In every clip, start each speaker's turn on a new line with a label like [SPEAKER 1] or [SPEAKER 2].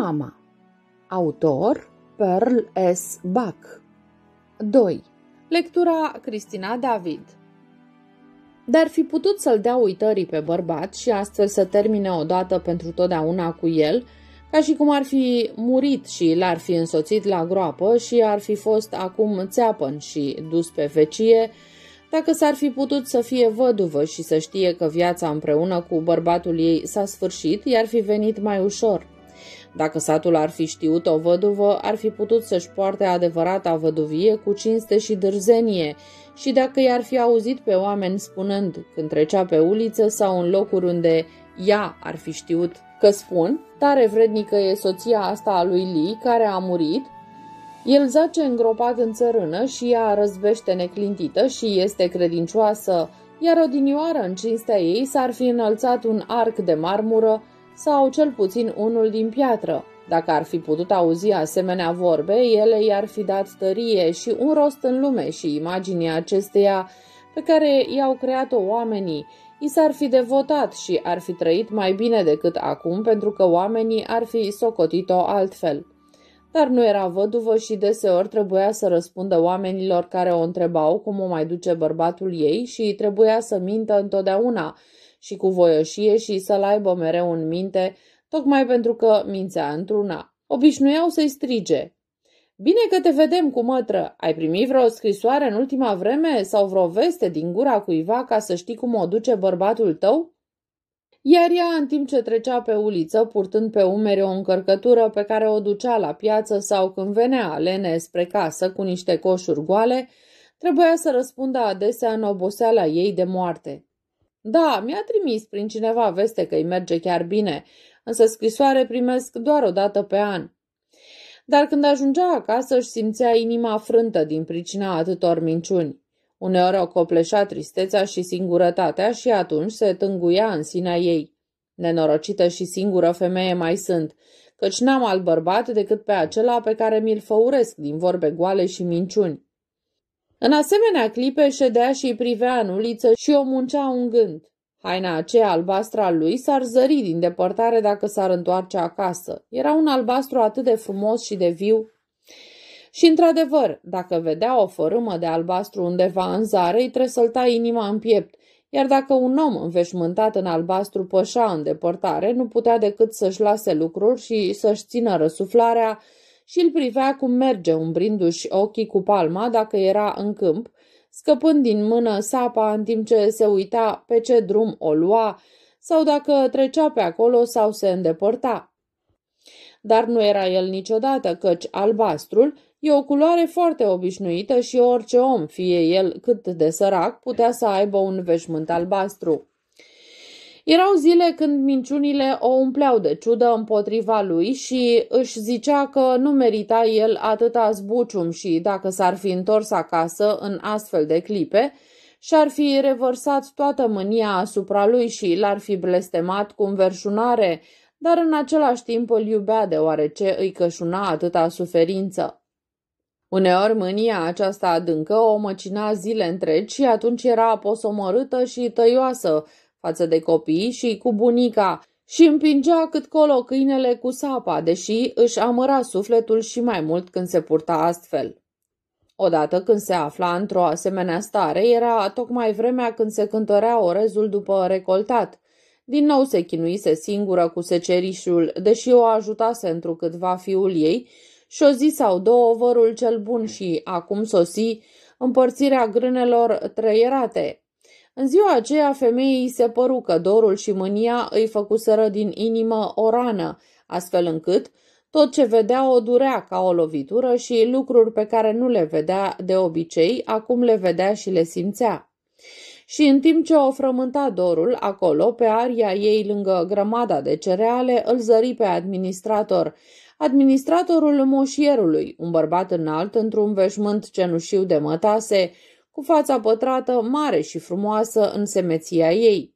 [SPEAKER 1] mama. Autor Pearl S. Buck 2. Lectura Cristina David Dar fi putut să-l dea uitării pe bărbat și astfel să termine odată pentru totdeauna cu el, ca și cum ar fi murit și l-ar fi însoțit la groapă și ar fi fost acum țeapăn și dus pe vecie, dacă s-ar fi putut să fie văduvă și să știe că viața împreună cu bărbatul ei s-a sfârșit, i-ar fi venit mai ușor. Dacă satul ar fi știut o văduvă, ar fi putut să-și poarte adevărata văduvie cu cinste și dârzenie și dacă i-ar fi auzit pe oameni spunând când trecea pe uliță sau în locuri unde ea ar fi știut că spun, tare vrednică e soția asta a lui Lee care a murit, el zace îngropat în țărână și ea răzbește neclintită și este credincioasă, iar odinioară în cinstea ei s-ar fi înălțat un arc de marmură sau cel puțin unul din piatră. Dacă ar fi putut auzi asemenea vorbe, ele i-ar fi dat tărie și un rost în lume și imaginea acesteia pe care i-au creat-o oamenii, i s-ar fi devotat și ar fi trăit mai bine decât acum pentru că oamenii ar fi socotit-o altfel. Dar nu era văduvă și deseori trebuia să răspundă oamenilor care o întrebau cum o mai duce bărbatul ei și trebuia să mintă întotdeauna, și cu voioșie și să-l aibă mereu în minte, tocmai pentru că mințea într-una. Obișnuiau să-i strige. Bine că te vedem cu mătră. Ai primit vreo scrisoare în ultima vreme sau vreo veste din gura cuiva ca să știi cum o duce bărbatul tău? iar ea, în timp ce trecea pe uliță, purtând pe umeri o încărcătură pe care o ducea la piață sau când venea alene spre casă cu niște coșuri goale, trebuia să răspundă adesea în oboseala ei de moarte. Da, mi-a trimis prin cineva veste că îi merge chiar bine, însă scrisoare primesc doar o dată pe an. Dar când ajungea acasă își simțea inima frântă din pricina atâtor minciuni. Uneori o copleșa tristețea și singurătatea și atunci se tânguia în sinea ei. Nenorocită și singură femeie mai sunt, căci n-am alt bărbat decât pe acela pe care mi-l făuresc din vorbe goale și minciuni. În asemenea clipe ședea și privea în uliță și o muncea un gând. Haina aceea albastră a lui s-ar zări din depărtare dacă s-ar întoarce acasă. Era un albastru atât de frumos și de viu. Și într-adevăr, dacă vedea o fărâmă de albastru undeva în zare, îi tresălta inima în piept, iar dacă un om înveșmântat în albastru pășa în depărtare, nu putea decât să-și lase lucruri și să-și țină răsuflarea și îl privea cum merge, umbrindu-și ochii cu palma dacă era în câmp, scăpând din mână sapa în timp ce se uita pe ce drum o lua sau dacă trecea pe acolo sau se îndepărta. Dar nu era el niciodată, căci albastrul e o culoare foarte obișnuită și orice om, fie el cât de sărac, putea să aibă un veșmânt albastru. Erau zile când minciunile o umpleau de ciudă împotriva lui și își zicea că nu merita el atâta zbucium și dacă s-ar fi întors acasă în astfel de clipe, și-ar fi revărsat toată mânia asupra lui și l-ar fi blestemat cu înverșunare, dar în același timp îl iubea deoarece îi cășuna atâta suferință. Uneori mânia aceasta adâncă o măcina zile întregi și atunci era posomorâtă și tăioasă față de copii și cu bunica și împingea cât colo câinele cu sapa, deși își amăra sufletul și mai mult când se purta astfel. Odată când se afla într-o asemenea stare, era tocmai vremea când se cântărea orezul după recoltat. Din nou se chinuise singură cu secerișul, deși o ajutase întrucâtva fiul ei și o zi sau două vărul cel bun și, acum sosi, împărțirea grânelor trăierate, în ziua aceea femeii se păru că dorul și mânia îi făcuseră din inimă o rană, astfel încât tot ce vedea o durea ca o lovitură și lucruri pe care nu le vedea de obicei, acum le vedea și le simțea. Și în timp ce o frământa dorul, acolo, pe aria ei lângă grămada de cereale, îl zări pe administrator, administratorul moșierului, un bărbat înalt într-un veșmânt cenușiu de mătase, cu fața pătrată mare și frumoasă în semeția ei.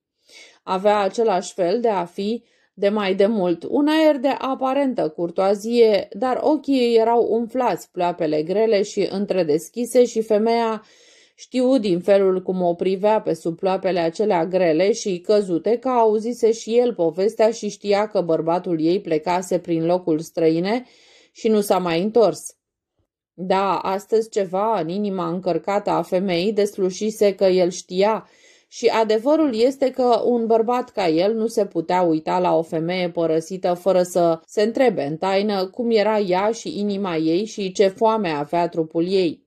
[SPEAKER 1] Avea același fel de a fi de mai de mult, un aer de aparentă curtoazie, dar ochii erau umflați, pleoapele grele și întredeschise și femeia știu din felul cum o privea pe sub pleoapele acelea grele și căzute că auzise și el povestea și știa că bărbatul ei plecase prin locul străine și nu s-a mai întors. Da, astăzi ceva în inima încărcată a femeii deslușise că el știa și adevărul este că un bărbat ca el nu se putea uita la o femeie părăsită fără să se întrebe în taină cum era ea și inima ei și ce foame avea trupul ei.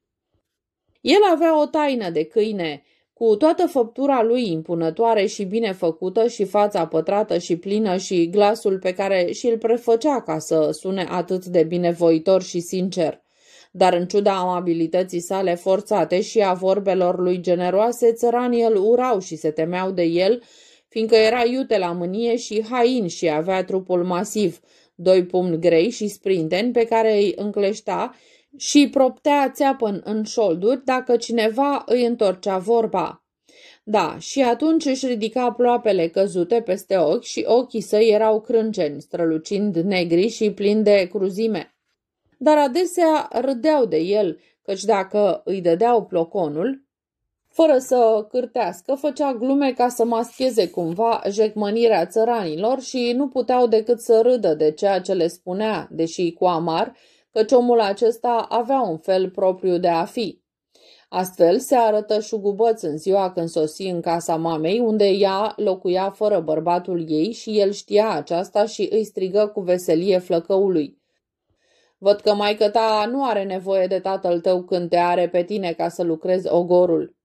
[SPEAKER 1] El avea o taină de câine, cu toată făptura lui impunătoare și bine făcută și fața pătrată și plină și glasul pe care și-l prefăcea ca să sune atât de binevoitor și sincer dar în ciuda amabilității sale forțate și a vorbelor lui generoase, țăranii îl urau și se temeau de el, fiindcă era iute la mânie și hain și avea trupul masiv, doi pumni grei și sprinteni pe care îi încleșta și proptea țeapăn în șolduri dacă cineva îi întorcea vorba. Da, și atunci își ridica ploapele căzute peste ochi și ochii săi erau crânceni, strălucind negri și plini de cruzime dar adesea râdeau de el, căci dacă îi dădeau ploconul, fără să cârtească, făcea glume ca să mascheze cumva jecmănirea țăranilor și nu puteau decât să râdă de ceea ce le spunea, deși cu amar, căci omul acesta avea un fel propriu de a fi. Astfel se arătă șugubăț în ziua când sosi în casa mamei, unde ea locuia fără bărbatul ei și el știa aceasta și îi strigă cu veselie flăcăului. Văd că maică ta nu are nevoie de tatăl tău când te are pe tine ca să lucrezi ogorul.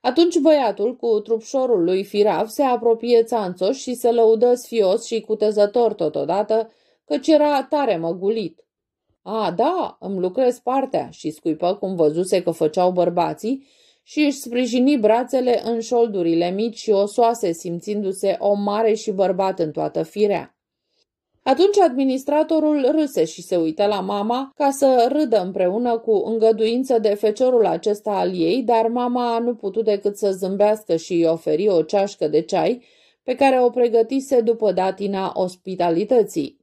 [SPEAKER 1] Atunci băiatul cu trupșorul lui Firav se apropie țanțoș și se lăudă sfios și cutezător totodată, căci era tare măgulit. A, da, îmi lucrez partea și scuipă cum văzuse că făceau bărbații și își sprijini brațele în șoldurile mici și osoase, simțindu-se o mare și bărbat în toată firea. Atunci administratorul râse și se uită la mama ca să râdă împreună cu îngăduință de feciorul acesta al ei, dar mama nu putu decât să zâmbească și îi oferi o ceașcă de ceai pe care o pregătise după datina ospitalității.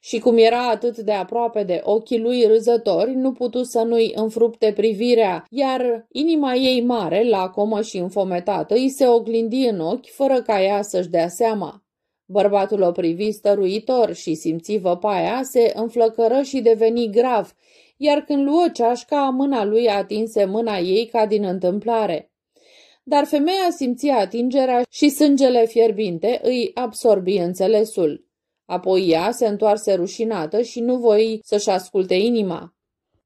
[SPEAKER 1] Și cum era atât de aproape de ochii lui râzători, nu putu să nu-i înfrupte privirea, iar inima ei mare, lacomă și înfometată, îi se oglindi în ochi fără ca ea să-și dea seama. Bărbatul o privi stăruitor și simți văpaia, se înflăcără și deveni grav, iar când luă ceașca, mâna lui atinse mâna ei ca din întâmplare. Dar femeia simți atingerea și sângele fierbinte îi absorbi înțelesul. Apoi ea se întoarse rușinată și nu voi să-și asculte inima.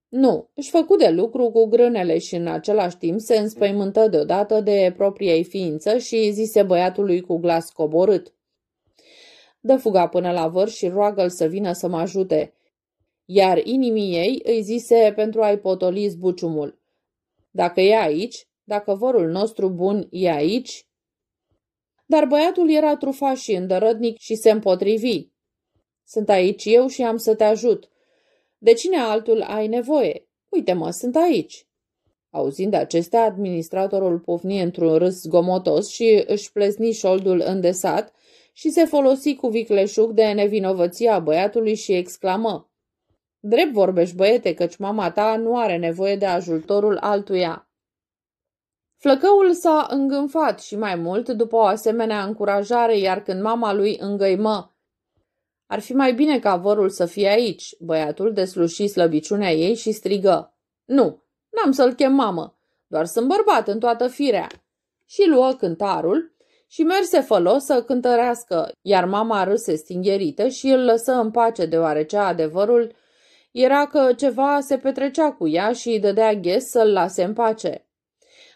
[SPEAKER 1] Nu, își făcu de lucru cu grânele și în același timp se înspăimântă deodată de ei ființă și zise băiatului cu glas coborât dă fuga până la vârf și roagă-l să vină să mă ajute. Iar inimii ei îi zise pentru a-i potoli zbuciumul. Dacă e aici, dacă vorul nostru bun e aici... Dar băiatul era trufaș și îndărădnic și se împotrivi. Sunt aici eu și am să te ajut. De cine altul ai nevoie? Uite-mă, sunt aici. Auzind acestea, administratorul pufni într-un râs gomotos și își plezni șoldul îndesat, și se folosi cu vicleșug de nevinovăția băiatului și exclamă Drept vorbești, băiete, căci mama ta nu are nevoie de ajutorul altuia. Flăcăul s-a îngânfat și mai mult după o asemenea încurajare, iar când mama lui îngăimă Ar fi mai bine ca vorul să fie aici, băiatul desluși slăbiciunea ei și strigă Nu, n-am să-l chem mamă, doar sunt bărbat în toată firea. Și luă cântarul, și merse folos să cântărească, iar mama râse stingherită și îl lăsă în pace deoarece adevărul era că ceva se petrecea cu ea și îi dădea ghes să-l lase în pace.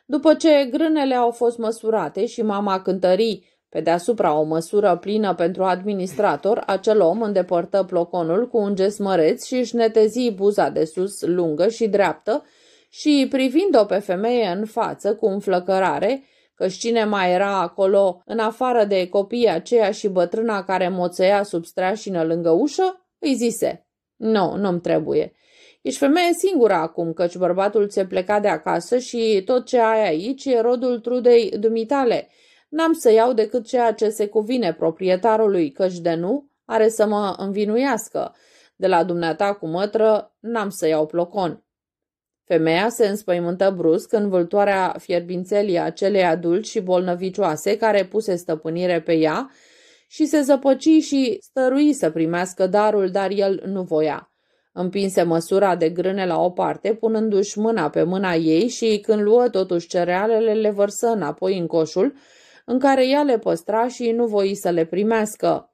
[SPEAKER 1] După ce grânele au fost măsurate și mama cântării pe deasupra o măsură plină pentru administrator, acel om îndepărtă ploconul cu un gest măreț și își netezi buza de sus lungă și dreaptă și, privind-o pe femeie în față cu înflăcărare, căci cine mai era acolo, în afară de copiii aceia și bătrâna care moțea sub streașină lângă ușă, îi zise, Nu, nu-mi trebuie. Ești femeie singură acum, căci bărbatul ți-e plecat de acasă și tot ce ai aici e rodul trudei dumitale. N-am să iau decât ceea ce se cuvine proprietarului, căci de nu are să mă învinuiască. De la dumneata cu mătră n-am să iau plocon. Femeia se înspăimântă brusc în vâltoarea fierbințelii acelei adulți și bolnăvicioase care puse stăpânire pe ea și se zăpăci și stărui să primească darul, dar el nu voia. Împinse măsura de grâne la o parte, punându-și mâna pe mâna ei și când luă totuși cerealele, le vărsă înapoi în coșul, în care ea le păstra și nu voi să le primească.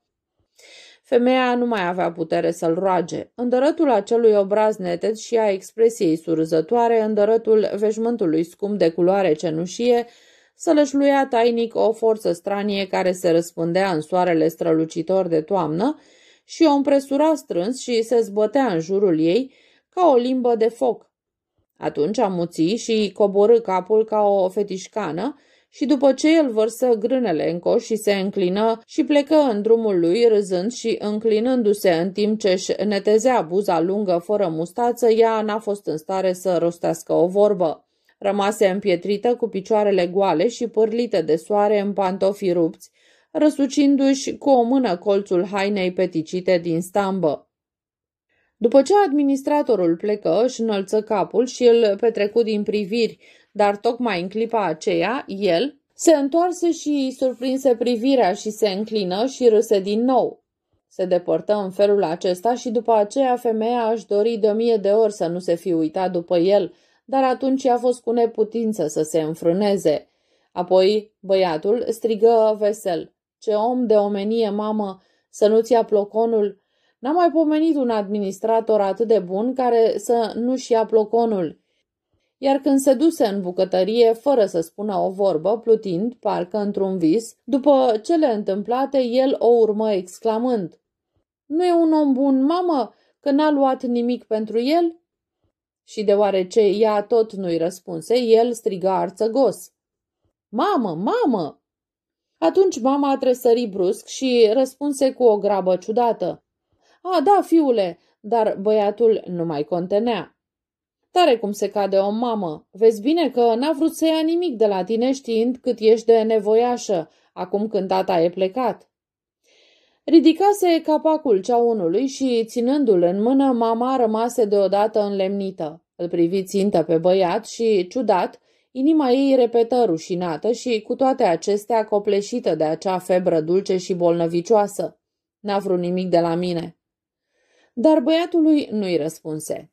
[SPEAKER 1] Femeia nu mai avea putere să-l roage. Îndărătul acelui obraz neted și a expresiei surzătoare, îndărătul veșmântului scump de culoare cenușie, sălășluia tainic o forță stranie care se răspândea în soarele strălucitor de toamnă și o împresura strâns și se zbătea în jurul ei ca o limbă de foc. Atunci amuții și coborâ capul ca o fetișcană, și după ce el vărsă grânele în coș și se înclină și plecă în drumul lui râzând și înclinându-se în timp ce își netezea buza lungă fără mustață, ea n-a fost în stare să rostească o vorbă. Rămase împietrită cu picioarele goale și pârlite de soare în pantofii rupți, răsucindu-și cu o mână colțul hainei peticite din stambă. După ce administratorul plecă, își înălță capul și îl petrecu din priviri, dar tocmai în clipa aceea, el se întoarse și îi surprinse privirea și se înclină și râse din nou. Se depărtă în felul acesta și după aceea femeia aș dori de o mie de ori să nu se fi uitat după el, dar atunci a fost cu neputință să se înfrâneze. Apoi băiatul strigă vesel. Ce om de omenie, mamă, să nu-ți ia ploconul! N-a mai pomenit un administrator atât de bun care să nu-și ia ploconul iar când se duse în bucătărie fără să spună o vorbă, plutind, parcă într-un vis, după cele întâmplate, el o urmă exclamând. Nu e un om bun, mamă, că n-a luat nimic pentru el?" Și deoarece ea tot nu-i răspunse, el striga arțăgos. Mamă, mamă! Atunci mama a tresări brusc și răspunse cu o grabă ciudată. A, da, fiule, dar băiatul nu mai contenea. Tare cum se cade o mamă. Vezi bine că n-a vrut să ia nimic de la tine știind cât ești de nevoiașă, acum când tata e plecat. Ridicase capacul ceaunului și, ținându-l în mână, mama rămase deodată înlemnită. Îl privi țintă pe băiat și, ciudat, inima ei repetă rușinată și, cu toate acestea, copleșită de acea febră dulce și bolnăvicioasă. N-a vrut nimic de la mine. Dar băiatului nu-i răspunse.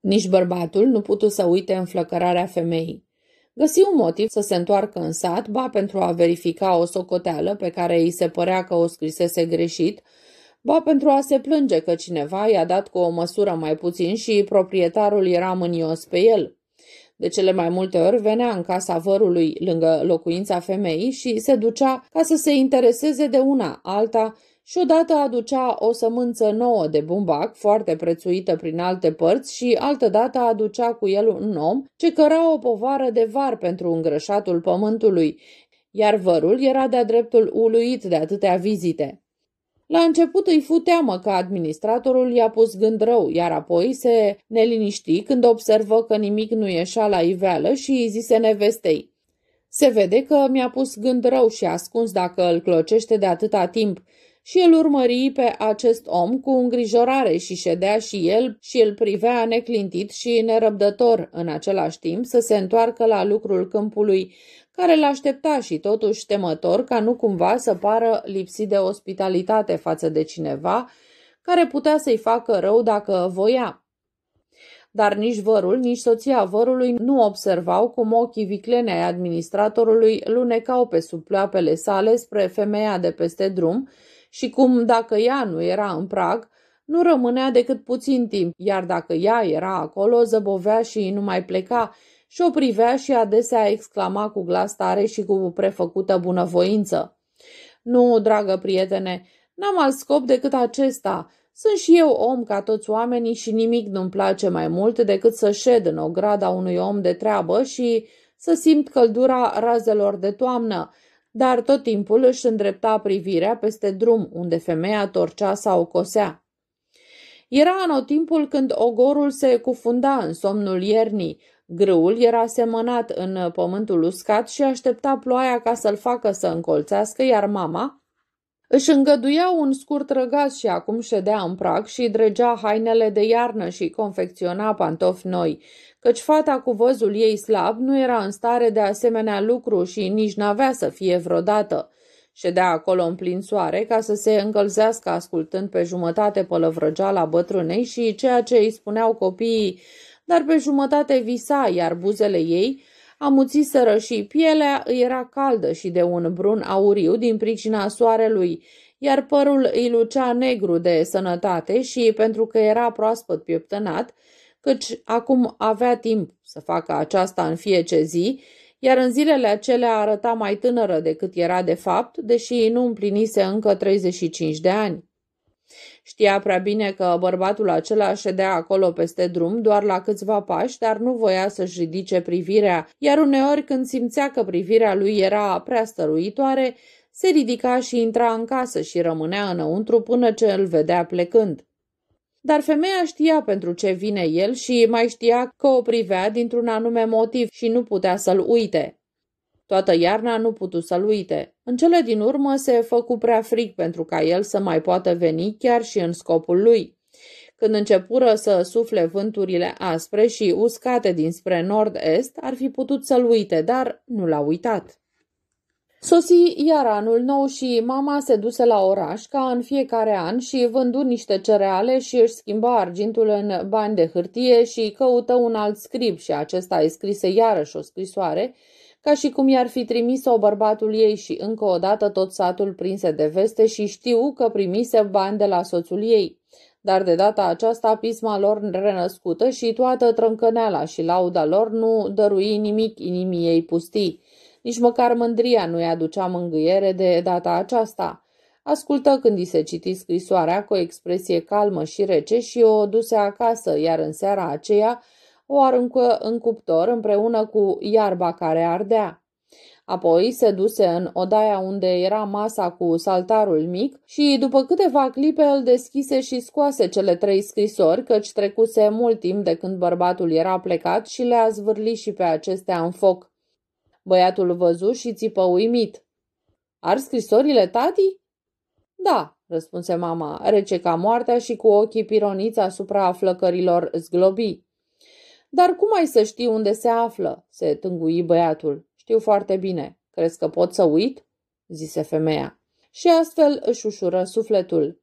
[SPEAKER 1] Nici bărbatul nu putu să uite înflăcărarea femeii. Găsi un motiv să se întoarcă în sat, ba pentru a verifica o socoteală pe care îi se părea că o scrisese greșit, ba pentru a se plânge că cineva i-a dat cu o măsură mai puțin și proprietarul era mânios pe el. De cele mai multe ori venea în casa vărului lângă locuința femeii și se ducea ca să se intereseze de una alta și odată aducea o sămânță nouă de bumbac, foarte prețuită prin alte părți și altădată aducea cu el un om ce căra o povară de var pentru îngrășatul pământului, iar vărul era de-a dreptul uluit de atâtea vizite. La început îi fu teamă că administratorul i-a pus gând rău, iar apoi se neliniști când observă că nimic nu ieșea la iveală și îi zise nevestei. Se vede că mi-a pus gând rău și ascuns dacă îl clocește de atâta timp și îl urmări pe acest om cu îngrijorare și ședea și el și îl privea neclintit și nerăbdător în același timp să se întoarcă la lucrul câmpului care l-aștepta și totuși temător ca nu cumva să pară lipsit de ospitalitate față de cineva care putea să-i facă rău dacă voia. Dar nici vărul, nici soția vărului nu observau cum ochii viclene ai administratorului lunecau pe sub sale spre femeia de peste drum, și cum dacă ea nu era în prag, nu rămânea decât puțin timp, iar dacă ea era acolo, zăbovea și nu mai pleca și o privea și adesea exclama cu glas tare și cu prefăcută bunăvoință. Nu, dragă prietene, n-am alt scop decât acesta. Sunt și eu om ca toți oamenii și nimic nu-mi place mai mult decât să șed în ograda unui om de treabă și să simt căldura razelor de toamnă, dar tot timpul își îndrepta privirea peste drum unde femeia torcea sau cosea. Era anotimpul când ogorul se cufunda în somnul iernii, grâul era semănat în pământul uscat și aștepta ploaia ca să-l facă să încolțească, iar mama își îngăduia un scurt răgaz și acum ședea în prag și dregea hainele de iarnă și confecționa pantofi noi căci fata cu văzul ei slab nu era în stare de asemenea lucru și nici n-avea să fie vreodată. Ședea acolo în plin soare ca să se încălzească ascultând pe jumătate pălăvrăgeala bătrânei și ceea ce îi spuneau copiii, dar pe jumătate visa, iar buzele ei amuțiseră și pielea îi era caldă și de un brun auriu din pricina soarelui, iar părul îi lucea negru de sănătate și, pentru că era proaspăt pieptănat, căci acum avea timp să facă aceasta în fiece zi, iar în zilele acelea arăta mai tânără decât era de fapt, deși nu împlinise încă 35 de ani. Știa prea bine că bărbatul acela ședea acolo peste drum doar la câțiva pași, dar nu voia să-și ridice privirea, iar uneori când simțea că privirea lui era prea stăruitoare, se ridica și intra în casă și rămânea înăuntru până ce îl vedea plecând. Dar femeia știa pentru ce vine el și mai știa că o privea dintr-un anume motiv și nu putea să-l uite. Toată iarna nu putu să-l uite. În cele din urmă se făcu prea fric pentru ca el să mai poată veni chiar și în scopul lui. Când începură să sufle vânturile aspre și uscate dinspre nord-est, ar fi putut să-l uite, dar nu l-a uitat. Sosi iar anul nou și mama se duse la oraș ca în fiecare an și vându niște cereale și își schimba argintul în bani de hârtie și căută un alt scrib și acesta îi scrise iarăși o scrisoare, ca și cum i-ar fi trimis-o bărbatul ei și încă o dată tot satul prinse de veste și știu că primise bani de la soțul ei. Dar de data aceasta pisma lor renăscută și toată trâncăneala și lauda lor nu dărui nimic inimii ei pustii. Nici măcar mândria nu-i aducea mângâiere de data aceasta. Ascultă când i se citi scrisoarea cu o expresie calmă și rece și o duse acasă, iar în seara aceea o aruncă în cuptor împreună cu iarba care ardea. Apoi se duse în odaia unde era masa cu saltarul mic și după câteva clipe îl deschise și scoase cele trei scrisori, căci trecuse mult timp de când bărbatul era plecat și le-a zvârli și pe acestea în foc. Băiatul văzu și țipă uimit. Ar scrisorile, tati? Da, răspunse mama, rece ca moartea și cu ochii pironiți asupra flăcărilor zglobi. Dar cum ai să știi unde se află? se tângui băiatul. Știu foarte bine. Crezi că pot să uit? zise femeia. Și astfel își ușură sufletul.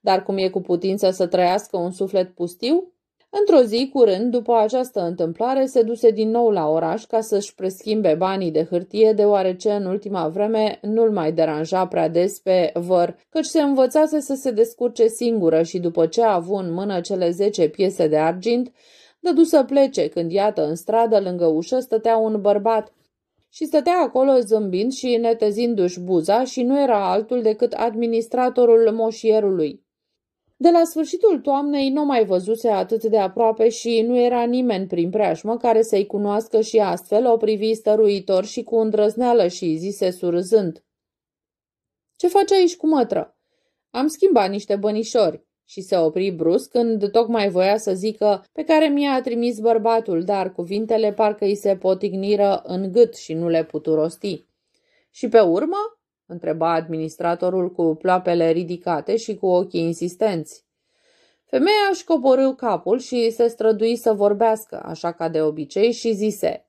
[SPEAKER 1] Dar cum e cu putință să trăiască un suflet pustiu? Într-o zi, curând, după această întâmplare, se duse din nou la oraș ca să-și preschimbe banii de hârtie, deoarece în ultima vreme nu-l mai deranja prea des pe văr, căci se învățase să se descurce singură și după ce a avut în mână cele zece piese de argint, dădu să plece când, iată, în stradă, lângă ușă, stătea un bărbat și stătea acolo zâmbind și netezindu-și buza și nu era altul decât administratorul moșierului. De la sfârșitul toamnei nu mai văzuse atât de aproape și nu era nimeni prin preajmă care să-i cunoască și astfel o privi stăruitor și cu îndrăzneală și zise surzând. Ce faci aici cu mătră? Am schimbat niște bănișori și se opri brusc când tocmai voia să zică pe care mi-a trimis bărbatul, dar cuvintele parcă îi se potigniră în gât și nu le putu rosti. Și pe urmă întreba administratorul cu ploapele ridicate și cu ochii insistenți. Femeia își coborâ capul și se strădui să vorbească, așa ca de obicei, și zise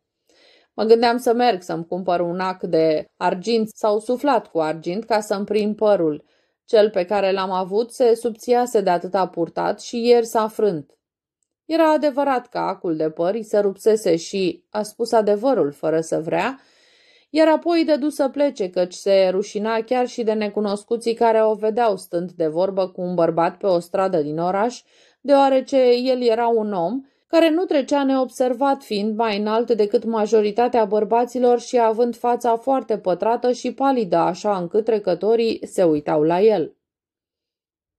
[SPEAKER 1] Mă gândeam să merg să-mi cumpăr un ac de argint sau suflat cu argint ca să-mi prim părul. Cel pe care l-am avut se subțiase de atâta purtat și ieri s-a frânt. Era adevărat că acul de păr îi se rupsese și a spus adevărul fără să vrea, iar apoi dădu să plece căci se rușina chiar și de necunoscuții care o vedeau stând de vorbă cu un bărbat pe o stradă din oraș, deoarece el era un om care nu trecea neobservat fiind mai înalt decât majoritatea bărbaților și având fața foarte pătrată și palidă așa încât trecătorii se uitau la el.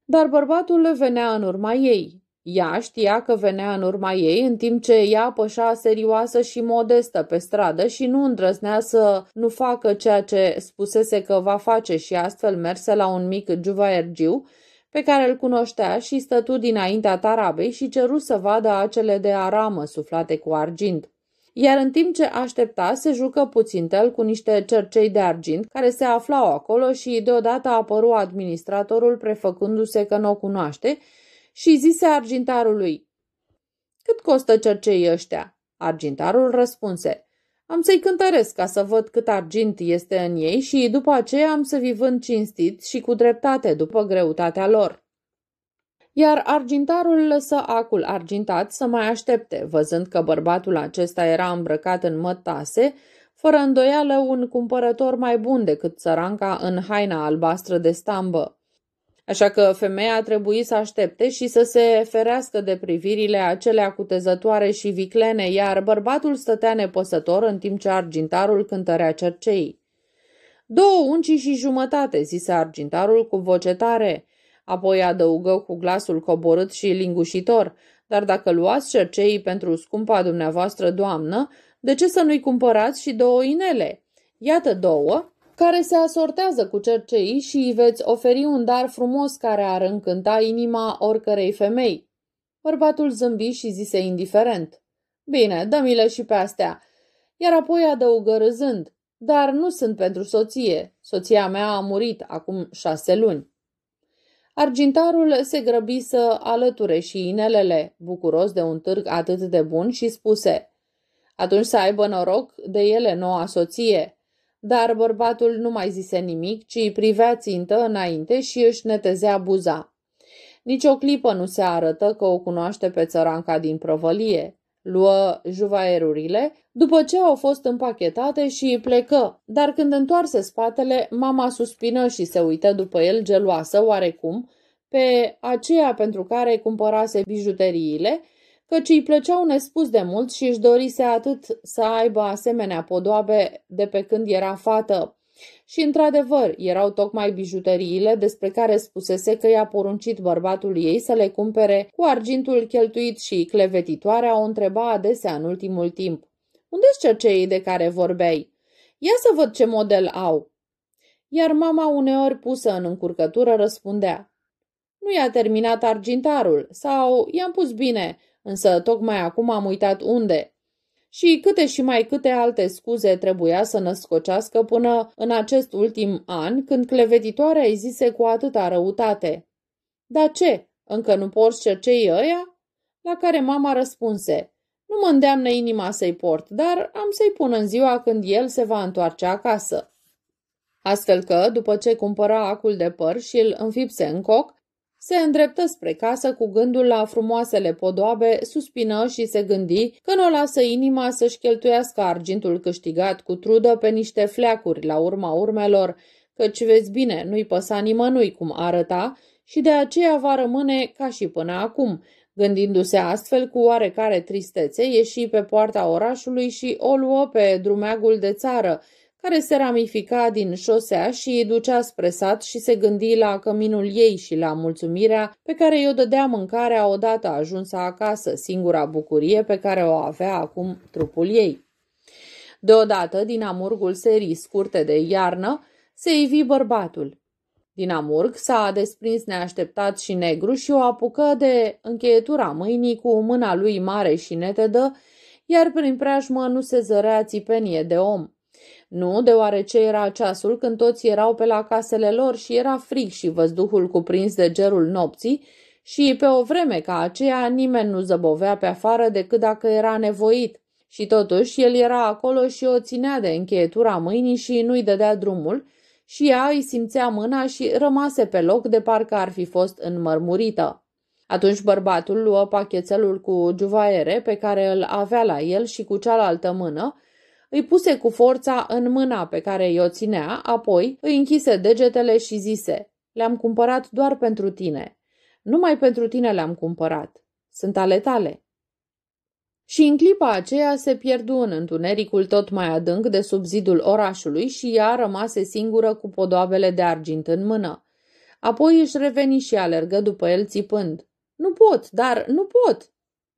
[SPEAKER 1] Dar bărbatul venea în urma ei. Ea știa că venea în urma ei, în timp ce ea pășa serioasă și modestă pe stradă și nu îndrăznea să nu facă ceea ce spusese că va face și astfel merse la un mic juvaergiu pe care îl cunoștea și stătu dinaintea tarabei și ceru să vadă acele de aramă suflate cu argint. Iar în timp ce aștepta, se jucă el cu niște cercei de argint care se aflau acolo și deodată apăru administratorul prefăcându-se că nu o cunoaște și zise argintarului, Cât costă cercei ăștia? Argintarul răspunse, Am să-i cântăresc ca să văd cât argint este în ei și după aceea am să vi vând cinstit și cu dreptate după greutatea lor. Iar argintarul lăsă acul argintat să mai aștepte, văzând că bărbatul acesta era îmbrăcat în mătase, fără îndoială un cumpărător mai bun decât țăranca în haina albastră de stambă așa că femeia a trebuit să aștepte și să se ferească de privirile acelea cutezătoare și viclene, iar bărbatul stătea nepăsător în timp ce argintarul cântărea cercei. Două unci și jumătate, zise argintarul cu voce tare, apoi adăugă cu glasul coborât și lingușitor, dar dacă luați cerceii pentru scumpa dumneavoastră doamnă, de ce să nu-i cumpărați și două inele? Iată două, care se asortează cu cercei și îi veți oferi un dar frumos care ar încânta inima oricărei femei. Bărbatul zâmbi și zise indiferent. Bine, dă-mi-le și pe astea. Iar apoi adăugă râzând. Dar nu sunt pentru soție. Soția mea a murit acum șase luni. Argintarul se grăbi să alăture și inelele, bucuros de un târg atât de bun și spuse Atunci să aibă noroc de ele noua soție dar bărbatul nu mai zise nimic, ci îi privea țintă înainte și își netezea buza. Nici o clipă nu se arătă că o cunoaște pe țăranca din prăvălie. Luă juvaerurile, după ce au fost împachetate și plecă, dar când întoarse spatele, mama suspină și se uită după el geloasă oarecum, pe aceea pentru care cumpărase bijuteriile căci îi plăceau nespus de mult și își dorise atât să aibă asemenea podoabe de pe când era fată. Și într-adevăr, erau tocmai bijuteriile despre care spusese că i-a poruncit bărbatul ei să le cumpere cu argintul cheltuit și clevetitoarea o întreba adesea în ultimul timp. Unde-s cerceii de care vorbeai? Ia să văd ce model au. Iar mama uneori pusă în încurcătură răspundea. Nu i-a terminat argintarul sau i-am pus bine, însă tocmai acum am uitat unde. Și câte și mai câte alte scuze trebuia să născocească până în acest ultim an, când clevetitoarea îi zise cu atâta răutate. Dar ce, încă nu porți cercei ăia? La care mama răspunse, nu mă îndeamnă inima să-i port, dar am să-i pun în ziua când el se va întoarce acasă. Astfel că, după ce cumpăra acul de păr și îl înfipse în coc, se îndreptă spre casă cu gândul la frumoasele podoabe, suspină și se gândi că nu o lasă inima să-și cheltuiască argintul câștigat cu trudă pe niște fleacuri la urma urmelor, căci vezi bine, nu-i păsa nimănui cum arăta și de aceea va rămâne ca și până acum. Gândindu-se astfel cu oarecare tristețe, ieși pe poarta orașului și o luă pe drumeagul de țară, care se ramifica din șosea și îi ducea spre sat și se gândi la căminul ei și la mulțumirea pe care i-o dădea mâncarea odată ajunsă acasă, singura bucurie pe care o avea acum trupul ei. Deodată, din amurgul serii scurte de iarnă, se ivi bărbatul. Din amurg s-a desprins neașteptat și negru și o apucă de încheietura mâinii cu mâna lui mare și netedă, iar prin preajmă nu se zărea țipenie de om. Nu, deoarece era ceasul când toți erau pe la casele lor și era fric și văzduhul cuprins de gerul nopții și pe o vreme ca aceea nimeni nu zăbovea pe afară decât dacă era nevoit. Și totuși el era acolo și o ținea de încheietura mâinii și nu-i dădea drumul și ea îi simțea mâna și rămase pe loc de parcă ar fi fost înmărmurită. Atunci bărbatul luă pachetelul cu juvaere pe care îl avea la el și cu cealaltă mână îi puse cu forța în mâna pe care i-o ținea, apoi îi închise degetele și zise, le-am cumpărat doar pentru tine. Numai pentru tine le-am cumpărat. Sunt ale tale. Și în clipa aceea se pierdu în întunericul tot mai adânc de sub zidul orașului și ea rămase singură cu podoabele de argint în mână. Apoi își reveni și alergă după el țipând. Nu pot, dar nu pot!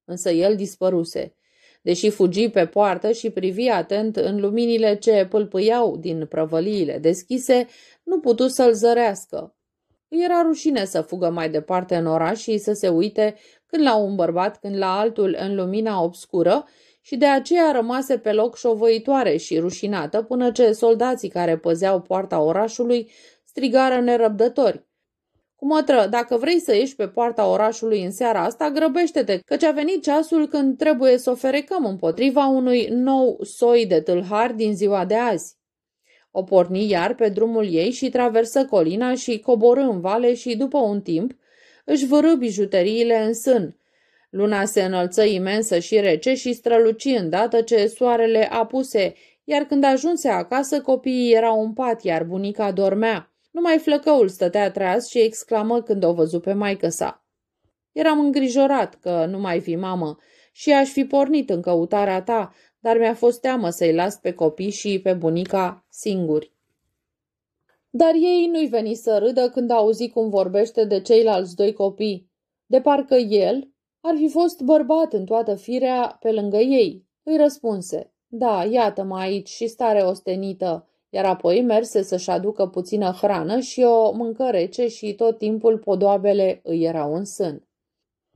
[SPEAKER 1] Însă el dispăruse. Deși fugi pe poartă și privi atent în luminile ce pâlpâiau din prăvăliile deschise, nu putu să-l zărească. era rușine să fugă mai departe în oraș și să se uite când la un bărbat, când la altul în lumina obscură și de aceea rămase pe loc șovăitoare și rușinată până ce soldații care păzeau poarta orașului strigară nerăbdători mătră, dacă vrei să ieși pe poarta orașului în seara asta, grăbește-te, căci a venit ceasul când trebuie să oferecăm împotriva unui nou soi de tâlhar din ziua de azi. O porni iar pe drumul ei și traversă colina și coborâ în vale și, după un timp, își vârâ bijuteriile în sân. Luna se înălță imensă și rece și străluci îndată ce soarele apuse, iar când ajunse acasă, copiii erau în pat, iar bunica dormea. Numai flăcăul stătea treaz și exclamă când o văzu pe maică sa. Eram îngrijorat că nu mai fi mamă și aș fi pornit în căutarea ta, dar mi-a fost teamă să-i las pe copii și pe bunica singuri. Dar ei nu-i veni să râdă când auzi cum vorbește de ceilalți doi copii, de parcă el ar fi fost bărbat în toată firea pe lângă ei. Îi răspunse, da, iată-mă aici și stare ostenită, iar apoi merse să-și aducă puțină hrană și o mâncă rece și tot timpul podoabele îi erau în sân.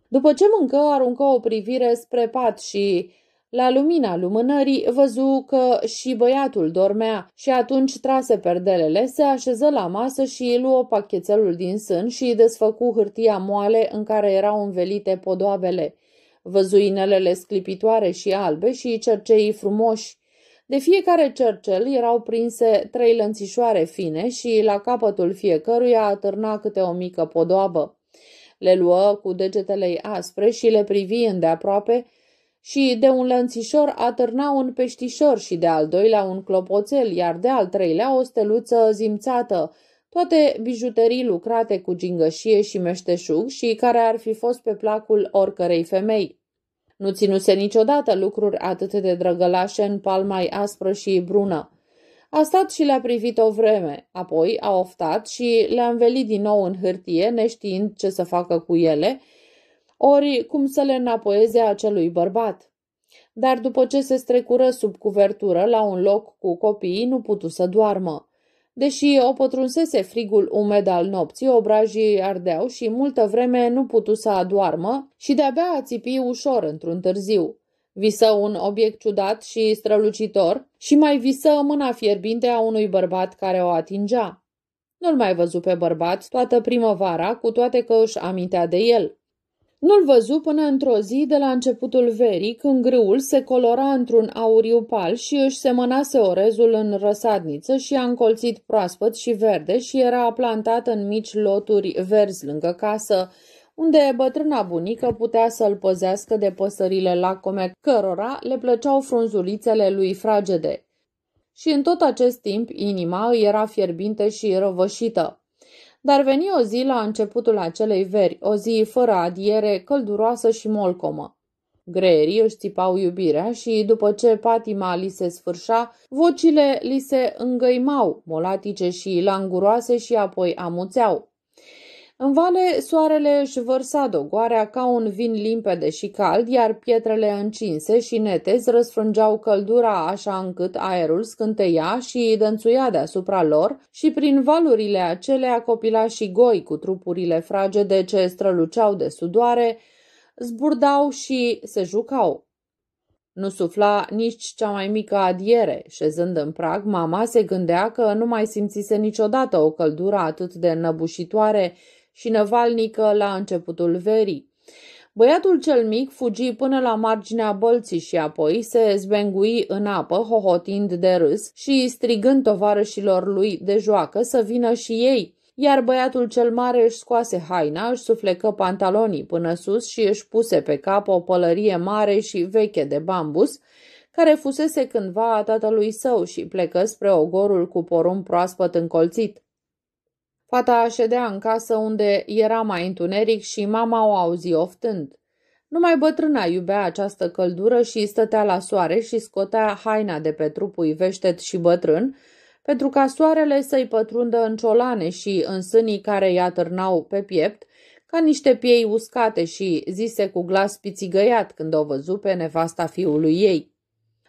[SPEAKER 1] După ce mâncă, aruncă o privire spre pat și, la lumina lumânării, văzu că și băiatul dormea și atunci trase perdelele, se așeză la masă și luă pachetelul din sân și desfăcu hârtia moale în care erau învelite podoabele. Văzu inelele sclipitoare și albe și cerceii frumoși, de fiecare cercel erau prinse trei lănțișoare fine și la capătul fiecăruia atârna câte o mică podoabă. Le luă cu degetele aspre și le privi îndeaproape și de un lănțișor atârna un peștișor și de al doilea un clopoțel, iar de al treilea o steluță zimțată, toate bijuterii lucrate cu gingășie și meșteșug și care ar fi fost pe placul oricărei femei. Nu ținuse niciodată lucruri atât de drăgălașe în palma aspră și brună. A stat și le-a privit o vreme, apoi a oftat și le-a învelit din nou în hârtie, neștiind ce să facă cu ele, ori cum să le înapoieze acelui bărbat. Dar după ce se strecură sub cuvertură la un loc cu copiii, nu putu să doarmă. Deși o pătrunsese frigul umed al nopții, obrajii ardeau și multă vreme nu putu să adoarmă și de-abia a țipi ușor într-un târziu. Visă un obiect ciudat și strălucitor și mai visă mâna fierbinte a unui bărbat care o atingea. Nu-l mai văzu pe bărbat toată primăvara, cu toate că își amintea de el. Nu-l văzu până într-o zi de la începutul verii, când grâul se colora într-un auriu pal și își semănase orezul în răsadniță și a încolțit proaspăt și verde și era plantat în mici loturi verzi lângă casă, unde bătrâna bunică putea să-l păzească de păsările lacome, cărora le plăceau frunzulițele lui fragede. Și în tot acest timp inima îi era fierbinte și răvășită. Dar veni o zi la începutul acelei veri, o zi fără adiere, călduroasă și molcomă. Greierii își țipau iubirea și, după ce patima li se sfârșa, vocile li se îngăimau, molatice și languroase și apoi amuțeau. În vale, soarele își vărsa dogoarea ca un vin limpede și cald, iar pietrele încinse și netezi răsfrângeau căldura așa încât aerul scânteia și dănțuia deasupra lor și prin valurile acelea copila și goi cu trupurile fragede ce străluceau de sudoare, zburdau și se jucau. Nu sufla nici cea mai mică adiere. Șezând în prag, mama se gândea că nu mai simțise niciodată o căldură atât de năbușitoare, și năvalnică la începutul verii. Băiatul cel mic fugi până la marginea bălții și apoi se zbengui în apă, hohotind de râs și strigând tovarășilor lui de joacă să vină și ei. Iar băiatul cel mare își scoase haina, își suflecă pantalonii până sus și își puse pe cap o pălărie mare și veche de bambus, care fusese cândva a tatălui său și plecă spre ogorul cu porum proaspăt încolțit. Fata ședea în casă unde era mai întuneric și mama o auzi oftând. Numai bătrâna iubea această căldură și stătea la soare și scotea haina de pe trupul veștet și bătrân, pentru ca soarele să-i pătrundă în ciolane și în sânii care i târnau pe piept, ca niște piei uscate și zise cu glas pițigăiat când o văzu pe nevasta fiului ei.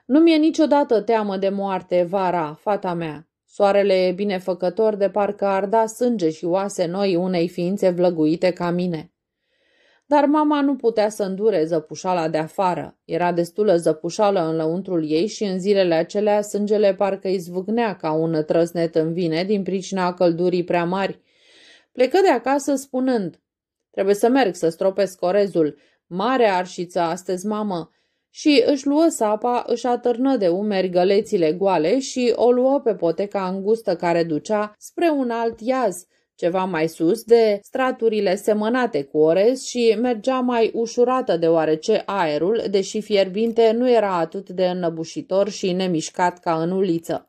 [SPEAKER 1] Nu mi-e niciodată teamă de moarte, Vara, fata mea. Soarele binefăcător de parcă ar da sânge și oase noi unei ființe vlăguite ca mine. Dar mama nu putea să îndure zăpușala de afară. Era destulă zăpușală în lăuntrul ei și în zilele acelea sângele parcă izvâcnea ca un trăsnet în vine din pricina căldurii prea mari. Plecă de acasă spunând, trebuie să merg să stropesc orezul. Mare arșiță astăzi, mamă, și își luă sapa, își atârnă de umeri gălețile goale și o luă pe poteca îngustă care ducea spre un alt iaz, ceva mai sus de straturile semănate cu orez și mergea mai ușurată deoarece aerul, deși fierbinte, nu era atât de înăbușitor și nemișcat ca în uliță.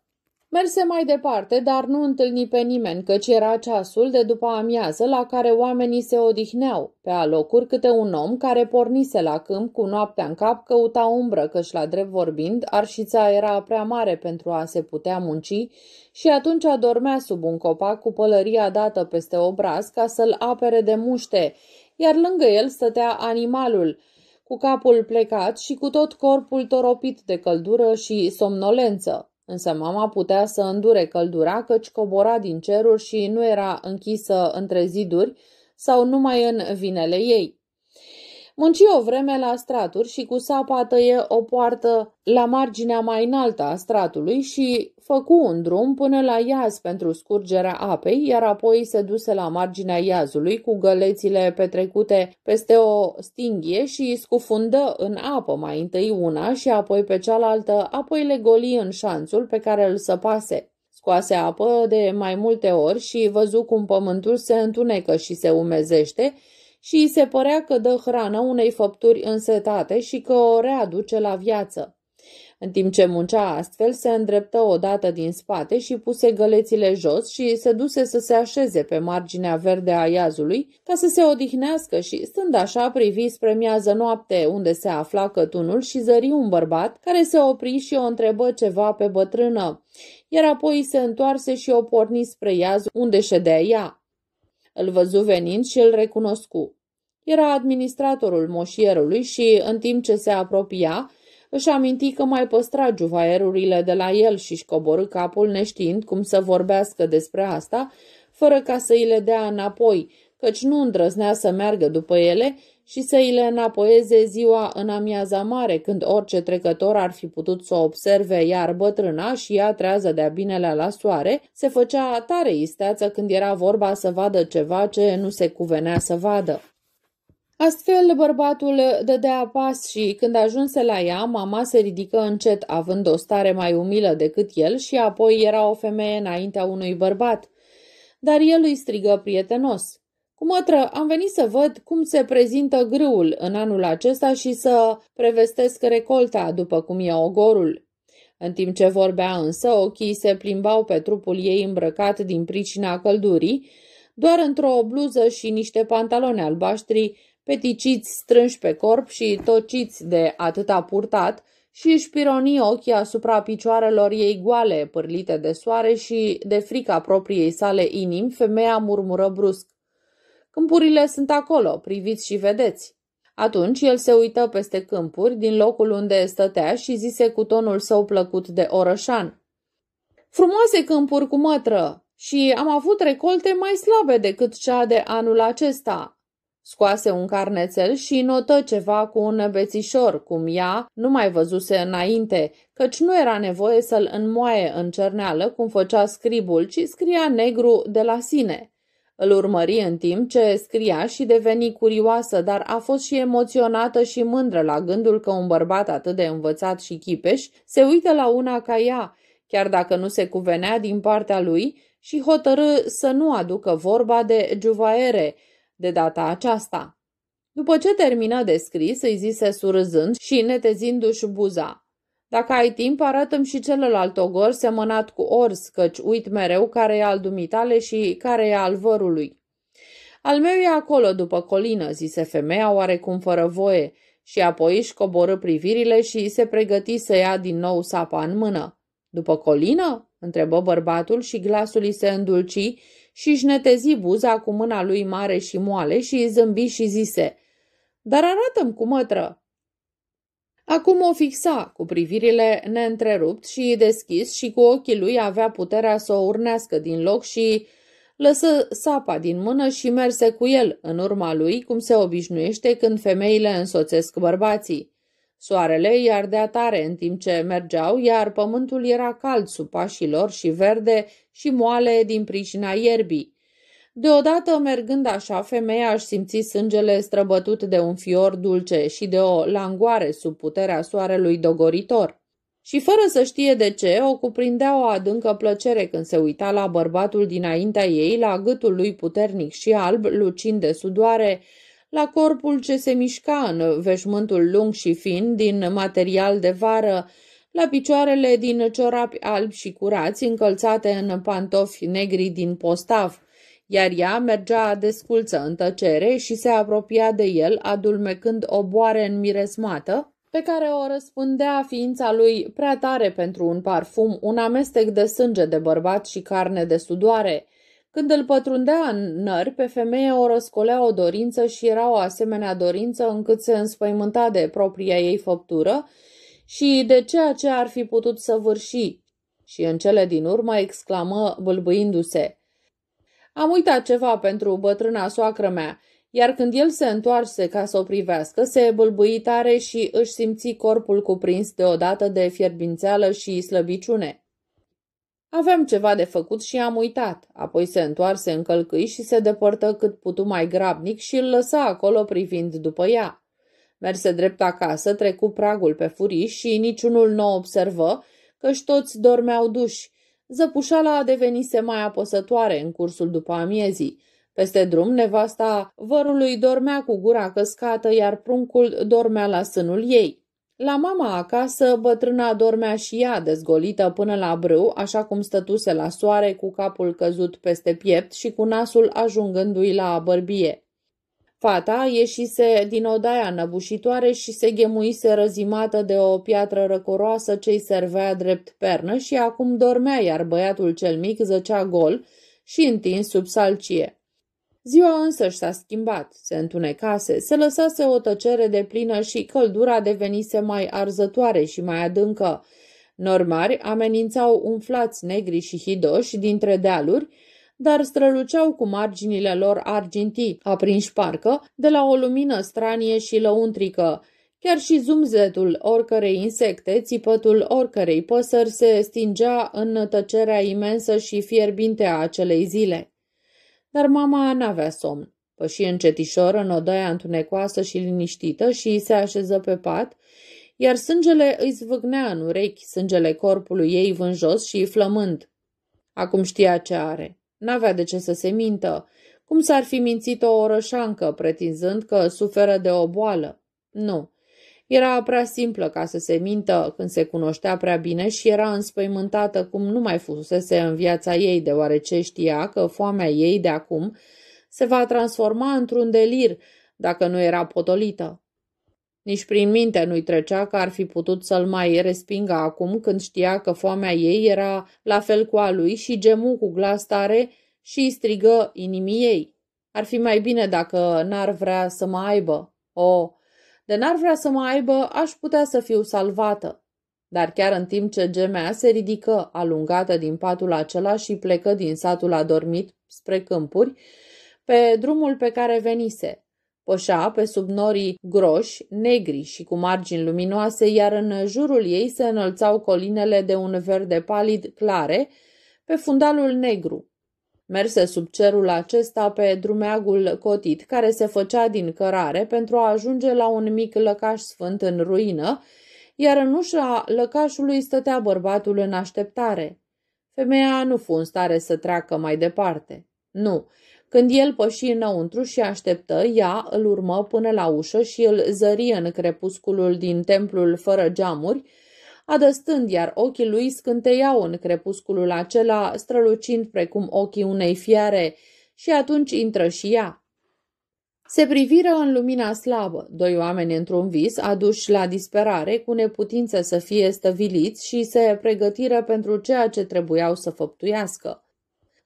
[SPEAKER 1] Merse mai departe, dar nu întâlni pe nimeni, căci era ceasul de după amiază la care oamenii se odihneau. Pe alocuri câte un om care pornise la câmp cu noaptea în cap căuta umbră, căci la drept vorbind, arșița era prea mare pentru a se putea munci și atunci adormea sub un copac cu pălăria dată peste obraz ca să-l apere de muște, iar lângă el stătea animalul, cu capul plecat și cu tot corpul toropit de căldură și somnolență. Însă mama putea să îndure căldura căci cobora din ceruri și nu era închisă între ziduri sau numai în vinele ei. Munci o vreme la straturi și cu sapa tăie o poartă la marginea mai înaltă a stratului și făcu un drum până la iaz pentru scurgerea apei, iar apoi se duse la marginea iazului cu gălețile petrecute peste o stinghie și scufundă în apă mai întâi una și apoi pe cealaltă, apoi le goli în șanțul pe care îl săpase. Scoase apă de mai multe ori și văzu cum pământul se întunecă și se umezește și îi se părea că dă hrană unei făpturi însetate și că o readuce la viață. În timp ce muncea astfel, se îndreptă odată din spate și puse gălețile jos și se duse să se așeze pe marginea verde a iazului ca să se odihnească și, stând așa, privi spre miază noapte unde se afla cătunul și zări un bărbat care se opri și o întrebă ceva pe bătrână, iar apoi se întoarse și o porni spre iaz unde ședea ea. Îl văzu venind și îl recunoscu. Era administratorul moșierului și, în timp ce se apropia, își aminti că mai păstra juvaierurile de la el și-și coborâ capul neștiind cum să vorbească despre asta, fără ca să îi le dea înapoi, căci nu îndrăznea să meargă după ele și să îi le înapoieze ziua în amiaza mare, când orice trecător ar fi putut să o observe, iar bătrâna și ea trează de-a binelea la soare, se făcea tare isteață când era vorba să vadă ceva ce nu se cuvenea să vadă. Astfel, bărbatul dădea pas și, când ajunse la ea, mama se ridică încet, având o stare mai umilă decât el și apoi era o femeie înaintea unui bărbat. Dar el îi strigă prietenos. Cu mătră, am venit să văd cum se prezintă grâul în anul acesta și să prevestesc recolta după cum e ogorul. În timp ce vorbea însă, ochii se plimbau pe trupul ei îmbrăcat din pricina căldurii, doar într-o bluză și niște pantaloni albaștri, peticiți strânși pe corp și tociți de atâta purtat, și își pironi ochii asupra picioarelor ei goale, pârlite de soare și de frica propriei sale inim, femeia murmură brusc. Câmpurile sunt acolo, priviți și vedeți. Atunci el se uită peste câmpuri, din locul unde stătea și zise cu tonul său plăcut de orășan. Frumoase câmpuri cu mătră și am avut recolte mai slabe decât cea de anul acesta. Scoase un carnețel și notă ceva cu un bețișor, cum ea nu mai văzuse înainte, căci nu era nevoie să-l înmoaie în cerneală cum făcea scribul, ci scria negru de la sine. Îl urmări în timp ce scria și deveni curioasă, dar a fost și emoționată și mândră la gândul că un bărbat atât de învățat și chipeș se uită la una ca ea, chiar dacă nu se cuvenea din partea lui, și hotărâ să nu aducă vorba de Juvaere de data aceasta. După ce termină de scris, îi zise surâzând și netezindu-și buza. Dacă ai timp, arătăm și celălalt ogor semănat cu ors, căci uit mereu care e al dumitale și care e al vărului. Al meu e acolo, după colină, zise femeia oarecum fără voie, și apoi își coboră privirile și se pregăti să ia din nou sapa în mână. După colină? întrebă bărbatul și glasul îi se îndulci și își netezi buza cu mâna lui mare și moale și zâmbi și zise, Dar arată-mi cu mătră! Acum o fixa cu privirile neîntrerupt și deschis și cu ochii lui avea puterea să o urnească din loc și lăsă sapa din mână și merse cu el în urma lui, cum se obișnuiește când femeile însoțesc bărbații. Soarele îi ardea tare în timp ce mergeau, iar pământul era cald sub pașii lor și verde și moale din pricina ierbii. Deodată, mergând așa, femeia aș simți sângele străbătut de un fior dulce și de o langoare sub puterea soarelui dogoritor. Și fără să știe de ce, o cuprindea o adâncă plăcere când se uita la bărbatul dinaintea ei, la gâtul lui puternic și alb, lucind de sudoare, la corpul ce se mișca în veșmântul lung și fin din material de vară, la picioarele din ciorapi albi și curați încălțate în pantofi negri din postav iar ea mergea desculță în tăcere și se apropia de el, adulmecând o boare înmiresmată, pe care o răspundea ființa lui prea tare pentru un parfum, un amestec de sânge de bărbat și carne de sudoare. Când îl pătrundea în nări, pe femeie o răscolea o dorință și era o asemenea dorință încât se înspăimânta de propria ei făptură și de ceea ce ar fi putut să vârși. Și în cele din urmă exclamă, bâlbâindu-se – am uitat ceva pentru bătrâna soacră mea, iar când el se întoarse ca să o privească, se bâlbâi tare și își simți corpul cuprins deodată de fierbințeală și slăbiciune. Avem ceva de făcut și am uitat, apoi se întoarse în călcâi și se depărtă cât putu mai grabnic și îl lăsa acolo privind după ea. Merse drept acasă, trecu pragul pe furii și niciunul nu observă, căci toți dormeau duși, Zăpușala devenise mai apăsătoare în cursul după amiezii. Peste drum, nevasta vărului dormea cu gura căscată, iar pruncul dormea la sânul ei. La mama acasă, bătrâna dormea și ea dezgolită până la brâu, așa cum stătuse la soare, cu capul căzut peste piept și cu nasul ajungându-i la bărbie. Fata ieșise din odaia năbușitoare și se ghemuise răzimată de o piatră răcoroasă ce îi servea drept pernă și acum dormea, iar băiatul cel mic zăcea gol și întins sub salcie. Ziua însă și s-a schimbat, se întunecase, se lăsase o tăcere de plină și căldura devenise mai arzătoare și mai adâncă. Normari amenințau umflați negri și hidoși dintre dealuri, dar străluceau cu marginile lor argintii, aprinși parcă, de la o lumină stranie și lăuntrică. Chiar și zumzetul oricărei insecte, țipătul oricărei păsări se stingea în tăcerea imensă și fierbinte a acelei zile. Dar mama n-avea somn. Păși încetișor în odaia întunecoasă și liniștită și se așeză pe pat, iar sângele îi zvâgnea în urechi, sângele corpului ei vânjos și flămând. Acum știa ce are. N-avea de ce să se mintă, cum s-ar fi mințit o orășancă, pretinzând că suferă de o boală. Nu. Era prea simplă ca să se mintă când se cunoștea prea bine și era înspăimântată cum nu mai fusese în viața ei, deoarece știa că foamea ei de acum se va transforma într-un delir dacă nu era potolită. Nici prin minte nu-i trecea că ar fi putut să-l mai respingă acum când știa că foamea ei era la fel cu a lui și gemu cu glas tare și îi strigă inimii ei. Ar fi mai bine dacă n-ar vrea să mă aibă. O, oh, de n-ar vrea să mă aibă, aș putea să fiu salvată. Dar chiar în timp ce gemea se ridică, alungată din patul acela și plecă din satul adormit spre câmpuri, pe drumul pe care venise, Pășa pe sub norii groși, negri și cu margini luminoase, iar în jurul ei se înălțau colinele de un verde palid clare, pe fundalul negru. Merse sub cerul acesta pe drumeagul cotit, care se făcea din cărare pentru a ajunge la un mic lăcaș sfânt în ruină, iar în ușa lăcașului stătea bărbatul în așteptare. Femeia nu fu în stare să treacă mai departe. Nu, când el păși înăuntru și așteptă, ea îl urmă până la ușă și îl zări în crepusculul din templul fără geamuri, adăstând iar ochii lui scânteiau în crepusculul acela, strălucind precum ochii unei fiare, și atunci intră și ea. Se priviră în lumina slabă, doi oameni într-un vis, aduși la disperare, cu neputință să fie stăviliți și se pregătiră pentru ceea ce trebuiau să făptuiască.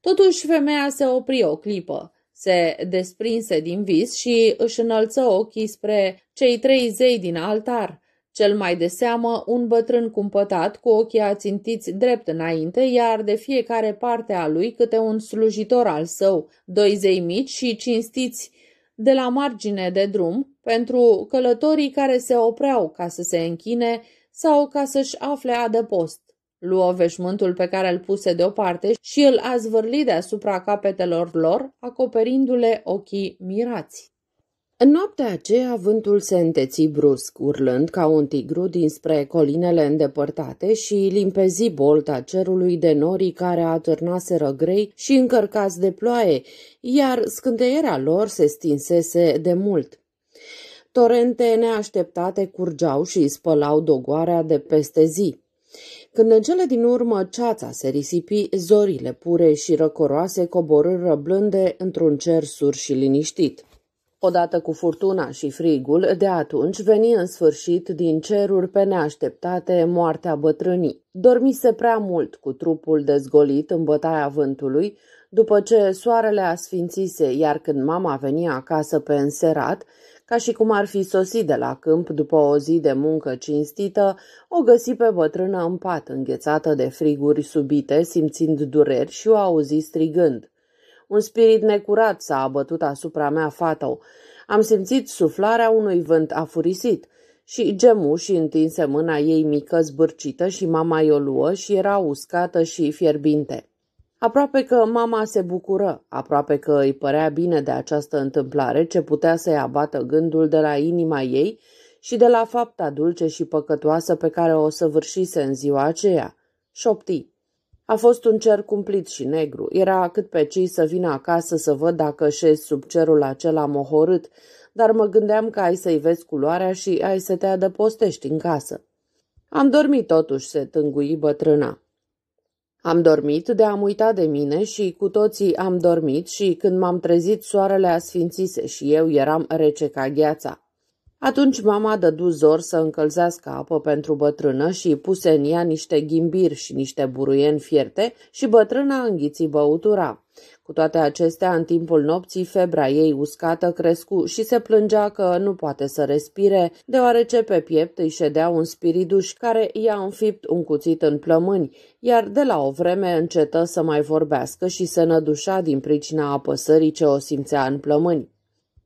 [SPEAKER 1] Totuși, femeia se opri o clipă, se desprinse din vis și își înălță ochii spre cei trei zei din altar. Cel mai de seamă, un bătrân cumpătat cu ochii ațintiți drept înainte, iar de fiecare parte a lui câte un slujitor al său, doi zei mici și cinstiți de la margine de drum, pentru călătorii care se opreau ca să se închine sau ca să-și afle adăpost. Luă veșmântul pe care îl puse deoparte și îl a zvârlit deasupra capetelor lor, acoperindu-le ochii mirați. În noaptea aceea, vântul se înteți brusc, urlând ca un tigru dinspre colinele îndepărtate și limpezi bolta cerului de norii care atârnaseră grei și încărcați de ploaie, iar scânteierea lor se stinsese de mult. Torente neașteptate curgeau și spălau dogoarea de peste zi. Când în cele din urmă ceața se risipi, zorile pure și răcoroase coborâră blânde într-un cer sur și liniștit. Odată cu furtuna și frigul, de atunci veni în sfârșit din ceruri pe neașteptate moartea bătrânii. Dormise prea mult cu trupul dezgolit în bătaia vântului, după ce soarele asfințise, iar când mama venia acasă pe înserat, ca și cum ar fi sosit de la câmp după o zi de muncă cinstită, o găsi pe bătrână în pat, înghețată de friguri subite, simțind dureri și o auzi strigând. Un spirit necurat s-a abătut asupra mea, fată. Am simțit suflarea unui vânt afurisit și gemu și întinse mâna ei mică zbârcită și mama i-o luă și era uscată și fierbinte. Aproape că mama se bucură, aproape că îi părea bine de această întâmplare ce putea să-i abată gândul de la inima ei și de la fapta dulce și păcătoasă pe care o săvârșise în ziua aceea. Șopti. A fost un cer cumplit și negru. Era cât pe cei să vină acasă să văd dacă șezi sub cerul acela mohorât, dar mă gândeam că ai să-i vezi culoarea și ai să te adăpostești în casă. Am dormit totuși, se tângui bătrâna. Am dormit de am uitat de mine și cu toții am dormit și când m-am trezit soarele asfințise și eu eram rece ca gheața. Atunci mama dădu zor să încălzească apă pentru bătrână și puse în ea niște ghimbiri și niște buruieni fierte și bătrâna înghiți băutura. Cu toate acestea, în timpul nopții, febra ei uscată crescu și se plângea că nu poate să respire, deoarece pe piept îi ședea un spiriduș care i-a înfipt un cuțit în plămâni, iar de la o vreme încetă să mai vorbească și se nădușa din pricina apăsării ce o simțea în plămâni.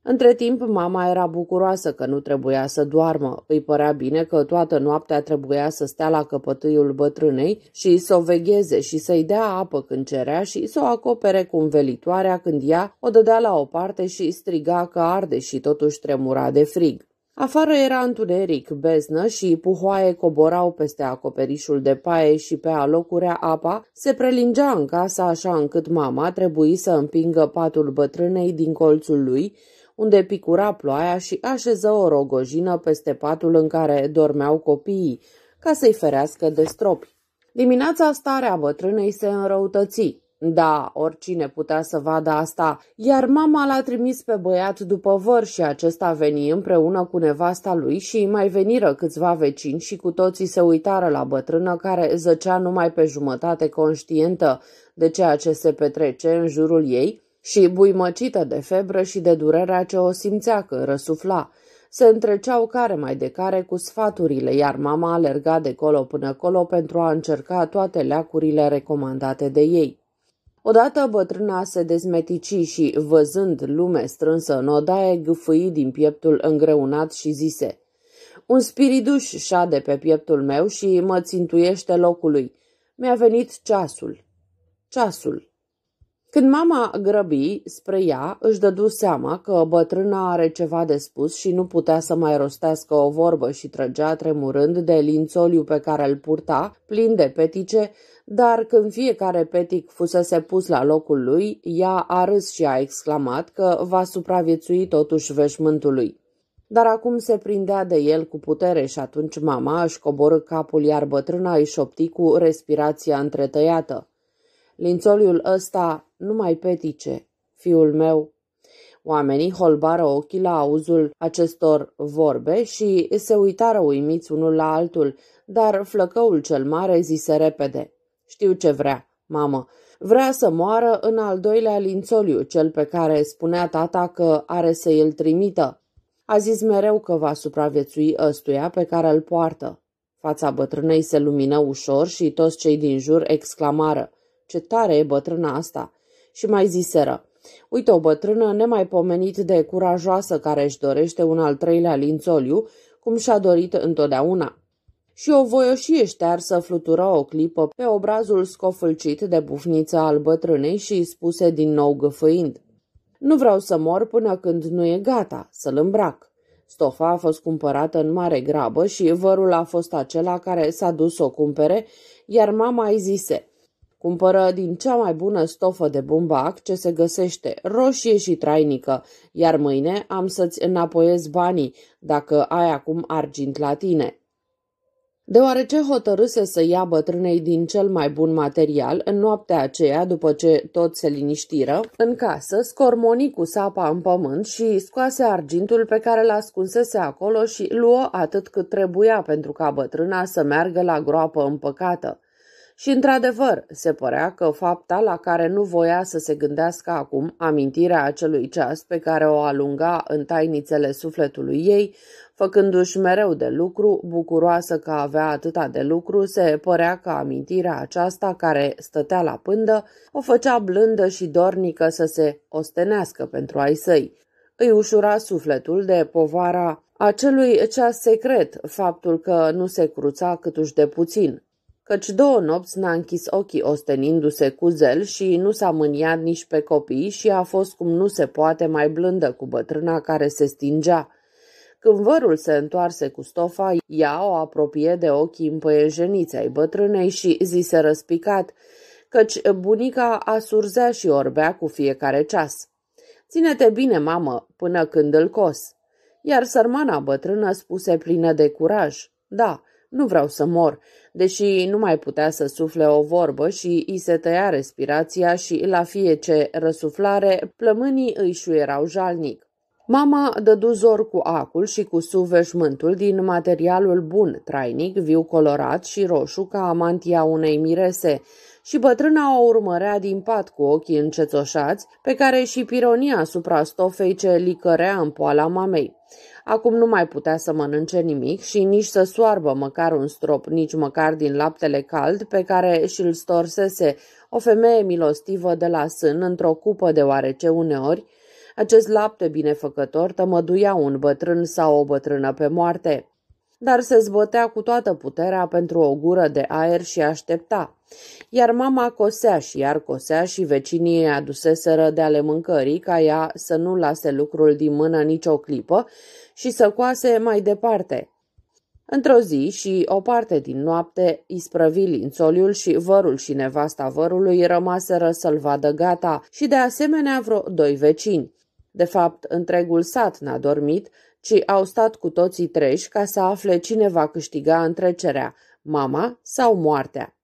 [SPEAKER 1] Între timp, mama era bucuroasă că nu trebuia să doarmă. Îi părea bine că toată noaptea trebuia să stea la căpătâiul bătrânei și să o vegheze și să-i dea apă când cerea și să o acopere cu învelitoarea când ea o dădea la o parte și striga că arde și totuși tremura de frig. Afară era întuneric, beznă și puhoaie coborau peste acoperișul de paie și pe alocurea apa se prelingea în casa așa încât mama trebuie să împingă patul bătrânei din colțul lui unde picura ploaia și așeză o rogojină peste patul în care dormeau copiii, ca să-i ferească de stropi. Dimineața starea bătrânei se înrăutăți. Da, oricine putea să vadă asta, iar mama l-a trimis pe băiat după văr și acesta veni împreună cu nevasta lui și mai veniră câțiva vecini și cu toții se uitară la bătrână care zăcea numai pe jumătate conștientă de ceea ce se petrece în jurul ei, și buimăcită de febră și de durerea ce o simțea când răsufla. Se întreceau care mai de care cu sfaturile, iar mama alerga de colo până colo pentru a încerca toate leacurile recomandate de ei. Odată bătrâna se dezmetici și, văzând lume strânsă în odaie, gâfâi din pieptul îngreunat și zise Un spiriduș șade pe pieptul meu și mă țintuiește locului. Mi-a venit ceasul. Ceasul. Când mama grăbi spre ea, își dădu seama că bătrâna are ceva de spus și nu putea să mai rostească o vorbă și trăgea tremurând de lințoliu pe care îl purta, plin de petice, dar când fiecare petic fusese pus la locul lui, ea a râs și a exclamat că va supraviețui totuși veșmântului. Dar acum se prindea de el cu putere și atunci mama își coborâ capul, iar bătrâna îi șopti cu respirația întretăiată. Lințoliul ăsta numai petice, fiul meu. Oamenii holbară ochii la auzul acestor vorbe și se uitară uimiți unul la altul, dar flăcăul cel mare zise repede. Știu ce vrea, mamă. Vrea să moară în al doilea lințoliu, cel pe care spunea tata că are să îl trimită. A zis mereu că va supraviețui ăstuia pe care îl poartă. Fața bătrânei se lumină ușor și toți cei din jur exclamară. Ce tare e bătrâna asta! și mai ziseră Uite o bătrână nemaipomenit de curajoasă care își dorește un al treilea lințoliu, cum și-a dorit întotdeauna. Și o voioșie ștearsă flutură o clipă pe obrazul scofâlcit de bufniță al bătrânei și spuse din nou găfăind. Nu vreau să mor până când nu e gata, să-l îmbrac. Stofa a fost cumpărată în mare grabă și vărul a fost acela care s-a dus o cumpere, iar mama îi zise – Cumpără din cea mai bună stofă de bumbac ce se găsește, roșie și trainică, iar mâine am să-ți înapoiez banii, dacă ai acum argint la tine. Deoarece hotărâse să ia bătrânei din cel mai bun material, în noaptea aceea, după ce tot se liniștiră, în casă, scormoni cu sapa în pământ și scoase argintul pe care l-ascunsese acolo și luă atât cât trebuia pentru ca bătrâna să meargă la groapă împăcată. Și, într-adevăr, se părea că fapta la care nu voia să se gândească acum, amintirea acelui ceas pe care o alunga în tainițele sufletului ei, făcându-și mereu de lucru, bucuroasă că avea atâta de lucru, se părea că amintirea aceasta care stătea la pândă o făcea blândă și dornică să se ostenească pentru ai săi. Îi ușura sufletul de povara acelui ceas secret, faptul că nu se cruța câtuși de puțin, căci două nopți n-a închis ochii ostenindu-se cu zel și nu s-a mâniat nici pe copii și a fost cum nu se poate mai blândă cu bătrâna care se stingea. Când vărul se întoarse cu stofa, ea o apropie de ochii împăiejeniți ai bătrânei și zise răspicat, căci bunica asurzea și orbea cu fiecare ceas. Ține-te bine, mamă, până când îl cos. Iar sărmana bătrână spuse plină de curaj, da, nu vreau să mor, deși nu mai putea să sufle o vorbă și i se tăia respirația și la fie ce răsuflare, plămânii îi șuierau jalnic. Mama dădu zor cu acul și cu suveșmântul din materialul bun, trainic, viu colorat și roșu ca amantia unei mirese, și bătrâna o urmărea din pat cu ochii încețoșați, pe care și pironia asupra stofei ce licărea în poala mamei. Acum nu mai putea să mănânce nimic și nici să soarbă măcar un strop, nici măcar din laptele cald pe care și-l storsese o femeie milostivă de la sân într-o cupă deoarece uneori acest lapte binefăcător tămăduia un bătrân sau o bătrână pe moarte dar se zbătea cu toată puterea pentru o gură de aer și aștepta. Iar mama cosea și iar cosea și vecinii ei aduseseră de ale mâncării ca ea să nu lase lucrul din mână nicio clipă și să coase mai departe. Într-o zi și o parte din noapte, isprăvi lințoliul și vărul și nevasta vărului rămaseră să-l vadă gata și de asemenea vreo doi vecini. De fapt, întregul sat n-a dormit, ci au stat cu toții treși ca să afle cine va câștiga întrecerea, mama sau moartea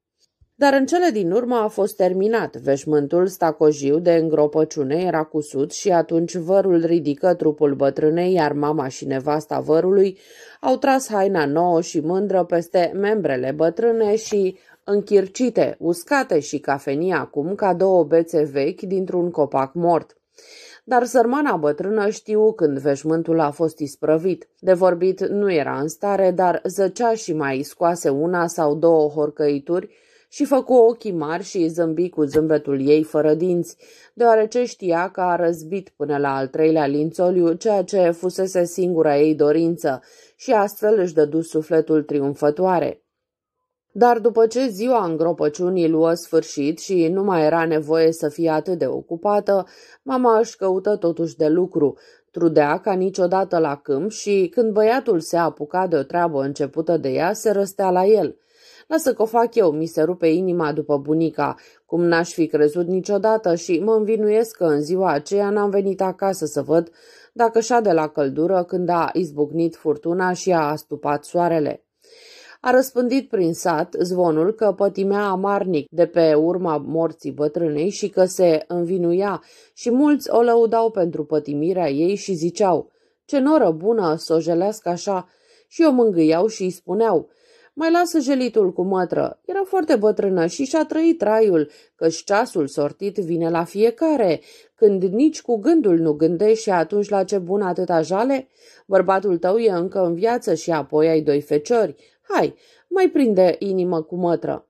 [SPEAKER 1] dar în cele din urmă a fost terminat. Veșmântul stacojiu de îngropăciune era cusut și atunci vărul ridică trupul bătrânei, iar mama și nevasta vărului au tras haina nouă și mândră peste membrele bătrâne și închircite, uscate și cafenii acum ca două bețe vechi dintr-un copac mort dar sărmana bătrână știu când veșmântul a fost isprăvit. De vorbit nu era în stare, dar zăcea și mai scoase una sau două horcăituri și făcu ochii mari și zâmbi cu zâmbetul ei fără dinți, deoarece știa că a răzbit până la al treilea lințoliu ceea ce fusese singura ei dorință și astfel își dădu sufletul triumfătoare. Dar după ce ziua îngropăciunii luă sfârșit și nu mai era nevoie să fie atât de ocupată, mama își căută totuși de lucru, trudea ca niciodată la câmp și, când băiatul se apuca de o treabă începută de ea, se răstea la el – Lasă că o fac eu, mi se rupe inima după bunica, cum n-aș fi crezut niciodată și mă învinuiesc că în ziua aceea n-am venit acasă să văd dacă șa de la căldură când a izbucnit furtuna și a astupat soarele. A răspândit prin sat zvonul că pătimea amarnic de pe urma morții bătrânei și că se învinuia și mulți o lăudau pentru pătimirea ei și ziceau ce noră bună să o jelească așa și o mângâiau și îi spuneau – mai lasă jelitul cu mătră. Era foarte bătrână și și-a trăit raiul, căci ceasul sortit vine la fiecare, când nici cu gândul nu gândești și atunci la ce bun atâta jale? Bărbatul tău e încă în viață și apoi ai doi feciori. Hai, mai prinde inimă cu mătră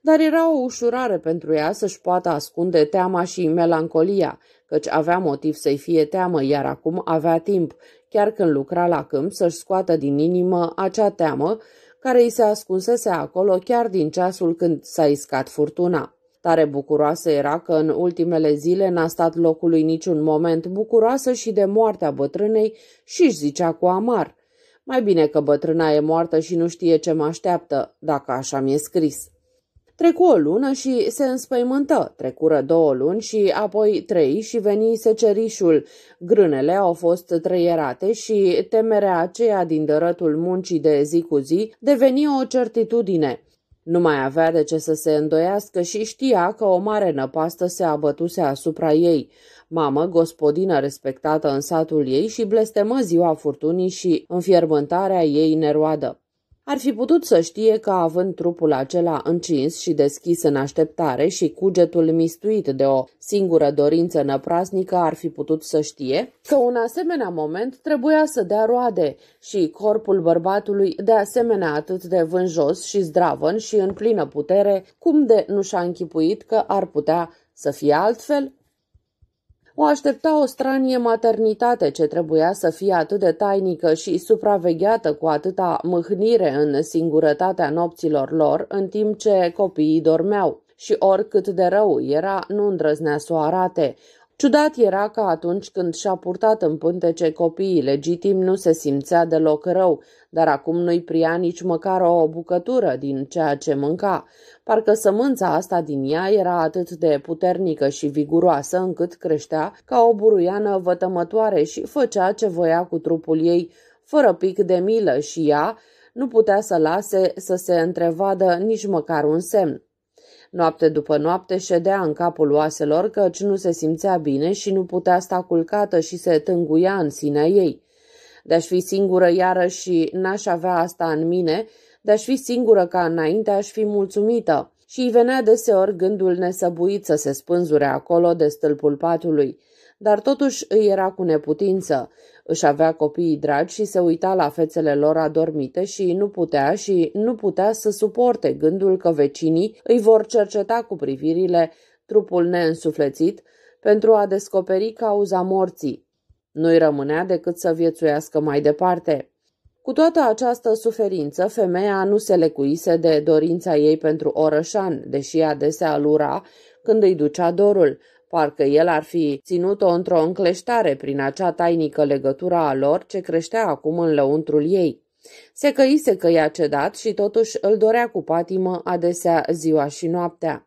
[SPEAKER 1] dar era o ușurare pentru ea să-și poată ascunde teama și melancolia, căci avea motiv să-i fie teamă, iar acum avea timp, chiar când lucra la câmp, să-și scoată din inimă acea teamă care îi se ascunsese acolo chiar din ceasul când s-a iscat furtuna. Tare bucuroasă era că în ultimele zile n-a stat locului niciun moment, bucuroasă și de moartea bătrânei și își zicea cu amar. Mai bine că bătrâna e moartă și nu știe ce mă așteaptă, dacă așa mi-e scris. Trecu o lună și se înspăimântă, trecură două luni și apoi trei și veni secerișul. Grânele au fost trăierate și temerea aceea din dărătul muncii de zi cu zi deveni o certitudine. Nu mai avea de ce să se îndoiască și știa că o mare năpastă se abătuse asupra ei. Mamă, gospodină respectată în satul ei și blestemă ziua furtunii și înfierbântarea ei neroadă. Ar fi putut să știe că, având trupul acela încins și deschis în așteptare și cugetul mistuit de o singură dorință năprasnică, ar fi putut să știe că un asemenea moment trebuia să dea roade și corpul bărbatului, de asemenea atât de vânjos și zdravăn și în plină putere, cum de nu și-a închipuit că ar putea să fie altfel, o aștepta o stranie maternitate ce trebuia să fie atât de tainică și supravegheată cu atâta mâhnire în singurătatea nopților lor, în timp ce copiii dormeau. Și oricât de rău era, nu îndrăznea să o arate. Ciudat era că atunci când și-a purtat în pântece copiii legitim nu se simțea deloc rău, dar acum nu-i pria nici măcar o bucătură din ceea ce mânca. Parcă sămânța asta din ea era atât de puternică și viguroasă încât creștea ca o buruiană vătămătoare și făcea ce voia cu trupul ei, fără pic de milă și ea nu putea să lase să se întrevadă nici măcar un semn. Noapte după noapte ședea în capul oaselor căci nu se simțea bine și nu putea sta culcată și se tânguia în sinea ei. De-aș fi singură iarăși și n-aș avea asta în mine, de-aș fi singură ca înainte, aș fi mulțumită. Și îi venea deseori gândul nesăbuit să se spânzure acolo de stâlpul patului. Dar totuși îi era cu neputință. Își avea copiii dragi și se uita la fețele lor adormite și nu putea și nu putea să suporte gândul că vecinii îi vor cerceta cu privirile trupul neînsuflețit pentru a descoperi cauza morții. Nu-i rămânea decât să viețuiască mai departe. Cu toată această suferință, femeia nu se lecuise de dorința ei pentru orășan, deși adesea ura când îi ducea dorul, parcă el ar fi ținut-o într-o încleștare prin acea tainică legătură a lor ce creștea acum în lăuntrul ei. Se căise că i-a cedat și totuși îl dorea cu patimă adesea ziua și noaptea.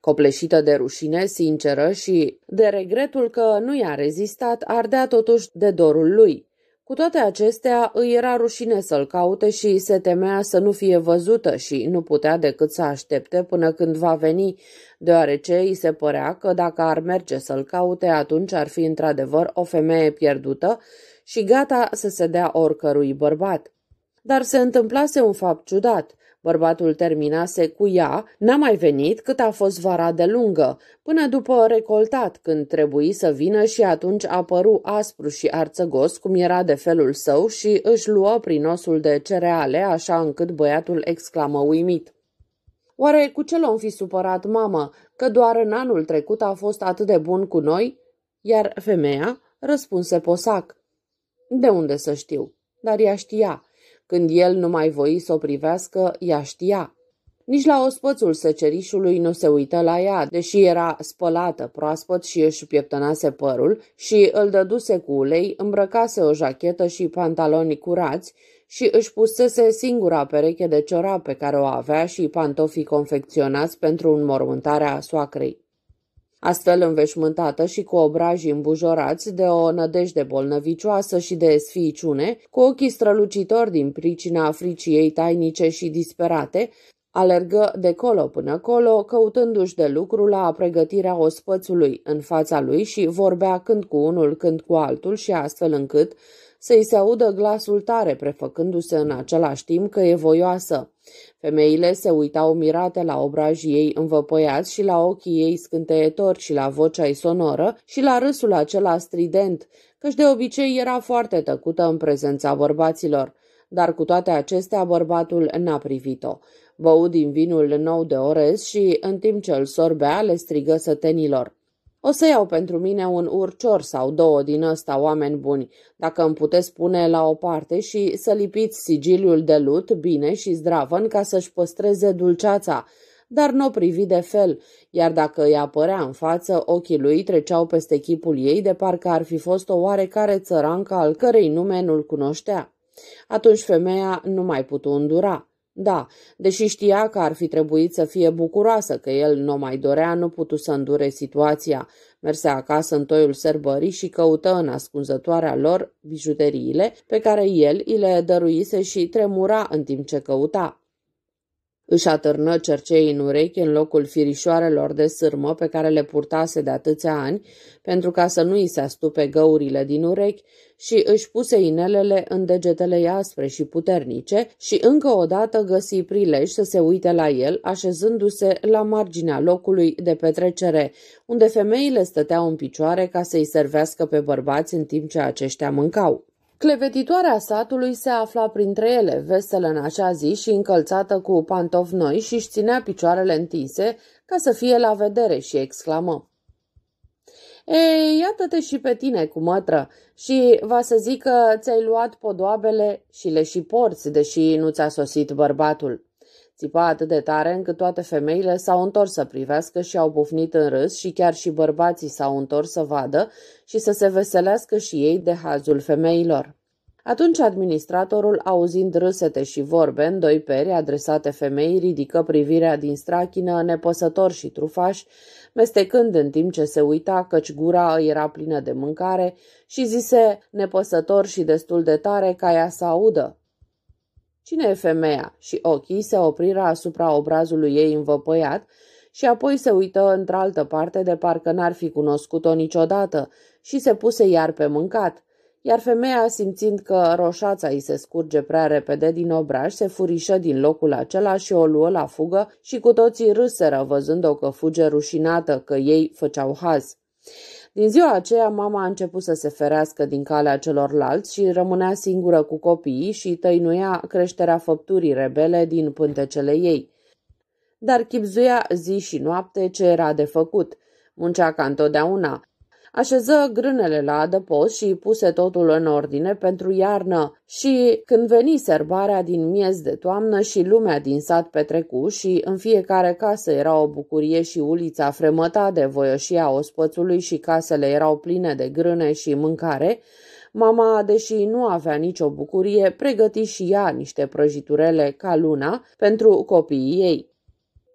[SPEAKER 1] Copleșită de rușine sinceră și de regretul că nu i-a rezistat, ardea totuși de dorul lui. Cu toate acestea, îi era rușine să-l caute și se temea să nu fie văzută și nu putea decât să aștepte până când va veni, deoarece îi se părea că dacă ar merge să-l caute, atunci ar fi într-adevăr o femeie pierdută și gata să se dea oricărui bărbat. Dar se întâmplase un fapt ciudat. Bărbatul terminase cu ea, n-a mai venit cât a fost vara de lungă, până după recoltat, când trebuie să vină și atunci apăru aspru și arțăgos cum era de felul său și își luă prin osul de cereale, așa încât băiatul exclamă uimit. Oare cu ce l am fi supărat mamă, că doar în anul trecut a fost atât de bun cu noi? Iar femeia răspunse posac. De unde să știu? Dar ea știa. Când el nu mai voi să o privească, ea știa. Nici la ospățul secerișului nu se uită la ea, deși era spălată proaspăt și își pieptănase părul și îl dăduse cu ulei, îmbrăcase o jachetă și pantaloni curați și își pusese singura pereche de ciorap pe care o avea și pantofii confecționați pentru înmormântarea soacrei. Astfel înveșmântată și cu obrajii îmbujorați de o nădejde bolnăvicioasă și de sfiiciune, cu ochii strălucitori din pricina fricii ei tainice și disperate, alergă de colo până colo, căutându-și de lucru la pregătirea ospățului în fața lui și vorbea când cu unul, când cu altul și astfel încât să-i se audă glasul tare, prefăcându-se în același timp că e voioasă. Femeile se uitau mirate la obrajii ei învăpăiați și la ochii ei scânteietori și la vocea ei sonoră și la râsul acela strident, căci de obicei era foarte tăcută în prezența bărbaților. Dar cu toate acestea, bărbatul n-a privit-o. Băut din vinul nou de orez și, în timp ce îl sorbea, le strigă sătenilor. O să iau pentru mine un urcior sau două din ăsta oameni buni, dacă îmi puteți pune la o parte și să lipiți sigiliul de lut bine și zdravăn ca să-și păstreze dulceața, dar nu o privi de fel, iar dacă îi apărea în față, ochii lui treceau peste chipul ei de parcă ar fi fost o oarecare țărancă al cărei nume nu-l cunoștea. Atunci femeia nu mai putu îndura. Da, deși știa că ar fi trebuit să fie bucuroasă că el nu mai dorea, nu putu să îndure situația. Merse acasă în toiul sărbării și căută în ascunzătoarea lor bijuteriile pe care el îi le dăruise și tremura în timp ce căuta. Își atârnă cercei în urechi în locul firișoarelor de sârmă pe care le purtase de atâția ani, pentru ca să nu îi se astupe găurile din urechi și își puse inelele în degetele iaspre și puternice și încă o dată găsi prilej să se uite la el, așezându-se la marginea locului de petrecere, unde femeile stăteau în picioare ca să-i servească pe bărbați în timp ce aceștia mâncau. Clevetitoarea satului se afla printre ele, veselă în acea zi și încălțată cu pantofi noi și își ținea picioarele întinse ca să fie la vedere și exclamă. Ei, iată-te și pe tine cu mătră și va să zic că ți-ai luat podoabele și le și porți, deși nu ți-a sosit bărbatul. Țipa atât de tare încât toate femeile s-au întors să privească și au bufnit în râs și chiar și bărbații s-au întors să vadă și să se veselească și ei de hazul femeilor. Atunci administratorul, auzind râsete și vorbe în doi peri adresate femeii, ridică privirea din strachină, nepăsător și trufaș mestecând în timp ce se uita, căci gura era plină de mâncare și zise nepăsător și destul de tare ca ea să audă. Cine e femeia? Și ochii se opriră asupra obrazului ei învăpăiat și apoi se uită într-altă parte de parcă n-ar fi cunoscut-o niciodată și se puse iar pe mâncat iar femeia, simțind că roșața îi se scurge prea repede din obraj, se furișă din locul acela și o luă la fugă și cu toții râseră, văzând-o că fuge rușinată, că ei făceau haz. Din ziua aceea, mama a început să se ferească din calea celorlalți și rămânea singură cu copiii și tăinuia creșterea făpturii rebele din pântecele ei. Dar chipzuia zi și noapte ce era de făcut. Muncea ca întotdeauna, Așeză grânele la adăpost și puse totul în ordine pentru iarnă și când veni serbarea din miez de toamnă și lumea din sat petrecu și în fiecare casă era o bucurie și ulița fremăta de voioșia ospățului și casele erau pline de grâne și mâncare, Mama, deși nu avea nicio bucurie, pregăti și ea niște prăjiturele ca luna pentru copiii ei.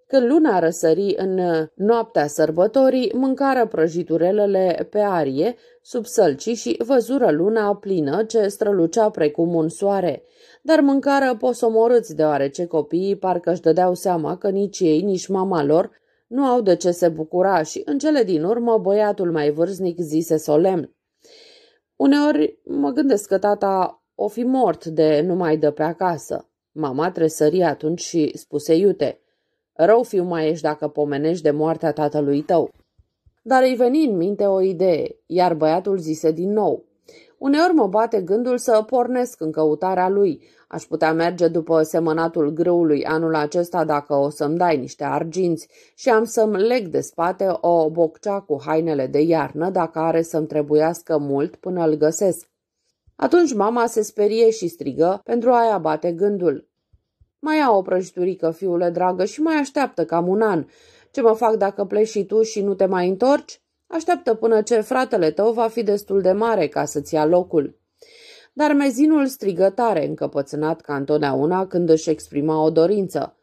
[SPEAKER 1] Când luna răsări în uh, noaptea sărbătorii, mâncară prăjiturelele pe arie, sub sălcii și văzură luna plină ce strălucea precum un soare. Dar mâncară posomorâți deoarece copiii parcă își dădeau seama că nici ei, nici mama lor nu au de ce se bucura și în cele din urmă băiatul mai vârstnic zise solemn. Uneori mă gândesc că tata o fi mort de numai de pe acasă. Mama tresări atunci și spuse iute – Rău fiu mai ești dacă pomenești de moartea tatălui tău. Dar îi veni în minte o idee, iar băiatul zise din nou. Uneori mă bate gândul să pornesc în căutarea lui. Aș putea merge după semănatul grâului anul acesta dacă o să-mi dai niște arginți și am să-mi leg de spate o boccea cu hainele de iarnă dacă are să-mi trebuiască mult până îl găsesc. Atunci mama se sperie și strigă pentru a-i abate gândul. Mai ia o prăjiturică, fiule dragă, și mai așteaptă cam un an. Ce mă fac dacă pleci și tu și nu te mai întorci? Așteaptă până ce fratele tău va fi destul de mare ca să-ți ia locul. Dar mezinul strigă tare, încăpățânat ca întotdeauna când își exprima o dorință.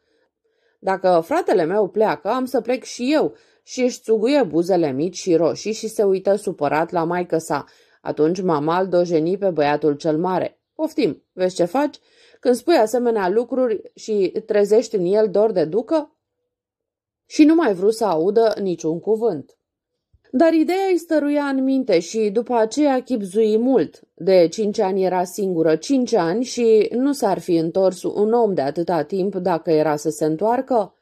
[SPEAKER 1] Dacă fratele meu pleacă, am să plec și eu și își țuguie buzele mici și roșii și se uită supărat la maică sa. Atunci mama îl dojeni pe băiatul cel mare. Poftim, vezi ce faci? Când spui asemenea lucruri și trezești în el dor de ducă? Și nu mai vrut să audă niciun cuvânt. Dar ideea îi stăruia în minte și după aceea chipzui mult. De cinci ani era singură cinci ani și nu s-ar fi întors un om de atâta timp dacă era să se întoarcă?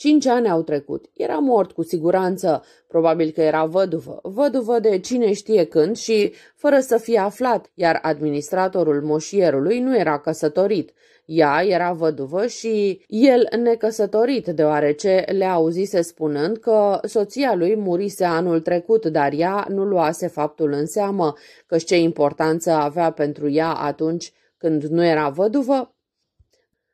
[SPEAKER 1] Cinci ani au trecut. Era mort cu siguranță, probabil că era văduvă, văduvă de cine știe când și fără să fie aflat, iar administratorul moșierului nu era căsătorit. Ea era văduvă și el necăsătorit, deoarece le auzise spunând că soția lui murise anul trecut, dar ea nu luase faptul în seamă, că ce importanță avea pentru ea atunci când nu era văduvă?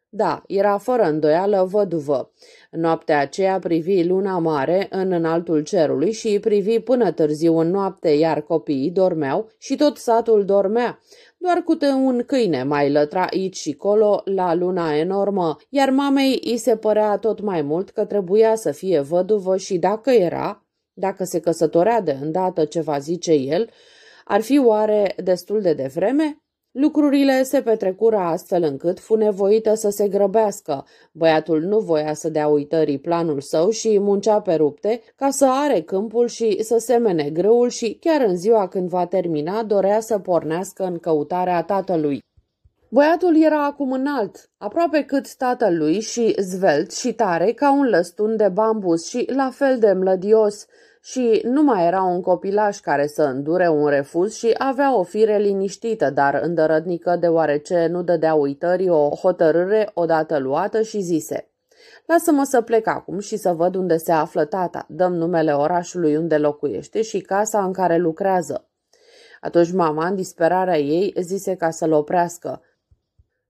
[SPEAKER 1] Da, era fără îndoială văduvă. Noaptea aceea privi luna mare în înaltul cerului și îi privi până târziu în noapte, iar copiii dormeau și tot satul dormea. Doar câte un câine mai lătra aici și colo la luna enormă, iar mamei îi se părea tot mai mult că trebuia să fie văduvă și dacă era, dacă se căsătorea de îndată ce va zice el, ar fi oare destul de devreme? Lucrurile se petrecură astfel încât fu nevoită să se grăbească. Băiatul nu voia să dea uitării planul său și muncea pe rupte ca să are câmpul și să semene grâul și chiar în ziua când va termina dorea să pornească în căutarea tatălui. Băiatul era acum înalt, aproape cât tatălui și zvelt și tare ca un lăstun de bambus și la fel de mlădios și nu mai era un copilaș care să îndure un refuz și avea o fire liniștită, dar îndărădnică deoarece nu dădea uitării o hotărâre odată luată și zise Lasă-mă să plec acum și să văd unde se află tata, dăm numele orașului unde locuiește și casa în care lucrează. Atunci mama, în disperarea ei, zise ca să-l oprească.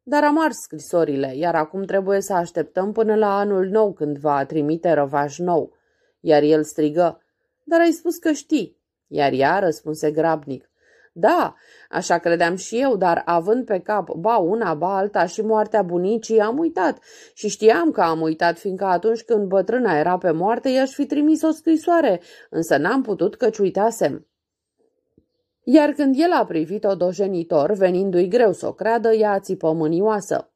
[SPEAKER 1] Dar am ars scrisorile, iar acum trebuie să așteptăm până la anul nou când va trimite răvaș nou. Iar el strigă, dar ai spus că știi. Iar ea răspunse grabnic. Da, așa credeam și eu, dar având pe cap ba una, ba alta și moartea bunicii, am uitat. Și știam că am uitat, fiindcă atunci când bătrâna era pe moarte, i-aș fi trimis o scrisoare, însă n-am putut căci uitasem. Iar când el a privit-o dojenitor, venindu-i greu să o creadă, ea țipă mânioasă.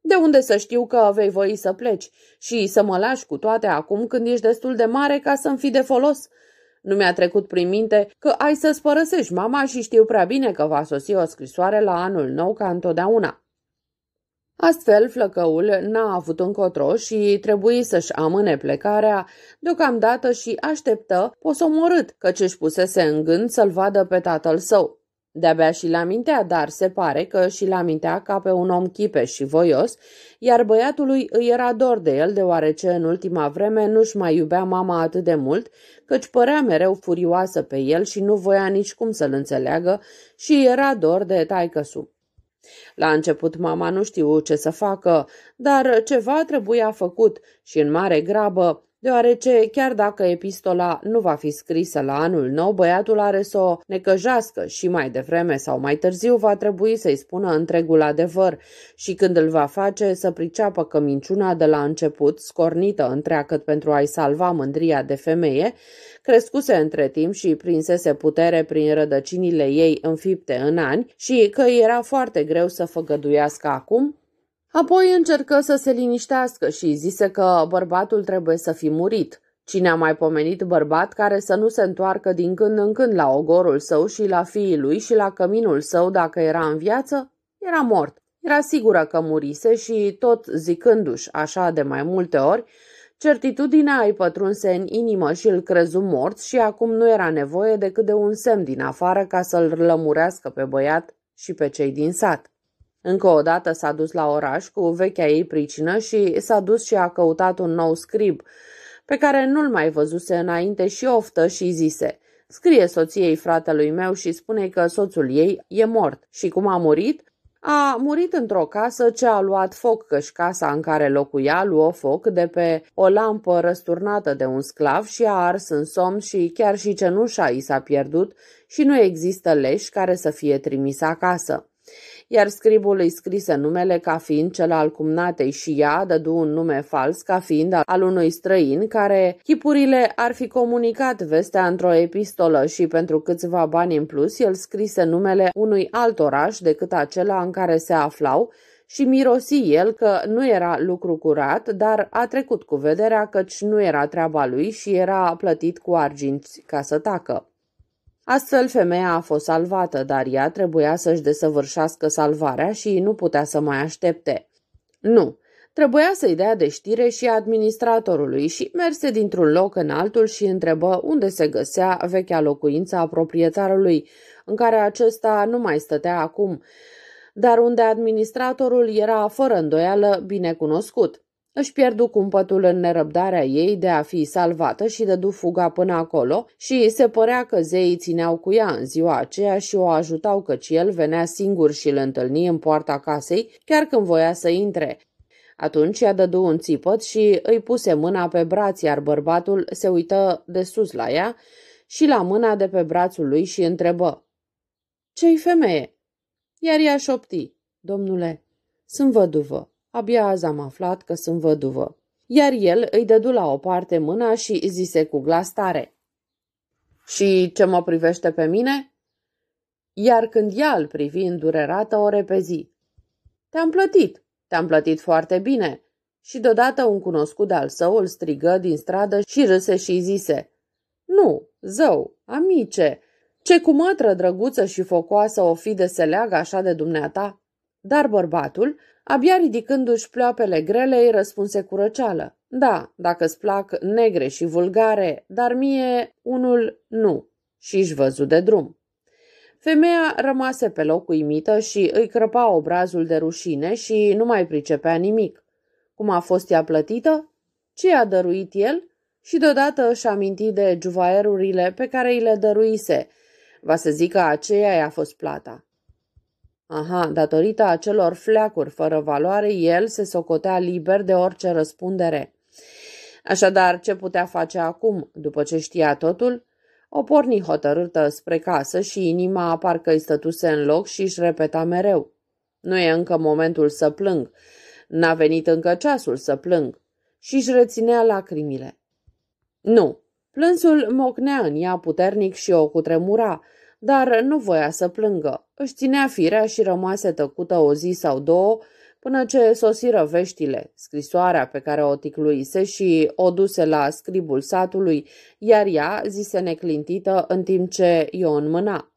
[SPEAKER 1] De unde să știu că vei voi să pleci și să mă lași cu toate acum când ești destul de mare ca să-mi fi de folos?" Nu mi-a trecut prin minte că ai să-ți părăsești mama și știu prea bine că va sosi o scrisoare la anul nou ca întotdeauna. Astfel, flăcăul n-a avut încotro și trebuie să-și amâne plecarea deocamdată și așteptă posomorât, căci își pusese în gând să-l vadă pe tatăl său. De-abia și la mintea, dar se pare că și la mintea ca pe un om chipeș și voios, iar băiatului îi era dor de el, deoarece în ultima vreme nu-și mai iubea mama atât de mult, căci părea mereu furioasă pe el și nu voia nici cum să-l înțeleagă și era dor de taicăsu. La început mama nu știu ce să facă, dar ceva trebuia făcut și în mare grabă deoarece chiar dacă epistola nu va fi scrisă la anul nou, băiatul are să o necăjească și mai devreme sau mai târziu va trebui să-i spună întregul adevăr și când îl va face să priceapă că minciuna de la început, scornită întreagăt pentru a-i salva mândria de femeie, crescuse între timp și prinsese putere prin rădăcinile ei înfipte în ani și că era foarte greu să făgăduiască acum Apoi încercă să se liniștească și zise că bărbatul trebuie să fi murit. Cine a mai pomenit bărbat care să nu se întoarcă din când în când la ogorul său și la fiii lui și la căminul său dacă era în viață, era mort. Era sigură că murise și, tot zicându-și așa de mai multe ori, certitudinea îi pătrunse în inimă și îl crezu mort și acum nu era nevoie decât de un semn din afară ca să-l lămurească pe băiat și pe cei din sat. Încă o dată s-a dus la oraș cu vechea ei pricină și s-a dus și a căutat un nou scrib, pe care nu-l mai văzuse înainte și oftă și zise – Scrie soției fratelui meu și spune că soțul ei e mort și cum a murit? A murit într-o casă ce a luat foc, căci casa în care locuia luă foc de pe o lampă răsturnată de un sclav și a ars în somn și chiar și cenușa i s-a pierdut și nu există leș care să fie trimis acasă iar scribul îi scrise numele ca fiind cel al cumnatei și ea dădu un nume fals ca fiind al unui străin care chipurile ar fi comunicat vestea într-o epistolă și pentru câțiva bani în plus el scrise numele unui alt oraș decât acela în care se aflau și mirosi el că nu era lucru curat, dar a trecut cu vederea căci nu era treaba lui și era plătit cu arginți ca să tacă. Astfel, femeia a fost salvată, dar ea trebuia să-și desăvârșească salvarea și nu putea să mai aștepte. Nu, trebuia să-i dea de știre și administratorului și merse dintr-un loc în altul și întrebă unde se găsea vechea locuință a proprietarului, în care acesta nu mai stătea acum, dar unde administratorul era fără îndoială binecunoscut. Își pierdu cumpătul în nerăbdarea ei de a fi salvată și dădu fuga până acolo și se părea că zeii țineau cu ea în ziua aceea și o ajutau căci el venea singur și îl întâlni în poarta casei chiar când voia să intre. Atunci a dădu un țipăt și îi puse mâna pe braț, iar bărbatul se uită de sus la ea și la mâna de pe brațul lui și întrebă. Ce-i femeie? Iar ea șopti. Domnule, sunt văduvă. Abia azi am aflat că sunt văduvă. Iar el îi dădu la o parte mâna și zise cu glas tare. Și ce mă privește pe mine? Iar când ea îl privi îndurerată, o repezi. Te-am plătit, te-am plătit foarte bine. Și deodată un cunoscut al său îl strigă din stradă și râse și zise. Nu, zău, amice, ce cu mătră drăguță și focoasă o fi de se leagă așa de dumneata? Dar bărbatul Abia ridicându-și ploapele grele, îi răspunse cu răceală. Da, dacă-ți plac negre și vulgare, dar mie unul nu. Și-și văzu de drum. Femeia rămase pe loc uimită și îi crăpa obrazul de rușine și nu mai pricepea nimic. Cum a fost ea plătită? Ce i-a dăruit el? Și deodată își aminti de juvaerurile pe care îi le dăruise. Va să zică aceea i-a fost plata. Aha, datorită acelor fleacuri fără valoare, el se socotea liber de orice răspundere. Așadar, ce putea face acum, după ce știa totul? O porni hotărâtă spre casă și inima parcă îi stătuse în loc și își repeta mereu. Nu e încă momentul să plâng. N-a venit încă ceasul să plâng. Și își reținea lacrimile. Nu. Plânsul mocnea în ea puternic și o cutremura, dar nu voia să plângă. Își ținea firea și rămase tăcută o zi sau două, până ce sosiră veștile, scrisoarea pe care o ticluise și o duse la scribul satului, iar ea zise neclintită în timp ce i-o înmâna.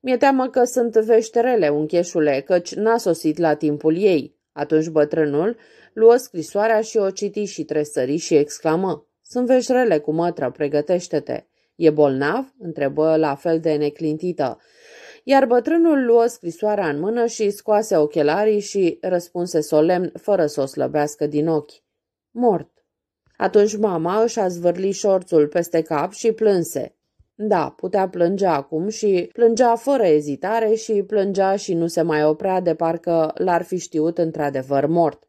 [SPEAKER 1] Mi-e teamă că sunt veșterele, uncheșule, căci n-a sosit la timpul ei. Atunci bătrânul luă scrisoarea și o citi și tresări și exclamă. Sunt veșrele cu mătră, pregătește-te. E bolnav?" întrebă la fel de neclintită. Iar bătrânul luă scrisoarea în mână și scoase ochelarii și răspunse solemn, fără să o slăbească din ochi. Mort. Atunci mama își a zvârli șorțul peste cap și plânse. Da, putea plânge acum și plângea fără ezitare și plângea și nu se mai oprea de parcă l-ar fi știut într-adevăr mort.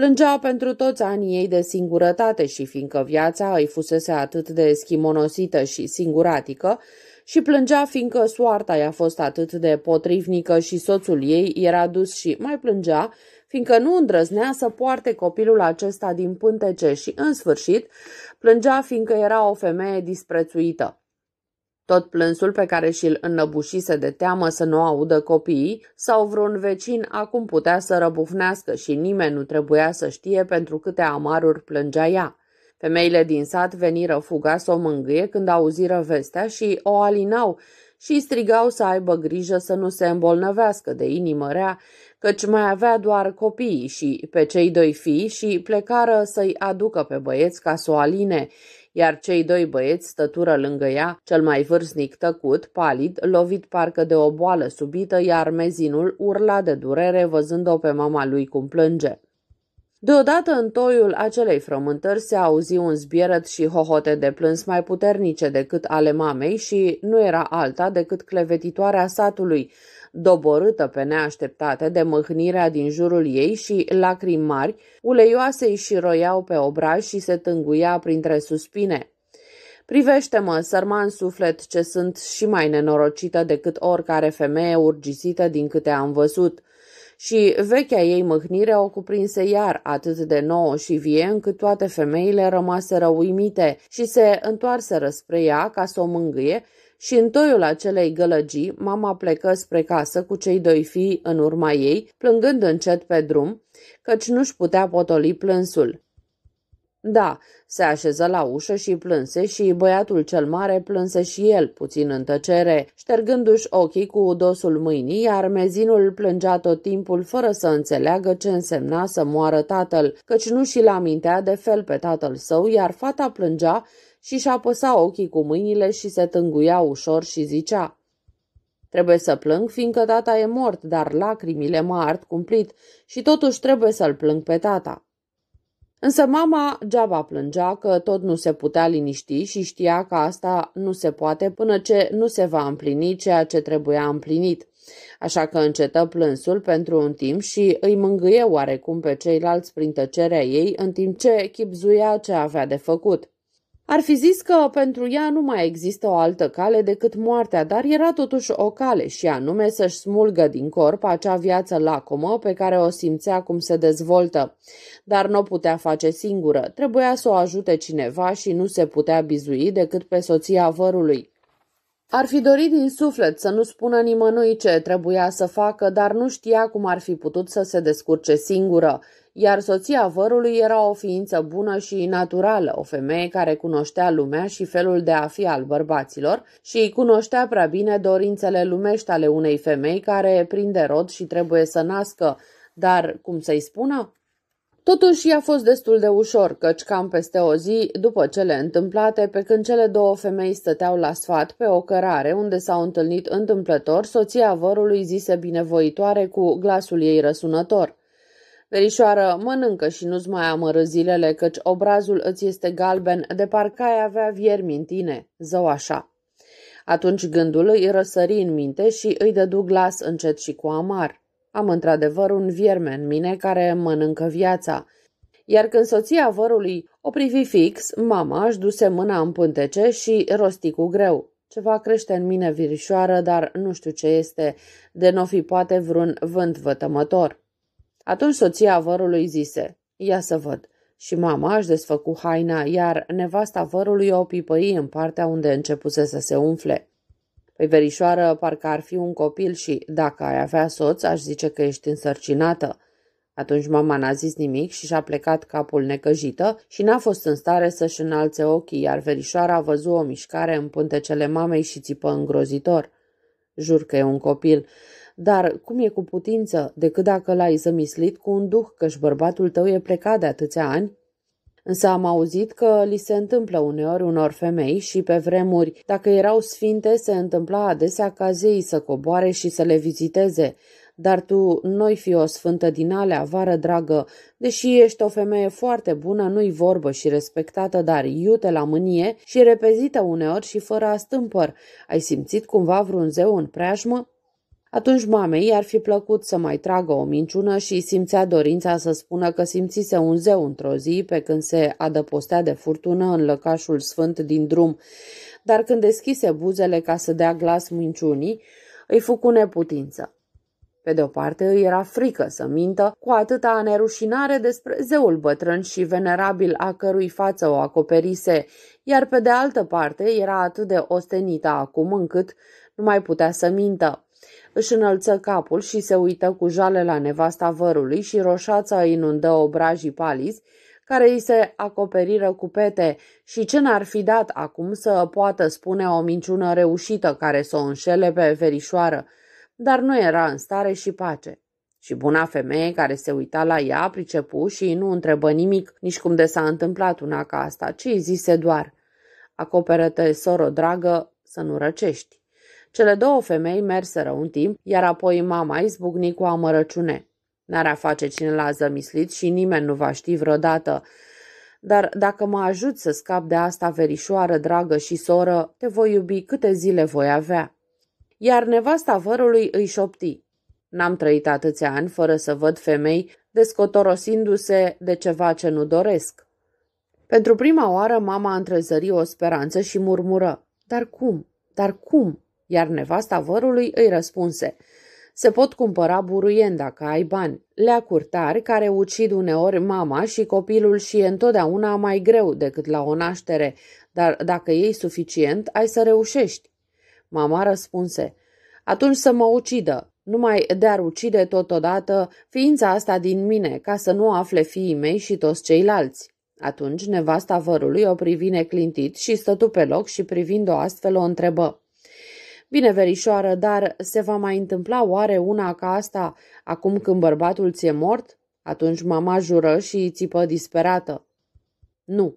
[SPEAKER 1] Plângea pentru toți anii ei de singurătate și fiindcă viața îi fusese atât de schimonosită și singuratică, și plângea fiindcă soarta i-a fost atât de potrivnică și soțul ei era dus și mai plângea fiindcă nu îndrăznea să poarte copilul acesta din pântece și, în sfârșit, plângea fiindcă era o femeie disprețuită. Tot plânsul pe care și-l înnăbușise de teamă să nu audă copiii sau vreun vecin acum putea să răbufnească și nimeni nu trebuia să știe pentru câte amaruri plângea ea. Femeile din sat veniră fuga să o mângâie când auziră vestea și o alinau și strigau să aibă grijă să nu se îmbolnăvească de inimă rea, căci mai avea doar copiii și pe cei doi fii și plecară să-i aducă pe băieți ca să o aline, iar cei doi băieți stătură lângă ea, cel mai vârstnic tăcut, palid, lovit parcă de o boală subită, iar mezinul urla de durere văzând-o pe mama lui cum plânge. Deodată în toiul acelei frământări se auzi un zbierăt și hohote de plâns mai puternice decât ale mamei și nu era alta decât clevetitoarea satului, doborâtă pe neașteptate de mâhnirea din jurul ei și lacrimi mari, uleioase îi și roiau pe obraj și se tânguia printre suspine. Privește-mă, sărman suflet, ce sunt și mai nenorocită decât oricare femeie urgisită din câte am văzut. Și vechea ei mâhnire o cuprinse iar atât de nouă și vie încât toate femeile rămaseră uimite și se întoarseră spre ea ca să o mângâie și în toiul acelei gălăgii mama plecă spre casă cu cei doi fii în urma ei, plângând încet pe drum, căci nu-și putea potoli plânsul. Da, se așeză la ușă și plânse și băiatul cel mare plânse și el, puțin în tăcere, ștergându-și ochii cu dosul mâinii, iar mezinul plângea tot timpul fără să înțeleagă ce însemna să moară tatăl, căci nu și-l amintea de fel pe tatăl său, iar fata plângea și și-a apăsa ochii cu mâinile și se tânguia ușor și zicea Trebuie să plâng, fiindcă tata e mort, dar lacrimile mă ard cumplit și totuși trebuie să-l plâng pe tata. Însă mama geaba plângea că tot nu se putea liniști și știa că asta nu se poate până ce nu se va împlini ceea ce trebuia împlinit. Așa că încetă plânsul pentru un timp și îi mângâie oarecum pe ceilalți prin tăcerea ei în timp ce chipzuia ce avea de făcut. Ar fi zis că pentru ea nu mai există o altă cale decât moartea, dar era totuși o cale și anume să-și smulgă din corp acea viață lacomă pe care o simțea cum se dezvoltă. Dar nu o putea face singură, trebuia să o ajute cineva și nu se putea bizui decât pe soția vărului. Ar fi dorit din suflet să nu spună nimănui ce trebuia să facă, dar nu știa cum ar fi putut să se descurce singură, iar soția vărului era o ființă bună și naturală, o femeie care cunoștea lumea și felul de a fi al bărbaților și îi cunoștea prea bine dorințele lumești ale unei femei care prinde rod și trebuie să nască, dar cum să-i spună? Totuși i-a fost destul de ușor, căci cam peste o zi, după cele întâmplate, pe când cele două femei stăteau la sfat pe o cărare unde s-au întâlnit întâmplător, soția vărului zise binevoitoare cu glasul ei răsunător. Verișoară, mănâncă și nu-ți mai amără zilele, căci obrazul îți este galben, de parcă ai avea viermi în tine, zău așa. Atunci gândul îi răsări în minte și îi dădu glas încet și cu amar. Am într-adevăr un vierme în mine care mănâncă viața. Iar când soția vărului o privi fix, mama își duse mâna în pântece și rosti cu greu. Ceva crește în mine virișoară, dar nu știu ce este, de n-o fi poate vreun vânt vătămător. Atunci soția vărului zise, ia să văd. Și mama își desfăcu haina, iar nevasta vărului o pipăi în partea unde începuse să se umfle. Păi, verișoară, parcă ar fi un copil și, dacă ai avea soț, aș zice că ești însărcinată. Atunci mama n-a zis nimic și și-a plecat capul necăjită și n-a fost în stare să-și înalțe ochii, iar verișoara a văzut o mișcare în pântecele mamei și țipă îngrozitor. Jur că e un copil, dar cum e cu putință, decât dacă l-ai zămislit cu un duh, că-și bărbatul tău e plecat de atâția ani? însă am auzit că li se întâmplă uneori unor femei și pe vremuri, dacă erau sfinte, se întâmpla adesea ca zei să coboare și să le viziteze, dar tu noi fi o sfântă din alea, vară dragă, deși ești o femeie foarte bună, nu-i vorbă și respectată, dar iute la mânie și repezită uneori și fără astâmpăr. Ai simțit cumva vreun zeu în preajmă? Atunci mamei i-ar fi plăcut să mai tragă o minciună și simțea dorința să spună că simțise un zeu într-o zi pe când se adăpostea de furtună în lăcașul sfânt din drum, dar când deschise buzele ca să dea glas minciunii, îi fu cu neputință. Pe de o parte îi era frică să mintă cu atâta nerușinare despre zeul bătrân și venerabil a cărui față o acoperise, iar pe de altă parte era atât de ostenită acum încât nu mai putea să mintă, își înălță capul și se uită cu jale la nevasta vărului și roșața îi inundă obrajii paliți, care îi se acoperiră cu pete și ce n-ar fi dat acum să poată spune o minciună reușită care să o înșele pe verișoară, dar nu era în stare și pace. Și buna femeie care se uita la ea, pricepu și nu întrebă nimic, nici cum de s-a întâmplat una ca asta, ci îi zise doar, acoperă-te, soro dragă, să nu răcești. Cele două femei merseră un timp, iar apoi mama izbucni cu amărăciune. N-ar face cine l-a zămislit și nimeni nu va ști vreodată. Dar dacă mă ajut să scap de asta, verișoară, dragă și soră, te voi iubi câte zile voi avea. Iar nevasta vărului îi șopti. N-am trăit atâția ani fără să văd femei descotorosindu-se de ceva ce nu doresc. Pentru prima oară mama întrezări o speranță și murmură. Dar cum? Dar cum? Iar nevasta vărului îi răspunse, se pot cumpăra buruieni dacă ai bani, leacurtari care ucid uneori mama și copilul și e întotdeauna mai greu decât la o naștere, dar dacă ei suficient, ai să reușești. Mama răspunse, atunci să mă ucidă, numai de-ar ucide totodată ființa asta din mine, ca să nu afle fiii mei și toți ceilalți. Atunci nevasta vărului o privine clintit și stătu pe loc și privind-o astfel o întrebă. Bine, verișoară, dar se va mai întâmpla oare una ca asta acum când bărbatul ți-e mort? Atunci mama jură și țipă disperată. Nu,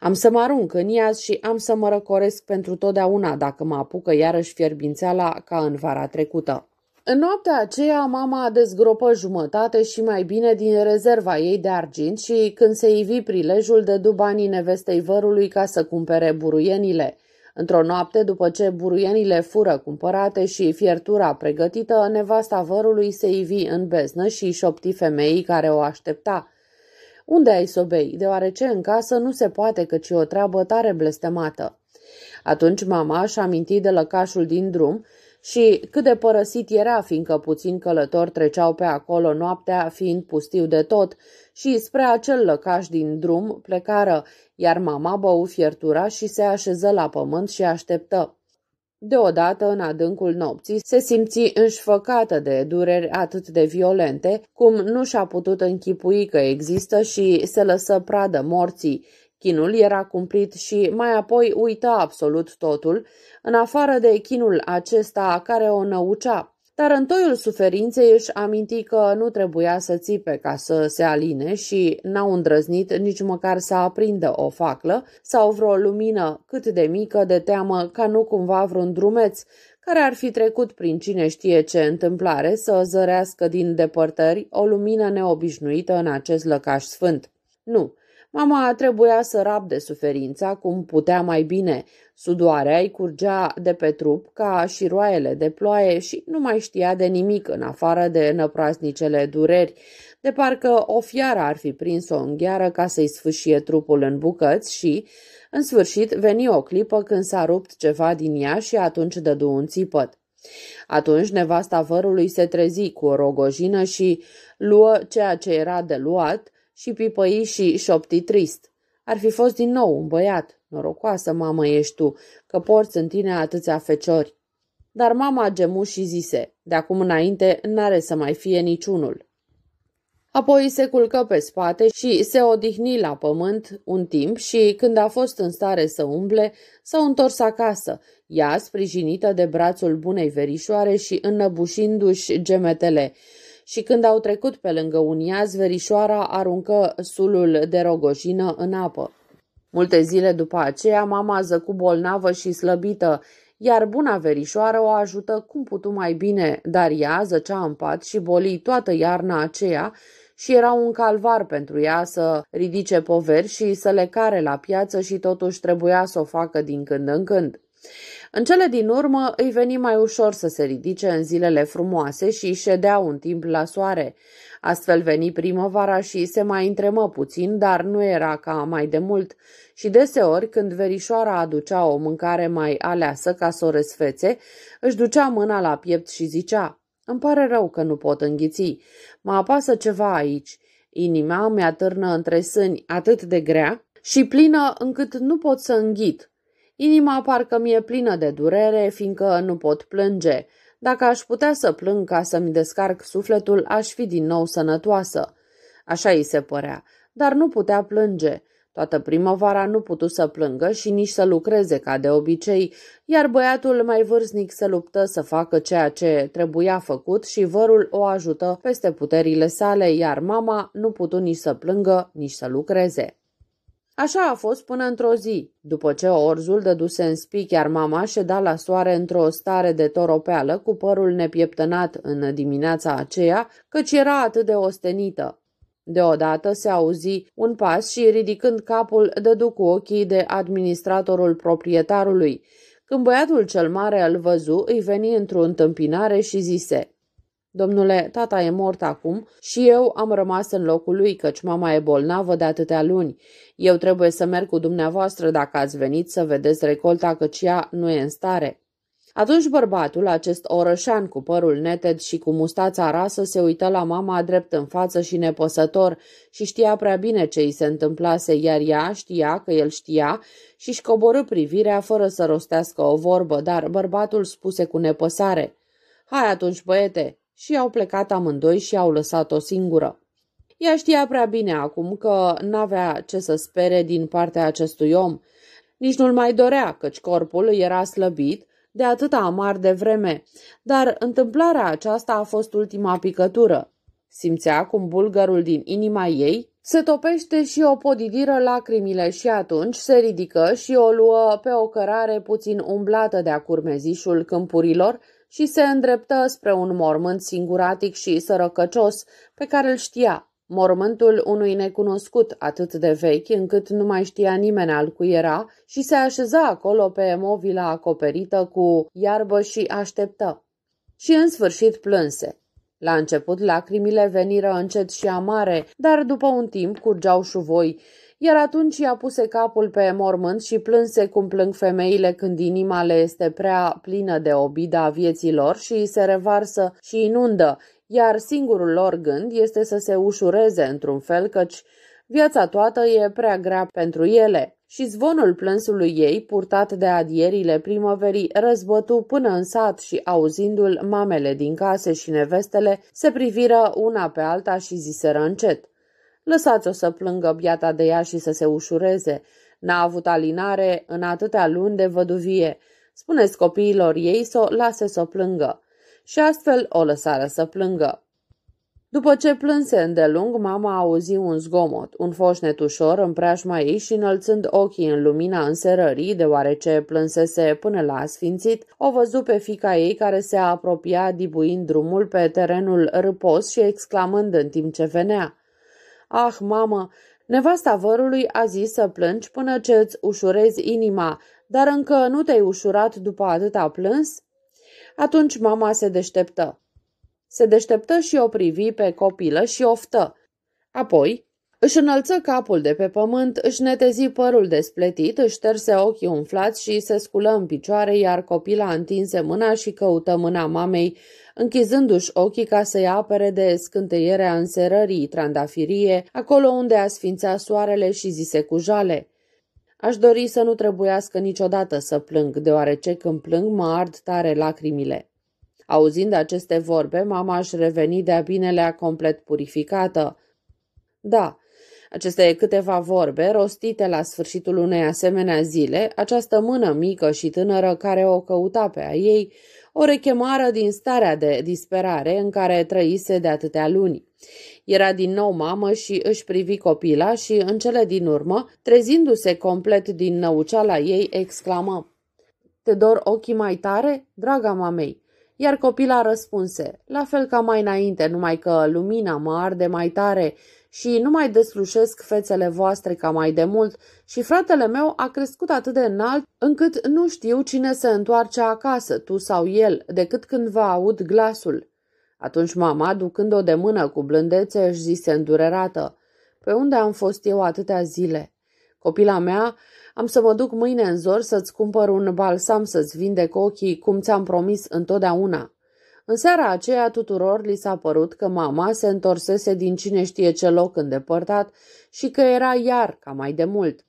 [SPEAKER 1] am să mă arunc în iaz și am să mă răcoresc pentru totdeauna dacă mă apucă iarăși fierbințeala ca în vara trecută. În noaptea aceea, mama a dezgropă jumătate și mai bine din rezerva ei de argint și când se ivi prilejul de dubanii nevestei vărului ca să cumpere buruienile. Într-o noapte, după ce buruienile fură cumpărate și fiertura pregătită, nevasta vărului se ivi în beznă și șopti femeii care o aștepta. Unde ai sobei, deoarece în casă nu se poate căci o treabă tare blestemată. Atunci mama și aminti de lăcașul din drum și cât de părăsit era, fiindcă puțin călători treceau pe acolo noaptea, fiind pustiu de tot, și spre acel lăcaș din drum plecară, iar mama bău fiertura și se așeză la pământ și așteptă. Deodată, în adâncul nopții, se simți înșfăcată de dureri atât de violente, cum nu și-a putut închipui că există și se lăsă pradă morții, Chinul era cumplit și mai apoi uită absolut totul, în afară de chinul acesta care o năucea. Dar în toiul suferinței își aminti că nu trebuia să țipe ca să se aline și n-au îndrăznit nici măcar să aprindă o faclă sau vreo lumină cât de mică de teamă ca nu cumva vreun drumeț care ar fi trecut prin cine știe ce întâmplare să zărească din depărtări o lumină neobișnuită în acest lăcaș sfânt. Nu, Mama trebuia să rabde suferința cum putea mai bine. Sudoarea îi curgea de pe trup ca și roaiele de ploaie și nu mai știa de nimic în afară de năprasnicele dureri, de parcă o fiară ar fi prins-o în gheară ca să-i sfâșie trupul în bucăți și, în sfârșit, veni o clipă când s-a rupt ceva din ea și atunci dădu un țipăt. Atunci nevasta vărului se trezi cu o rogojină și luă ceea ce era de luat, și pipăi și șopti trist. Ar fi fost din nou un băiat. Norocoasă, mamă, ești tu, că porți în tine atâția feciori. Dar mama gemu și zise, de acum înainte n-are să mai fie niciunul. Apoi se culcă pe spate și se odihni la pământ un timp și, când a fost în stare să umble, s-a întors acasă, ea sprijinită de brațul bunei verișoare și înnăbușindu-și gemetele, și când au trecut pe lângă un iaz, verișoara aruncă sulul de rogojină în apă. Multe zile după aceea, mama zăcu bolnavă și slăbită, iar buna verișoară o ajută cum putu mai bine, dar ea zăcea în pat și boli toată iarna aceea și era un calvar pentru ea să ridice poveri și să le care la piață și totuși trebuia să o facă din când în când. În cele din urmă îi veni mai ușor să se ridice în zilele frumoase și ședea un timp la soare. Astfel veni primăvara și se mai întremă puțin, dar nu era ca mai de mult și deseori când verișoara aducea o mâncare mai aleasă ca să o resfețe, își ducea mâna la piept și zicea Îmi pare rău că nu pot înghiți, mă apasă ceva aici, inima mi-a târnă între sâni atât de grea și plină încât nu pot să înghit, Inima parcă mi-e plină de durere, fiindcă nu pot plânge. Dacă aș putea să plâng ca să-mi descarc sufletul, aș fi din nou sănătoasă. Așa îi se părea, dar nu putea plânge. Toată primăvara nu putu să plângă și nici să lucreze ca de obicei, iar băiatul mai vârstnic se luptă să facă ceea ce trebuia făcut și vărul o ajută peste puterile sale, iar mama nu putu nici să plângă, nici să lucreze. Așa a fost până într-o zi, după ce orzul dăduse în spic, iar mama ședa la soare într-o stare de toropeală, cu părul nepieptănat în dimineața aceea, căci era atât de ostenită. Deodată se auzi un pas și, ridicând capul, dădu cu ochii de administratorul proprietarului. Când băiatul cel mare îl văzu, îi veni într-o întâmpinare și zise – Domnule, tata e mort acum și eu am rămas în locul lui, căci mama e bolnavă de atâtea luni. Eu trebuie să merg cu dumneavoastră dacă ați venit să vedeți recolta, căci ea nu e în stare. Atunci bărbatul, acest orășan cu părul neted și cu mustața rasă, se uită la mama drept în față și nepăsător și știa prea bine ce îi se întâmplase, iar ea știa că el știa și-și coborâ privirea fără să rostească o vorbă, dar bărbatul spuse cu nepăsare. Hai atunci, băiete, și au plecat amândoi și au lăsat-o singură. Ea știa prea bine acum că n-avea ce să spere din partea acestui om. Nici nu-l mai dorea, căci corpul era slăbit de atâta amar de vreme, dar întâmplarea aceasta a fost ultima picătură. Simțea cum bulgărul din inima ei se topește și o podidiră lacrimile și atunci se ridică și o luă pe o cărare puțin umblată de-a curmezișul câmpurilor și se îndreptă spre un mormânt singuratic și sărăcăcios pe care îl știa, mormântul unui necunoscut atât de vechi încât nu mai știa nimeni al cui era și se așeza acolo pe movila acoperită cu iarbă și așteptă. Și în sfârșit plânse. La început lacrimile veniră încet și amare, dar după un timp curgeau șuvoi iar atunci i-a puse capul pe mormânt și plânse cum plâng femeile când inima le este prea plină de obida a vieții lor și se revarsă și inundă, iar singurul lor gând este să se ușureze într-un fel căci viața toată e prea grea pentru ele. Și zvonul plânsului ei, purtat de adierile primăverii, răzbătu până în sat și, auzindu-l, mamele din case și nevestele se priviră una pe alta și ziseră încet. Lăsați-o să plângă biata de ea și să se ușureze. N-a avut alinare în atâtea luni de văduvie. Spuneți copiilor ei să o lase să plângă. Și astfel o lăsară să plângă. După ce plânse îndelung, mama a auzi un zgomot, un foșnet ușor în preajma ei și înălțând ochii în lumina înserării, deoarece plânsese până la asfințit. o văzu pe fica ei care se apropia dibuind drumul pe terenul râpos și exclamând în timp ce venea. Ah, mamă, nevasta vărului a zis să plângi până ce îți ușurezi inima, dar încă nu te-ai ușurat după atâta plâns? Atunci mama se deșteptă. Se deșteptă și o privi pe copilă și oftă. Apoi, își înălță capul de pe pământ, își netezi părul despletit, își șterse ochii umflați și se sculă în picioare, iar copila întinse mâna și căută mâna mamei, închizându-și ochii ca să-i apere de scânteierea înserării trandafirie, acolo unde a sfințea soarele și zise cu jale. Aș dori să nu trebuiască niciodată să plâng, deoarece când plâng mă ard tare lacrimile. Auzind aceste vorbe, mama aș reveni de-a binelea complet purificată. Da, aceste câteva vorbe, rostite la sfârșitul unei asemenea zile, această mână mică și tânără care o căuta pe a ei, o rechemară din starea de disperare în care trăise de atâtea luni. Era din nou mamă și își privi copila și, în cele din urmă, trezindu-se complet din năuceala ei, exclamă Te dor ochii mai tare, draga mamei? Iar copila răspunse, la fel ca mai înainte, numai că lumina mă arde mai tare și nu mai deslușesc fețele voastre ca mai de mult și fratele meu a crescut atât de înalt încât nu știu cine se întoarce acasă, tu sau el, decât când vă aud glasul. Atunci mama, ducând-o de mână cu blândețe, își zise îndurerată, pe unde am fost eu atâtea zile? Copila mea, am să mă duc mâine în zor să-ți cumpăr un balsam să-ți vindec ochii, cum ți-am promis întotdeauna. În seara aceea tuturor li s-a părut că mama se întorsese din cine știe ce loc îndepărtat și că era iar ca mai de mult.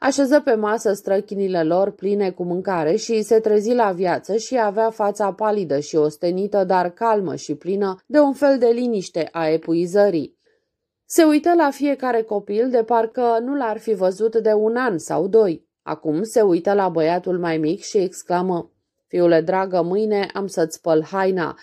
[SPEAKER 1] Așeză pe masă străchinile lor pline cu mâncare și se trezi la viață și avea fața palidă și ostenită, dar calmă și plină de un fel de liniște a epuizării. Se uită la fiecare copil de parcă nu l-ar fi văzut de un an sau doi. Acum se uită la băiatul mai mic și exclamă Fiule dragă, mâine am să-ți spăl haina.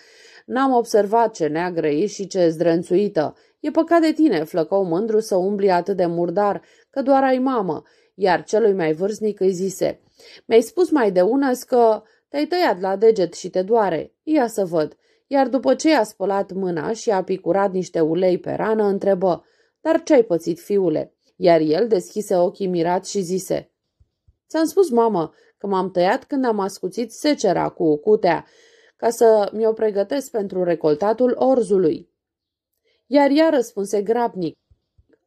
[SPEAKER 1] N-am observat ce neagră e și ce zdrențuită. E păcat de tine, flăcău mândru, să umbli atât de murdar, că doar ai mamă. Iar celui mai vârstnic îi zise, mi-ai spus mai de una că te-ai tăiat la deget și te doare. Ia să văd. Iar după ce i-a spălat mâna și a picurat niște ulei pe rană, întrebă, dar ce ai pățit, fiule? Iar el deschise ochii mirat și zise, Ți-am spus, mamă, că m-am tăiat când am ascuțit secera cu cutea, ca să mi-o pregătesc pentru recoltatul orzului. Iar ea răspunse grabnic.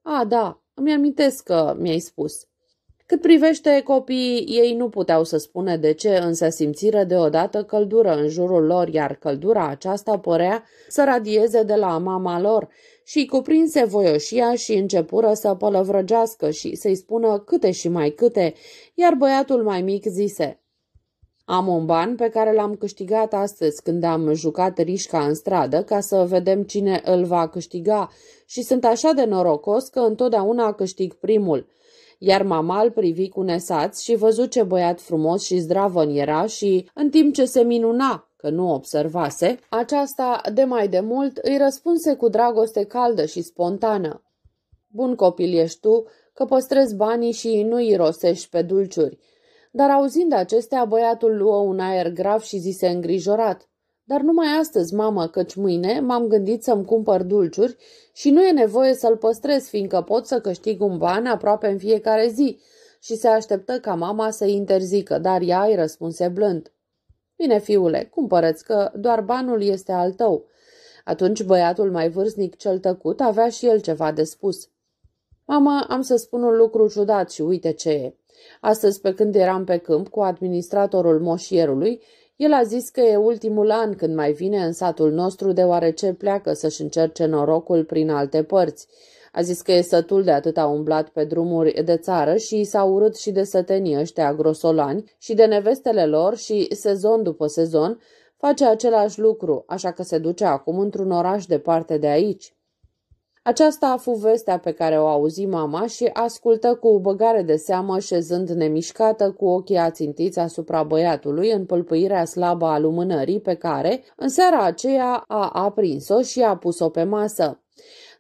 [SPEAKER 1] A, da, îmi amintesc că mi-ai spus. Cât privește copiii, ei nu puteau să spune de ce, însă simțiră deodată căldură în jurul lor, iar căldura aceasta părea să radieze de la mama lor, și cuprinse voioșia și începură să pălăvrăgească și să-i spună câte și mai câte, iar băiatul mai mic zise Am un ban pe care l-am câștigat astăzi când am jucat rișca în stradă ca să vedem cine îl va câștiga și sunt așa de norocos că întotdeauna câștig primul iar mama îl privi cu nesați și văzu ce băiat frumos și zdravă era și, în timp ce se minuna că nu observase, aceasta de mai de mult îi răspunse cu dragoste caldă și spontană. Bun copil ești tu, că păstrezi banii și nu îi rosești pe dulciuri. Dar auzind acestea, băiatul luă un aer grav și zise îngrijorat. Dar numai astăzi, mamă, căci mâine m-am gândit să-mi cumpăr dulciuri și nu e nevoie să-l păstrez, fiindcă pot să câștig un ban aproape în fiecare zi. Și se așteptă ca mama să-i interzică, dar ea îi răspunse blând. Bine, fiule, cumpărăți că doar banul este al tău. Atunci băiatul mai vârstnic cel tăcut avea și el ceva de spus. Mama, am să spun un lucru ciudat și uite ce e. Astăzi, pe când eram pe câmp cu administratorul moșierului, el a zis că e ultimul an când mai vine în satul nostru, deoarece pleacă să-și încerce norocul prin alte părți. A zis că e sătul de atât a umblat pe drumuri de țară și s-a urât și de sătenii ăștia grosolani și de nevestele lor și sezon după sezon face același lucru, așa că se duce acum într-un oraș departe de aici. Aceasta a fost vestea pe care o auzi mama și ascultă cu băgare de seamă șezând nemișcată cu ochii ațintiți asupra băiatului în pâlpâirea slabă a lumânării pe care în seara aceea a aprins-o și a pus-o pe masă.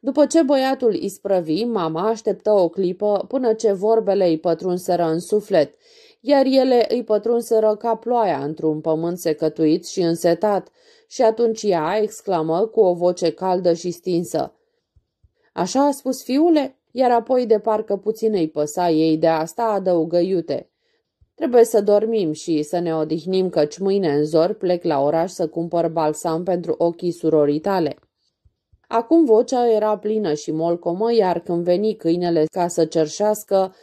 [SPEAKER 1] După ce băiatul isprăvi, mama așteptă o clipă până ce vorbele îi pătrunseră în suflet, iar ele îi pătrunseră ca ploaia într-un pământ secătuit și însetat, și atunci ea exclamă cu o voce caldă și stinsă. Așa a spus fiule, iar apoi de parcă puțin îi păsa ei de asta adăugă iute. Trebuie să dormim și să ne odihnim căci mâine în zor plec la oraș să cumpăr balsam pentru ochii surorii tale. Acum vocea era plină și molcomă, iar când veni câinele ca să cerșească,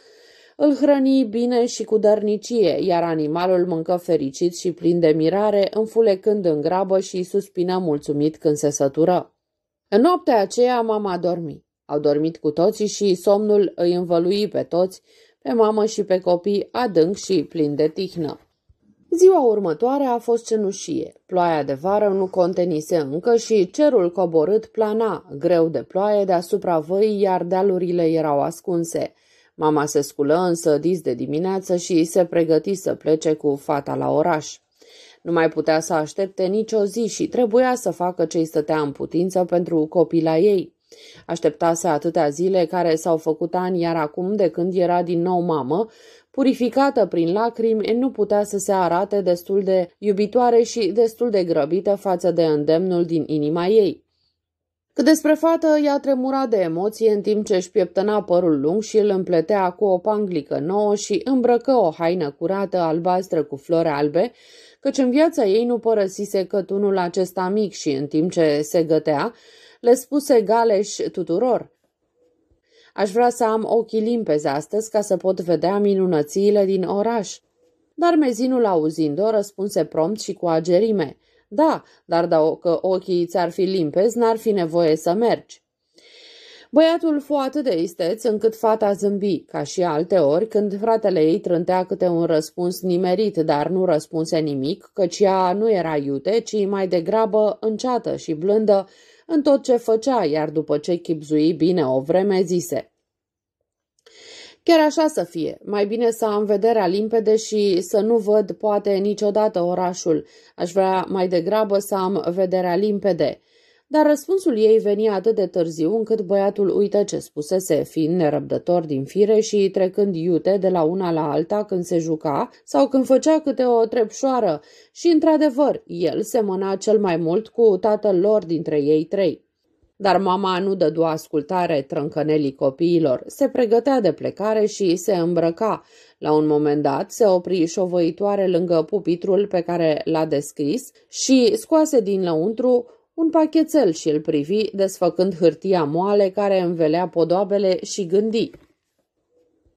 [SPEAKER 1] îl hrăni bine și cu dărnicie, iar animalul mâncă fericit și plin de mirare, înfulecând în grabă și suspină mulțumit când se sătură. În noaptea aceea mama dormi. Au dormit cu toții și somnul îi învălui pe toți, pe mamă și pe copii, adânc și plin de tihnă. Ziua următoare a fost cenușie. Ploaia de vară nu contenise încă și cerul coborât plana, greu de ploaie deasupra văii, iar dealurile erau ascunse. Mama se sculă însă dis de dimineață și se pregăti să plece cu fata la oraș. Nu mai putea să aștepte nicio zi și trebuia să facă ce-i stătea în putință pentru copila ei. Așteptase atâtea zile care s-au făcut ani, iar acum, de când era din nou mamă, purificată prin lacrimi, nu putea să se arate destul de iubitoare și destul de grăbită față de îndemnul din inima ei. Cât despre fată, ea tremura de emoție în timp ce își pieptăna părul lung și îl împletea cu o panglică nouă și îmbrăcă o haină curată albastră cu flori albe, căci în viața ei nu părăsise cătunul acesta mic și în timp ce se gătea, le spuse galeș tuturor – Aș vrea să am ochii limpezi astăzi ca să pot vedea minunățiile din oraș. Dar mezinul auzind-o răspunse prompt și cu agerime. Da, dar dacă ochii ți-ar fi limpezi, n-ar fi nevoie să mergi. Băiatul fu atât de isteț încât fata zâmbi, ca și alte ori când fratele ei trântea câte un răspuns nimerit, dar nu răspunse nimic, căci ea nu era iute, ci mai degrabă înceată și blândă, în tot ce făcea, iar după ce chipzui bine o vreme, zise – Chiar așa să fie. Mai bine să am vederea limpede și să nu văd poate niciodată orașul. Aș vrea mai degrabă să am vederea limpede dar răspunsul ei veni atât de târziu încât băiatul uită ce spusese, fiind nerăbdător din fire și trecând iute de la una la alta când se juca sau când făcea câte o trepșoară și, într-adevăr, el semăna cel mai mult cu tatăl lor dintre ei trei. Dar mama nu dădu ascultare trâncănelii copiilor, se pregătea de plecare și se îmbrăca. La un moment dat se opri șovăitoare lângă pupitrul pe care l-a descris și scoase din lăuntru un pachetel și îl privi, desfăcând hârtia moale care învelea podoabele și gândi.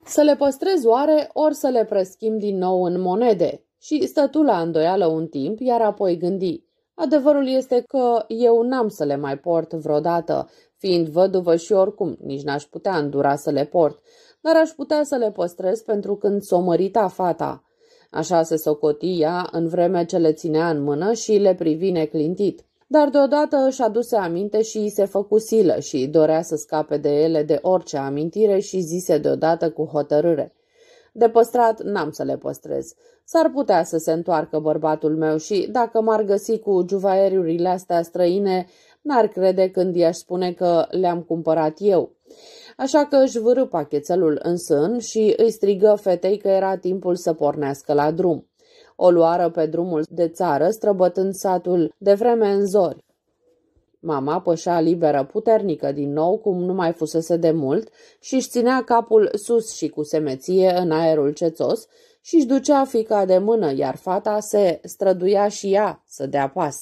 [SPEAKER 1] Să le păstrez oare, ori să le preschim din nou în monede. Și stătu la îndoială un timp, iar apoi gândi. Adevărul este că eu n-am să le mai port vreodată, fiind văduvă și oricum nici n-aș putea îndura să le port, dar aș putea să le păstrez pentru când s-o mărita fata. Așa se socotia ea în vreme ce le ținea în mână și le privi neclintit dar deodată își aduse aminte și îi se făcu silă și dorea să scape de ele de orice amintire și zise deodată cu hotărâre. De păstrat n-am să le păstrez. S-ar putea să se întoarcă bărbatul meu și, dacă m-ar găsi cu juvaeriurile astea străine, n-ar crede când i-aș spune că le-am cumpărat eu. Așa că își vârâ pachetelul în sân și îi strigă fetei că era timpul să pornească la drum. O luară pe drumul de țară, străbătând satul de vreme în zori. Mama pășea liberă, puternică din nou, cum nu mai fusese de mult, și își ținea capul sus și cu semeție în aerul cețos și își ducea fica de mână, iar fata se străduia și ea să dea pas.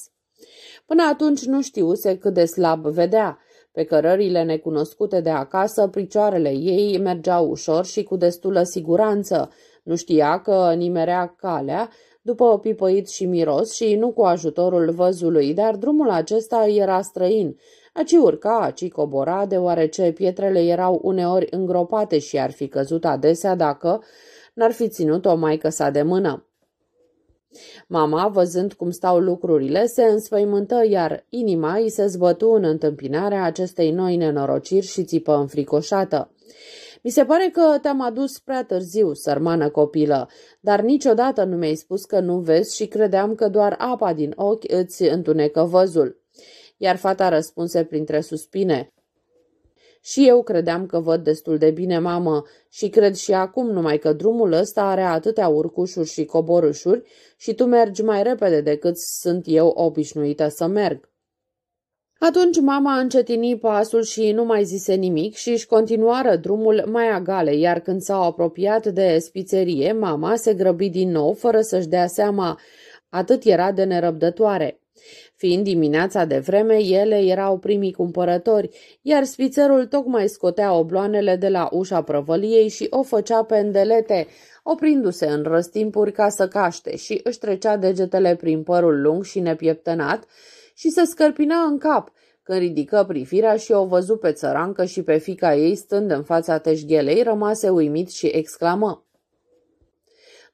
[SPEAKER 1] Până atunci nu știuse cât de slab vedea. Pe cărările necunoscute de acasă, pricioarele ei mergeau ușor și cu destulă siguranță. Nu știa că nimerea calea după o pipăit și miros și nu cu ajutorul văzului, dar drumul acesta era străin. Aci urca, aci cobora, deoarece pietrele erau uneori îngropate și ar fi căzut adesea dacă n-ar fi ținut-o maică sa de mână. Mama, văzând cum stau lucrurile, se înspăimântă, iar inima îi se zbătu în întâmpinarea acestei noi nenorociri și țipă înfricoșată. Mi se pare că te-am adus prea târziu, sărmană copilă, dar niciodată nu mi-ai spus că nu vezi și credeam că doar apa din ochi îți întunecă văzul. Iar fata răspunse printre suspine. Și eu credeam că văd destul de bine, mamă, și cred și acum, numai că drumul ăsta are atâtea urcușuri și coborâșuri și tu mergi mai repede decât sunt eu obișnuită să merg. Atunci mama încetini pasul și nu mai zise nimic și își continuară drumul mai agale, iar când s-au apropiat de spițerie, mama se grăbi din nou fără să-și dea seama, atât era de nerăbdătoare. Fiind dimineața de vreme, ele erau primii cumpărători, iar spițerul tocmai scotea obloanele de la ușa prăvăliei și o făcea pe îndelete, oprindu-se în răstimpuri ca să caște și își trecea degetele prin părul lung și nepieptănat, și se scărpină în cap, când ridică privirea și o văzu pe țărancă și pe fica ei stând în fața teșghelei, rămase uimit și exclamă.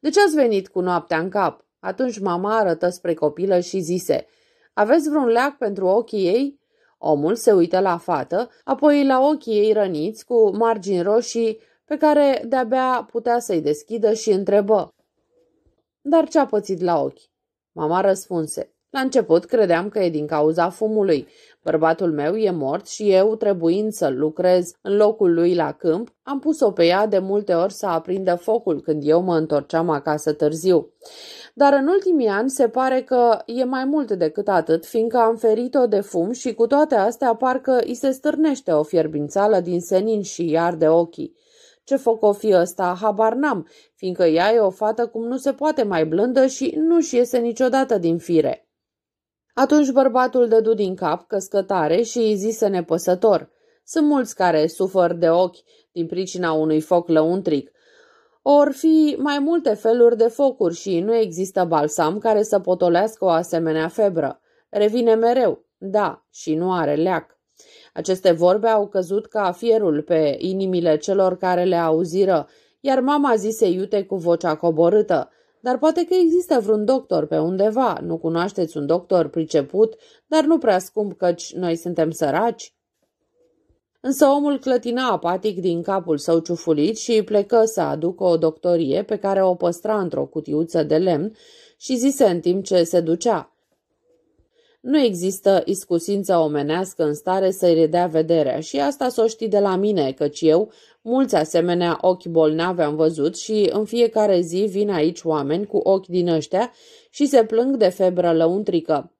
[SPEAKER 1] De ce ați venit cu noaptea în cap? Atunci mama arătă spre copilă și zise, Aveți vreun leac pentru ochii ei? Omul se uită la fată, apoi la ochii ei răniți cu margini roșii pe care de-abia putea să-i deschidă și întrebă. Dar ce-a pățit la ochi? Mama răspunse, la început credeam că e din cauza fumului. Bărbatul meu e mort și eu, trebuind să lucrez în locul lui la câmp, am pus-o pe ea de multe ori să aprindă focul când eu mă întorceam acasă târziu. Dar în ultimii ani se pare că e mai mult decât atât, fiindcă am ferit-o de fum și cu toate astea parcă îi se stârnește o fierbințală din senin și iar de ochii. Ce foc o fi ăsta, habar n-am, fiindcă ea e o fată cum nu se poate mai blândă și nu-și iese niciodată din fire. Atunci bărbatul dădu din cap căscătare și îi zise nepăsător. Sunt mulți care sufăr de ochi din pricina unui foc lăuntric. Or fi mai multe feluri de focuri și nu există balsam care să potolească o asemenea febră. Revine mereu, da, și nu are leac. Aceste vorbe au căzut ca fierul pe inimile celor care le auziră, iar mama zise iute cu vocea coborâtă – dar poate că există vreun doctor pe undeva. Nu cunoașteți un doctor priceput, dar nu prea scump căci noi suntem săraci? Însă omul clătina apatic din capul său ciufulit și plecă să aducă o doctorie pe care o păstra într-o cutiuță de lemn și zise în timp ce se ducea. Nu există iscusință omenească în stare să-i redea vederea și asta s-o știi de la mine, căci eu Mulți asemenea ochi bolnavi am văzut și în fiecare zi vin aici oameni cu ochi din ăștia și se plâng de febră lăuntrică.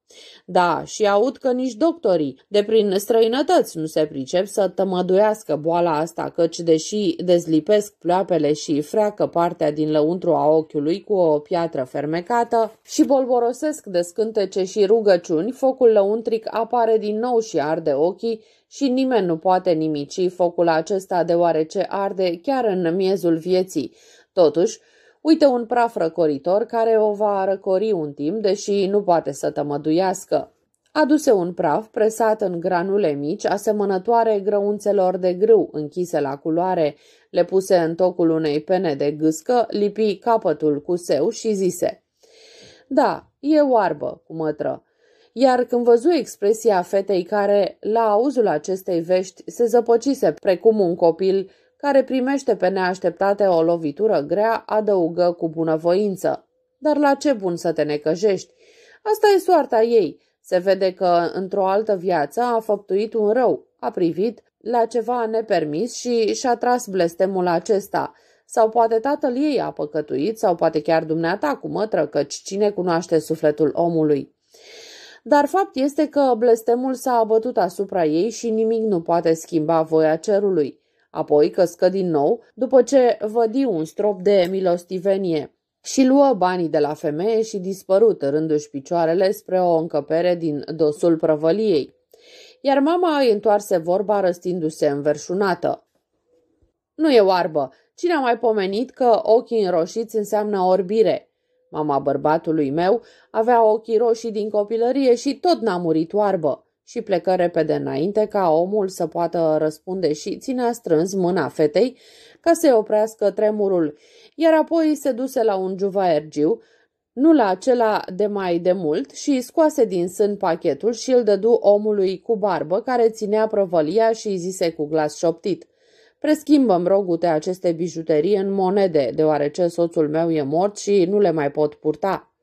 [SPEAKER 1] Da, și aud că nici doctorii de prin străinătăți nu se pricep să tămăduiască boala asta, căci deși dezlipesc pleoapele și freacă partea din lăuntru a ochiului cu o piatră fermecată și bolborosesc de scântece și rugăciuni, focul lăuntric apare din nou și arde ochii și nimeni nu poate nimici focul acesta deoarece arde chiar în miezul vieții. Totuși, Uite un praf răcoritor care o va răcori un timp, deși nu poate să tămăduiască. Aduse un praf presat în granule mici, asemănătoare grăunțelor de grâu închise la culoare, le puse în tocul unei pene de gâscă, lipi capătul cu seu și zise Da, e oarbă cu mătră. Iar când văzu expresia fetei care, la auzul acestei vești, se zăpăcise precum un copil care primește pe neașteptate o lovitură grea, adăugă cu bunăvoință. Dar la ce bun să te necăjești? Asta e soarta ei. Se vede că într-o altă viață a făptuit un rău, a privit la ceva nepermis și și-a tras blestemul acesta. Sau poate tatăl ei a păcătuit, sau poate chiar dumneata cu mătră, căci cine cunoaște sufletul omului. Dar fapt este că blestemul s-a abătut asupra ei și nimic nu poate schimba voia cerului apoi căscă din nou după ce vădi un strop de milostivenie și luă banii de la femeie și dispărut rându-și picioarele spre o încăpere din dosul prăvăliei. Iar mama îi întoarse vorba răstindu-se înverșunată. Nu e oarbă, cine a mai pomenit că ochii înroșiți înseamnă orbire? Mama bărbatului meu avea ochii roșii din copilărie și tot n-a murit oarbă și plecă repede înainte ca omul să poată răspunde și ținea strâns mâna fetei ca să-i oprească tremurul, iar apoi se duse la un juvaergiu, nu la acela de mai de mult și scoase din sân pachetul și îl dădu omului cu barbă care ținea prăvălia și îi zise cu glas șoptit. Preschimbăm rogute aceste bijuterii în monede, deoarece soțul meu e mort și nu le mai pot purta.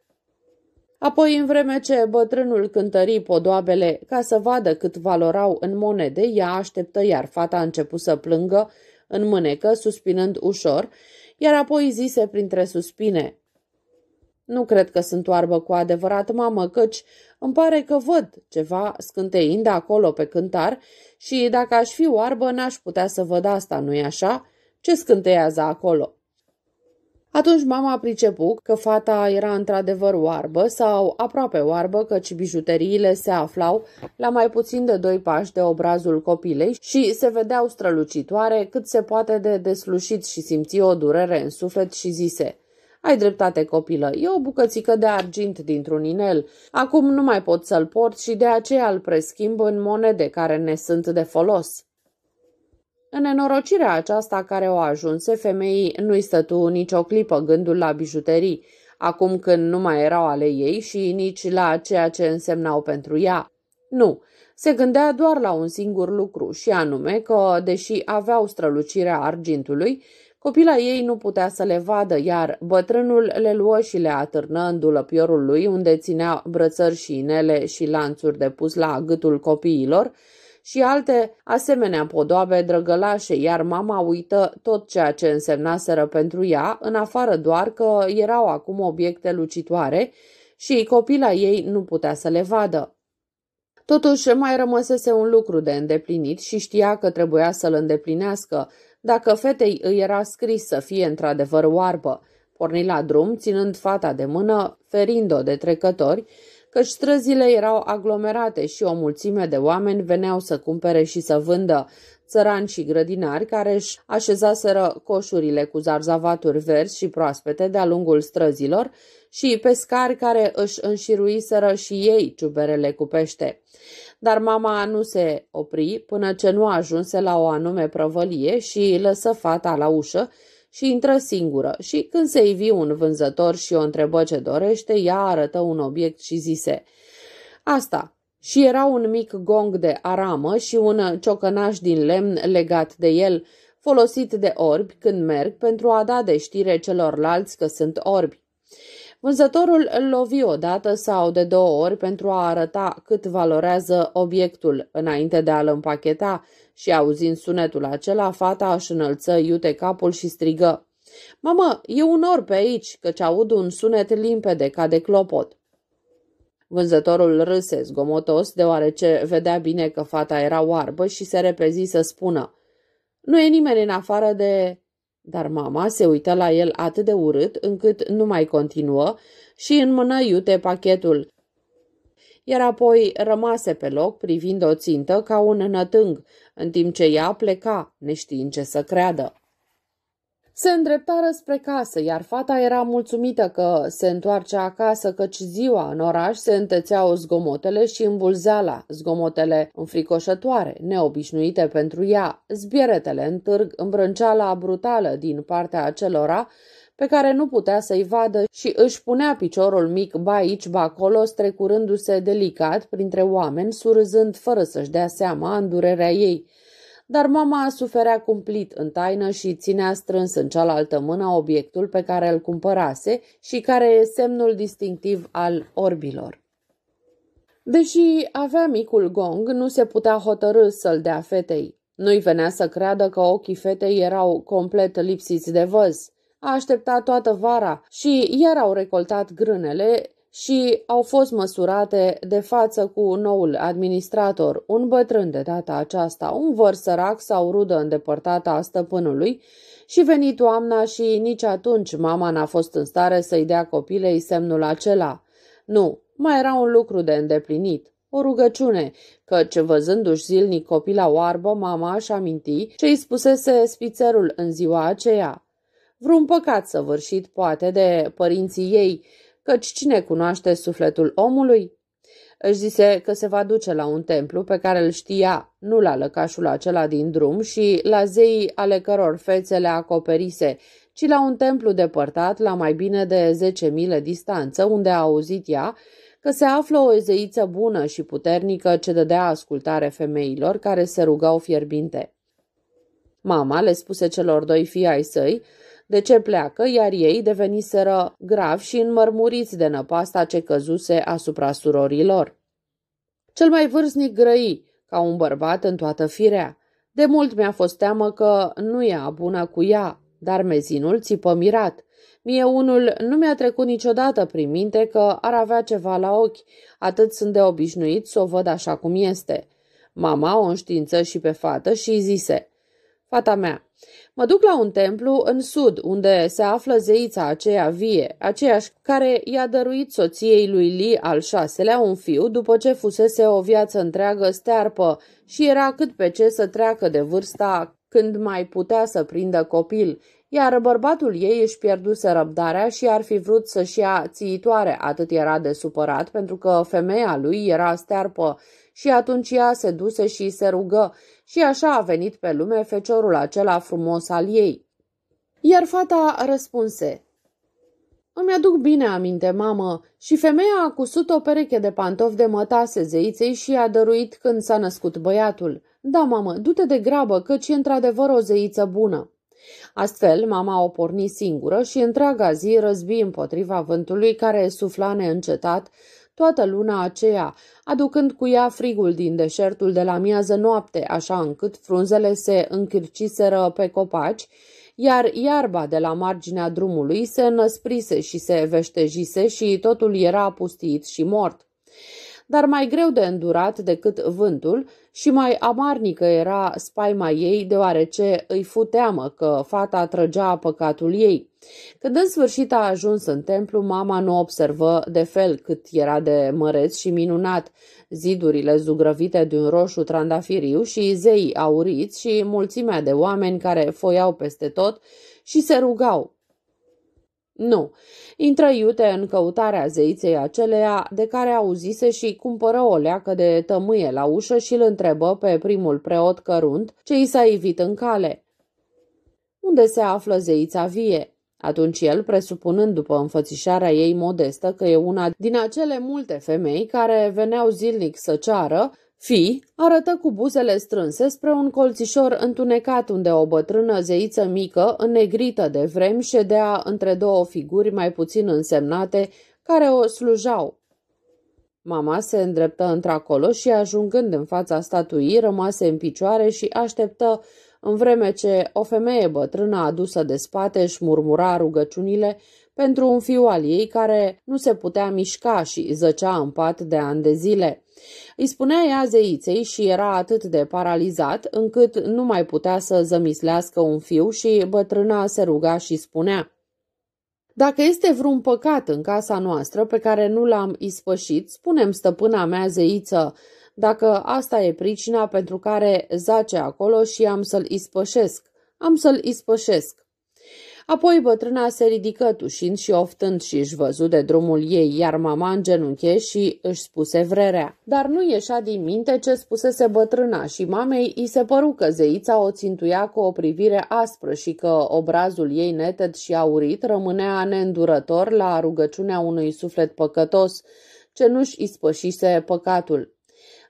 [SPEAKER 1] Apoi, în vreme ce bătrânul cântări podoabele ca să vadă cât valorau în monede, ea așteptă, iar fata a început să plângă în mânecă, suspinând ușor, iar apoi zise printre suspine, Nu cred că sunt oarbă cu adevărat, mamă, căci îmi pare că văd ceva scânteind acolo pe cântar și dacă aș fi oarbă, n-aș putea să văd asta, nu-i așa? Ce scânteiază acolo?" Atunci mama a priceput că fata era într-adevăr oarbă sau aproape oarbă, căci bijuteriile se aflau la mai puțin de doi pași de obrazul copilei și se vedeau strălucitoare cât se poate de deslușit și simți o durere în suflet și zise – ai dreptate, copilă, e o bucățică de argint dintr-un inel. Acum nu mai pot să-l port și de aceea îl preschimb în monede care ne sunt de folos. În nenorocirea aceasta care o ajunse, femeii nu-i stătu nicio clipă gândul la bijuterii, acum când nu mai erau ale ei și nici la ceea ce însemnau pentru ea. Nu, se gândea doar la un singur lucru și anume că, deși aveau strălucirea argintului, copila ei nu putea să le vadă, iar bătrânul le luă și le atârnă în dulăpiorul lui unde ținea brățări și inele și lanțuri de pus la gâtul copiilor, și alte asemenea podoabe drăgălașe, iar mama uită tot ceea ce însemnaseră pentru ea, în afară doar că erau acum obiecte lucitoare și copila ei nu putea să le vadă. Totuși, mai rămăsese un lucru de îndeplinit și știa că trebuia să-l îndeplinească, dacă fetei îi era scris să fie într-adevăr oarbă. Porni la drum, ținând fata de mână, ferind-o de trecători, căci străzile erau aglomerate și o mulțime de oameni veneau să cumpere și să vândă. Țărani și grădinari care își așezaseră coșurile cu zarzavaturi verzi și proaspete de-a lungul străzilor și pescari care își înșiruiseră și ei ciuberele cu pește. Dar mama nu se opri până ce nu ajunse la o anume prăvălie și lăsă fata la ușă și intră singură și când se ivi un vânzător și o întrebă ce dorește, ea arătă un obiect și zise Asta. Și era un mic gong de aramă și un ciocănaș din lemn legat de el, folosit de orbi când merg pentru a da de știre celorlalți că sunt orbi. Vânzătorul îl lovi odată sau de două ori pentru a arăta cât valorează obiectul înainte de a-l împacheta și auzind sunetul acela, fata își înălță iute capul și strigă. Mamă, e un or pe aici, căci aud un sunet limpede ca de clopot. Vânzătorul râse zgomotos, deoarece vedea bine că fata era oarbă și se repezi să spună. Nu e nimeni în afară de... Dar mama se uită la el atât de urât încât nu mai continuă și înmână iute pachetul, iar apoi rămase pe loc privind o țintă ca un nătâng, în timp ce ea pleca, neștiind ce să creadă. Se îndreptară spre casă, iar fata era mulțumită că se întoarce acasă, căci ziua în oraș se întățeau zgomotele și îmbulzeala, zgomotele înfricoșătoare, neobișnuite pentru ea, zbieretele în târg, îmbrânceala brutală din partea acelora pe care nu putea să-i vadă și își punea piciorul mic ba aici, ba acolo, strecurându-se delicat printre oameni, surâzând fără să-și dea seama în durerea ei. Dar mama suferea cumplit în taină și ținea strâns în cealaltă mână obiectul pe care îl cumpărase și care e semnul distinctiv al orbilor. Deși avea micul gong, nu se putea hotărâ să-l dea fetei. Nu-i venea să creadă că ochii fetei erau complet lipsiți de văz a așteptat toată vara și iar au recoltat grânele și au fost măsurate de față cu noul administrator, un bătrân de data aceasta, un văr sărac sau rudă îndepărtată a stăpânului, și venit toamna și nici atunci mama n-a fost în stare să-i dea copilei semnul acela. Nu, mai era un lucru de îndeplinit, o rugăciune, căci văzându-și zilnic copila oarbă, mama și aminti ce îi spusese spițerul în ziua aceea vreun păcat săvârșit poate de părinții ei, căci cine cunoaște sufletul omului? Își zise că se va duce la un templu pe care îl știa, nu la lăcașul acela din drum și la zeii ale căror fețe le acoperise, ci la un templu depărtat la mai bine de zece mile distanță, unde a auzit ea că se află o zeiță bună și puternică ce dădea ascultare femeilor care se rugau fierbinte. Mama le spuse celor doi fii ai săi de ce pleacă, iar ei deveniseră gravi și înmărmuriți de năpasta ce căzuse asupra surorilor. Cel mai vârstnic grăi, ca un bărbat în toată firea. De mult mi-a fost teamă că nu e bună cu ea, dar mezinul țipă mirat. Mie unul nu mi-a trecut niciodată prin minte că ar avea ceva la ochi, atât sunt de obișnuit să o văd așa cum este. Mama o înștiință și pe fată și îi zise, Fata mea, Mă duc la un templu în sud, unde se află zeița aceea vie, aceeași care i-a dăruit soției lui Li al șaselea un fiu după ce fusese o viață întreagă stearpă și era cât pe ce să treacă de vârsta când mai putea să prindă copil, iar bărbatul ei își pierduse răbdarea și ar fi vrut să-și ia țiitoare, atât era de supărat pentru că femeia lui era stearpă și atunci ea se duse și se rugă și așa a venit pe lume feciorul acela frumos al ei. Iar fata răspunse, Îmi aduc bine aminte, mamă, și femeia a cusut o pereche de pantofi de mătase zeiței și i-a dăruit când s-a născut băiatul. Da, mamă, du-te de grabă, căci e într-adevăr o zeiță bună. Astfel, mama o porni singură și întreaga zi răzbi împotriva vântului care sufla neîncetat, toată luna aceea, aducând cu ea frigul din deșertul de la miază noapte, așa încât frunzele se închirciseră pe copaci, iar iarba de la marginea drumului se năsprise și se veștejise și totul era pustit și mort. Dar mai greu de îndurat decât vântul, și mai amarnică era spaima ei, deoarece îi fu teamă că fata trăgea păcatul ei. Când în sfârșit a ajuns în templu, mama nu observă de fel cât era de măreț și minunat zidurile zugrăvite de un roșu trandafiriu și zeii auriți și mulțimea de oameni care foiau peste tot și se rugau. Nu. Intră iute în căutarea zeiței acelea de care auzise și cumpără o leacă de tămâie la ușă și îl întrebă pe primul preot cărunt ce i s-a ivit în cale. Unde se află zeița vie? Atunci el, presupunând după înfățișarea ei modestă că e una din acele multe femei care veneau zilnic să ceară, fi arătă cu buzele strânse spre un colțișor întunecat unde o bătrână zeiță mică, înnegrită de vrem, ședea între două figuri mai puțin însemnate care o slujau. Mama se îndreptă într-acolo și, ajungând în fața statuii, rămase în picioare și așteptă, în vreme ce o femeie bătrână adusă de spate își murmura rugăciunile pentru un fiu al ei care nu se putea mișca și zăcea în pat de ani de zile. Îi spunea ea zeiței și era atât de paralizat încât nu mai putea să zămislească un fiu și bătrâna se ruga și spunea Dacă este vreun păcat în casa noastră pe care nu l-am ispășit, spunem stăpâna mea zeiță, dacă asta e pricina pentru care zace acolo și am să-l ispășesc, am să-l ispășesc. Apoi bătrâna se ridică tușind și oftând și își văzu de drumul ei, iar mama genunche și își spuse vrerea. Dar nu ieșea din minte ce spusese bătrâna și mamei îi se păru că zeița o țintuia cu o privire aspră și că obrazul ei neted și aurit rămânea neîndurător la rugăciunea unui suflet păcătos, ce nu-și ispășise păcatul.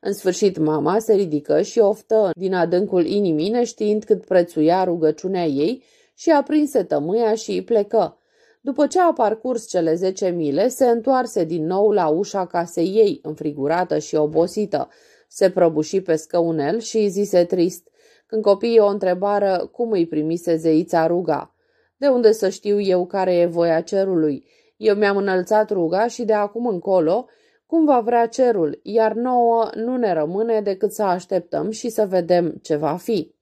[SPEAKER 1] În sfârșit, mama se ridică și oftă din adâncul inimii, știind cât prețuia rugăciunea ei, și aprinse tămâia și îi plecă. După ce a parcurs cele zece mile, se întoarse din nou la ușa casei ei, înfrigurată și obosită. Se prăbuși pe scăunel și îi zise trist, când copiii o întrebară cum îi primise zeița ruga. De unde să știu eu care e voia cerului? Eu mi-am înălțat ruga și de acum încolo, cum va vrea cerul, iar nouă nu ne rămâne decât să așteptăm și să vedem ce va fi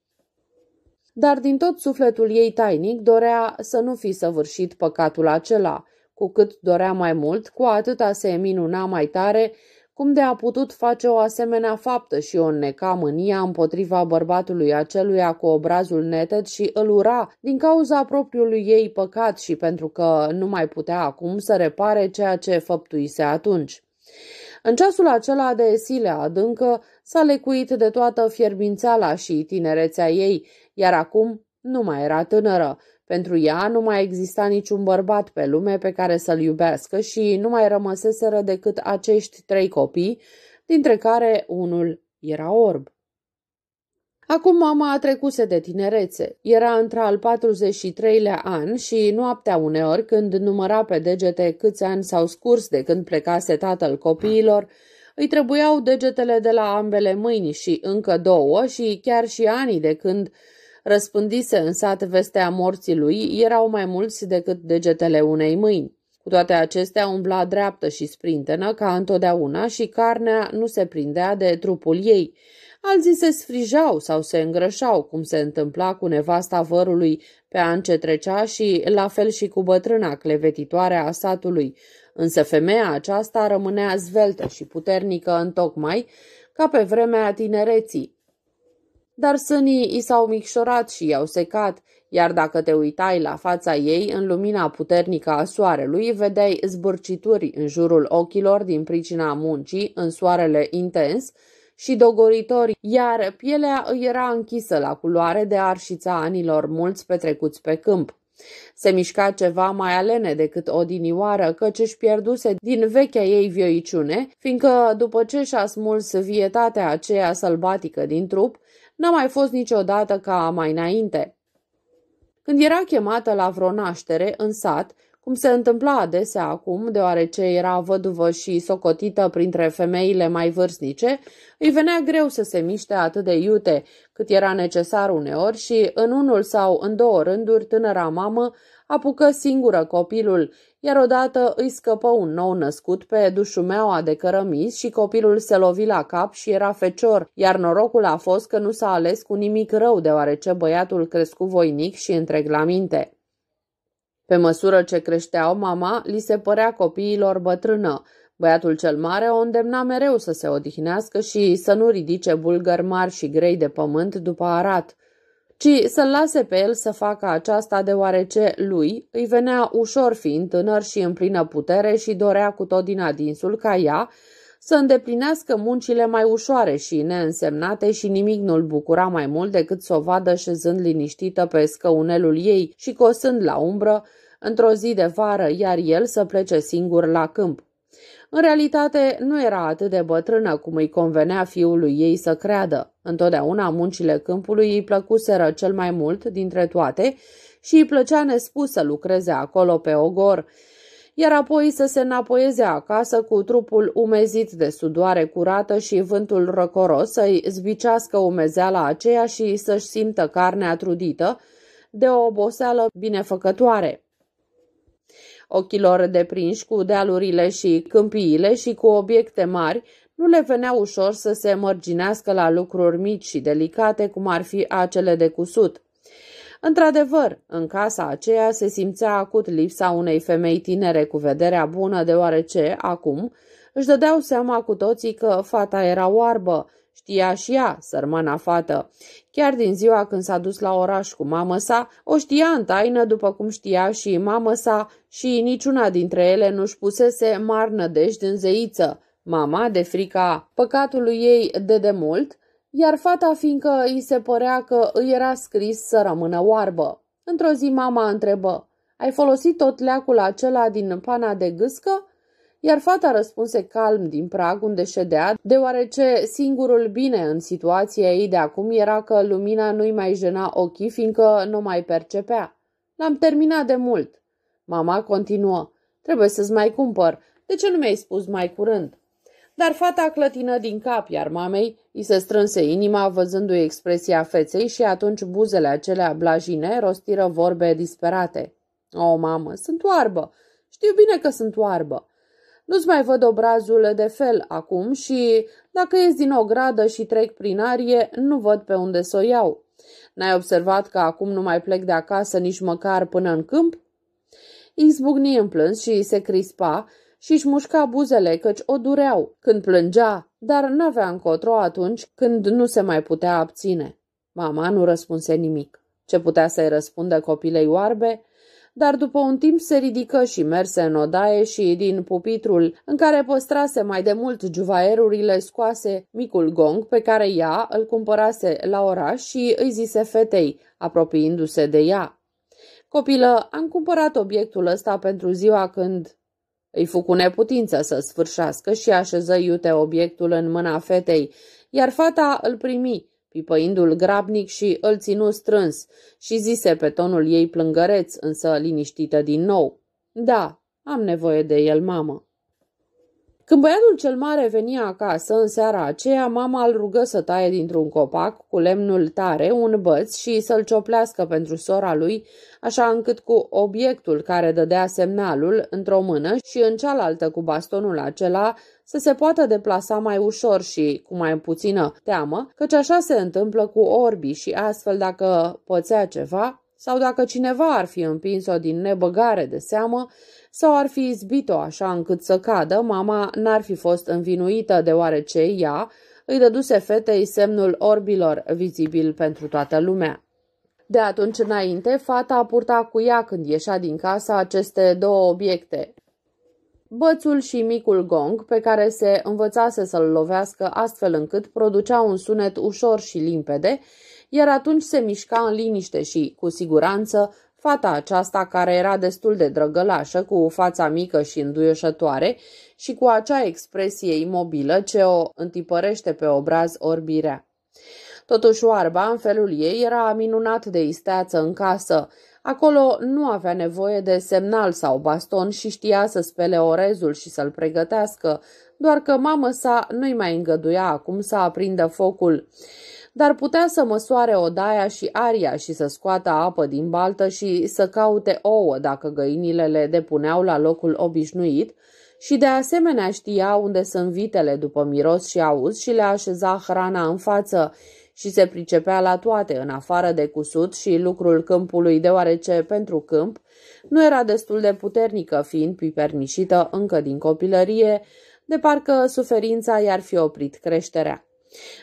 [SPEAKER 1] dar din tot sufletul ei tainic dorea să nu fi săvârșit păcatul acela. Cu cât dorea mai mult, cu atâta se minuna mai tare cum de a putut face o asemenea faptă și o înneca mânia împotriva bărbatului aceluia cu obrazul neted și îl ura din cauza propriului ei păcat și pentru că nu mai putea acum să repare ceea ce făptuise atunci. În ceasul acela de esile adâncă s-a lecuit de toată fierbințeala și tinerețea ei iar acum nu mai era tânără. Pentru ea nu mai exista niciun bărbat pe lume pe care să-l iubească și nu mai rămăseseră decât acești trei copii, dintre care unul era orb. Acum mama a trecuse de tinerețe. Era între al 43-lea an și noaptea uneori, când număra pe degete câți ani s-au scurs de când plecase tatăl copiilor, îi trebuiau degetele de la ambele mâini și încă două și chiar și ani de când Răspândise în sat vestea morții lui, erau mai mulți decât degetele unei mâini. Cu toate acestea umbla dreaptă și sprintenă ca întotdeauna și carnea nu se prindea de trupul ei. Alții se sfrijau sau se îngrășau, cum se întâmpla cu nevasta vărului pe an ce trecea și la fel și cu bătrâna clevetitoare a satului, însă femeia aceasta rămânea zveltă și puternică întocmai ca pe vremea tinereții dar sânii i s-au micșorat și i-au secat, iar dacă te uitai la fața ei, în lumina puternică a soarelui, vedeai zbârcituri în jurul ochilor din pricina muncii, în soarele intens, și dogoritori, iar pielea îi era închisă la culoare de arșița anilor mulți petrecuți pe câmp. Se mișca ceva mai alene decât odinioară, căci își pierduse din vechea ei vioiciune, fiindcă după ce și-a smuls vietatea aceea sălbatică din trup, n-a mai fost niciodată ca mai înainte. Când era chemată la vreo naștere, în sat, cum se întâmpla adesea acum, deoarece era văduvă și socotită printre femeile mai vârstnice, îi venea greu să se miște atât de iute cât era necesar uneori și, în unul sau în două rânduri, tânăra mamă apucă singură copilul, iar odată îi scăpă un nou născut pe dușumeaua de cărămiz și copilul se lovi la cap și era fecior, iar norocul a fost că nu s-a ales cu nimic rău, deoarece băiatul crescu voinic și întreg la minte. Pe măsură ce creșteau, mama li se părea copiilor bătrână. Băiatul cel mare o îndemna mereu să se odihnească și să nu ridice bulgări mari și grei de pământ după arat ci să-l lase pe el să facă aceasta deoarece lui îi venea ușor fiind tânăr și în plină putere și dorea cu tot din adinsul ca ea să îndeplinească muncile mai ușoare și neînsemnate și nimic nu-l bucura mai mult decât să o vadă șezând liniștită pe scăunelul ei și cosând la umbră într-o zi de vară, iar el să plece singur la câmp. În realitate, nu era atât de bătrână cum îi convenea fiului ei să creadă. Întotdeauna muncile câmpului îi plăcuseră cel mai mult dintre toate și îi plăcea nespus să lucreze acolo pe ogor, iar apoi să se înapoieze acasă cu trupul umezit de sudoare curată și vântul răcoros să-i zbicească umezeala aceea și să-și simtă carnea trudită de o oboseală binefăcătoare. Ochilor deprinși cu dealurile și câmpiile și cu obiecte mari, nu le venea ușor să se mărginească la lucruri mici și delicate, cum ar fi acele de cusut. Într-adevăr, în casa aceea se simțea acut lipsa unei femei tinere cu vederea bună, deoarece, acum, își dădeau seama cu toții că fata era oarbă, știa și ea, sărmana fată. Chiar din ziua când s-a dus la oraș cu mamă sa, o știa în taină după cum știa și mamă sa și niciuna dintre ele nu-și pusese marnă dești în zeiță. Mama, de frica păcatului ei de demult, iar fata fiindcă îi se părea că îi era scris să rămână oarbă. Într-o zi mama întrebă, ai folosit tot leacul acela din pana de gâscă? iar fata răspunse calm din prag unde ședea, deoarece singurul bine în situația ei de acum era că lumina nu-i mai jena ochii, fiindcă nu mai percepea. L-am terminat de mult. Mama continuă. Trebuie să-ți mai cumpăr. De ce nu mi-ai spus mai curând? Dar fata clătină din cap, iar mamei îi se strânse inima văzându-i expresia feței și atunci buzele acelea blajine rostiră vorbe disperate. O, mamă, sunt oarbă! Știu bine că sunt oarbă! Nu-ți mai văd obrazul de fel acum și, dacă ies din o gradă și trec prin arie, nu văd pe unde să o iau. N-ai observat că acum nu mai plec de acasă nici măcar până în câmp? Izbucni în plâns și se crispa și își mușca buzele căci o dureau când plângea, dar n-avea încotro atunci când nu se mai putea abține. Mama nu răspunse nimic. Ce putea să-i răspundă copilei oarbe, dar după un timp se ridică și merse în odaie și din pupitrul în care păstrase mai de mult juvaerurile scoase micul gong pe care ea îl cumpărase la oraș și îi zise fetei, apropiindu-se de ea. Copilă, am cumpărat obiectul ăsta pentru ziua când... Îi fu cu neputință să sfârșească și așeză iute obiectul în mâna fetei, iar fata îl primi, pipăindu-l grabnic și îl ținu strâns și zise pe tonul ei plângăreț, însă liniștită din nou. Da, am nevoie de el, mamă. Când băiatul cel mare venia acasă în seara aceea, mama îl rugă să taie dintr-un copac cu lemnul tare un băț și să-l cioplească pentru sora lui, așa încât cu obiectul care dădea semnalul într-o mână și în cealaltă cu bastonul acela să se poată deplasa mai ușor și cu mai puțină teamă, căci așa se întâmplă cu orbii și astfel dacă pățea ceva sau dacă cineva ar fi împins-o din nebăgare de seamă, sau ar fi izbit-o așa încât să cadă, mama n-ar fi fost învinuită deoarece ea îi dăduse fetei semnul orbilor vizibil pentru toată lumea. De atunci înainte, fata a purta cu ea când ieșea din casa aceste două obiecte, bățul și micul gong pe care se învățase să-l lovească astfel încât producea un sunet ușor și limpede, iar atunci se mișca în liniște și, cu siguranță, Fata aceasta, care era destul de drăgălașă, cu fața mică și înduioșătoare și cu acea expresie imobilă ce o întipărește pe obraz orbirea. Totuși oarba, în felul ei, era minunat de isteață în casă. Acolo nu avea nevoie de semnal sau baston și știa să spele orezul și să-l pregătească, doar că mamă sa nu-i mai îngăduia acum să aprindă focul dar putea să măsoare odaia și aria și să scoată apă din baltă și să caute ouă dacă găinile le depuneau la locul obișnuit și de asemenea știa unde sunt vitele după miros și auz și le așeza hrana în față și se pricepea la toate, în afară de cusut și lucrul câmpului, deoarece pentru câmp nu era destul de puternică, fiind pipernișită încă din copilărie, de parcă suferința i-ar fi oprit creșterea.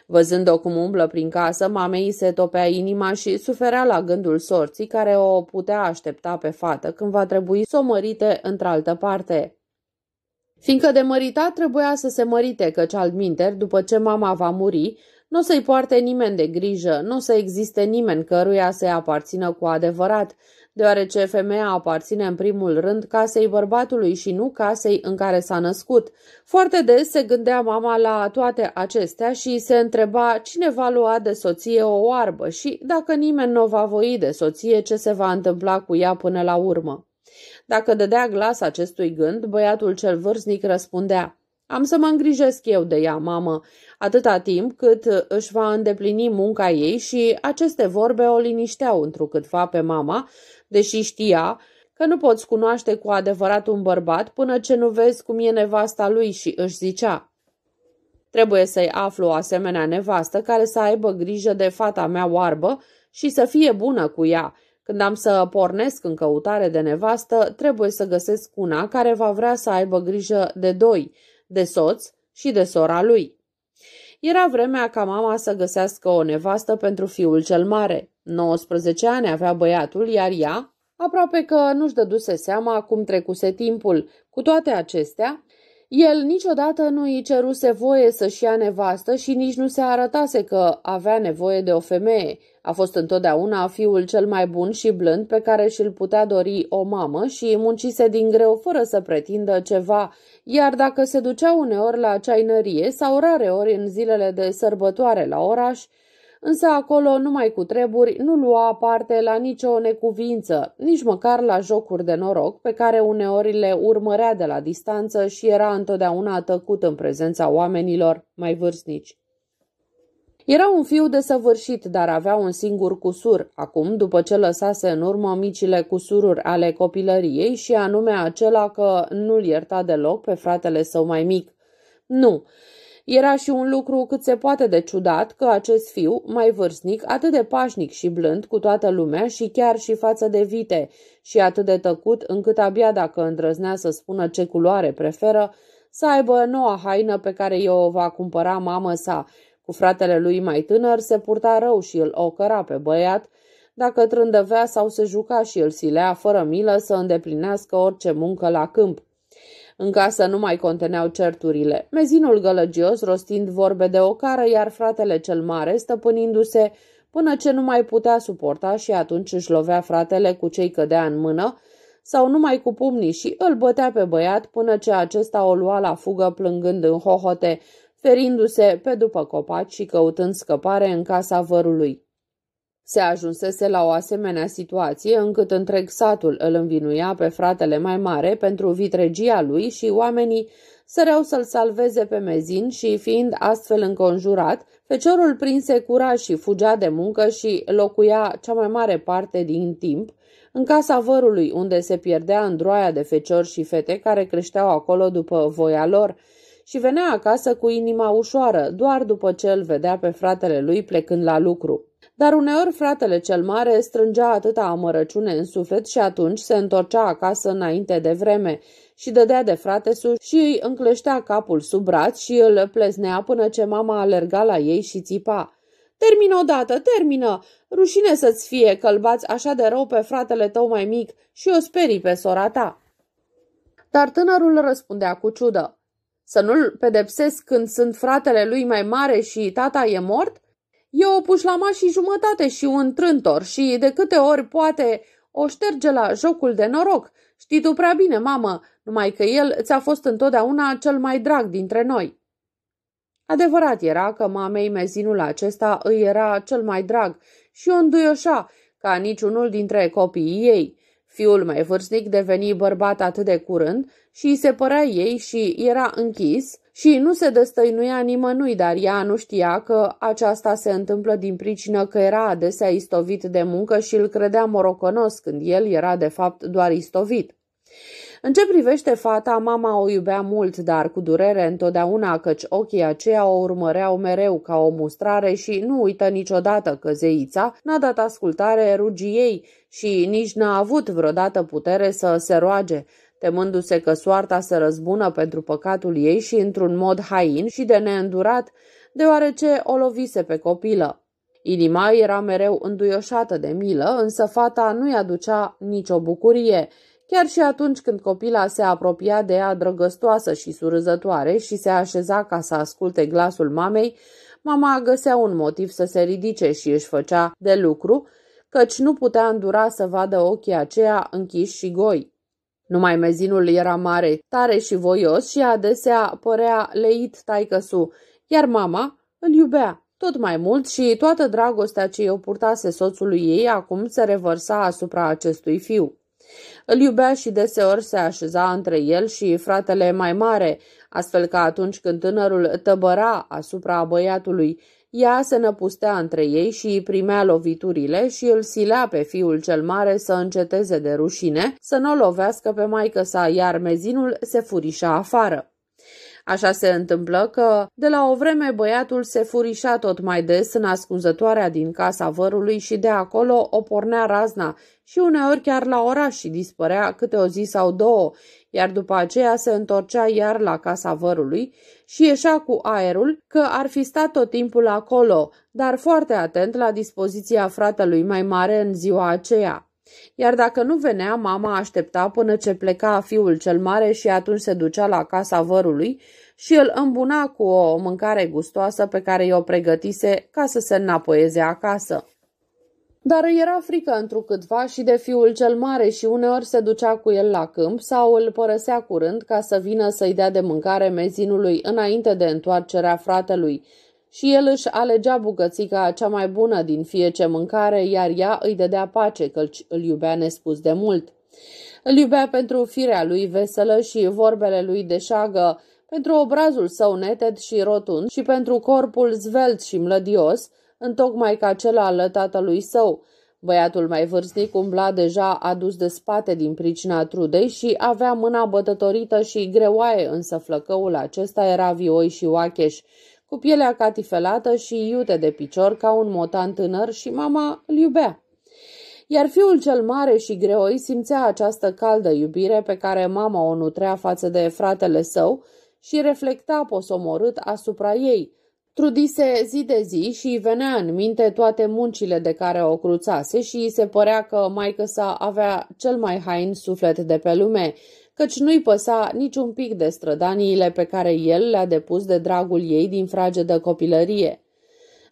[SPEAKER 1] Văzând-o cum umblă prin casă, mamei se topea inima și suferea la gândul sorții care o putea aștepta pe fată când va trebui să o mărite într-altă parte. Fiindcă de măritat trebuia să se mărite, căci altminter, după ce mama va muri, nu o să-i poarte nimeni de grijă, nu o să existe nimeni căruia să-i aparțină cu adevărat, deoarece femeia aparține în primul rând casei bărbatului și nu casei în care s-a născut. Foarte des se gândea mama la toate acestea și se întreba cine va lua de soție o oarbă și dacă nimeni nu va voi de soție ce se va întâmpla cu ea până la urmă. Dacă dădea glas acestui gând, băiatul cel vârstnic răspundea Am să mă îngrijesc eu de ea, mamă, atâta timp cât își va îndeplini munca ei și aceste vorbe o linișteau întrucâtva pe mama, deși știa că nu poți cunoaște cu adevărat un bărbat până ce nu vezi cum e nevasta lui și își zicea. Trebuie să-i aflu o asemenea nevastă care să aibă grijă de fata mea oarbă și să fie bună cu ea. Când am să pornesc în căutare de nevastă, trebuie să găsesc una care va vrea să aibă grijă de doi, de soț și de sora lui. Era vremea ca mama să găsească o nevastă pentru fiul cel mare. 19 ani avea băiatul, iar ea, aproape că nu-și dăduse seama cum trecuse timpul. Cu toate acestea, el niciodată nu îi ceruse voie să-și ia nevastă și nici nu se arătase că avea nevoie de o femeie. A fost întotdeauna fiul cel mai bun și blând pe care și-l putea dori o mamă și muncise din greu fără să pretindă ceva, iar dacă se ducea uneori la ceainărie sau rare ori în zilele de sărbătoare la oraș, însă acolo numai cu treburi nu lua parte la nicio necuvință, nici măcar la jocuri de noroc pe care uneori le urmărea de la distanță și era întotdeauna tăcut în prezența oamenilor mai vârstnici. Era un fiu desăvârșit, dar avea un singur cusur, acum după ce lăsase în urmă micile cusururi ale copilăriei și anume acela că nu-l ierta deloc pe fratele său mai mic. Nu, era și un lucru cât se poate de ciudat că acest fiu, mai vârstnic, atât de pașnic și blând cu toată lumea și chiar și față de vite, și atât de tăcut încât abia dacă îndrăznea să spună ce culoare preferă, să aibă noua haină pe care eu o va cumpăra mamă sa. Cu fratele lui mai tânăr se purta rău și îl ocăra pe băiat, dacă trândăvea sau se juca și îl silea fără milă să îndeplinească orice muncă la câmp. În casă nu mai conteneau certurile, mezinul gălăgios rostind vorbe de ocară, iar fratele cel mare stăpânindu-se până ce nu mai putea suporta și atunci își lovea fratele cu cei cădea în mână sau numai cu pumnii și îl bătea pe băiat până ce acesta o lua la fugă plângând în hohote, ferindu-se pe după copaci și căutând scăpare în casa vărului. Se ajunsese la o asemenea situație încât întreg satul îl învinuia pe fratele mai mare pentru vitregia lui și oamenii săreau să-l salveze pe mezin și, fiind astfel înconjurat, feciorul prinse curaj și fugea de muncă și locuia cea mai mare parte din timp în casa vărului unde se pierdea îndroaia de feciori și fete care creșteau acolo după voia lor și venea acasă cu inima ușoară, doar după ce îl vedea pe fratele lui plecând la lucru. Dar uneori fratele cel mare strângea atâta amărăciune în suflet și atunci se întorcea acasă înainte de vreme și dădea de frate sus și îi încleștea capul sub braț și îl pleznea până ce mama alerga la ei și țipa. Termină odată, termină! Rușine să-ți fie călbați așa de rău pe fratele tău mai mic și o sperii pe sora ta!" Dar tânărul răspundea cu ciudă. Să nu-l pedepsesc când sunt fratele lui mai mare și tata e mort? E o pușlama și jumătate și un trântor și de câte ori poate o șterge la jocul de noroc. Știi tu prea bine, mamă, numai că el ți-a fost întotdeauna cel mai drag dintre noi. Adevărat era că mamei mezinul acesta îi era cel mai drag și o înduioșa ca niciunul dintre copiii ei. Fiul mai vârstnic deveni bărbat atât de curând și îi se părea ei și era închis, și nu se destăinuia nimănui, dar ea nu știa că aceasta se întâmplă din pricină că era adesea istovit de muncă și îl credea moroconos când el era de fapt doar istovit. În ce privește fata, mama o iubea mult, dar cu durere întotdeauna, căci ochii aceia o urmăreau mereu ca o mustrare și nu uită niciodată că zeița n-a dat ascultare rugii ei și nici n-a avut vreodată putere să se roage, temându-se că soarta se răzbună pentru păcatul ei și într-un mod hain și de neîndurat, deoarece o lovise pe copilă. Inima era mereu înduioșată de milă, însă fata nu-i aducea nicio bucurie, chiar și atunci când copila se apropia de ea drăgăstoasă și surâzătoare și se așeza ca să asculte glasul mamei, mama găsea un motiv să se ridice și își făcea de lucru, căci nu putea îndura să vadă ochii aceia închiși și goi. Numai mezinul era mare, tare și voios și adesea părea leit taicăsu, iar mama îl iubea tot mai mult și toată dragostea ce o purtase soțului ei acum se revărsa asupra acestui fiu. Îl iubea și deseori se așeza între el și fratele mai mare, astfel că atunci când tânărul tăbăra asupra băiatului, ea se năpustea între ei și îi primea loviturile și îl silea pe fiul cel mare să înceteze de rușine, să nu o lovească pe maică sa, iar mezinul se furișa afară. Așa se întâmplă că, de la o vreme, băiatul se furișa tot mai des în ascunzătoarea din casa vărului și de acolo o pornea razna și uneori chiar la oraș și dispărea câte o zi sau două, iar după aceea se întorcea iar la casa vărului și ieșea cu aerul că ar fi stat tot timpul acolo, dar foarte atent la dispoziția fratelui mai mare în ziua aceea. Iar dacă nu venea, mama aștepta până ce pleca fiul cel mare și atunci se ducea la casa vărului și îl îmbuna cu o mâncare gustoasă pe care i-o pregătise ca să se înapoieze acasă dar îi era frică întrucâtva și de fiul cel mare și uneori se ducea cu el la câmp sau îl părăsea curând ca să vină să-i dea de mâncare mezinului înainte de întoarcerea fratelui. Și el își alegea bucățica cea mai bună din fie ce mâncare, iar ea îi dădea pace, că îl iubea nespus de mult. Îl iubea pentru firea lui veselă și vorbele lui de șagă, pentru obrazul său neted și rotund și pentru corpul zvelt și mlădios, întocmai ca cel al tatălui său. Băiatul mai vârstnic umbla deja adus de spate din pricina trudei și avea mâna bătătorită și greoaie, însă flăcăul acesta era vioi și oacheș, cu pielea catifelată și iute de picior ca un motan tânăr și mama îl iubea. Iar fiul cel mare și greoi simțea această caldă iubire pe care mama o nutrea față de fratele său și reflecta posomorât asupra ei – Trudise zi de zi și venea în minte toate muncile de care o cruțase și se părea că maică sa avea cel mai hain suflet de pe lume, căci nu-i păsa niciun pic de strădaniile pe care el le-a depus de dragul ei din fragedă copilărie.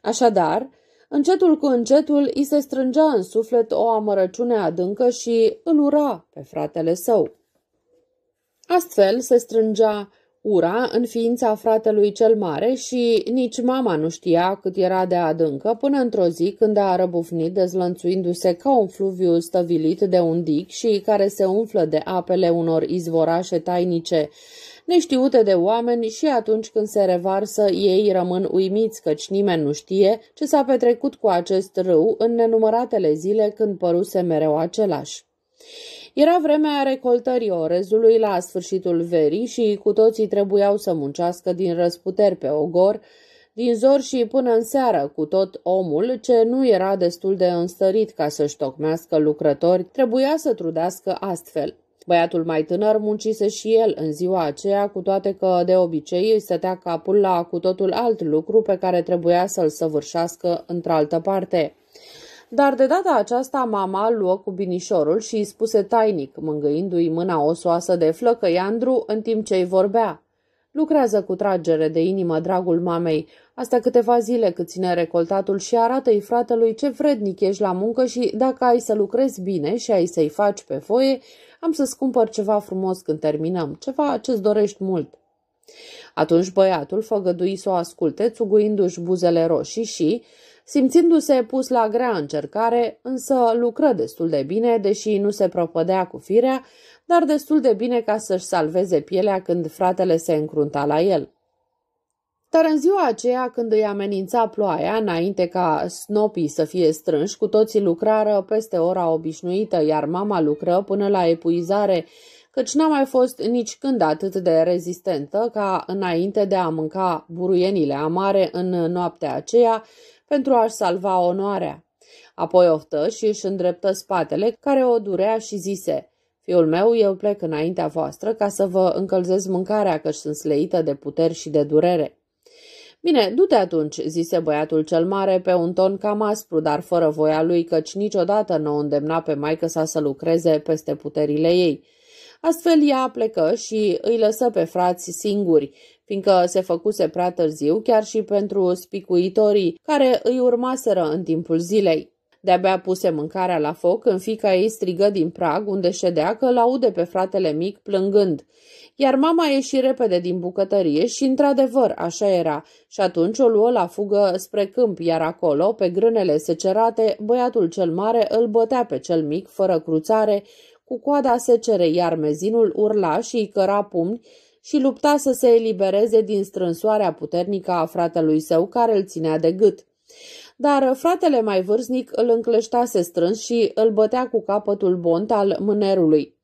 [SPEAKER 1] Așadar, încetul cu încetul îi se strângea în suflet o amărăciune adâncă și îl ura pe fratele său. Astfel se strângea ura în ființa fratelui cel mare și nici mama nu știa cât era de adâncă până într-o zi când a răbufnit dezlănțuindu-se ca un fluviu stăvilit de un dic și care se umflă de apele unor izvorașe tainice neștiute de oameni și atunci când se revarsă ei rămân uimiți căci nimeni nu știe ce s-a petrecut cu acest râu în nenumăratele zile când păruse mereu același. Era vremea recoltării orezului la sfârșitul verii și cu toții trebuiau să muncească din răsputeri pe ogor, din zor și până în seară, cu tot omul, ce nu era destul de înstărit ca să-și tocmească lucrători, trebuia să trudească astfel. Băiatul mai tânăr muncise și el în ziua aceea, cu toate că de obicei îi stătea capul la cu totul alt lucru pe care trebuia să-l săvârșească într-altă parte. Dar de data aceasta mama luă cu binișorul și îi spuse tainic, mângâindu-i mâna osoasă de flăcă Andru, în timp ce îi vorbea. Lucrează cu tragere de inimă dragul mamei, asta câteva zile cât ține recoltatul și arată-i fratelui ce vrednic ești la muncă și dacă ai să lucrezi bine și ai să-i faci pe foie, am să-ți cumpăr ceva frumos când terminăm, ceva ce-ți dorești mult. Atunci băiatul făgădui să o asculte, țuguindu-și buzele roșii și, Simțindu-se pus la grea încercare, însă lucră destul de bine, deși nu se propădea cu firea, dar destul de bine ca să-și salveze pielea când fratele se încrunta la el. Dar în ziua aceea, când îi amenința ploaia, înainte ca snopii să fie strânși, cu toții lucrară peste ora obișnuită, iar mama lucră până la epuizare, căci n-a mai fost nici când atât de rezistentă ca înainte de a mânca buruienile amare în noaptea aceea, pentru a-și salva onoarea. Apoi oftă și își îndreptă spatele care o durea și zise, Fiul meu, eu plec înaintea voastră ca să vă încălzesc mâncarea, căci sunt sleită de puteri și de durere. Bine, du-te atunci, zise băiatul cel mare pe un ton cam aspru, dar fără voia lui, căci niciodată nu o îndemna pe maică sa să lucreze peste puterile ei. Astfel ea plecă și îi lăsă pe frați singuri, fiindcă se făcuse prea târziu chiar și pentru spicuitorii care îi urmaseră în timpul zilei. De-abia puse mâncarea la foc când fica ei strigă din prag unde ședea că laude pe fratele mic plângând. Iar mama ieși repede din bucătărie și într-adevăr așa era și atunci o luă la fugă spre câmp, iar acolo, pe grânele secerate, băiatul cel mare îl bătea pe cel mic fără cruțare, cu coada secere, iar mezinul urla și îi căra pumni și lupta să se elibereze din strânsoarea puternică a fratelui său care îl ținea de gât. Dar fratele mai vârstnic îl încleștase strâns și îl bătea cu capătul bont al mânerului.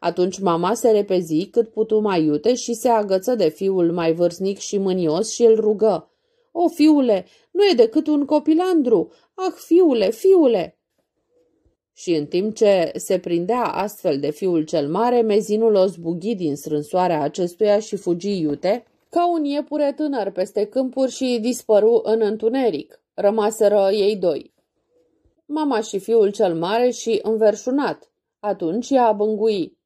[SPEAKER 1] Atunci mama se repezi cât putu mai iute și se agăță de fiul mai vârstnic și mânios și îl rugă. O, fiule, nu e decât un copilandru! Ah, fiule, fiule! Și în timp ce se prindea astfel de fiul cel mare, mezinul o zbughi din strânsoarea acestuia și fugi iute, ca un iepure tânăr peste câmpuri și dispăru în întuneric. Rămaseră ei doi. Mama și fiul cel mare și înverșunat. Atunci ea bângui.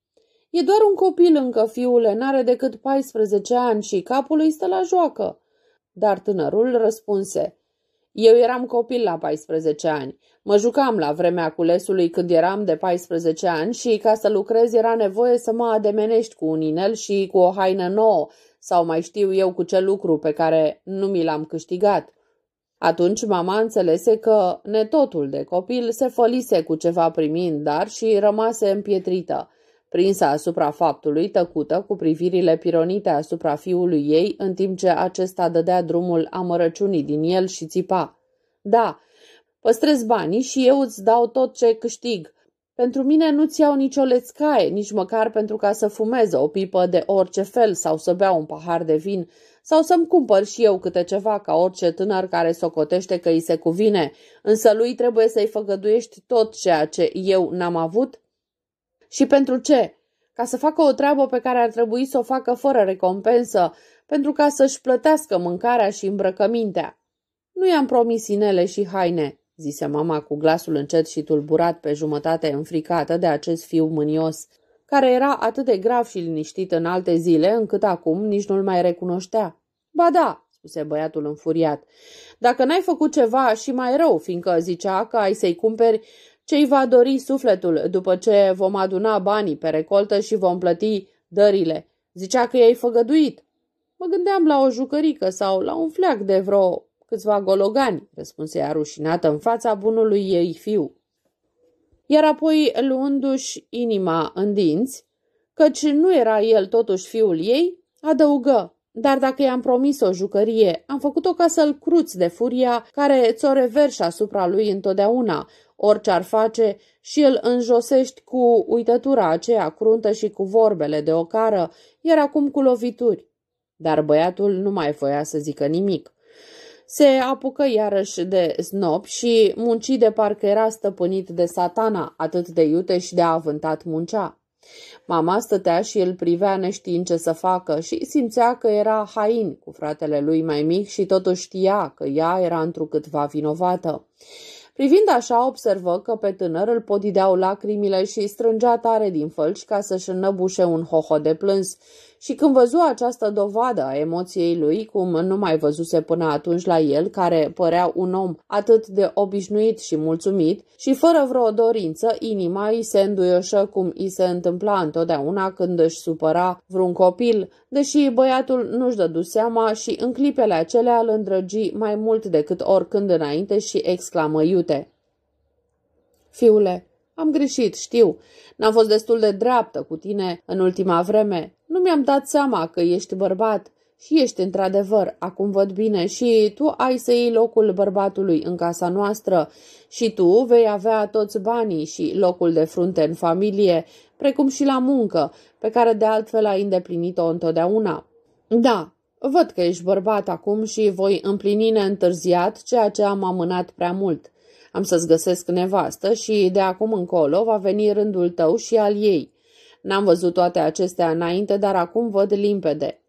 [SPEAKER 1] E doar un copil încă, fiule, n-are decât 14 ani și capul îi stă la joacă. Dar tânărul răspunse, eu eram copil la 14 ani. Mă jucam la vremea culesului când eram de 14 ani și ca să lucrez era nevoie să mă ademenești cu un inel și cu o haină nouă sau mai știu eu cu ce lucru pe care nu mi l-am câștigat. Atunci mama înțelese că netotul de copil se fălise cu ceva primind dar și rămase împietrită prinsă asupra faptului, tăcută, cu privirile pironite asupra fiului ei, în timp ce acesta dădea drumul amărăciunii din el și țipa. Da, păstrez banii și eu îți dau tot ce câștig. Pentru mine nu-ți iau nicio lețcaie, nici măcar pentru ca să fumez o pipă de orice fel sau să beau un pahar de vin sau să-mi cumpăr și eu câte ceva ca orice tânăr care socotește că îi se cuvine, însă lui trebuie să-i făgăduiești tot ceea ce eu n-am avut și pentru ce? Ca să facă o treabă pe care ar trebui să o facă fără recompensă, pentru ca să-și plătească mâncarea și îmbrăcămintea. Nu i-am promis inele și haine, zise mama cu glasul încet și tulburat pe jumătate înfricată de acest fiu mânios, care era atât de grav și liniștit în alte zile, încât acum nici nu-l mai recunoștea. Ba da, spuse băiatul înfuriat, dacă n-ai făcut ceva și mai rău, fiindcă zicea că ai să-i cumperi ce îi va dori sufletul după ce vom aduna banii pe recoltă și vom plăti dările. Zicea că i-ai făgăduit. Mă gândeam la o jucărică sau la un fleac de vreo câțiva gologani, răspunse ea rușinată în fața bunului ei fiu. Iar apoi, luându-și inima în dinți, căci nu era el totuși fiul ei, adăugă, dar dacă i-am promis o jucărie, am făcut-o ca să-l cruți de furia care ți-o reverși asupra lui întotdeauna, Orice ar face și îl înjosești cu uitătura aceea cruntă și cu vorbele de ocară, iar acum cu lovituri. Dar băiatul nu mai voia să zică nimic. Se apucă iarăși de snop și munci de parcă era stăpânit de satana, atât de iute și de avântat muncea. Mama stătea și îl privea neștiind ce să facă și simțea că era hain cu fratele lui mai mic și totuși știa că ea era întrucâtva vinovată. Privind așa, observă că pe tânăr îl podideau lacrimile și strângea tare din fălci ca să-și înnăbușe un hoho de plâns și când văzu această dovadă a emoției lui, cum nu mai văzuse până atunci la el, care părea un om atât de obișnuit și mulțumit, și fără vreo dorință, inima îi se înduioșă cum îi se întâmpla întotdeauna când își supăra vreun copil, deși băiatul nu-și dădu seama și în clipele acelea îl îndrăgi mai mult decât oricând înainte și exclamă iute. Fiule, am greșit, știu, N-am fost destul de dreaptă cu tine în ultima vreme. Nu mi-am dat seama că ești bărbat și ești într-adevăr, acum văd bine, și tu ai să iei locul bărbatului în casa noastră și tu vei avea toți banii și locul de frunte în familie, precum și la muncă, pe care de altfel ai îndeplinit-o întotdeauna. Da, văd că ești bărbat acum și voi împlini neîntârziat ceea ce am amânat prea mult. Am să-ți găsesc nevastă și de acum încolo va veni rândul tău și al ei. N-am văzut toate acestea înainte, dar acum văd limpede.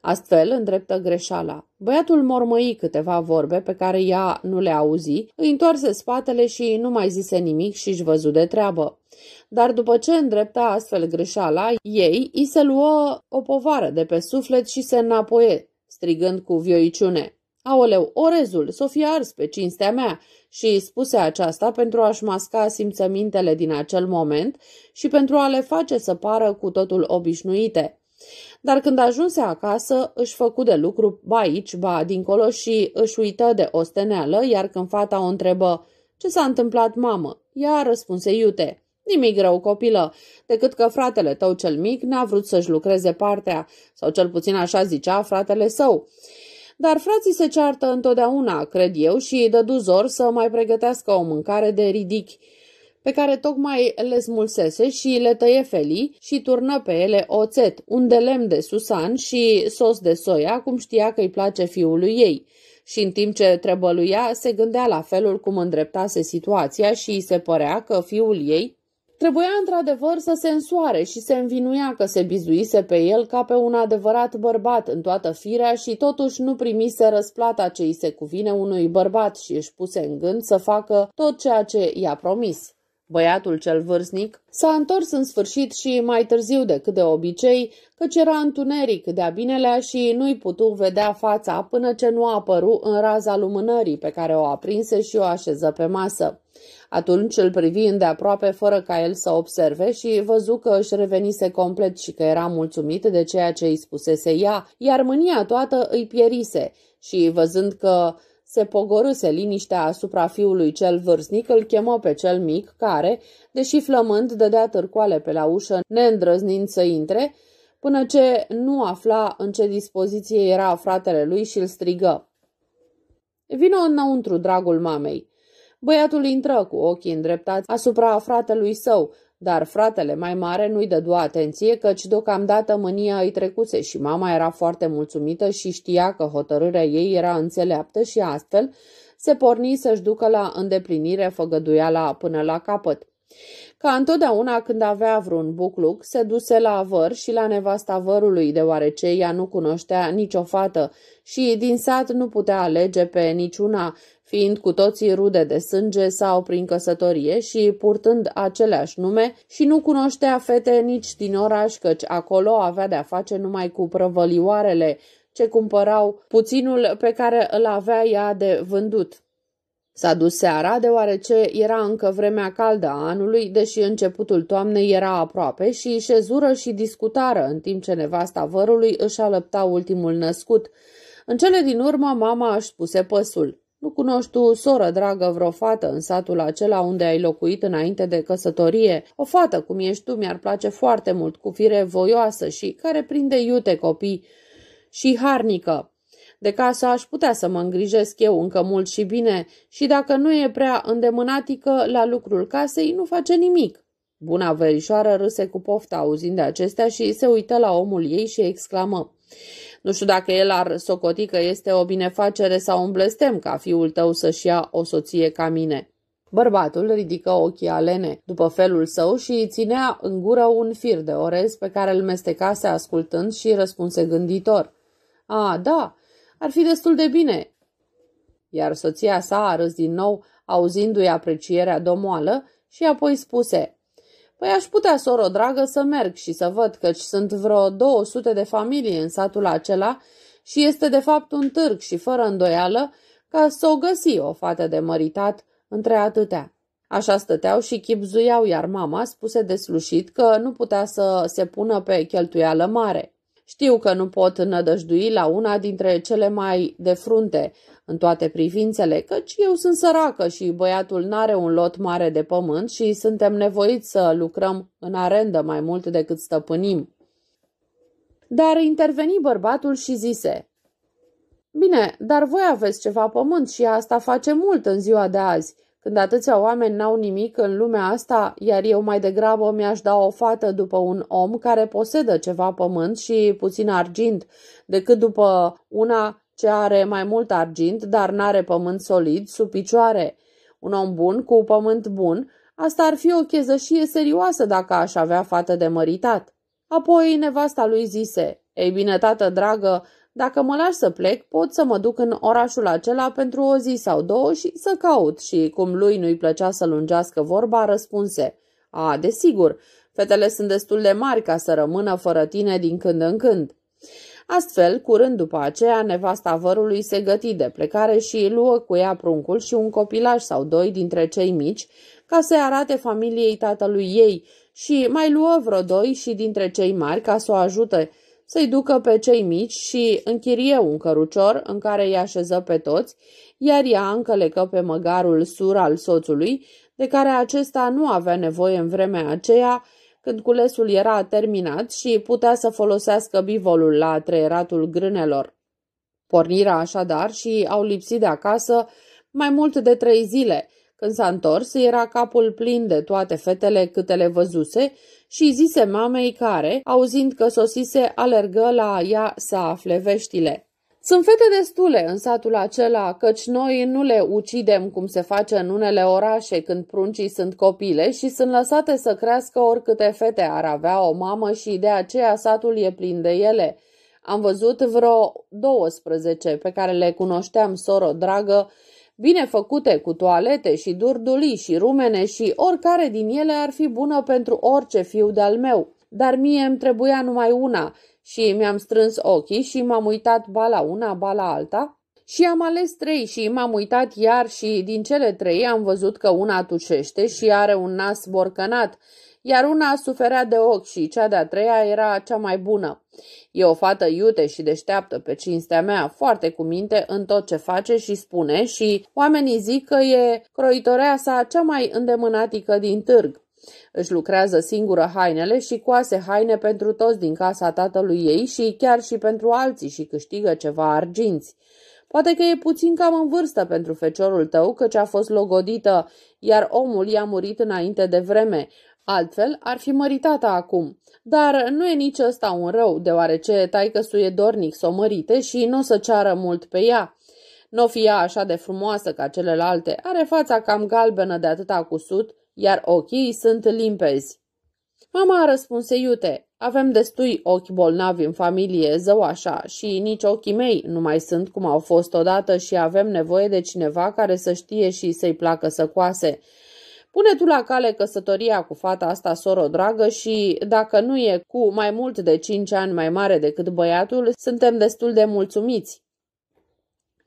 [SPEAKER 1] Astfel îndreptă greșala. Băiatul mormăi câteva vorbe pe care ea nu le auzi, îi întoarse spatele și nu mai zise nimic și își văzu de treabă. Dar după ce îndrepta astfel greșala, ei îi se luă o povară de pe suflet și se înapoie, strigând cu vioiciune. Aoleu, orezul, Sofia ars pe cinstea mea și îi spuse aceasta pentru a-și masca simțămintele din acel moment și pentru a le face să pară cu totul obișnuite. Dar când ajunse acasă, își făcu de lucru ba aici, ba dincolo și își uită de osteneală, iar când fata o întrebă, Ce s-a întâmplat, mamă?" Ea răspunse iute, Nimic rău, copilă, decât că fratele tău cel mic n-a vrut să-și lucreze partea, sau cel puțin așa zicea fratele său dar frații se ceartă întotdeauna, cred eu, și îi dă duzor să mai pregătească o mâncare de ridichi, pe care tocmai le smulsese și le tăie felii și turnă pe ele oțet, un de lemn de susan și sos de soia, cum știa că îi place fiului ei. Și în timp ce trebăluia, se gândea la felul cum îndreptase situația și îi se părea că fiul ei Trebuia într-adevăr să se însoare și se învinuia că se bizuise pe el ca pe un adevărat bărbat în toată firea și totuși nu primise răsplata ce îi se cuvine unui bărbat și își puse în gând să facă tot ceea ce i-a promis. Băiatul cel vârstnic s-a întors în sfârșit și mai târziu decât de obicei, căci era întuneric de-a binelea și nu-i putu vedea fața până ce nu apăru în raza lumânării pe care o aprinse și o așeză pe masă. Atunci îl privi îndeaproape fără ca el să observe și văzu că își revenise complet și că era mulțumit de ceea ce îi spusese ea, iar mânia toată îi pierise și văzând că se pogoruse liniștea asupra fiului cel vârstnic, îl chemă pe cel mic, care, deși flămând, dădea târcoale pe la ușă, neîndrăznind să intre, până ce nu afla în ce dispoziție era fratele lui și îl strigă. „Vină înăuntru, dragul mamei. Băiatul intră cu ochii îndreptați asupra fratelui său, dar fratele mai mare nu-i dădu atenție, căci deocamdată mânia îi trecuse și mama era foarte mulțumită și știa că hotărârea ei era înțeleaptă și astfel se porni să-și ducă la îndeplinire făgăduiala până la capăt. Ca întotdeauna când avea vreun bucluc, se duse la avăr și la nevasta vărului, deoarece ea nu cunoștea nicio fată și din sat nu putea alege pe niciuna fiind cu toții rude de sânge sau prin căsătorie și purtând aceleași nume și nu cunoștea fete nici din oraș, căci acolo avea de-a face numai cu prăvălioarele ce cumpărau puținul pe care îl avea ea de vândut. S-a dus seara, deoarece era încă vremea caldă a anului, deși începutul toamnei era aproape și șezură și discutară, în timp ce nevasta vărului își alăpta ultimul născut. În cele din urmă, mama își spuse păsul. Nu cunoști tu, soră dragă, vreo fată în satul acela unde ai locuit înainte de căsătorie? O fată cum ești tu mi-ar place foarte mult, cu fire voioasă și care prinde iute copii și harnică. De casă aș putea să mă îngrijesc eu încă mult și bine și dacă nu e prea îndemânatică la lucrul casei, nu face nimic. Buna verișoară râse cu pofta auzind de acestea și se uită la omul ei și exclamă. Nu știu dacă el ar socoti că este o binefacere sau un blestem ca fiul tău să-și ia o soție ca mine. Bărbatul ridică ochii alene după felul său și ținea în gură un fir de orez pe care îl mestecase ascultând și răspunse gânditor. A, da, ar fi destul de bine. Iar soția sa a râs din nou, auzindu-i aprecierea domoală și apoi spuse, Păi aș putea, soro dragă, să merg și să văd căci sunt vreo 200 de familii în satul acela și este de fapt un târg și fără îndoială ca să o găsi o fată de măritat între atâtea. Așa stăteau și chipzuiau, iar mama spuse deslușit că nu putea să se pună pe cheltuială mare. Știu că nu pot nădăjdui la una dintre cele mai de frunte în toate privințele, căci eu sunt săracă și băiatul n-are un lot mare de pământ și suntem nevoiți să lucrăm în arendă mai mult decât stăpânim. Dar interveni bărbatul și zise, Bine, dar voi aveți ceva pământ și asta face mult în ziua de azi, când atâția oameni n-au nimic în lumea asta, iar eu mai degrabă mi-aș da o fată după un om care posedă ceva pământ și puțin argint, decât după una ce are mai mult argint, dar n-are pământ solid, sub picioare. Un om bun, cu pământ bun, asta ar fi o chezășie serioasă dacă aș avea fată de măritat. Apoi nevasta lui zise, Ei bine, tată dragă, dacă mă lași să plec, pot să mă duc în orașul acela pentru o zi sau două și să caut. Și cum lui nu-i plăcea să lungească vorba, răspunse, A, desigur, fetele sunt destul de mari ca să rămână fără tine din când în când. Astfel, curând după aceea, nevasta vărului se găti de plecare și îi luă cu ea pruncul și un copilaj sau doi dintre cei mici, ca să arate familiei tatălui ei și mai luă vreo doi și dintre cei mari ca să o ajute să-i ducă pe cei mici și închirie un cărucior în care îi așeză pe toți, iar ea încălecă pe măgarul sur al soțului, de care acesta nu avea nevoie în vremea aceea, când culesul era terminat și putea să folosească bivolul la treieratul grânelor. Pornirea așadar și au lipsit de acasă mai mult de trei zile. Când s-a întors, era capul plin de toate fetele câte le văzuse și zise mamei care, auzind că sosise, alergă la ea să afle veștile. Sunt fete destule în satul acela, căci noi nu le ucidem cum se face în unele orașe când pruncii sunt copile și sunt lăsate să crească oricâte fete ar avea o mamă și de aceea satul e plin de ele. Am văzut vreo 12 pe care le cunoșteam, soro dragă, bine făcute cu toalete și durdulii și rumene și oricare din ele ar fi bună pentru orice fiu de-al meu. Dar mie îmi trebuia numai una și mi-am strâns ochii și m-am uitat ba la una, ba la alta și am ales trei și m-am uitat iar și din cele trei am văzut că una tușește și are un nas borcănat, iar una suferea de ochi și cea de-a treia era cea mai bună. E o fată iute și deșteaptă pe cinstea mea, foarte cu minte în tot ce face și spune și oamenii zic că e croitoreasa sa cea mai îndemânatică din târg. Își lucrează singură hainele și coase haine pentru toți din casa tatălui ei și chiar și pentru alții și câștigă ceva arginți. Poate că e puțin cam în vârstă pentru feciorul tău, căci a fost logodită, iar omul i-a murit înainte de vreme. Altfel, ar fi măritată acum. Dar nu e nici ăsta un rău, deoarece taică suie dornic să o mărite și nu o să ceară mult pe ea. Nu o fi ea așa de frumoasă ca celelalte, are fața cam galbenă de atâta cusut, iar ochii sunt limpezi. Mama a răspuns: iute, avem destui ochi bolnavi în familie, zău așa, și nici ochii mei nu mai sunt cum au fost odată și avem nevoie de cineva care să știe și să-i placă să coase. Pune tu la cale căsătoria cu fata asta, soro dragă, și dacă nu e cu mai mult de cinci ani mai mare decât băiatul, suntem destul de mulțumiți.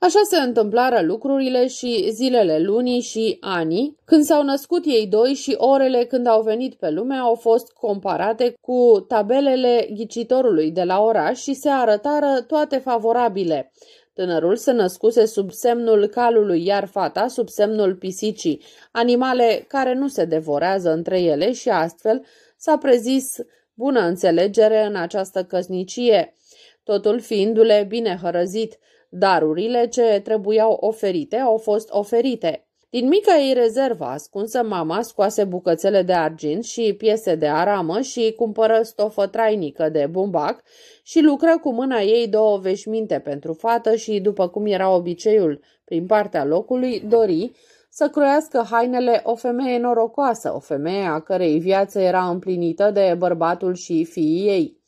[SPEAKER 1] Așa se întâmplară lucrurile și zilele lunii și anii, când s-au născut ei doi și orele când au venit pe lume au fost comparate cu tabelele ghicitorului de la oraș și se arătară toate favorabile. Tânărul se născuse sub semnul calului, iar fata sub semnul pisicii, animale care nu se devorează între ele și astfel s-a prezis bună înțelegere în această căsnicie, totul fiindu-le bine hărăzit – Darurile ce trebuiau oferite au fost oferite. Din mica ei rezervă ascunsă, mama scoase bucățele de argint și piese de aramă și cumpără stofă trainică de bumbac și lucră cu mâna ei două veșminte pentru fată și, după cum era obiceiul prin partea locului, dori să croiască hainele o femeie norocoasă, o femeie a cărei viață era împlinită de bărbatul și fiii ei.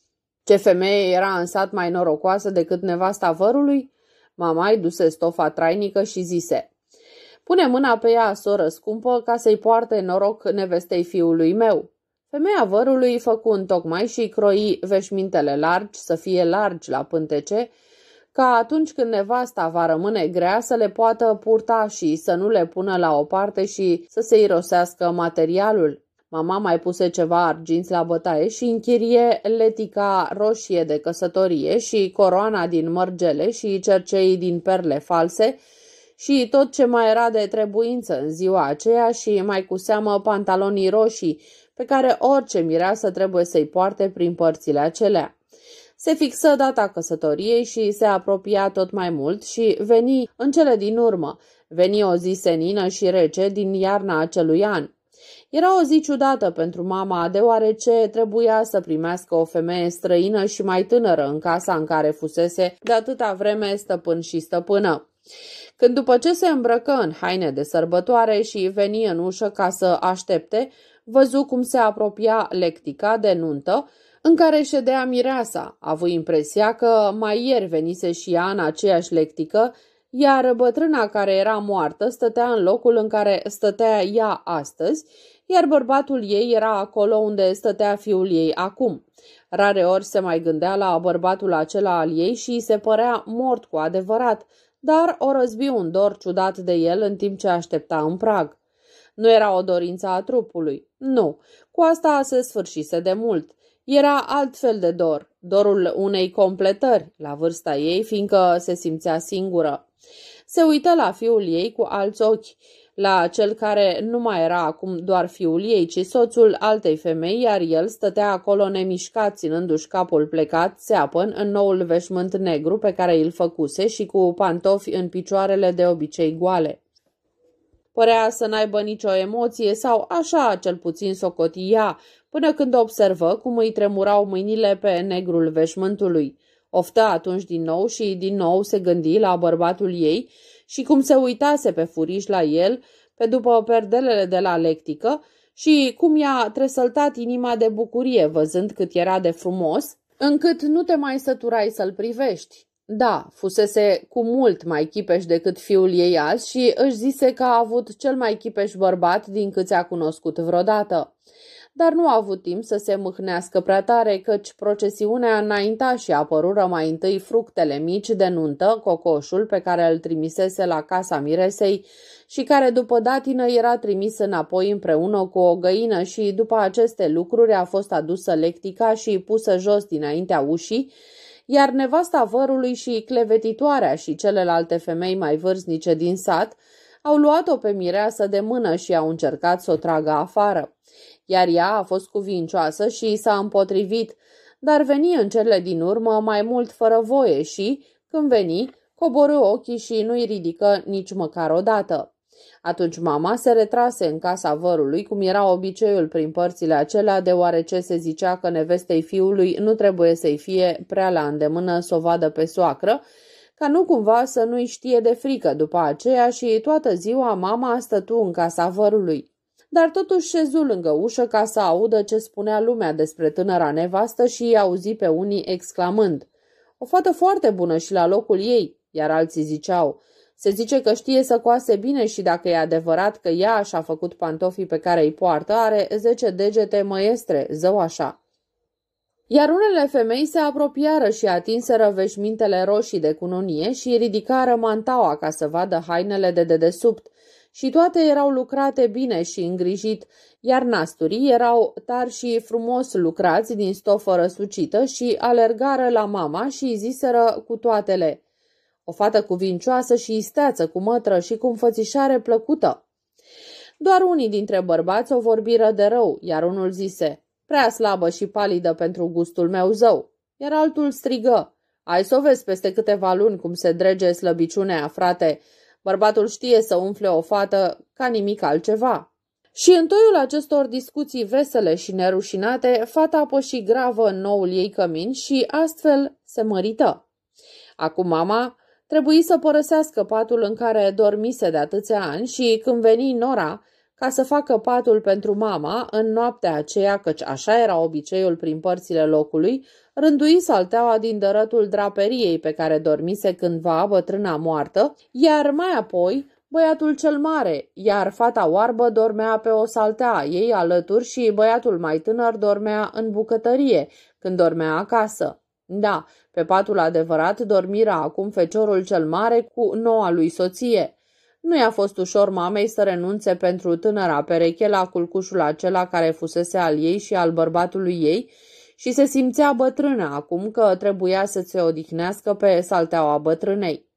[SPEAKER 1] Ce femeie era în sat mai norocoasă decât nevasta vărului? Mamai duse stofa trainică și zise Pune mâna pe ea, soră scumpă, ca să-i poarte noroc nevestei fiului meu. Femeia vărului făcu un tocmai și croi veșmintele largi, să fie largi la pântece, ca atunci când nevasta va rămâne grea să le poată purta și să nu le pună la o parte și să se irosească materialul. Mama mai puse ceva arginți la bătaie și închirie letica roșie de căsătorie și coroana din mărgele și cerceii din perle false și tot ce mai era de trebuință în ziua aceea și mai cu seamă pantalonii roșii pe care orice mireasă trebuie să-i poarte prin părțile acelea. Se fixă data căsătoriei și se apropia tot mai mult și veni în cele din urmă, veni o zi senină și rece din iarna acelui an. Era o zi ciudată pentru mama, deoarece trebuia să primească o femeie străină și mai tânără în casa în care fusese de atâta vreme stăpân și stăpână. Când după ce se îmbrăcă în haine de sărbătoare și veni în ușă ca să aștepte, văzu cum se apropia lectica de nuntă, în care ședea mireasa, avu impresia că mai ieri venise și ea în aceeași lectică, iar bătrâna care era moartă stătea în locul în care stătea ea astăzi iar bărbatul ei era acolo unde stătea fiul ei acum. Rare ori se mai gândea la bărbatul acela al ei și se părea mort cu adevărat, dar o răzbi un dor ciudat de el în timp ce aștepta în prag. Nu era o dorință a trupului, nu, cu asta se sfârșise de mult. Era altfel de dor, dorul unei completări, la vârsta ei, fiindcă se simțea singură. Se uită la fiul ei cu alți ochi la cel care nu mai era acum doar fiul ei, ci soțul altei femei, iar el stătea acolo nemișcat, ținându-și capul plecat, seapăn, în noul veșmânt negru pe care îl făcuse și cu pantofi în picioarele de obicei goale. Părea să n-aibă nicio emoție sau așa cel puțin socotia, până când observă cum îi tremurau mâinile pe negrul veșmântului. Oftă atunci din nou și din nou se gândi la bărbatul ei și cum se uitase pe furiș la el, pe după perdelele de la lectică, și cum i-a tresăltat inima de bucurie văzând cât era de frumos, încât nu te mai săturai să-l privești. Da, fusese cu mult mai chipeș decât fiul ei azi și își zise că a avut cel mai chipeș bărbat din câți a cunoscut vreodată dar nu a avut timp să se mâhnească prea tare, căci procesiunea înainta și apărură mai întâi fructele mici de nuntă, cocoșul pe care îl trimisese la casa miresei și care după datină era trimis înapoi împreună cu o găină și după aceste lucruri a fost adusă lectica și pusă jos dinaintea ușii, iar nevasta vărului și clevetitoarea și celelalte femei mai vârznice din sat au luat-o pe mireasă de mână și au încercat să o tragă afară iar ea a fost cuvincioasă și i s-a împotrivit, dar veni în cele din urmă mai mult fără voie și, când veni, coborâ ochii și nu-i ridică nici măcar o dată. Atunci mama se retrase în casa vărului, cum era obiceiul prin părțile acelea, deoarece se zicea că nevestei fiului nu trebuie să-i fie prea la îndemână să o vadă pe soacră, ca nu cumva să nu-i știe de frică după aceea și toată ziua mama stătu în casa vărului dar totuși șezu lângă ușă ca să audă ce spunea lumea despre tânăra nevastă și i auzi pe unii exclamând. O fată foarte bună și la locul ei, iar alții ziceau. Se zice că știe să coase bine și dacă e adevărat că ea și-a făcut pantofii pe care îi poartă, are zece degete măestre, zău așa. Iar unele femei se apropiară și atinseră veșmintele roșii de cununie și ridicară mantaua ca să vadă hainele de dedesubt, și toate erau lucrate bine și îngrijit, iar nasturii erau tari și frumos lucrați din stofă răsucită și alergară la mama și ziseră cu toatele. O fată cuvincioasă și isteață, cu mătră și cu înfățișare plăcută. Doar unii dintre bărbați o vorbiră de rău, iar unul zise, prea slabă și palidă pentru gustul meu zău, iar altul strigă, ai să o vezi peste câteva luni cum se drege slăbiciunea, frate, Bărbatul știe să umfle o fată ca nimic altceva. Și în toiul acestor discuții vesele și nerușinate, fata păși gravă în noul ei cămin și astfel se mărită. Acum mama trebuie să părăsească patul în care dormise de atâția ani și când veni Nora ca să facă patul pentru mama în noaptea aceea, căci așa era obiceiul prin părțile locului, rândui salteaua din dărătul draperiei pe care dormise cândva bătrâna moartă, iar mai apoi băiatul cel mare, iar fata oarbă dormea pe o saltea ei alături și băiatul mai tânăr dormea în bucătărie, când dormea acasă. Da, pe patul adevărat dormira acum feciorul cel mare cu noua lui soție. Nu i-a fost ușor mamei să renunțe pentru tânăra pereche la culcușul acela care fusese al ei și al bărbatului ei, și se simțea bătrână acum că trebuia să se odihnească pe salteaua bătrânei.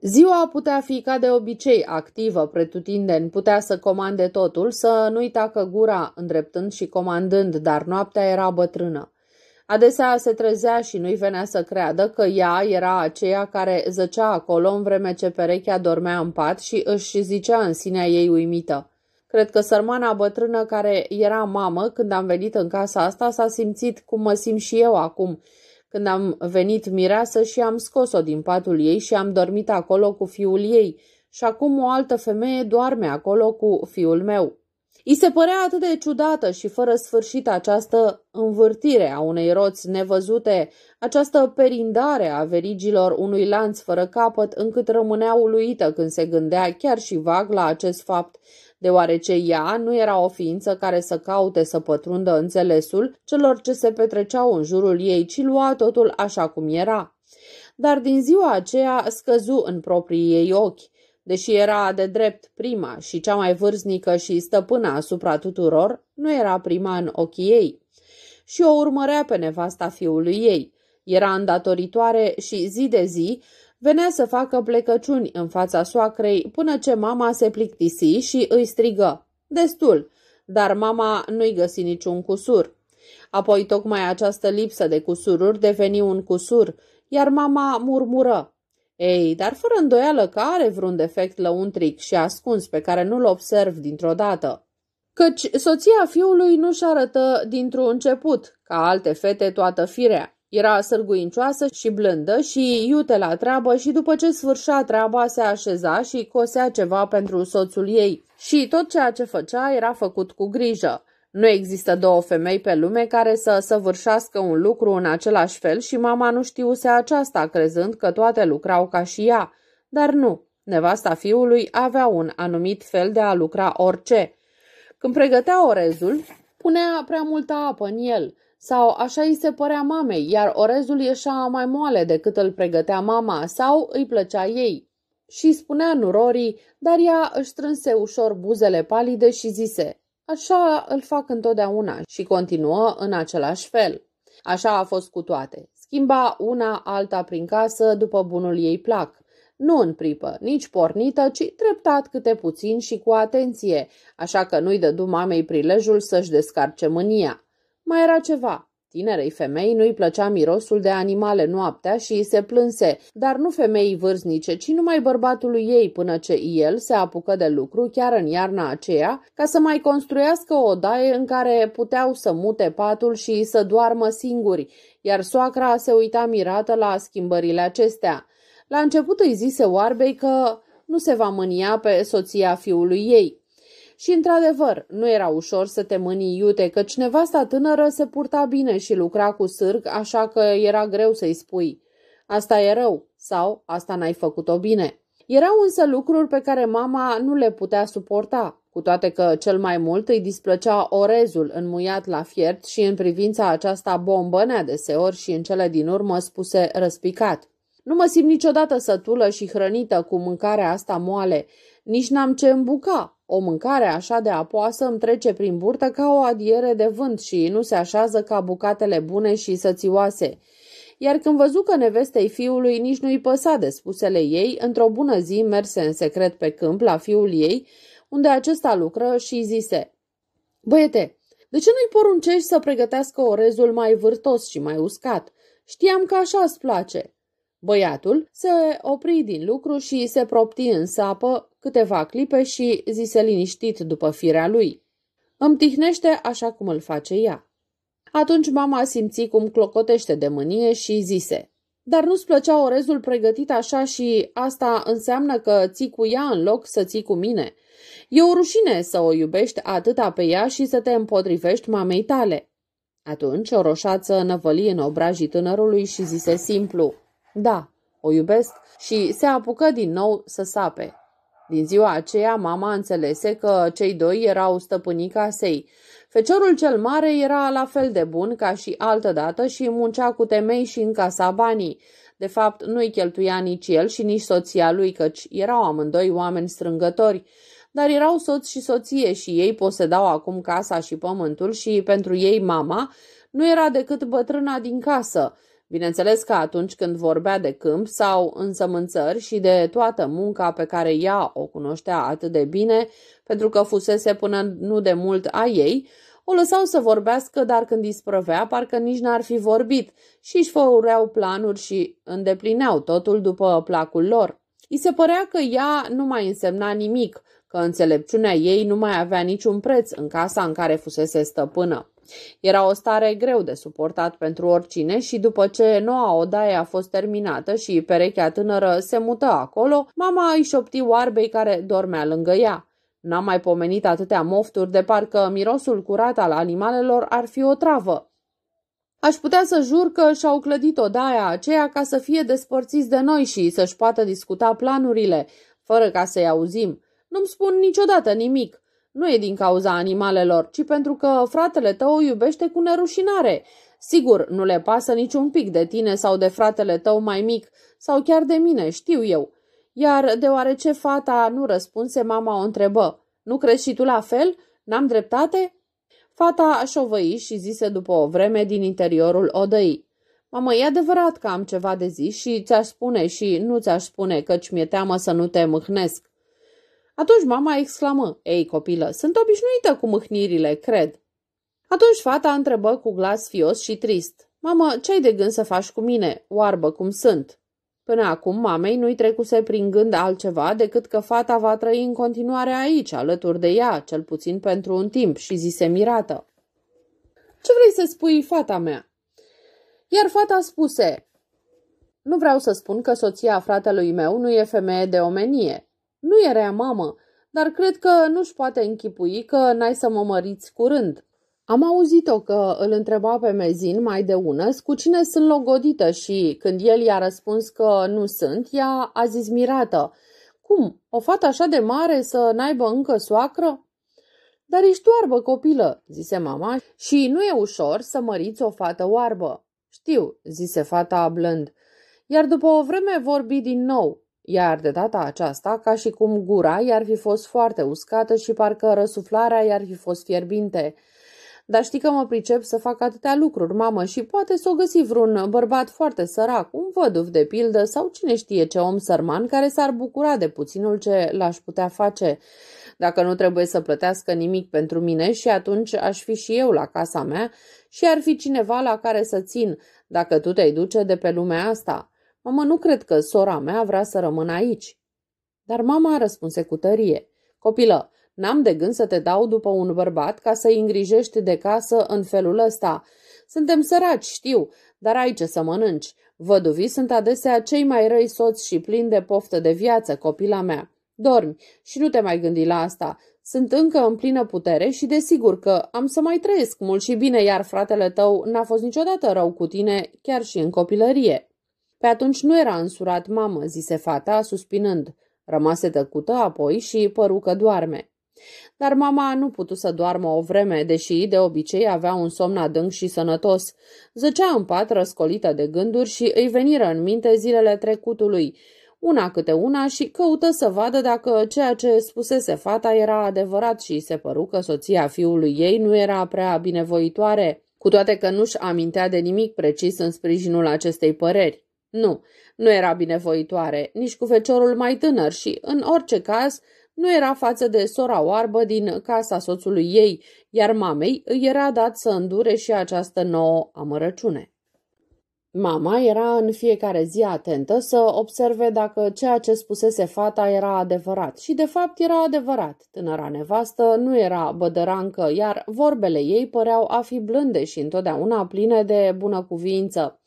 [SPEAKER 1] Ziua putea fi ca de obicei activă, pretutindeni, putea să comande totul, să nu-i tacă gura îndreptând și comandând, dar noaptea era bătrână. Adesea se trezea și nu-i venea să creadă că ea era aceea care zăcea acolo în vreme ce perechea dormea în pat și își zicea în sinea ei uimită. Cred că sărmana bătrână care era mamă când am venit în casa asta s-a simțit cum mă simt și eu acum, când am venit mireasă și am scos-o din patul ei și am dormit acolo cu fiul ei și acum o altă femeie doarme acolo cu fiul meu. I se părea atât de ciudată și fără sfârșit această învârtire a unei roți nevăzute, această perindare a verigilor unui lanț fără capăt, încât rămânea uluită când se gândea chiar și vag la acest fapt, deoarece ea nu era o ființă care să caute să pătrundă înțelesul celor ce se petreceau în jurul ei, ci lua totul așa cum era. Dar din ziua aceea scăzu în proprii ei ochi. Deși era de drept prima și cea mai vârznică și stăpâna asupra tuturor, nu era prima în ochii ei. Și o urmărea pe nevasta fiului ei. Era îndatoritoare și zi de zi Venea să facă plecăciuni în fața soacrei până ce mama se plictisi și îi strigă. Destul, dar mama nu-i găsi niciun cusur. Apoi tocmai această lipsă de cusururi deveni un cusur, iar mama murmură. Ei, dar fără îndoială că are vreun defect lăuntric și ascuns pe care nu-l observ dintr-o dată. Căci soția fiului nu-și arătă dintr-un început, ca alte fete toată firea. Era sârguincioasă și blândă și iute la treabă și după ce sfârșea treaba se așeza și cosea ceva pentru soțul ei. Și tot ceea ce făcea era făcut cu grijă. Nu există două femei pe lume care să săvârșească un lucru în același fel și mama nu știuse aceasta, crezând că toate lucrau ca și ea. Dar nu, nevasta fiului avea un anumit fel de a lucra orice. Când pregătea orezul, punea prea multă apă în el – sau așa îi se părea mamei, iar orezul ieșea mai moale decât îl pregătea mama sau îi plăcea ei. Și spunea nurorii, dar ea își strânse ușor buzele palide și zise, așa îl fac întotdeauna și continuă în același fel. Așa a fost cu toate. Schimba una alta prin casă după bunul ei plac. Nu în pripă, nici pornită, ci treptat câte puțin și cu atenție, așa că nu-i dădu mamei prilejul să-și descarce mânia. Mai era ceva. Tinerei femei nu-i plăcea mirosul de animale noaptea și îi se plânse, dar nu femeii vârznice, ci numai bărbatului ei până ce el se apucă de lucru chiar în iarna aceea, ca să mai construiască o odaie în care puteau să mute patul și să doarmă singuri, iar soacra se uita mirată la schimbările acestea. La început îi zise oarbei că nu se va mânia pe soția fiului ei. Și într-adevăr, nu era ușor să te mâni iute, căci nevasta tânără se purta bine și lucra cu sârg, așa că era greu să-i spui. Asta e rău sau asta n-ai făcut-o bine. Erau însă lucruri pe care mama nu le putea suporta, cu toate că cel mai mult îi displăcea orezul înmuiat la fiert și în privința aceasta bombănea deseori și în cele din urmă spuse răspicat. Nu mă simt niciodată sătulă și hrănită cu mâncarea asta moale, nici n-am ce îmbuca, o mâncare așa de apoasă îmi trece prin burtă ca o adiere de vânt și nu se așează ca bucatele bune și sățioase. Iar când văzu că nevestei fiului nici nu-i păsa de spusele ei, într-o bună zi merse în secret pe câmp la fiul ei, unde acesta lucră și zise Băiete, de ce nu-i poruncești să pregătească orezul mai vârtos și mai uscat? Știam că așa îți place. Băiatul se opri din lucru și se propti în sapă câteva clipe și zise liniștit după firea lui. Îmi tihnește așa cum îl face ea. Atunci mama simți cum clocotește de mânie și zise Dar nu-ți plăcea orezul pregătit așa și asta înseamnă că ții cu ea în loc să ții cu mine. E o rușine să o iubești atâta pe ea și să te împotrivești mamei tale. Atunci o roșață năvăli în obrajii tânărului și zise simplu – da, o iubesc și se apucă din nou să sape. Din ziua aceea, mama înțelese că cei doi erau stăpânii casei. Feciorul cel mare era la fel de bun ca și altădată și muncea cu temei și încasa banii. De fapt, nu-i cheltuia nici el și nici soția lui, căci erau amândoi oameni strângători. Dar erau soț și soție și ei posedau acum casa și pământul și pentru ei mama nu era decât bătrâna din casă, Bineînțeles că atunci când vorbea de câmp sau însămânțări și de toată munca pe care ea o cunoștea atât de bine, pentru că fusese până nu de mult a ei, o lăsau să vorbească, dar când îi sprăvea, parcă nici n-ar fi vorbit și își făureau planuri și îndeplineau totul după placul lor. I se părea că ea nu mai însemna nimic, că înțelepciunea ei nu mai avea niciun preț în casa în care fusese stăpână. Era o stare greu de suportat pentru oricine și după ce noua odaie a fost terminată și perechea tânără se mută acolo, mama îi șopti oarbei care dormea lângă ea. N-am mai pomenit atâtea mofturi de parcă mirosul curat al animalelor ar fi o travă. Aș putea să jur că și-au clădit odaia aceea ca să fie despărțiți de noi și să-și poată discuta planurile, fără ca să-i auzim. Nu-mi spun niciodată nimic. Nu e din cauza animalelor, ci pentru că fratele tău o iubește cu nerușinare. Sigur, nu le pasă niciun pic de tine sau de fratele tău mai mic sau chiar de mine, știu eu. Iar deoarece fata nu răspunse, mama o întrebă. Nu crezi și tu la fel? N-am dreptate? Fata șovăi și zise după o vreme din interiorul odăi. Mamă, e adevărat că am ceva de zis și ți-aș spune și nu ți-aș spune, căci mi-e teamă să nu te mâhnesc. Atunci mama exclamă, Ei, copilă, sunt obișnuită cu mâhnirile, cred. Atunci fata întrebă cu glas fios și trist, Mamă, ce ai de gând să faci cu mine, oarbă cum sunt? Până acum mamei nu-i trecuse prin gând altceva decât că fata va trăi în continuare aici, alături de ea, cel puțin pentru un timp, și zise mirată. Ce vrei să spui, fata mea? Iar fata spuse, nu vreau să spun că soția fratelui meu nu e femeie de omenie, nu era rea mamă, dar cred că nu-și poate închipui că n-ai să mă măriți curând. Am auzit-o că îl întreba pe Mezin mai de una, cu cine sunt logodită și când el i-a răspuns că nu sunt, ea a zis mirată. Cum, o fată așa de mare să n-aibă încă soacră? Dar ești oarbă, copilă, zise mama, și nu e ușor să măriți o fată oarbă. Știu, zise fata blând. Iar după o vreme vorbi din nou. Iar de data aceasta, ca și cum gura i-ar fi fost foarte uscată și parcă răsuflarea i-ar fi fost fierbinte. Dar știi că mă pricep să fac atâtea lucruri, mamă, și poate să o găsi vreun bărbat foarte sărac, un văduv de pildă sau cine știe ce om sărman care s-ar bucura de puținul ce l-aș putea face. Dacă nu trebuie să plătească nimic pentru mine și atunci aș fi și eu la casa mea și ar fi cineva la care să țin, dacă tu te-ai duce de pe lumea asta. Mamă, nu cred că sora mea vrea să rămână aici. Dar mama răspunse cu tărie. Copilă, n-am de gând să te dau după un bărbat ca să-i îngrijești de casă în felul ăsta. Suntem săraci, știu, dar ai ce să mănânci. Văduvii sunt adesea cei mai răi soți și plini de poftă de viață, copila mea. Dormi și nu te mai gândi la asta. Sunt încă în plină putere și desigur că am să mai trăiesc mult și bine, iar fratele tău n-a fost niciodată rău cu tine, chiar și în copilărie. Pe atunci nu era însurat mamă, zise fata, suspinând. Rămase tăcută apoi și păru că doarme. Dar mama nu putu să doarmă o vreme, deși de obicei avea un somn adânc și sănătos. Zăcea în pat răscolită de gânduri și îi veniră în minte zilele trecutului, una câte una și căută să vadă dacă ceea ce spusese fata era adevărat și se păru că soția fiului ei nu era prea binevoitoare, cu toate că nu-și amintea de nimic precis în sprijinul acestei păreri. Nu, nu era binevoitoare, nici cu feciorul mai tânăr și, în orice caz, nu era față de sora oarbă din casa soțului ei, iar mamei îi era dat să îndure și această nouă amărăciune. Mama era în fiecare zi atentă să observe dacă ceea ce spusese fata era adevărat și de fapt era adevărat. Tânăra nevastă nu era bădărancă, iar vorbele ei păreau a fi blânde și întotdeauna pline de bună cuvință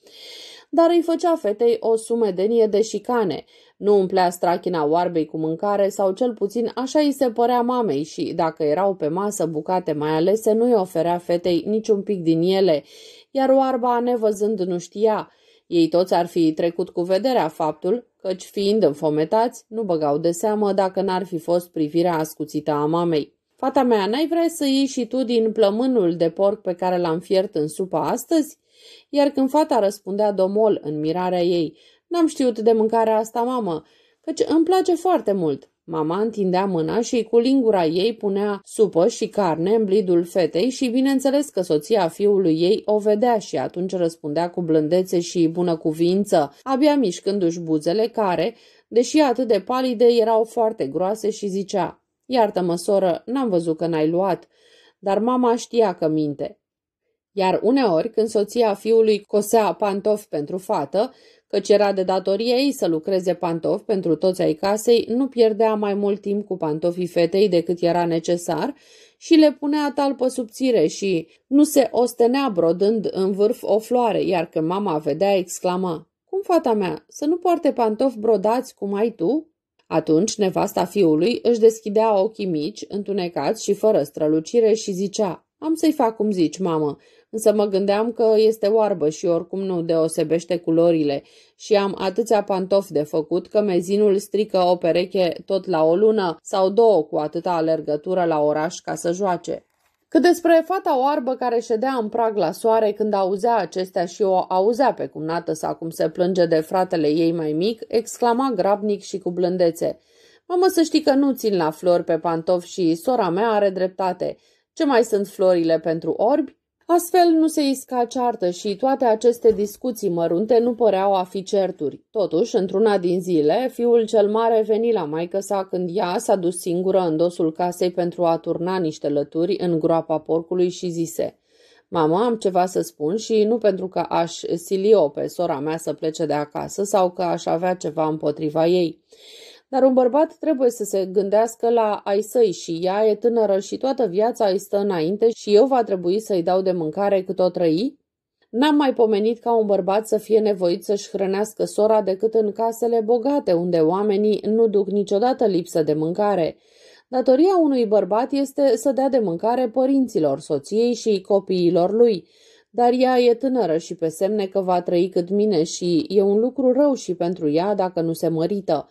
[SPEAKER 1] dar îi făcea fetei o sumedenie de șicane. Nu umplea strachina oarbei cu mâncare sau cel puțin așa îi se părea mamei și, dacă erau pe masă bucate mai alese, nu-i oferea fetei niciun pic din ele, iar oarba, nevăzând, nu știa. Ei toți ar fi trecut cu vederea faptul, căci fiind înfometați, nu băgau de seamă dacă n-ar fi fost privirea ascuțită a mamei. Fata mea, n-ai vrea să iei și tu din plămânul de porc pe care l-am fiert în supă astăzi? Iar când fata răspundea domol în mirarea ei, n-am știut de mâncarea asta, mamă, căci îmi place foarte mult. Mama întindea mâna și cu lingura ei punea supă și carne în blidul fetei și bineînțeles că soția fiului ei o vedea și atunci răspundea cu blândețe și bună cuvință, abia mișcându-și buzele care, deși atât de palide, erau foarte groase și zicea Iartă-mă, soră, n-am văzut că n-ai luat. Dar mama știa că minte. Iar uneori, când soția fiului cosea pantofi pentru fată, căci era de datorie ei să lucreze pantofi pentru toți ai casei, nu pierdea mai mult timp cu pantofii fetei decât era necesar și le punea talpă subțire și nu se ostenea brodând în vârf o floare, iar când mama vedea, exclama, Cum, fata mea, să nu poarte pantofi brodați cum ai tu?" Atunci nevasta fiului își deschidea ochii mici, întunecați și fără strălucire și zicea, Am să-i fac cum zici, mamă, însă mă gândeam că este oarbă și oricum nu deosebește culorile și am atâția pantofi de făcut că mezinul strică o pereche tot la o lună sau două cu atâta alergătură la oraș ca să joace. Cât despre fata oarbă care ședea în prag la soare când auzea acestea și o auzea pe cumnată sa cum se plânge de fratele ei mai mic, exclama grabnic și cu blândețe. Mamă să știi că nu țin la flori pe pantofi și sora mea are dreptate. Ce mai sunt florile pentru orbi? Astfel nu se isca ceartă și toate aceste discuții mărunte nu păreau a fi certuri. Totuși, într-una din zile, fiul cel mare veni la maică sa când ea s-a dus singură în dosul casei pentru a turna niște lături în groapa porcului și zise Mama, am ceva să spun și nu pentru că aș silio pe sora mea să plece de acasă sau că aș avea ceva împotriva ei. Dar un bărbat trebuie să se gândească la ai săi și ea e tânără și toată viața îi stă înainte și eu va trebui să-i dau de mâncare cât o trăi? N-am mai pomenit ca un bărbat să fie nevoit să-și hrănească sora decât în casele bogate, unde oamenii nu duc niciodată lipsă de mâncare. Datoria unui bărbat este să dea de mâncare părinților, soției și copiilor lui. Dar ea e tânără și pe semne că va trăi cât mine și e un lucru rău și pentru ea dacă nu se mărită.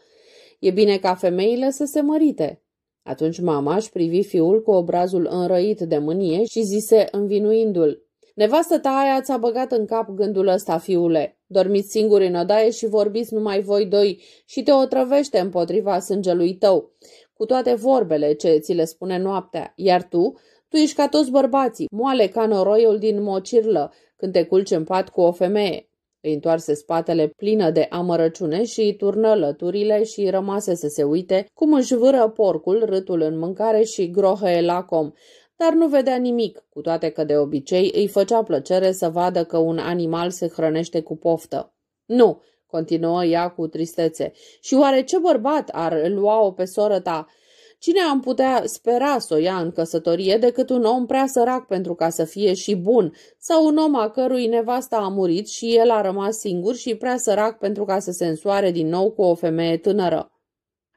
[SPEAKER 1] E bine ca femeile să se mărite. Atunci mama își privi fiul cu obrazul înrăit de mânie și zise învinuindu-l. Nevastă ta aia ți-a băgat în cap gândul ăsta, fiule. Dormiți singuri în odaie și vorbiți numai voi doi și te otrăvește împotriva sângelui tău, cu toate vorbele ce ți le spune noaptea, iar tu, tu ești ca toți bărbații, moale ca noroiul din mocirlă, când te culci în pat cu o femeie. Îi întoarse spatele plină de amărăciune și îi turnă lăturile și rămase să se uite cum își vâră porcul, râtul în mâncare și grohăie lacom. dar nu vedea nimic, cu toate că de obicei îi făcea plăcere să vadă că un animal se hrănește cu poftă. Nu, continuă ea cu tristețe, și oare ce bărbat ar lua-o pe soră ta?" Cine am putea spera să o ia în căsătorie decât un om prea sărac pentru ca să fie și bun, sau un om a cărui nevasta a murit și el a rămas singur și prea sărac pentru ca să se însoare din nou cu o femeie tânără?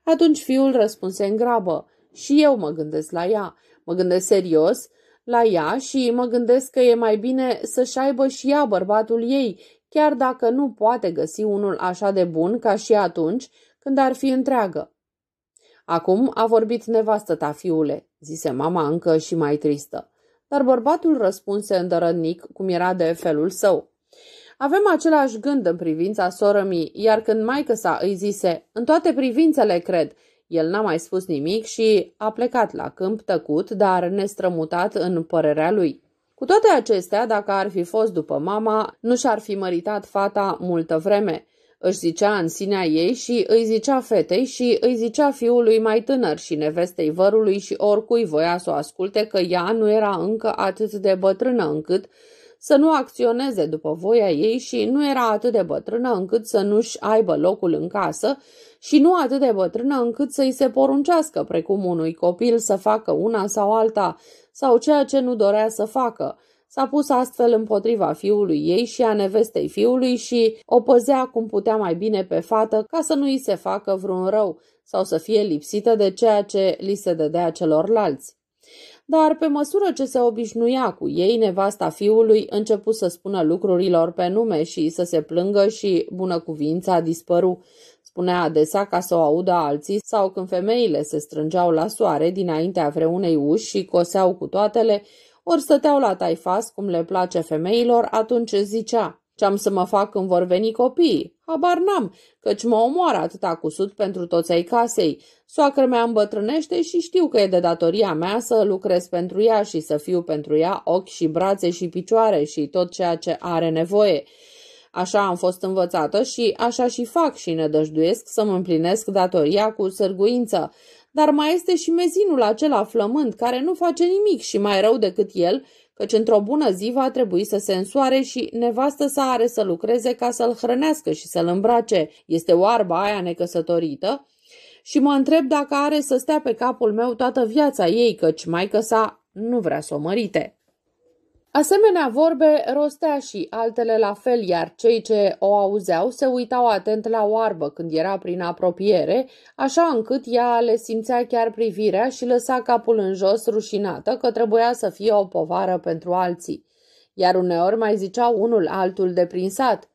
[SPEAKER 1] Atunci fiul răspunse în grabă, și eu mă gândesc la ea, mă gândesc serios la ea și mă gândesc că e mai bine să-și aibă și ea bărbatul ei, chiar dacă nu poate găsi unul așa de bun ca și atunci când ar fi întreagă. Acum a vorbit nevastă ta, fiule, zise mama încă și mai tristă. Dar bărbatul răspunse îndărătnic cum era de felul său. Avem același gând în privința sorămii, iar când maică sa îi zise, în toate privințele cred, el n-a mai spus nimic și a plecat la câmp tăcut, dar nestrămutat în părerea lui. Cu toate acestea, dacă ar fi fost după mama, nu și-ar fi măritat fata multă vreme își zicea în sinea ei și îi zicea fetei și îi zicea fiului mai tânăr și nevestei vărului și oricui voia să o asculte că ea nu era încă atât de bătrână încât să nu acționeze după voia ei și nu era atât de bătrână încât să nu-și aibă locul în casă și nu atât de bătrână încât să-i se poruncească precum unui copil să facă una sau alta sau ceea ce nu dorea să facă S-a pus astfel împotriva fiului ei și a nevestei fiului și o păzea cum putea mai bine pe fată ca să nu îi se facă vreun rău sau să fie lipsită de ceea ce li se dădea celorlalți. Dar pe măsură ce se obișnuia cu ei, nevasta fiului începu să spună lucrurilor pe nume și să se plângă și bunăcuvința dispăru. Spunea adesea ca să o audă alții sau când femeile se strângeau la soare dinaintea vreunei uși și coseau cu toatele, ori stăteau la taifas, cum le place femeilor, atunci zicea, ce-am să mă fac când vor veni copiii? Habar n-am, căci mă omoară atâta sud pentru toți ai casei. Soacră mea îmbătrânește și știu că e de datoria mea să lucrez pentru ea și să fiu pentru ea ochi și brațe și picioare și tot ceea ce are nevoie. Așa am fost învățată și așa și fac și ne să-mi împlinesc datoria cu sârguință dar mai este și mezinul acela flămând care nu face nimic și mai rău decât el, căci într-o bună zi va trebui să se însoare și nevastă să are să lucreze ca să-l hrănească și să-l îmbrace. Este oarba aia necăsătorită și mă întreb dacă are să stea pe capul meu toată viața ei, căci maică sa nu vrea să o mărite. Asemenea vorbe rostea și altele la fel, iar cei ce o auzeau se uitau atent la oarbă când era prin apropiere, așa încât ea le simțea chiar privirea și lăsa capul în jos rușinată că trebuia să fie o povară pentru alții. Iar uneori mai zicea unul altul de prinsat.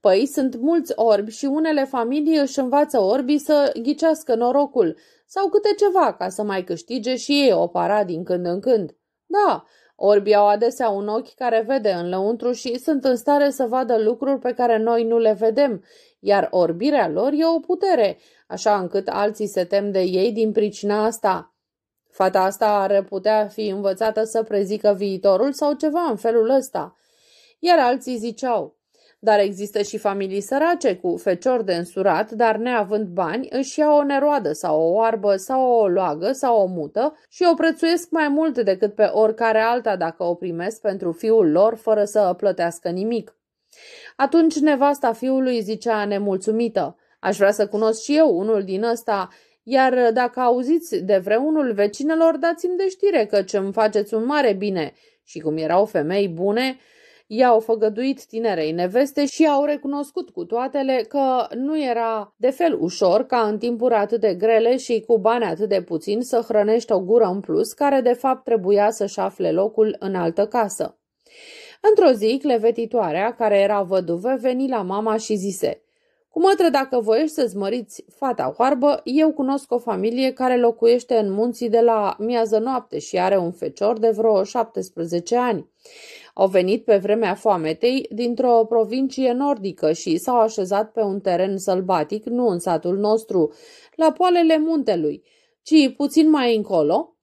[SPEAKER 1] Păi sunt mulți orbi și unele familii își învață orbii să ghicească norocul sau câte ceva ca să mai câștige și ei o para din când în când. Da, Orbii au adesea un ochi care vede în lăuntru și sunt în stare să vadă lucruri pe care noi nu le vedem, iar orbirea lor e o putere, așa încât alții se tem de ei din pricina asta. Fata asta ar putea fi învățată să prezică viitorul sau ceva în felul ăsta. Iar alții ziceau, dar există și familii sărace cu fecior de însurat, dar neavând bani, își iau o neroadă sau o oarbă sau o loagă sau o mută și o prețuiesc mai mult decât pe oricare alta dacă o primesc pentru fiul lor fără să plătească nimic. Atunci nevasta fiului zicea nemulțumită, aș vrea să cunosc și eu unul din ăsta, iar dacă auziți de vreunul vecinelor, dați-mi de știre ce îmi faceți un mare bine. Și cum erau femei bune, i-au făgăduit tinerei neveste și au recunoscut cu toatele că nu era de fel ușor ca în timpuri atât de grele și cu bani atât de puțin să hrănești o gură în plus care de fapt trebuia să-și afle locul în altă casă. Într-o zi, clevetitoarea, care era văduvă, veni la mama și zise Cu mătră, dacă voiești să-ți măriți fata hoarbă, eu cunosc o familie care locuiește în munții de la miază noapte și are un fecior de vreo 17 ani. Au venit pe vremea foametei dintr-o provincie nordică și s-au așezat pe un teren sălbatic, nu în satul nostru, la poalele muntelui, ci puțin mai încolo.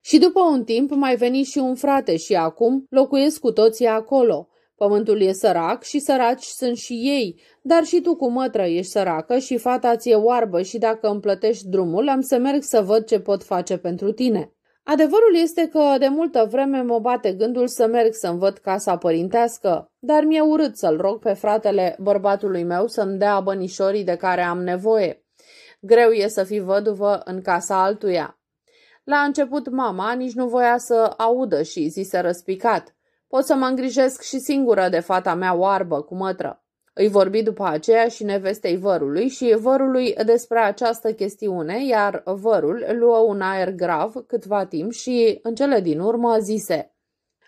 [SPEAKER 1] Și după un timp mai veni și un frate și acum locuiesc cu toții acolo. Pământul e sărac și săraci sunt și ei, dar și tu cu mătră ești săracă și fata ți-e oarbă și dacă îmi plătești drumul, am să merg să văd ce pot face pentru tine. Adevărul este că de multă vreme mă bate gândul să merg să-mi văd casa părintească, dar mi-e urât să-l rog pe fratele bărbatului meu să-mi dea bănișorii de care am nevoie. Greu e să fii văduvă în casa altuia. La început mama nici nu voia să audă și zise răspicat. Pot să mă îngrijesc și singură de fata mea oarbă cu mătră. Îi vorbi după aceea și nevestei vărului și vărului despre această chestiune, iar vărul luă un aer grav câtva timp și, în cele din urmă, zise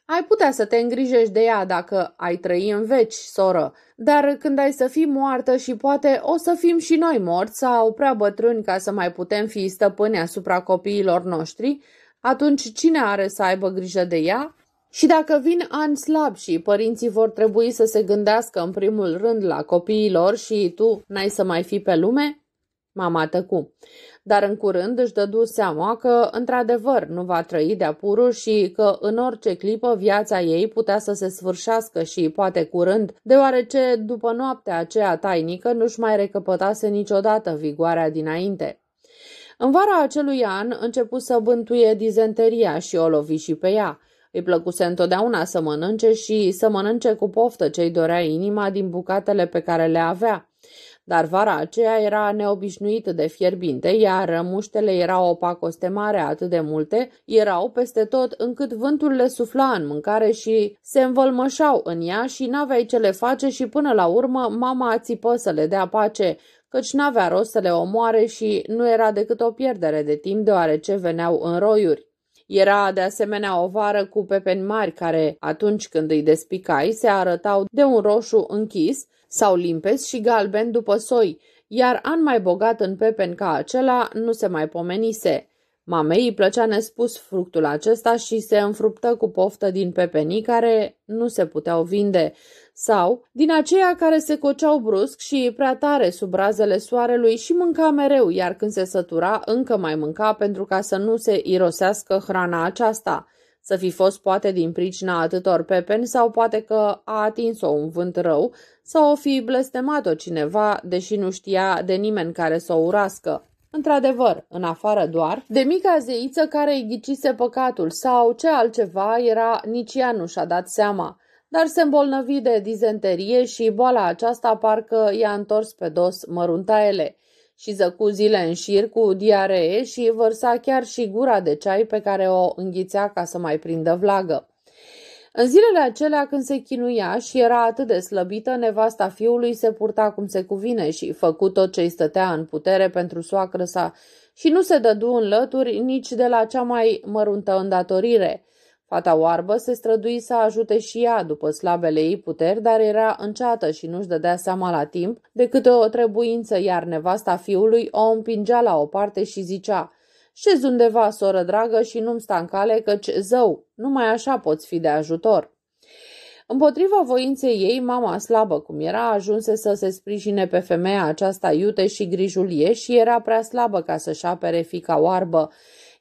[SPEAKER 1] Ai putea să te îngrijești de ea dacă ai trăi în veci, soră, dar când ai să fii moartă și poate o să fim și noi morți sau prea bătrâni ca să mai putem fi stăpâni asupra copiilor noștri, atunci cine are să aibă grijă de ea? Și dacă vin ani slab și părinții vor trebui să se gândească în primul rând la copiilor și tu n-ai să mai fi pe lume? Mama tăcu. Dar în curând își dădu seama că, într-adevăr, nu va trăi de-a și că, în orice clipă, viața ei putea să se sfârșească și, poate curând, deoarece, după noaptea aceea tainică, nu-și mai recăpătase niciodată vigoarea dinainte. În vara acelui an început să bântuie dizenteria și o lovi și pe ea. Îi plăcuse întotdeauna să mănânce și să mănânce cu poftă ce-i dorea inima din bucatele pe care le avea. Dar vara aceea era neobișnuită de fierbinte, iar muștele erau o pacoste mare atât de multe, erau peste tot încât vântul le sufla în mâncare și se învălmășau în ea și n-aveai ce le face și până la urmă mama țipă să le dea pace, căci n-avea rost să le omoare și nu era decât o pierdere de timp deoarece veneau în roiuri. Era de asemenea o vară cu pepeni mari care, atunci când îi despicai, se arătau de un roșu închis sau limpez și galben după soi, iar an mai bogat în pepen ca acela nu se mai pomenise. Mamei îi plăcea nespus fructul acesta și se înfruptă cu poftă din pepenii care nu se puteau vinde sau din aceia care se coceau brusc și prea tare sub razele soarelui și mânca mereu, iar când se sătura, încă mai mânca pentru ca să nu se irosească hrana aceasta. Să fi fost poate din pricina atâtor pepeni sau poate că a atins-o un vânt rău sau o fi blestemat-o cineva, deși nu știa de nimeni care să o urască. Într-adevăr, în afară doar, de mica zeiță care îi ghicise păcatul sau ce altceva era, nici ea nu și-a dat seama dar se îmbolnăvi de dizenterie și boala aceasta parcă i-a întors pe dos măruntaele și zăcu zile în șir cu diaree și vărsa chiar și gura de ceai pe care o înghițea ca să mai prindă vlagă. În zilele acelea când se chinuia și era atât de slăbită, nevasta fiului se purta cum se cuvine și făcu tot ce i stătea în putere pentru soacră sa și nu se dădu în lături nici de la cea mai măruntă îndatorire – Fata oarbă se strădui să ajute și ea după slabele ei puteri, dar era înceată și nu-și dădea seama la timp de câte o trebuință, iar nevasta fiului o împingea la o parte și zicea Șez undeva, soră dragă, și nu-mi sta în cale, căci zău, numai așa poți fi de ajutor." Împotriva voinței ei, mama slabă cum era, ajunse să se sprijine pe femeia aceasta iute și grijulie și era prea slabă ca să-și apere fica oarbă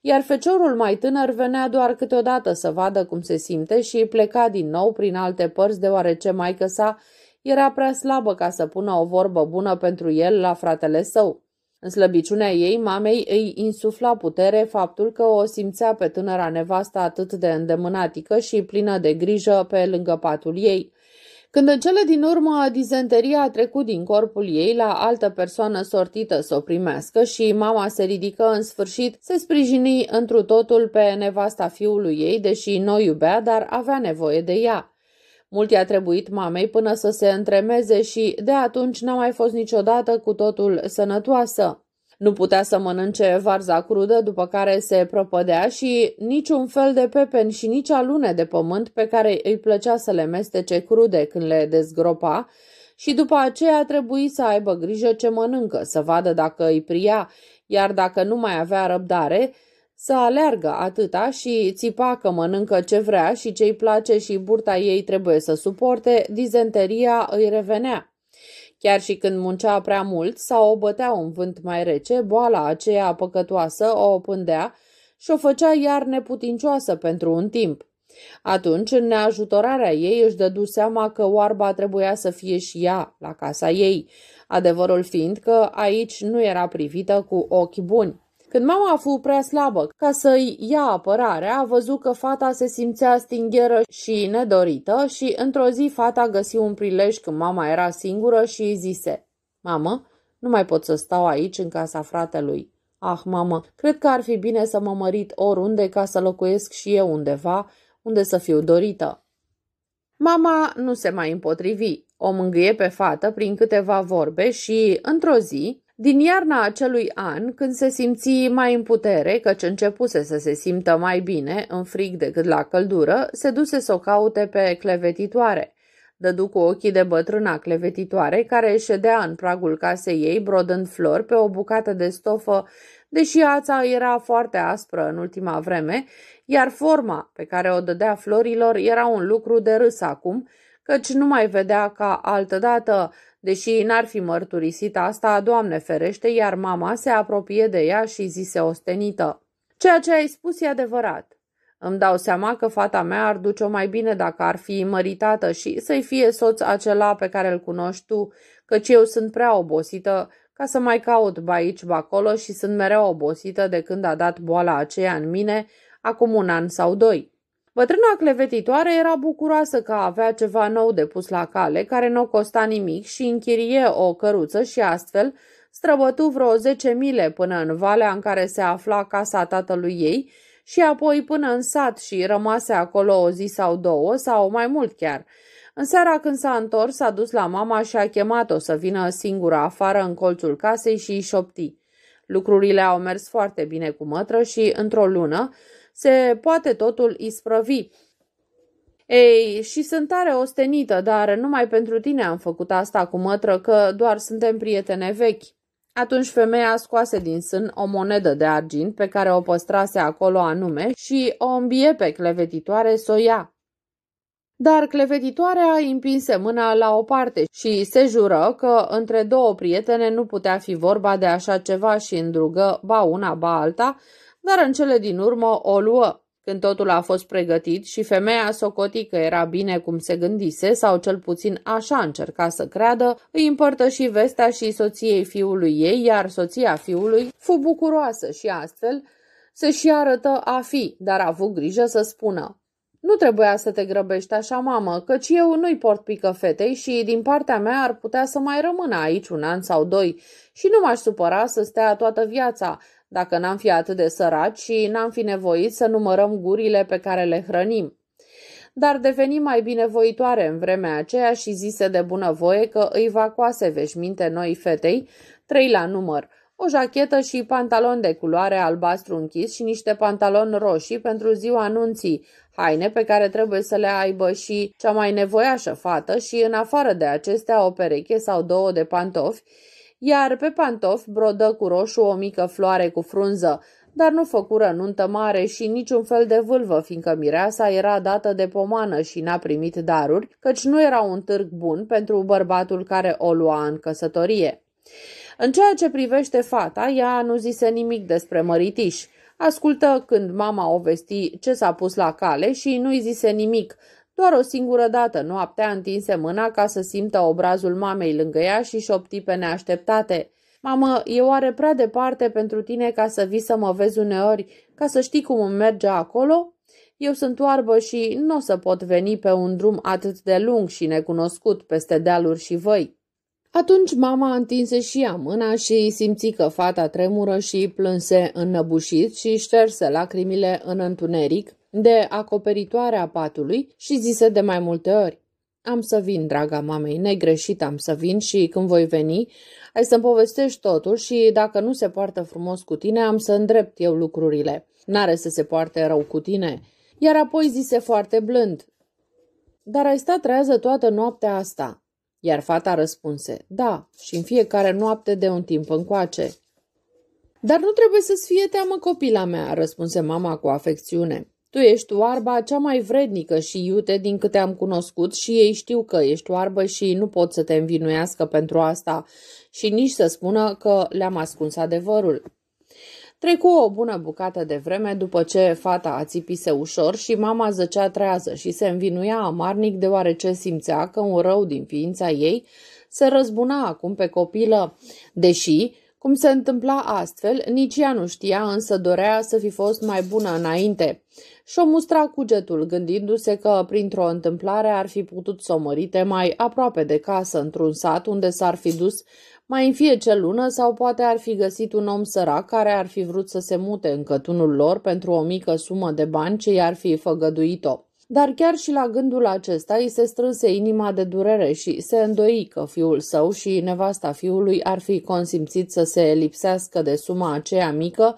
[SPEAKER 1] iar feciorul mai tânăr venea doar câteodată să vadă cum se simte și pleca din nou prin alte părți deoarece maică sa era prea slabă ca să pună o vorbă bună pentru el la fratele său. În slăbiciunea ei, mamei îi insufla putere faptul că o simțea pe tânăra nevasta atât de îndemânatică și plină de grijă pe lângă patul ei. Când în cele din urmă dizenteria a trecut din corpul ei la altă persoană sortită să o primească și mama se ridică în sfârșit, se sprijini întru totul pe nevasta fiului ei, deși nu o iubea, dar avea nevoie de ea. Mult i-a trebuit mamei până să se întremeze și de atunci n-a mai fost niciodată cu totul sănătoasă. Nu putea să mănânce varza crudă după care se propădea și niciun fel de pepen și nici alune de pământ pe care îi plăcea să le mestece crude când le dezgropa și după aceea trebuie să aibă grijă ce mănâncă, să vadă dacă îi pria, iar dacă nu mai avea răbdare, să aleargă atâta și țipa că mănâncă ce vrea și ce-i place și burta ei trebuie să suporte, dizenteria îi revenea. Chiar și când muncea prea mult sau o bătea un vânt mai rece, boala aceea păcătoasă o opândea și o făcea iar neputincioasă pentru un timp. Atunci, în neajutorarea ei, își dădu seama că oarba trebuia să fie și ea la casa ei, adevărul fiind că aici nu era privită cu ochi buni. Când mama a fost prea slabă ca să-i ia apărare, a văzut că fata se simțea stingheră și nedorită și într-o zi fata găsi un prilej când mama era singură și îi zise Mamă, nu mai pot să stau aici în casa fratelui. Ah, mamă, cred că ar fi bine să mă mărit oriunde ca să locuiesc și eu undeva, unde să fiu dorită. Mama nu se mai împotrivi, o mângâie pe fată prin câteva vorbe și, într-o zi, din iarna acelui an, când se simți mai în putere, căci începuse să se simtă mai bine, în frig decât la căldură, se duse să o caute pe clevetitoare. Dădu cu ochii de bătrâna clevetitoare, care ședea în pragul casei ei, brodând flori pe o bucată de stofă, deși ața era foarte aspră în ultima vreme, iar forma pe care o dădea florilor era un lucru de râs acum, căci nu mai vedea ca altădată Deși ei n-ar fi mărturisit asta, Doamne ferește, iar mama se apropie de ea și zise ostenită. Ceea ce ai spus e adevărat. Îmi dau seama că fata mea ar duce-o mai bine dacă ar fi măritată și să-i fie soț acela pe care îl cunoști tu, căci eu sunt prea obosită ca să mai caut ba aici, ba acolo și sunt mereu obosită de când a dat boala aceea în mine, acum un an sau doi. Bătrâna clevetitoare era bucuroasă că avea ceva nou de pus la cale, care nu costa nimic și închirie o căruță și astfel străbătu vreo 10 mile până în valea în care se afla casa tatălui ei și apoi până în sat și rămase acolo o zi sau două sau mai mult chiar. În seara când s-a întors, s-a dus la mama și a chemat-o să vină singură afară în colțul casei și îi șopti. Lucrurile au mers foarte bine cu mătră și, într-o lună, se poate totul isprăvi. Ei, și sunt tare ostenită, dar numai pentru tine am făcut asta cu mătră, că doar suntem prietene vechi. Atunci femeia scoase din sân o monedă de argint pe care o păstrase acolo anume și o îmbie pe clevetitoare să o ia. Dar clevetitoarea împinse mâna la o parte și se jură că între două prietene nu putea fi vorba de așa ceva și îndrugă ba una, ba alta dar în cele din urmă o luă. Când totul a fost pregătit și femeia socotică că era bine cum se gândise, sau cel puțin așa încerca să creadă, îi împărtă și vestea și soției fiului ei, iar soția fiului fu bucuroasă și astfel se și arătă a fi, dar a avut grijă să spună. Nu trebuia să te grăbești așa, mamă, căci eu nu-i port pică fetei și din partea mea ar putea să mai rămână aici un an sau doi și nu m-aș supăra să stea toată viața, dacă n-am fi atât de săraci și n-am fi nevoit să numărăm gurile pe care le hrănim. Dar deveni mai binevoitoare în vremea aceea și zise de bunăvoie că îi va coase veșminte noi fetei, trei la număr, o jachetă și pantalon de culoare albastru închis și niște pantaloni roșii pentru ziua anunții, haine pe care trebuie să le aibă și cea mai nevoiașă fată și, în afară de acestea, o pereche sau două de pantofi, iar pe pantof brodă cu roșu o mică floare cu frunză, dar nu făcură nuntă mare și niciun fel de vâlvă, fiindcă mireasa era dată de pomană și n-a primit daruri, căci nu era un târg bun pentru bărbatul care o lua în căsătorie. În ceea ce privește fata, ea nu zise nimic despre măritiș. Ascultă când mama o vesti ce s-a pus la cale și nu-i zise nimic, doar o singură dată, noaptea, întinse mâna ca să simtă obrazul mamei lângă ea și șopti pe neașteptate. Mamă, e oare prea departe pentru tine ca să vii să mă vezi uneori, ca să știi cum îmi merge acolo? Eu sunt oarbă și nu o să pot veni pe un drum atât de lung și necunoscut peste dealuri și voi. Atunci mama întinse și ea mâna și simți că fata tremură și plânse înnăbușit și șterse lacrimile în întuneric, de acoperitoarea patului și zise de mai multe ori. Am să vin, draga mamei, negreșit am să vin și când voi veni, ai să-mi povestești totul și dacă nu se poartă frumos cu tine, am să îndrept eu lucrurile. N-are să se poarte rău cu tine. Iar apoi zise foarte blând, dar ai stat trează toată noaptea asta. Iar fata răspunse, da, și în fiecare noapte de un timp încoace. Dar nu trebuie să-ți fie teamă copila mea, răspunse mama cu afecțiune. Tu ești oarba cea mai vrednică și iute din câte am cunoscut și ei știu că ești oarbă și nu pot să te învinuiască pentru asta și nici să spună că le-am ascuns adevărul. Trecu o bună bucată de vreme după ce fata a țipise ușor și mama zăcea trează și se învinuia amarnic deoarece simțea că un rău din ființa ei se răzbuna acum pe copilă, deși, cum se întâmpla astfel, nici ea nu știa, însă dorea să fi fost mai bună înainte. Și-o mustra cugetul, gândindu-se că, printr-o întâmplare, ar fi putut să o mărite mai aproape de casă, într-un sat unde s-ar fi dus mai în fie ce lună sau poate ar fi găsit un om sărac care ar fi vrut să se mute în cătunul lor pentru o mică sumă de bani ce i-ar fi făgăduit-o. Dar chiar și la gândul acesta îi se strânse inima de durere și se îndoi că fiul său și nevasta fiului ar fi consimțit să se lipsească de suma aceea mică,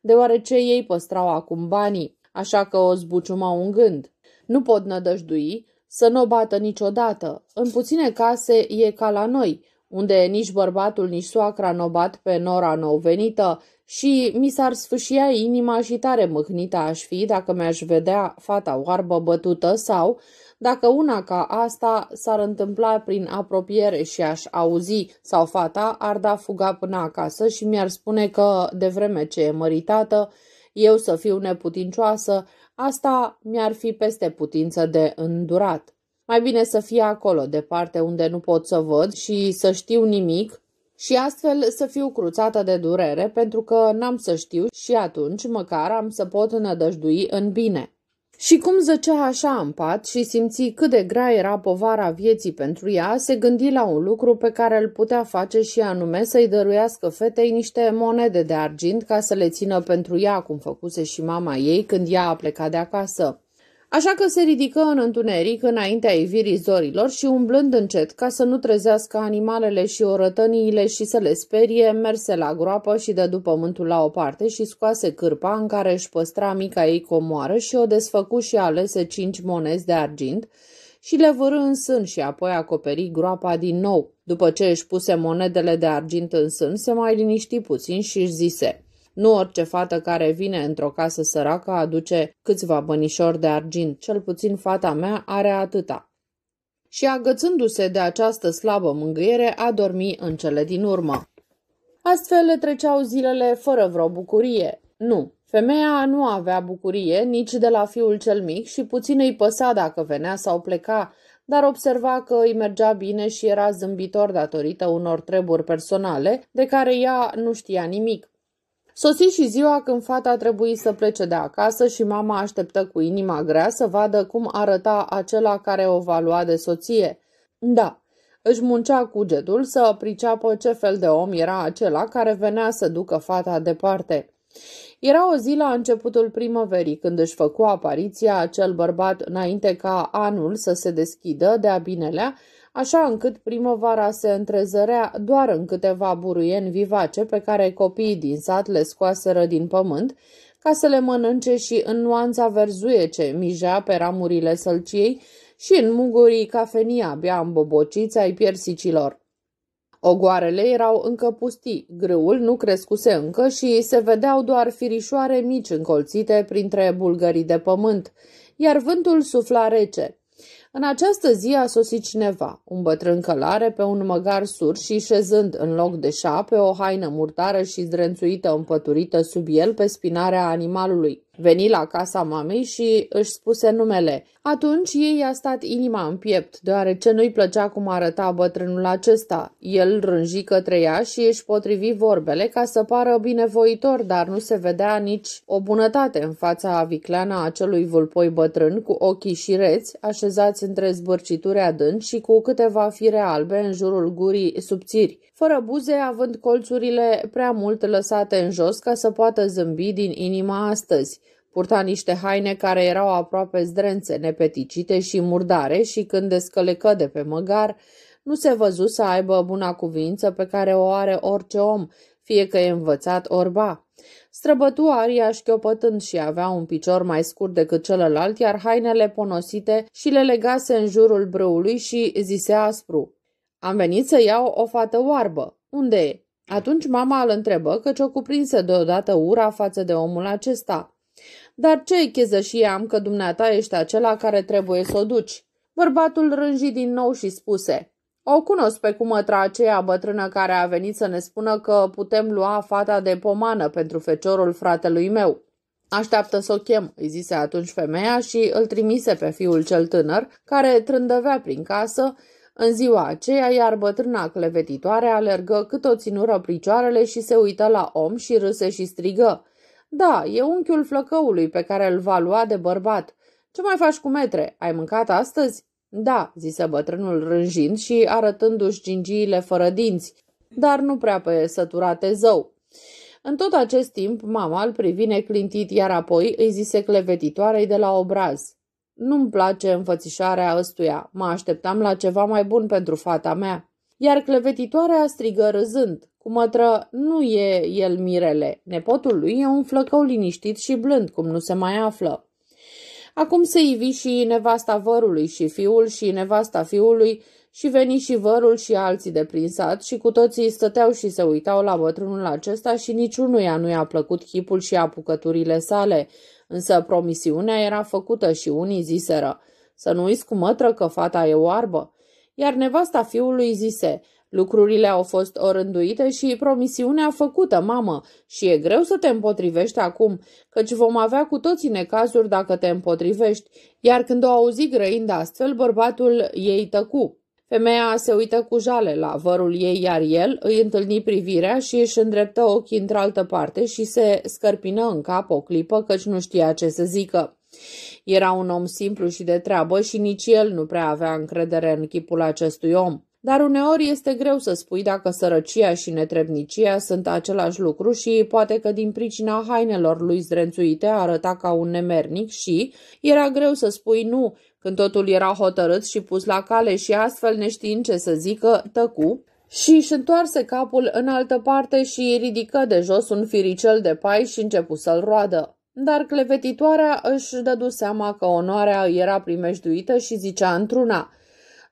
[SPEAKER 1] deoarece ei păstrau acum banii așa că o zbuciuma un gând. Nu pot nădăjdui să nu o bată niciodată. În puține case e ca la noi, unde nici bărbatul, nici soacra nu bat pe nora nou venită și mi s-ar sfâșia inima și tare mâhnită aș fi dacă mi-aș vedea fata oarbă bătută sau, dacă una ca asta s-ar întâmpla prin apropiere și aș auzi sau fata ar da fuga până acasă și mi-ar spune că, de vreme ce e măritată, eu să fiu neputincioasă, asta mi-ar fi peste putință de îndurat. Mai bine să fie acolo, departe unde nu pot să văd și să știu nimic și astfel să fiu cruțată de durere pentru că n-am să știu și atunci măcar am să pot nădăjdui în bine. Și cum zăcea așa în pat și simți cât de grea era povara vieții pentru ea, se gândi la un lucru pe care îl putea face și anume să-i dăruiască fetei niște monede de argint ca să le țină pentru ea, cum făcuse și mama ei când ea a plecat de acasă. Așa că se ridică în întuneric înaintea ivirii zorilor și umblând încet ca să nu trezească animalele și orătăniile și să le sperie, merse la groapă și dădu pământul la o parte și scoase cârpa în care își păstra mica ei comoară și o desfăcu și alese cinci monezi de argint și le vârâ în sân și apoi acoperi groapa din nou. După ce își puse monedele de argint în sân, se mai liniști puțin și își zise – nu orice fată care vine într-o casă săracă aduce câțiva bănișori de argint, cel puțin fata mea are atâta. Și agățându-se de această slabă mângâiere, a dormit în cele din urmă. Astfel le treceau zilele fără vreo bucurie. Nu, femeia nu avea bucurie nici de la fiul cel mic și puțin îi păsa dacă venea sau pleca, dar observa că îi mergea bine și era zâmbitor datorită unor treburi personale de care ea nu știa nimic. Sosi și ziua când fata trebuie să plece de acasă și mama așteptă cu inima grea să vadă cum arăta acela care o va lua de soție. Da, își muncea cugetul să priceapă ce fel de om era acela care venea să ducă fata departe. Era o zi la începutul primăverii când își făcu apariția acel bărbat înainte ca anul să se deschidă de-a binelea așa încât primăvara se întrezărea doar în câteva buruieni vivace pe care copiii din sat le scoaseră din pământ, ca să le mănânce și în nuanța verzuie ce mijea pe ramurile sălciei și în mugurii cafenii abia îmbobociți ai piersicilor. Ogoarele erau încă pustii, grâul nu crescuse încă și se vedeau doar firișoare mici încolțite printre bulgării de pământ, iar vântul sufla rece. În această zi a sosit cineva, un bătrân călare pe un măgar sur și șezând în loc de pe o haină murdară și zdrențuită împăturită sub el pe spinarea animalului. Veni la casa mamei și își spuse numele. Atunci ei a stat inima în piept, deoarece nu-i plăcea cum arăta bătrânul acesta. El rânji către ea și își potrivi vorbele ca să pară binevoitor, dar nu se vedea nici o bunătate în fața avicleana acelui vulpoi bătrân cu ochii și reți, așezați între zbârcituri adânci și cu câteva fire albe în jurul gurii subțiri, fără buze, având colțurile prea mult lăsate în jos ca să poată zâmbi din inima astăzi. Purta niște haine care erau aproape zdrențe, nepeticite și murdare și când descălecă de pe măgar, nu se văzu să aibă buna cuvință pe care o are orice om, fie că e învățat orba. Străbătu aria șchiopătând și avea un picior mai scurt decât celălalt, iar hainele ponosite și le legase în jurul brâului și zise aspru. Am venit să iau o fată oarbă. Unde e? Atunci mama îl întrebă căci o cuprinse deodată ura față de omul acesta. Dar ce cheză și am că dumneata ești acela care trebuie să o duci? Bărbatul rânji din nou și spuse, o cunosc pe cumătra aceea bătrână care a venit să ne spună că putem lua fata de pomană pentru feciorul fratelui meu. Așteaptă să o chem, îi zise atunci femeia și îl trimise pe fiul cel tânăr, care trândăvea prin casă, în ziua aceea, iar bătrâna clevetitoare alergă cât o ținură pricioarele și se uită la om și râse și strigă. Da, e unchiul flăcăului pe care îl va lua de bărbat. Ce mai faci cu metre? Ai mâncat astăzi? Da, zise bătrânul rânjind și arătându-și gingiile fără dinți, dar nu prea pe săturate zău. În tot acest timp, mama îl privine clintit, iar apoi îi zise clevetitoarei de la obraz. Nu-mi place înfățișarea ăstuia, mă așteptam la ceva mai bun pentru fata mea. Iar clevetitoarea strigă râzând. Cu mătră nu e el mirele. Nepotul lui e un flăcău liniștit și blând, cum nu se mai află. Acum se ivi și nevasta vărului și fiul și nevasta fiului și veni și vărul și alții de prin sat și cu toții stăteau și se uitau la bătrânul acesta și niciunuia nu i-a plăcut chipul și apucăturile sale, însă promisiunea era făcută și unii ziseră, să nu uiți cu mătră că fata e oarbă. Iar nevasta fiului zise, Lucrurile au fost orânduite și promisiunea făcută, mamă, și e greu să te împotrivești acum, căci vom avea cu toții necazuri dacă te împotrivești. Iar când o auzi grăind astfel, bărbatul ei tăcu. Femeia se uită cu jale la vărul ei, iar el îi întâlni privirea și își îndreptă ochii într-altă parte și se scărpină în cap o clipă, căci nu știa ce să zică. Era un om simplu și de treabă și nici el nu prea avea încredere în chipul acestui om. Dar uneori este greu să spui dacă sărăcia și netrebnicia sunt același lucru și poate că din pricina hainelor lui zdrențuite arăta ca un nemernic și era greu să spui nu, când totul era hotărât și pus la cale și astfel neștiind ce să zică, tăcu și își întoarse capul în altă parte și ridică de jos un firicel de pai și începu să-l roadă. Dar clevetitoarea își dădu seama că onoarea era primejduită și zicea într-una –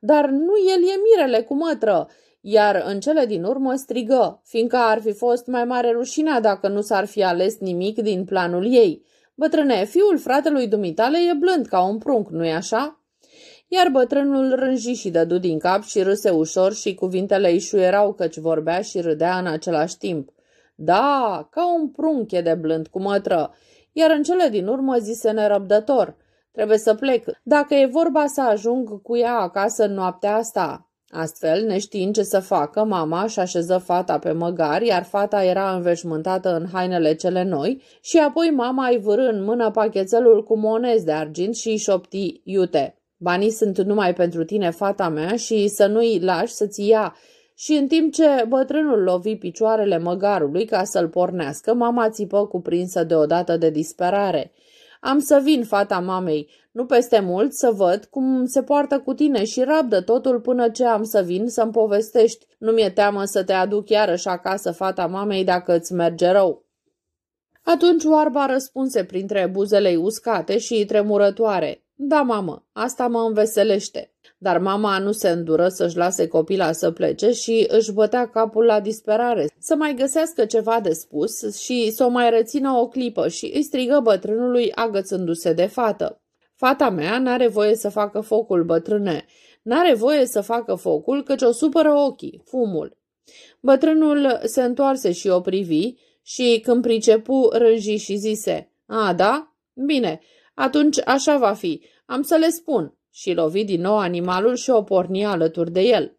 [SPEAKER 1] dar nu el e mirele cu mătră, iar în cele din urmă strigă, fiindcă ar fi fost mai mare rușinea dacă nu s-ar fi ales nimic din planul ei. Bătrâne, fiul fratelui dumitale e blând ca un prunc, nu-i așa? Iar bătrânul rânji și dădu din cap și râse ușor și cuvintele îi șuierau căci vorbea și râdea în același timp. Da, ca un prunc, e de blând cu mătră. Iar în cele din urmă zise nerăbdător – Trebuie să plec, dacă e vorba să ajung cu ea acasă noaptea asta. Astfel, neștiind ce să facă, mama și așeză fata pe măgar, iar fata era înveșmântată în hainele cele noi și apoi mama îi vârâ în mână pachetelul cu monezi de argint și îi șopti, iute, banii sunt numai pentru tine, fata mea, și să nu-i lași să-ți ia și în timp ce bătrânul lovi picioarele măgarului ca să-l pornească, mama țipă cuprinsă deodată de disperare. Am să vin, fata mamei, nu peste mult să văd cum se poartă cu tine și rabdă totul până ce am să vin să-mi povestești. Nu mi-e teamă să te aduc iarăși acasă, fata mamei, dacă îți merge rău. Atunci oarba răspunse printre buzelei uscate și tremurătoare. Da, mamă, asta mă înveselește. Dar mama nu se îndură să-și lase copila să plece și își bătea capul la disperare, să mai găsească ceva de spus și să o mai rețină o clipă și îi strigă bătrânului agățându-se de fată. Fata mea n-are voie să facă focul, bătrâne. N-are voie să facă focul, căci o supără ochii, fumul. Bătrânul se întoarse și o privi și când pricepu rânji și zise, A, da? Bine, atunci așa va fi, am să le spun și lovi din nou animalul și o porni alături de el.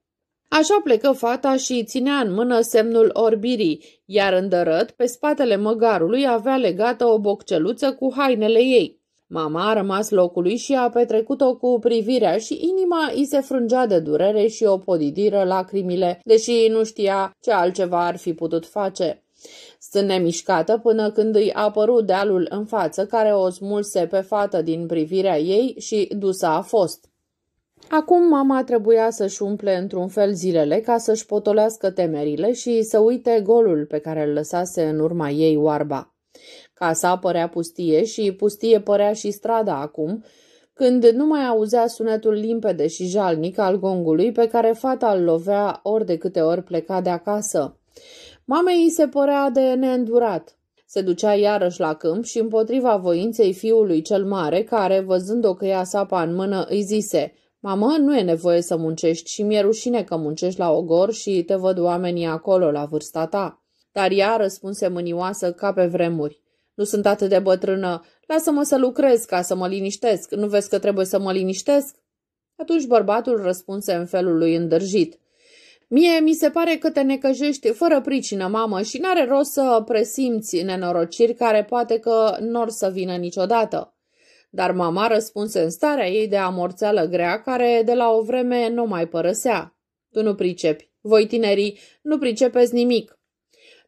[SPEAKER 1] Așa plecă fata și ținea în mână semnul orbirii, iar îndărăt, pe spatele măgarului, avea legată o bocceluță cu hainele ei. Mama a rămas locului și a petrecut-o cu privirea și inima îi se frângea de durere și o podidiră lacrimile, deși nu știa ce altceva ar fi putut face stând nemișcată până când îi apărut dealul în față care o smulse pe fată din privirea ei și dusă a fost. Acum mama trebuia să-și umple într-un fel zilele ca să-și potolească temerile și să uite golul pe care îl lăsase în urma ei oarba. Casa părea pustie și pustie părea și strada acum, când nu mai auzea sunetul limpede și jalnic al gongului pe care fata îl lovea ori de câte ori pleca de acasă. Mamei îi se părea de neîndurat. Se ducea iarăși la câmp și împotriva voinței fiului cel mare, care, văzând-o că ia sapa în mână, îi zise Mamă, nu e nevoie să muncești și mi-e rușine că muncești la ogor și te văd oamenii acolo la vârsta ta." Dar ea răspunse mânioasă ca pe vremuri. Nu sunt atât de bătrână. Lasă-mă să lucrez ca să mă liniștesc. Nu vezi că trebuie să mă liniștesc?" Atunci bărbatul răspunse în felul lui îndrăjit. Mie mi se pare că te necăjești fără pricină, mamă, și n-are rost să presimți nenorociri care poate că n-or să vină niciodată. Dar mama răspunse în starea ei de amorțeală grea, care de la o vreme nu mai părăsea. Tu nu pricepi. Voi, tinerii, nu pricepeți nimic.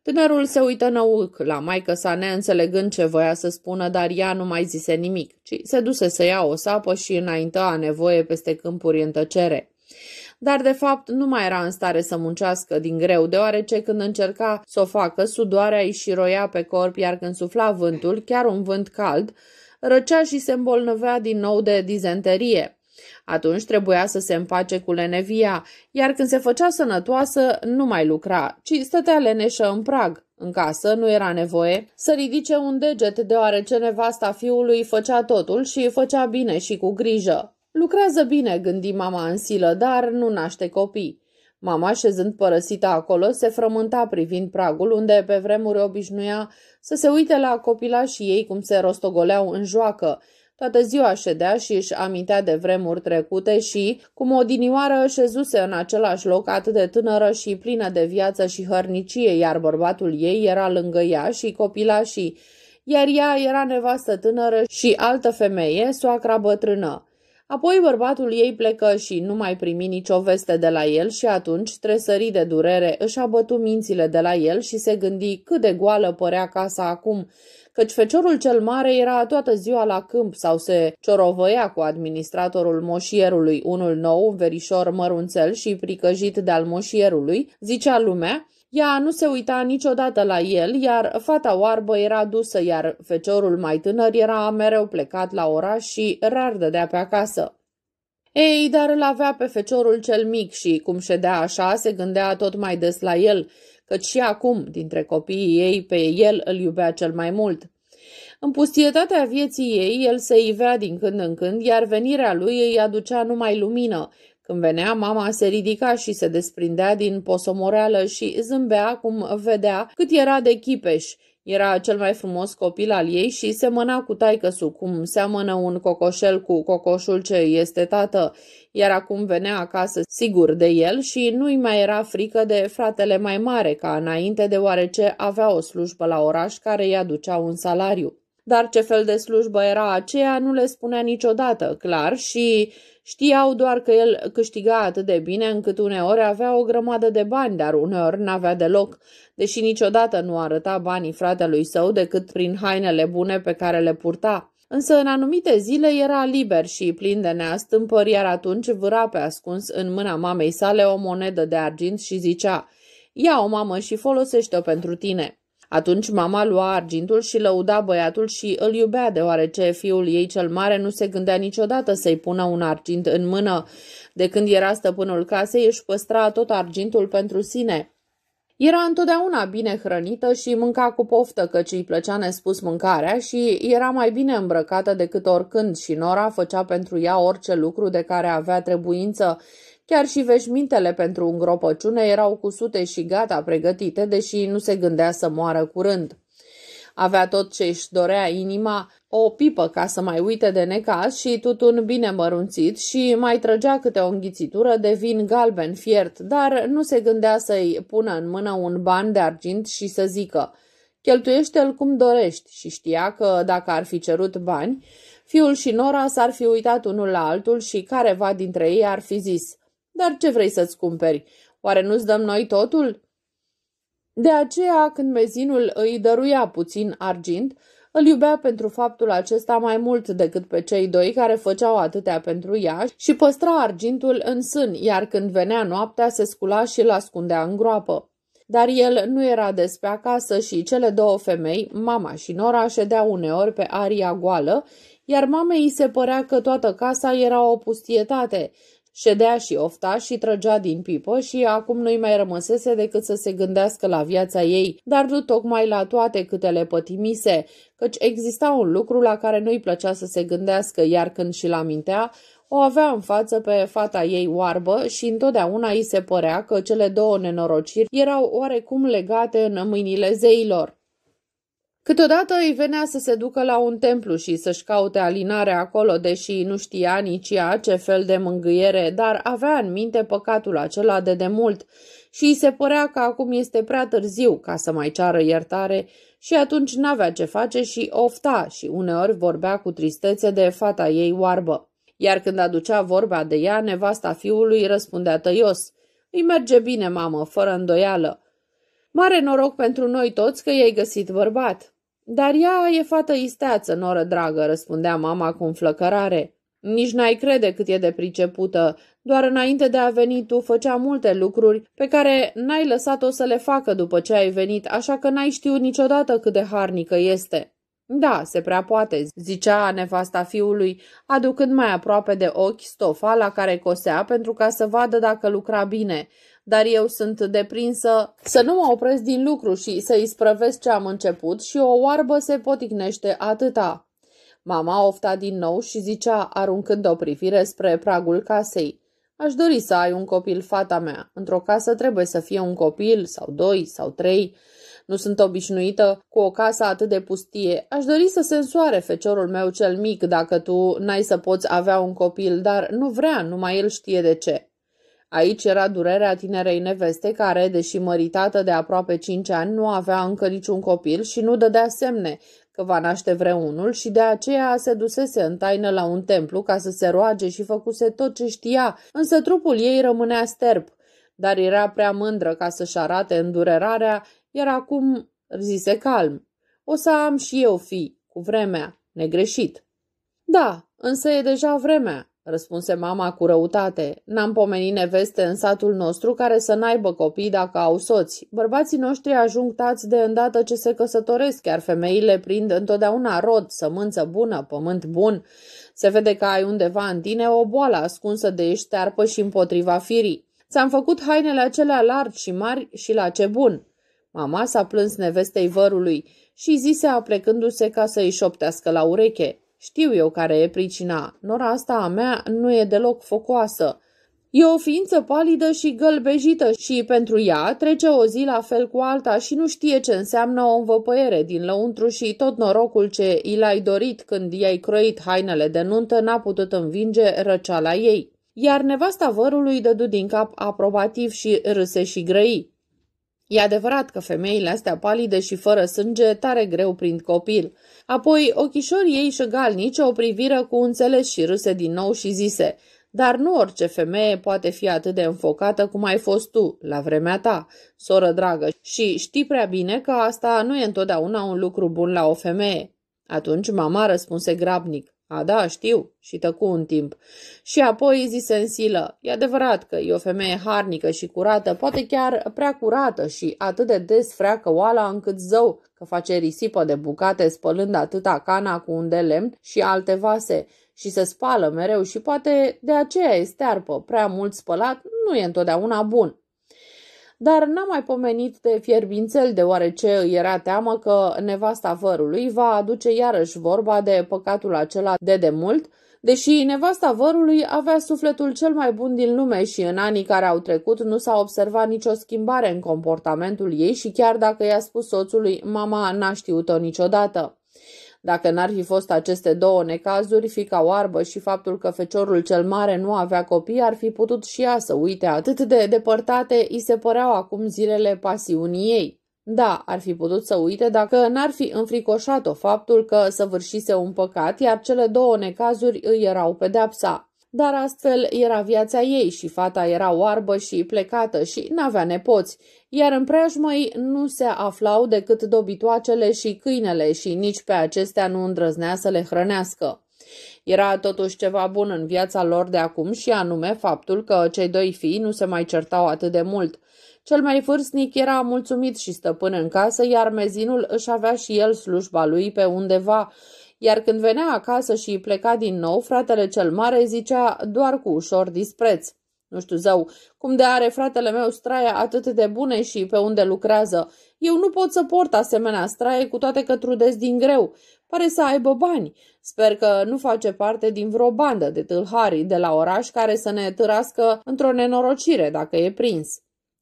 [SPEAKER 1] Tânărul se uită năuc la maică sa, neînțelegând ce voia să spună, dar ea nu mai zise nimic, ci se duse să ia o sapă și înaintă a nevoie peste câmpuri în tăcere dar de fapt nu mai era în stare să muncească din greu, deoarece când încerca să o facă, sudoarea îi și roia pe corp, iar când sufla vântul, chiar un vânt cald, răcea și se îmbolnăvea din nou de dizenterie. Atunci trebuia să se împace cu lenevia, iar când se făcea sănătoasă, nu mai lucra, ci stătea leneșă în prag. În casă nu era nevoie să ridice un deget, deoarece nevasta fiului făcea totul și făcea bine și cu grijă. Lucrează bine, gândi mama în silă, dar nu naște copii. Mama, șezând părăsită acolo, se frământa privind pragul, unde pe vremuri obișnuia să se uite la copila și ei cum se rostogoleau în joacă. Toată ziua ședea și își amintea de vremuri trecute și, cum o dinioară șezuse în același loc atât de tânără și plină de viață și hărnicie, iar bărbatul ei era lângă ea și copila și, iar ea era nevastă tânără și altă femeie, soacra bătrână. Apoi bărbatul ei plecă și nu mai primi nicio veste de la el și atunci tresări de durere, își abătu mințile de la el și se gândi cât de goală părea casa acum, căci feciorul cel mare era toată ziua la câmp sau se ciorovăia cu administratorul moșierului, unul nou, verișor mărunțel și pricăjit de-al moșierului, zicea lumea, ea nu se uita niciodată la el, iar fata oarbă era dusă, iar feciorul mai tânăr era mereu plecat la oraș și rar dădea pe acasă. Ei, dar îl avea pe feciorul cel mic și, cum ședea așa, se gândea tot mai des la el, căci și acum, dintre copiii ei, pe el îl iubea cel mai mult. În pustietatea vieții ei, el se ivea din când în când, iar venirea lui îi aducea numai lumină, când venea, mama se ridica și se desprindea din posomoreală și zâmbea cum vedea cât era de chipeș. Era cel mai frumos copil al ei și semăna cu taicăsu, cum seamănă un cocoșel cu cocoșul ce este tată. Iar acum venea acasă sigur de el și nu-i mai era frică de fratele mai mare ca înainte, deoarece avea o slujbă la oraș care îi aducea un salariu. Dar ce fel de slujbă era aceea nu le spunea niciodată, clar, și Știau doar că el câștiga atât de bine încât uneori avea o grămadă de bani, dar uneori n-avea deloc, deși niciodată nu arăta banii fratelui său decât prin hainele bune pe care le purta. Însă în anumite zile era liber și plin de neastâmpări, iar atunci vâra pe ascuns în mâna mamei sale o monedă de argint și zicea Ia-o, mamă, și folosește-o pentru tine!" Atunci mama lua argintul și lăuda băiatul și îl iubea, deoarece fiul ei cel mare nu se gândea niciodată să-i pună un argint în mână. De când era stăpânul casei, își păstra tot argintul pentru sine. Era întotdeauna bine hrănită și mânca cu poftă, căci îi plăcea nespus mâncarea și era mai bine îmbrăcată decât oricând și Nora făcea pentru ea orice lucru de care avea trebuință Chiar și veșmintele pentru îngropăciune erau cusute și gata pregătite, deși nu se gândea să moară curând. Avea tot ce își dorea inima, o pipă ca să mai uite de necaz și tutun bine mărunțit și mai trăgea câte o înghițitură de vin galben fiert, dar nu se gândea să-i pună în mână un ban de argint și să zică Cheltuiește-l cum dorești și știa că dacă ar fi cerut bani, fiul și Nora s-ar fi uitat unul la altul și careva dintre ei ar fi zis – dar ce vrei să-ți cumperi? Oare nu-ți dăm noi totul? De aceea, când mezinul îi dăruia puțin argint, îl iubea pentru faptul acesta mai mult decât pe cei doi care făceau atâtea pentru ea și păstra argintul în sân, iar când venea noaptea se scula și îl ascundea în groapă. Dar el nu era pe acasă și cele două femei, mama și Nora, ședea uneori pe aria goală, iar mamei se părea că toată casa era o pustietate Ședea și ofta și trăgea din pipă și acum nu-i mai rămăsese decât să se gândească la viața ei, dar nu tocmai la toate câte le pătimise, căci exista un lucru la care nu-i plăcea să se gândească, iar când și-l amintea, o avea în față pe fata ei oarbă și întotdeauna îi se părea că cele două nenorociri erau oarecum legate în mâinile zeilor. Câteodată îi venea să se ducă la un templu și să-și caute alinare acolo, deși nu știa nici ea ce fel de mângâiere, dar avea în minte păcatul acela de demult și îi se părea că acum este prea târziu ca să mai ceară iertare și atunci n-avea ce face și ofta și uneori vorbea cu tristețe de fata ei oarbă. Iar când aducea vorba de ea, nevasta fiului răspundea tăios. Îi merge bine, mamă, fără îndoială. Mare noroc pentru noi toți că i-ai găsit bărbat. Dar ea e fată isteață, noră dragă, răspundea mama cu înflăcărare. Nici n-ai crede cât e de pricepută. Doar înainte de a veni tu făcea multe lucruri pe care n-ai lăsat-o să le facă după ce ai venit, așa că n-ai știut niciodată cât de harnică este. Da, se prea poate, zicea nevasta fiului, aducând mai aproape de ochi stofa la care cosea pentru ca să vadă dacă lucra bine dar eu sunt deprinsă să nu mă opresc din lucru și să isprăvesc ce am început și o oarbă se poticnește atâta. Mama ofta din nou și zicea, aruncând o privire spre pragul casei. Aș dori să ai un copil, fata mea. Într-o casă trebuie să fie un copil, sau doi, sau trei. Nu sunt obișnuită cu o casă atât de pustie. Aș dori să se însoare feciorul meu cel mic dacă tu n-ai să poți avea un copil, dar nu vrea, numai el știe de ce. Aici era durerea tinerei neveste care, deși măritată de aproape cinci ani, nu avea încă niciun copil și nu dădea semne că va naște vreunul și de aceea se dusese în taină la un templu ca să se roage și făcuse tot ce știa, însă trupul ei rămânea sterp. Dar era prea mândră ca să-și arate îndurerarea, iar acum zise calm. O să am și eu fi, cu vremea, negreșit. Da, însă e deja vremea răspunse mama cu răutate. N-am pomenit neveste în satul nostru care să n-aibă copii dacă au soți. Bărbații noștri ajung tați de îndată ce se căsătoresc, iar femeile prind întotdeauna rod, sămânță bună, pământ bun. Se vede că ai undeva în tine o boală ascunsă de eștearpă și împotriva firii. Ți-am făcut hainele acelea largi și mari și la ce bun. Mama s-a plâns nevestei vărului și zise aplecându-se ca să-i șoptească la ureche. Știu eu care e pricina. Nora asta a mea nu e deloc focoasă. E o ființă palidă și gălbejită și pentru ea trece o zi la fel cu alta și nu știe ce înseamnă o învăpăiere din lăuntru și tot norocul ce i l-ai dorit când i-ai croit hainele de nuntă n-a putut învinge răceala ei. Iar nevasta vărului dădu din cap aprobativ și râse și grăi. E adevărat că femeile astea palide și fără sânge tare greu prind copil. Apoi ochișorii ei șăgalnici o priviră cu înțeles și râse din nou și zise dar nu orice femeie poate fi atât de înfocată cum ai fost tu, la vremea ta, soră dragă, și știi prea bine că asta nu e întotdeauna un lucru bun la o femeie. Atunci mama răspunse grabnic. A, da, știu, și tăcu un timp. Și apoi zise în silă, e adevărat că e o femeie harnică și curată, poate chiar prea curată și atât de des freacă oala încât zău că face risipă de bucate spălând atâta cana cu un de lemn și alte vase și se spală mereu și poate de aceea este arpă prea mult spălat nu e întotdeauna bun dar n-a mai pomenit de fierbințel deoarece îi era teamă că nevasta vărului va aduce iarăși vorba de păcatul acela de demult, deși nevasta vărului avea sufletul cel mai bun din lume și în anii care au trecut nu s-a observat nicio schimbare în comportamentul ei și chiar dacă i-a spus soțului, mama n-a știut-o niciodată. Dacă n-ar fi fost aceste două necazuri, fica oarbă și faptul că feciorul cel mare nu avea copii, ar fi putut și ea să uite atât de depărtate, îi se păreau acum zilele pasiunii ei. Da, ar fi putut să uite dacă n-ar fi înfricoșat-o faptul că săvârșise un păcat, iar cele două necazuri îi erau pedepsa dar astfel era viața ei și fata era oarbă și plecată și n-avea nepoți, iar în preajmăi nu se aflau decât dobitoacele și câinele și nici pe acestea nu îndrăznea să le hrănească. Era totuși ceva bun în viața lor de acum și anume faptul că cei doi fii nu se mai certau atât de mult. Cel mai vârstnic era mulțumit și stăpân în casă, iar mezinul își avea și el slujba lui pe undeva, iar când venea acasă și pleca din nou, fratele cel mare zicea doar cu ușor dispreț. Nu știu zău, cum de are fratele meu straia atât de bune și pe unde lucrează. Eu nu pot să port asemenea straie, cu toate că trudesc din greu. Pare să aibă bani. Sper că nu face parte din vreo bandă de tâlhari de la oraș care să ne târască într-o nenorocire dacă e prins.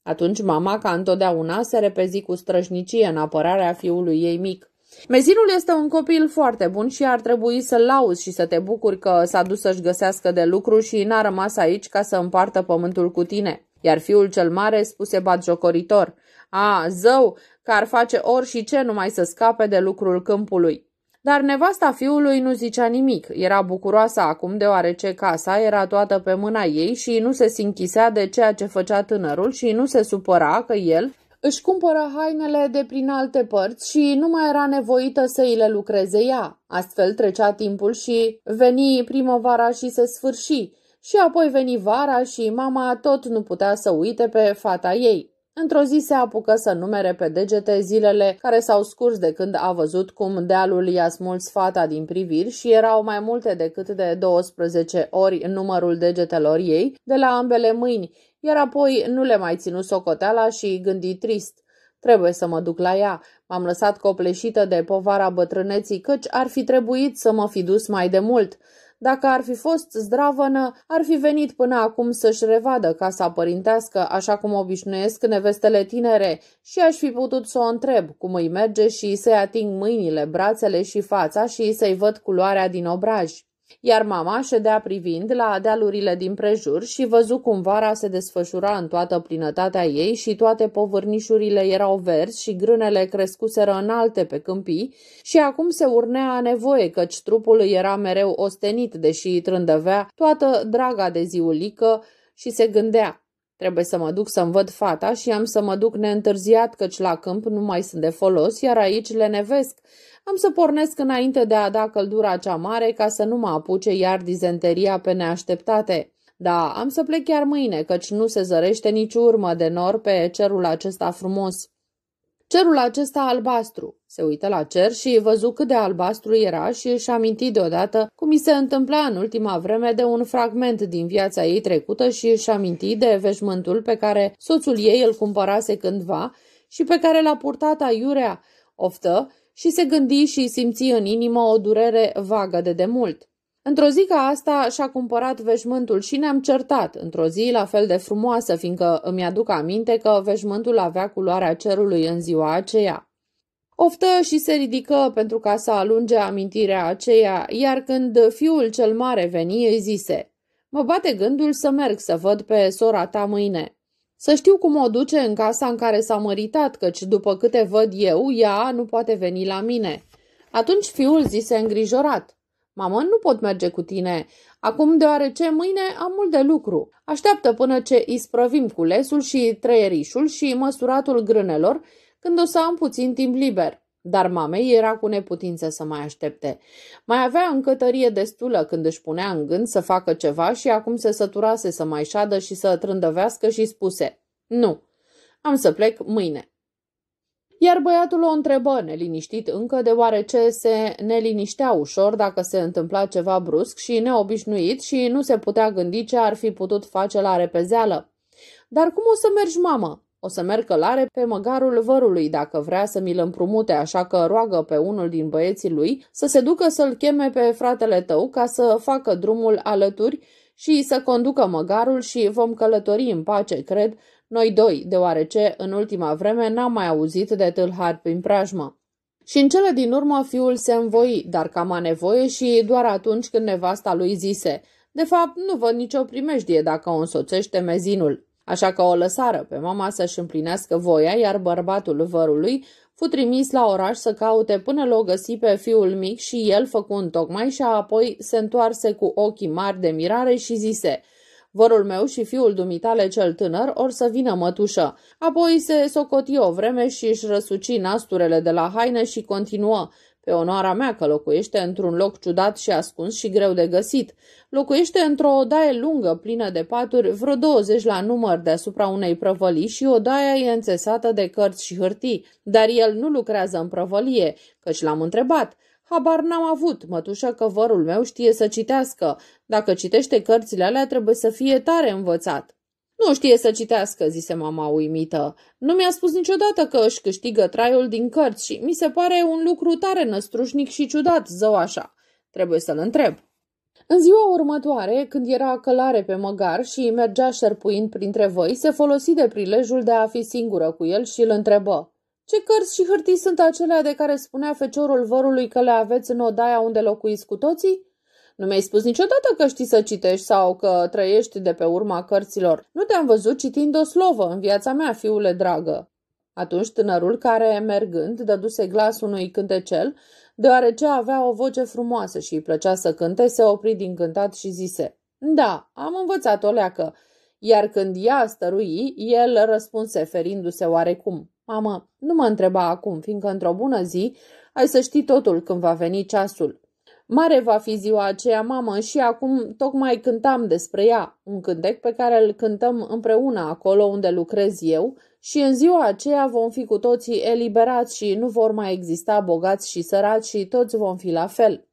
[SPEAKER 1] Atunci mama, ca întotdeauna, se repezi cu strășnicie în apărarea fiului ei mic. Mezinul este un copil foarte bun și ar trebui să-l lauzi și să te bucuri că s-a dus să-și găsească de lucru și n-a rămas aici ca să împartă pământul cu tine. Iar fiul cel mare spuse jocoritor, A, zău, că ar face ori și ce numai să scape de lucrul câmpului. Dar nevasta fiului nu zicea nimic, era bucuroasă acum deoarece casa era toată pe mâna ei și nu se sinchisea de ceea ce făcea tânărul și nu se supăra că el își cumpără hainele de prin alte părți și nu mai era nevoită să îi le lucreze ea. Astfel trecea timpul și veni primăvara și se sfârși. Și apoi veni vara și mama tot nu putea să uite pe fata ei. Într-o zi se apucă să numere pe degete zilele care s-au scurs de când a văzut cum dealul i-a smuls fata din priviri și erau mai multe decât de 12 ori numărul degetelor ei de la ambele mâini, iar apoi nu le mai ținu socoteala și gândi trist. Trebuie să mă duc la ea. M-am lăsat copleșită de povara bătrâneții, căci ar fi trebuit să mă fi dus mai de mult. Dacă ar fi fost zdravănă, ar fi venit până acum să-și revadă casa părintească, așa cum obișnuiesc nevestele tinere, și aș fi putut să o întreb cum îi merge și să-i ating mâinile, brațele și fața și să-i văd culoarea din obraj iar mama ședea privind la dealurile din prejur și văzu cum vara se desfășura în toată plinătatea ei și toate povârnișurile erau verzi și grânele crescuseră înalte pe câmpii și acum se urnea a nevoie căci trupul era mereu ostenit, deși trândăvea toată draga de ziulică și se gândea. Trebuie să mă duc să-mi văd fata și am să mă duc neîntârziat căci la câmp nu mai sunt de folos, iar aici le nevesc. Am să pornesc înainte de a da căldura cea mare ca să nu mă apuce iar dizenteria pe neașteptate. Da, am să plec chiar mâine, căci nu se zărește nici urmă de nor pe cerul acesta frumos. Cerul acesta albastru. Se uită la cer și văzu cât de albastru era și își aminti deodată cum i se întâmpla în ultima vreme de un fragment din viața ei trecută și își aminti de veșmântul pe care soțul ei îl cumpărase cândva și pe care l-a purtat aiurea, oftă, și se gândi și simți în inimă o durere vagă de demult. Într-o zi ca asta și-a cumpărat veșmântul și ne-am certat, într-o zi la fel de frumoasă, fiindcă îmi aduc aminte că veșmântul avea culoarea cerului în ziua aceea. Oftă și se ridică pentru ca să alunge amintirea aceea, iar când fiul cel mare veni, îi zise, Mă bate gândul să merg să văd pe sora ta mâine. Să știu cum o duce în casa în care s-a măritat, căci după câte văd eu, ea nu poate veni la mine. Atunci fiul zise îngrijorat. Mamă, nu pot merge cu tine. Acum, deoarece mâine am mult de lucru. Așteaptă până ce isprăvim culesul și treierișul și măsuratul grânelor, când o să am puțin timp liber. Dar mamei era cu neputință să mai aștepte. Mai avea încă tărie destulă când își punea în gând să facă ceva și acum se săturase să mai șadă și să trândăvească și spuse Nu, am să plec mâine. Iar băiatul o întrebă, neliniștit încă, deoarece se neliniștea ușor dacă se întâmpla ceva brusc și neobișnuit și nu se putea gândi ce ar fi putut face la repezeală. Dar cum o să mergi, mamă? O să merg călare pe măgarul vărului dacă vrea să mi-l împrumute, așa că roagă pe unul din băieții lui să se ducă să-l cheme pe fratele tău ca să facă drumul alături și să conducă măgarul și vom călători în pace, cred, noi doi, deoarece în ultima vreme n-am mai auzit de tâlhari prin preajmă. Și în cele din urmă fiul se învoi, dar cam a nevoie și doar atunci când nevasta lui zise – de fapt, nu văd nicio primejdie dacă o însoțește mezinul așa că o lăsară pe mama să-și împlinească voia, iar bărbatul vărului fu trimis la oraș să caute până l-o găsi pe fiul mic și el făcând tocmai și apoi se întoarse cu ochii mari de mirare și zise Vărul meu și fiul dumitale cel tânăr or să vină mătușă. Apoi se socoti o vreme și își răsuci nasturele de la haină și continuă. Pe onoarea mea că locuiește într-un loc ciudat și ascuns și greu de găsit. Locuiește într-o odaie lungă, plină de paturi, vreo 20 la număr deasupra unei prăvălii și odaia e înțesată de cărți și hârtii, dar el nu lucrează în prăvălie, căci l-am întrebat. Habar n-am avut, mătușa că vărul meu știe să citească. Dacă citește cărțile alea, trebuie să fie tare învățat. Nu știe să citească, zise mama uimită. Nu mi-a spus niciodată că își câștigă traiul din cărți și mi se pare un lucru tare năstrușnic și ciudat, zău așa. Trebuie să-l întreb. În ziua următoare, când era călare pe măgar și mergea șerpuind printre voi, se folosi de prilejul de a fi singură cu el și îl întrebă. Ce cărți și hârtii sunt acelea de care spunea feciorul vărului că le aveți în odaia unde locuiți cu toții? Nu mi-ai spus niciodată că știi să citești sau că trăiești de pe urma cărților. Nu te-am văzut citind o slovă în viața mea, fiule dragă. Atunci tânărul care, mergând, dăduse glas unui cântecel, deoarece avea o voce frumoasă și îi plăcea să cânte, se opri din cântat și zise Da, am învățat o leacă. Iar când ea stărui, el răspunse ferindu-se oarecum. Mamă, nu mă întreba acum, fiindcă într-o bună zi ai să știi totul când va veni ceasul. Mare va fi ziua aceea, mamă, și acum tocmai cântam despre ea, un cântec pe care îl cântăm împreună acolo unde lucrez eu și în ziua aceea vom fi cu toții eliberați și nu vor mai exista bogați și săraci și toți vom fi la fel.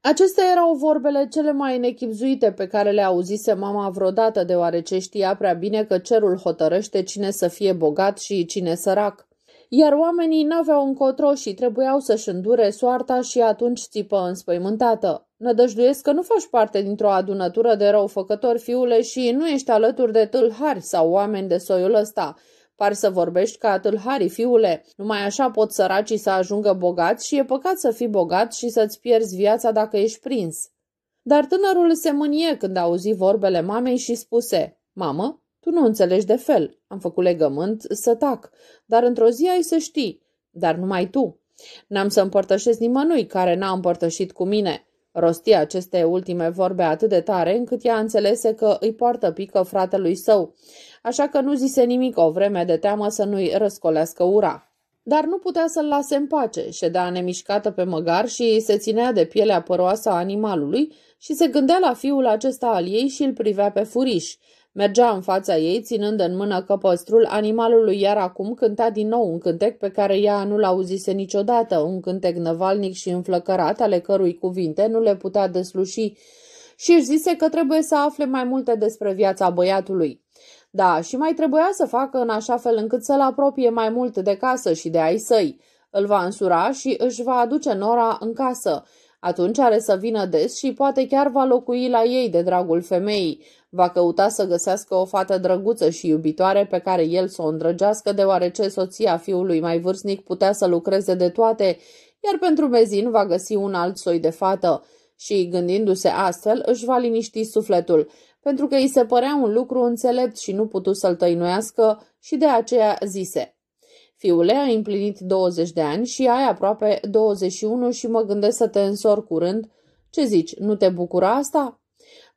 [SPEAKER 1] Acestea erau vorbele cele mai nechipzuite pe care le auzise mama vreodată, deoarece știa prea bine că cerul hotărăște cine să fie bogat și cine sărac iar oamenii n-aveau încotro și trebuiau să-și îndure soarta și atunci țipă înspăimântată. Nădăjduiesc că nu faci parte dintr-o adunătură de răufăcători, fiule, și nu ești alături de tâlhari sau oameni de soiul ăsta. Par să vorbești ca tâlharii, fiule. Numai așa pot săracii să ajungă bogați și e păcat să fii bogat și să-ți pierzi viața dacă ești prins. Dar tânărul se mânie când auzi vorbele mamei și spuse, Mamă, tu nu înțelegi de fel. Am făcut legământ să tac, dar într-o zi ai să știi, dar numai tu. N-am să împărtășesc nimănui care n-a împărtășit cu mine. Rosti aceste ultime vorbe atât de tare încât ea înțelese că îi poartă pică fratelui său, așa că nu zise nimic o vreme de teamă să nu-i răscolească ura. Dar nu putea să-l lase în pace, ședea nemișcată pe măgar și se ținea de pielea păroasă a animalului și se gândea la fiul acesta al ei și îl privea pe furiș. Mergea în fața ei, ținând în mână căpăstrul animalului, iar acum cânta din nou un cântec pe care ea nu l-auzise niciodată, un cântec năvalnic și înflăcărat, ale cărui cuvinte nu le putea desluși și își zise că trebuie să afle mai multe despre viața băiatului. Da, și mai trebuia să facă în așa fel încât să-l apropie mai mult de casă și de ai săi. Îl va însura și își va aduce Nora în casă. Atunci are să vină des și poate chiar va locui la ei de dragul femeii. Va căuta să găsească o fată drăguță și iubitoare pe care el să o îndrăgească, deoarece soția fiului mai vârstnic putea să lucreze de toate, iar pentru mezin va găsi un alt soi de fată. Și, gândindu-se astfel, își va liniști sufletul, pentru că îi se părea un lucru înțelept și nu putu să-l tăinuiască și de aceea zise – Fiule, ai împlinit 20 de ani și ai aproape 21 și mă gândesc să te însor curând. Ce zici, nu te bucura asta?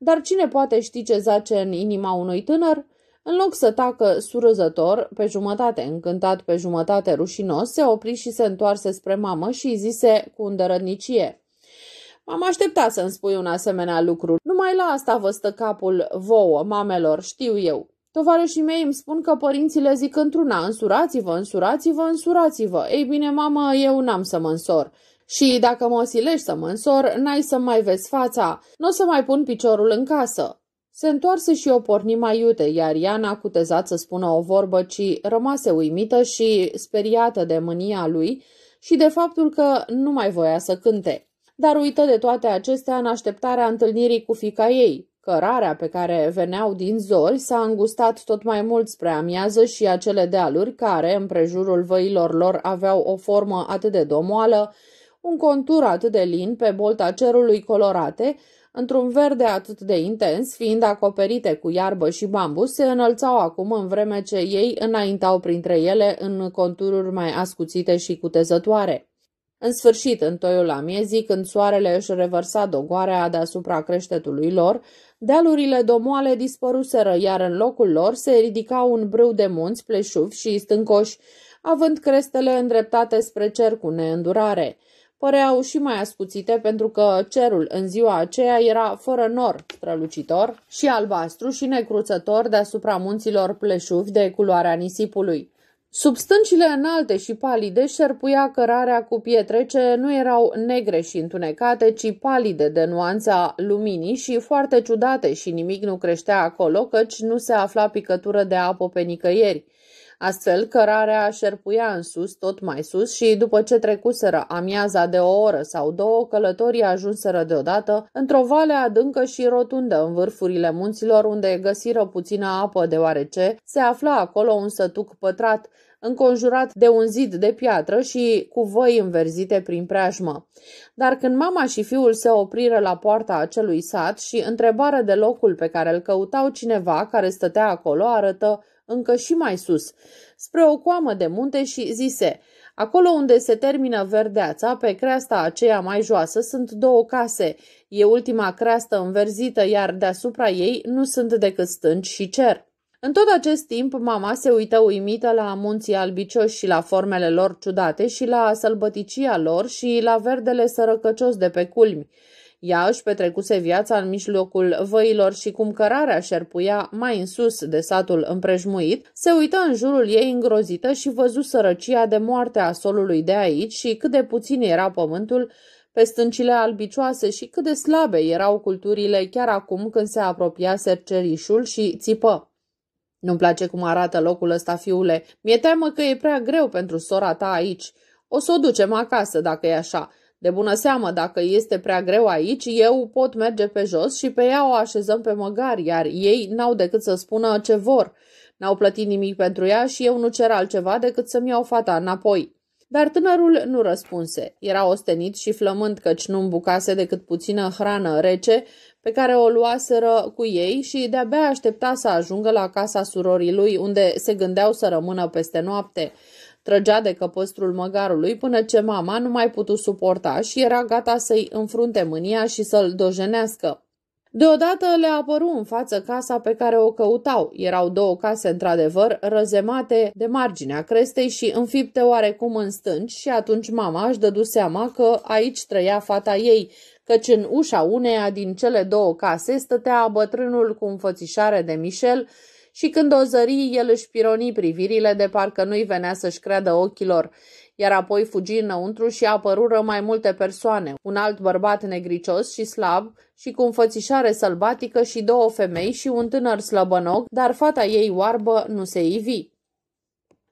[SPEAKER 1] dar cine poate ști ce zace în inima unui tânăr? În loc să tacă surâzător, pe jumătate încântat, pe jumătate rușinos, se opri și se întoarse spre mamă și îi zise cu îndărădnicie. M-am așteptat să-mi spui un asemenea lucru. Numai la asta vă stă capul vouă, mamelor, știu eu. Tovarășii mei îmi spun că părinții le zic într-una, însurați-vă, însurați-vă, însurați-vă. Ei bine, mamă, eu n-am să mă însor. Și dacă mă osilești să mă însor, n-ai să mai vezi fața, nu o să mai pun piciorul în casă. Se întoarse și o porni mai iute, iar Iana a cutezat să spună o vorbă, ci rămase uimită și speriată de mânia lui și de faptul că nu mai voia să cânte. Dar uită de toate acestea în așteptarea întâlnirii cu fica ei, Cărarea pe care veneau din zori s-a îngustat tot mai mult spre amiază și acele dealuri care, în prejurul văilor lor, aveau o formă atât de domoală, un contur atât de lin pe bolta cerului colorate, într-un verde atât de intens, fiind acoperite cu iarbă și bambus, se înălțau acum în vreme ce ei înaintau printre ele în contururi mai ascuțite și cutezătoare. În sfârșit, în toiul amiezii, când soarele își revărsa dogoarea deasupra creștetului lor, dealurile domoale dispăruseră, iar în locul lor se ridica un brâu de munți pleșuvi și stâncoși, având crestele îndreptate spre cer cu neîndurare păreau și mai ascuțite pentru că cerul în ziua aceea era fără nor strălucitor și albastru și necruțător deasupra munților pleșuvi de culoarea nisipului. Sub stâncile înalte și palide șerpuia cărarea cu pietre ce nu erau negre și întunecate, ci palide de nuanța luminii și foarte ciudate și nimic nu creștea acolo, căci nu se afla picătură de apă pe nicăieri. Astfel, cărarea șerpuia în sus, tot mai sus, și după ce trecuseră amiaza de o oră sau două, călătorii ajunseră deodată într-o vale adâncă și rotundă în vârfurile munților, unde găsiră puțină apă, deoarece se afla acolo un sătuc pătrat, înconjurat de un zid de piatră și cu voi înverzite prin preajmă. Dar când mama și fiul se opriră la poarta acelui sat și întrebară de locul pe care îl căutau cineva care stătea acolo, arătă încă și mai sus, spre o coamă de munte și zise, acolo unde se termină verdeața, pe creasta aceea mai joasă, sunt două case. E ultima creastă înverzită, iar deasupra ei nu sunt decât stânci și cer. În tot acest timp, mama se uită uimită la munții albicioși și la formele lor ciudate și la sălbăticia lor și la verdele sărăcăcios de pe culmi. Ea își petrecuse viața în mijlocul văilor și cum cărarea șerpuia mai în sus de satul împrejmuit, se uită în jurul ei îngrozită și văzu sărăcia de moarte a solului de aici și cât de puțin era pământul pe stâncile albicioase și cât de slabe erau culturile chiar acum când se apropia sercerișul și țipă. Nu-mi place cum arată locul ăsta, fiule. Mi-e teamă că e prea greu pentru sora ta aici. O să o ducem acasă, dacă e așa. De bună seamă, dacă este prea greu aici, eu pot merge pe jos și pe ea o așezăm pe măgar, iar ei n-au decât să spună ce vor. N-au plătit nimic pentru ea și eu nu cer altceva decât să-mi iau fata înapoi. Dar tânărul nu răspunse. Era ostenit și flămând căci nu îmbucase decât puțină hrană rece pe care o luaseră cu ei și de-abia aștepta să ajungă la casa surorii lui unde se gândeau să rămână peste noapte. Trăgea de căpăstrul măgarului până ce mama nu mai putu suporta și era gata să-i înfrunte mânia și să-l dojenească. Deodată le apăru în față casa pe care o căutau. Erau două case, într-adevăr, răzemate de marginea crestei și înfipte oarecum în stânci și atunci mama își dădu seama că aici trăia fata ei, căci în ușa uneia din cele două case stătea bătrânul cu înfățișare de Michel și când o zări, el își pironi privirile de parcă nu-i venea să-și creadă ochilor, iar apoi fugi înăuntru și apărură mai multe persoane, un alt bărbat negricios și slab și cu înfățișare sălbatică și două femei și un tânăr slăbănoc, dar fata ei oarbă nu se ivi.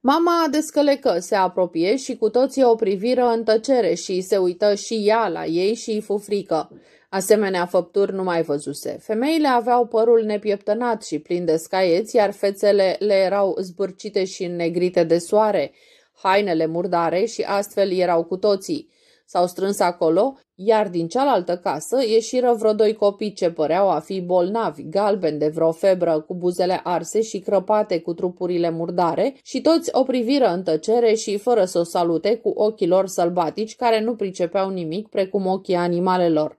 [SPEAKER 1] Mama descălecă, se apropie și cu toții o priviră în tăcere și se uită și ea la ei și îi fu frică. Asemenea făpturi nu mai văzuse. Femeile aveau părul nepieptănat și plin de scaieți, iar fețele le erau zbârcite și negrite de soare, hainele murdare și astfel erau cu toții. S-au strâns acolo, iar din cealaltă casă ieșiră vreo doi copii ce păreau a fi bolnavi, galbeni de vreo febră, cu buzele arse și crăpate cu trupurile murdare și toți o priviră în tăcere și fără să o salute cu ochii lor sălbatici care nu pricepeau nimic precum ochii animalelor.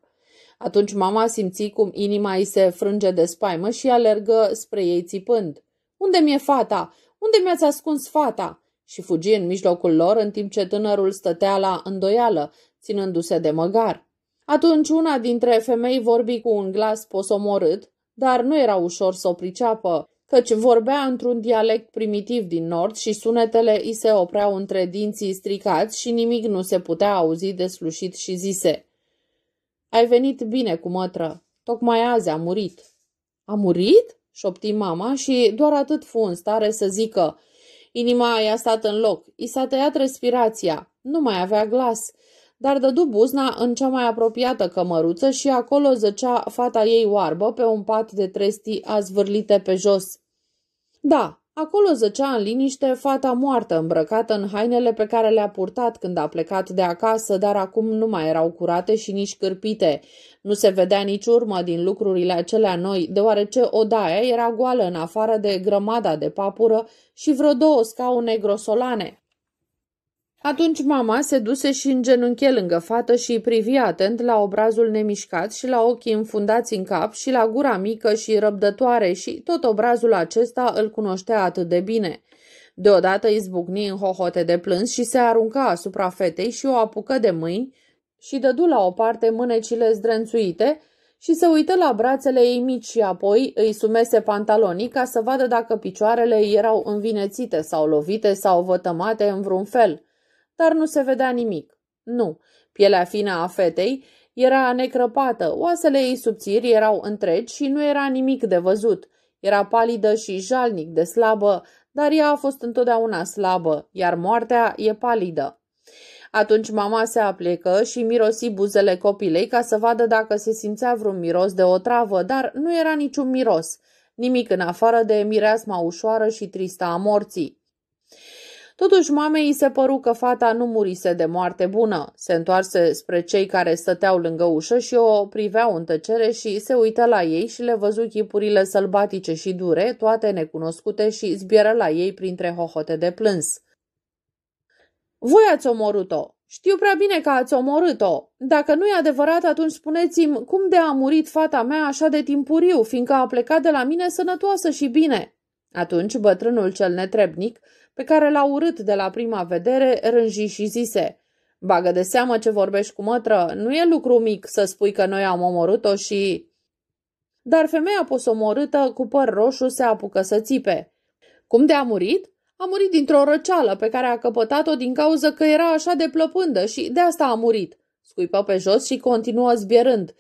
[SPEAKER 1] Atunci mama simți cum inima îi se frânge de spaimă și alergă spre ei țipând. Unde mi-e fata? Unde mi-ați ascuns fata?" și fugi în mijlocul lor în timp ce tânărul stătea la îndoială, ținându-se de măgar. Atunci una dintre femei vorbi cu un glas posomorât, dar nu era ușor să o priceapă, căci vorbea într-un dialect primitiv din nord și sunetele îi se opreau între dinții stricați și nimic nu se putea auzi de și zise. Ai venit bine cu mătră. Tocmai azi a murit. A murit? șopti mama și doar atât fu în stare să zică. Inima i-a stat în loc, i s-a tăiat respirația, nu mai avea glas, dar dădu buzna în cea mai apropiată cămăruță și acolo zăcea fata ei oarbă pe un pat de trestii azvârlite pe jos. Da, Acolo zăcea în liniște fata moartă, îmbrăcată în hainele pe care le-a purtat când a plecat de acasă, dar acum nu mai erau curate și nici cârpite. Nu se vedea nici urmă din lucrurile acelea noi, deoarece odaia era goală în afară de grămada de papură și vreo două scaune grosolane. Atunci mama se duse și în genunchi lângă fată și îi privi atent la obrazul nemișcat și la ochii înfundați în cap și la gura mică și răbdătoare și tot obrazul acesta îl cunoștea atât de bine. Deodată izbucni în hohote de plâns și se arunca asupra fetei și o apucă de mâini și dădu la o parte mânecile zdrențuite și se uită la brațele ei mici și apoi îi sumese pantalonii ca să vadă dacă picioarele erau învinețite sau lovite sau vătămate în vreun fel – dar nu se vedea nimic. Nu, pielea fină a fetei era necrăpată, oasele ei subțiri erau întregi și nu era nimic de văzut. Era palidă și jalnic de slabă, dar ea a fost întotdeauna slabă, iar moartea e palidă. Atunci mama se aplecă și mirosi buzele copilei ca să vadă dacă se simțea vreun miros de otravă, dar nu era niciun miros, nimic în afară de mireasma ușoară și tristă a morții. Totuși, mamei îi se păru că fata nu murise de moarte bună. Se întoarse spre cei care stăteau lângă ușă și o priveau în tăcere și se uită la ei și le văzu chipurile sălbatice și dure, toate necunoscute și zbieră la ei printre hohote de plâns. Voi ați omorât-o!" Știu prea bine că ați omorât-o. Dacă nu e adevărat, atunci spuneți-mi cum de a murit fata mea așa de timpuriu, fiindcă a plecat de la mine sănătoasă și bine. Atunci bătrânul cel netrebnic pe care l-a urât de la prima vedere, rânji și zise Bagă de seamă ce vorbești cu mătră, nu e lucru mic să spui că noi am omorât-o și... Dar femeia posomorâtă cu păr roșu se apucă să țipe. Cum de-a murit? A murit dintr-o răceală pe care a căpătat-o din cauza că era așa de plăpândă și de asta a murit. Scuipă pe jos și continuă zbierând.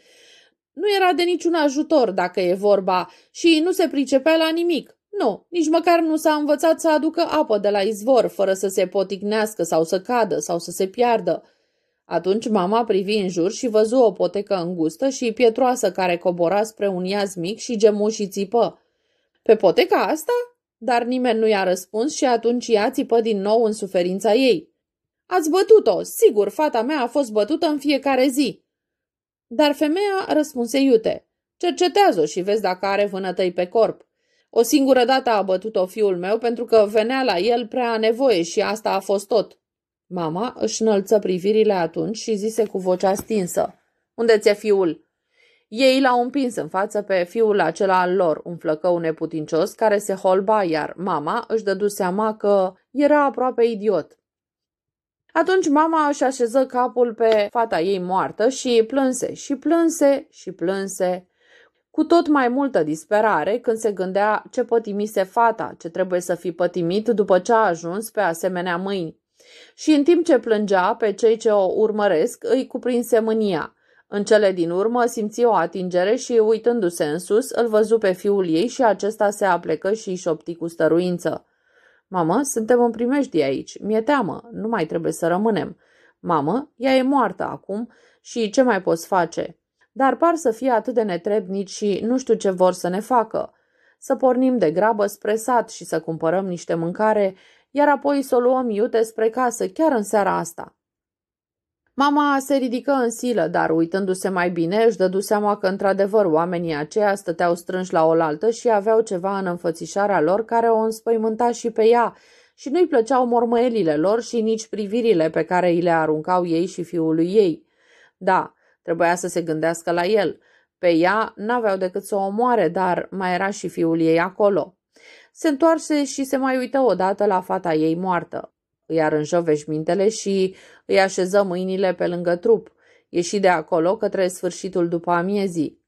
[SPEAKER 1] Nu era de niciun ajutor dacă e vorba și nu se pricepea la nimic. Nu, nici măcar nu s-a învățat să aducă apă de la izvor, fără să se potignească sau să cadă sau să se piardă. Atunci mama privi în jur și văzu o potecă îngustă și pietroasă care cobora spre un iaz mic și gemu și țipă. Pe poteca asta? Dar nimeni nu i-a răspuns și atunci ea țipă din nou în suferința ei. Ați bătut-o! Sigur, fata mea a fost bătută în fiecare zi!" Dar femeia răspunse iute. Cercetează-o și vezi dacă are vânătăi pe corp. O singură dată a bătut-o fiul meu pentru că venea la el prea nevoie și asta a fost tot. Mama își înălță privirile atunci și zise cu vocea stinsă. Unde ți-e fiul? Ei l-au împins în față pe fiul acela al lor, un flăcău neputincios care se holba, iar mama își dădu seama că era aproape idiot. Atunci mama își așeză capul pe fata ei moartă și plânse și plânse și plânse cu tot mai multă disperare când se gândea ce pătimise fata, ce trebuie să fi pătimit după ce a ajuns pe asemenea mâini. Și în timp ce plângea pe cei ce o urmăresc, îi cuprinse mânia. În cele din urmă simți o atingere și, uitându-se în sus, îl văzu pe fiul ei și acesta se aplecă și își opti cu stăruință. Mamă, suntem în primejdie aici. Mi-e teamă. Nu mai trebuie să rămânem. Mamă, ea e moartă acum și ce mai poți face?" dar par să fie atât de netrebnici și nu știu ce vor să ne facă. Să pornim de grabă spre sat și să cumpărăm niște mâncare, iar apoi să o luăm iute spre casă chiar în seara asta. Mama se ridică în silă, dar uitându-se mai bine își dădu seama că într-adevăr oamenii aceia stăteau strânși la oaltă și aveau ceva în înfățișarea lor care o înspăimânta și pe ea și nu-i plăceau mormăelile lor și nici privirile pe care îi le aruncau ei și fiului ei. Da, Trebuia să se gândească la el. Pe ea n-aveau decât să o omoare, dar mai era și fiul ei acolo. Se întoarse și se mai uită odată la fata ei moartă. Îi arânjă veșmintele și îi așeză mâinile pe lângă trup. Ieși de acolo către sfârșitul după amiezii.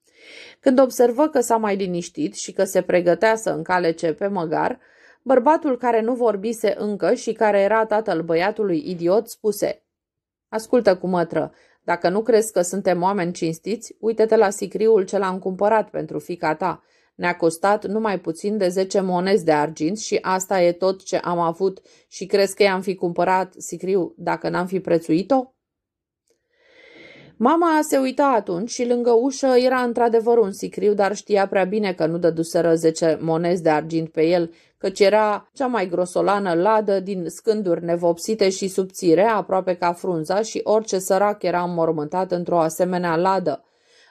[SPEAKER 1] Când observă că s-a mai liniștit și că se pregătea să încalece pe măgar, bărbatul care nu vorbise încă și care era tatăl băiatului idiot spuse Ascultă cu mătră, dacă nu crezi că suntem oameni cinstiți, uite-te la sicriul ce l-am cumpărat pentru fica ta. Ne-a costat numai puțin de 10 monezi de argint și asta e tot ce am avut și crezi că i-am fi cumpărat sicriu dacă n-am fi prețuit-o? Mama se uita atunci și lângă ușă era într-adevăr un sicriu, dar știa prea bine că nu dăduseră zece monezi de argint pe el, căci era cea mai grosolană ladă din scânduri nevopsite și subțire, aproape ca frunza, și orice sărac era înmormântat într-o asemenea ladă.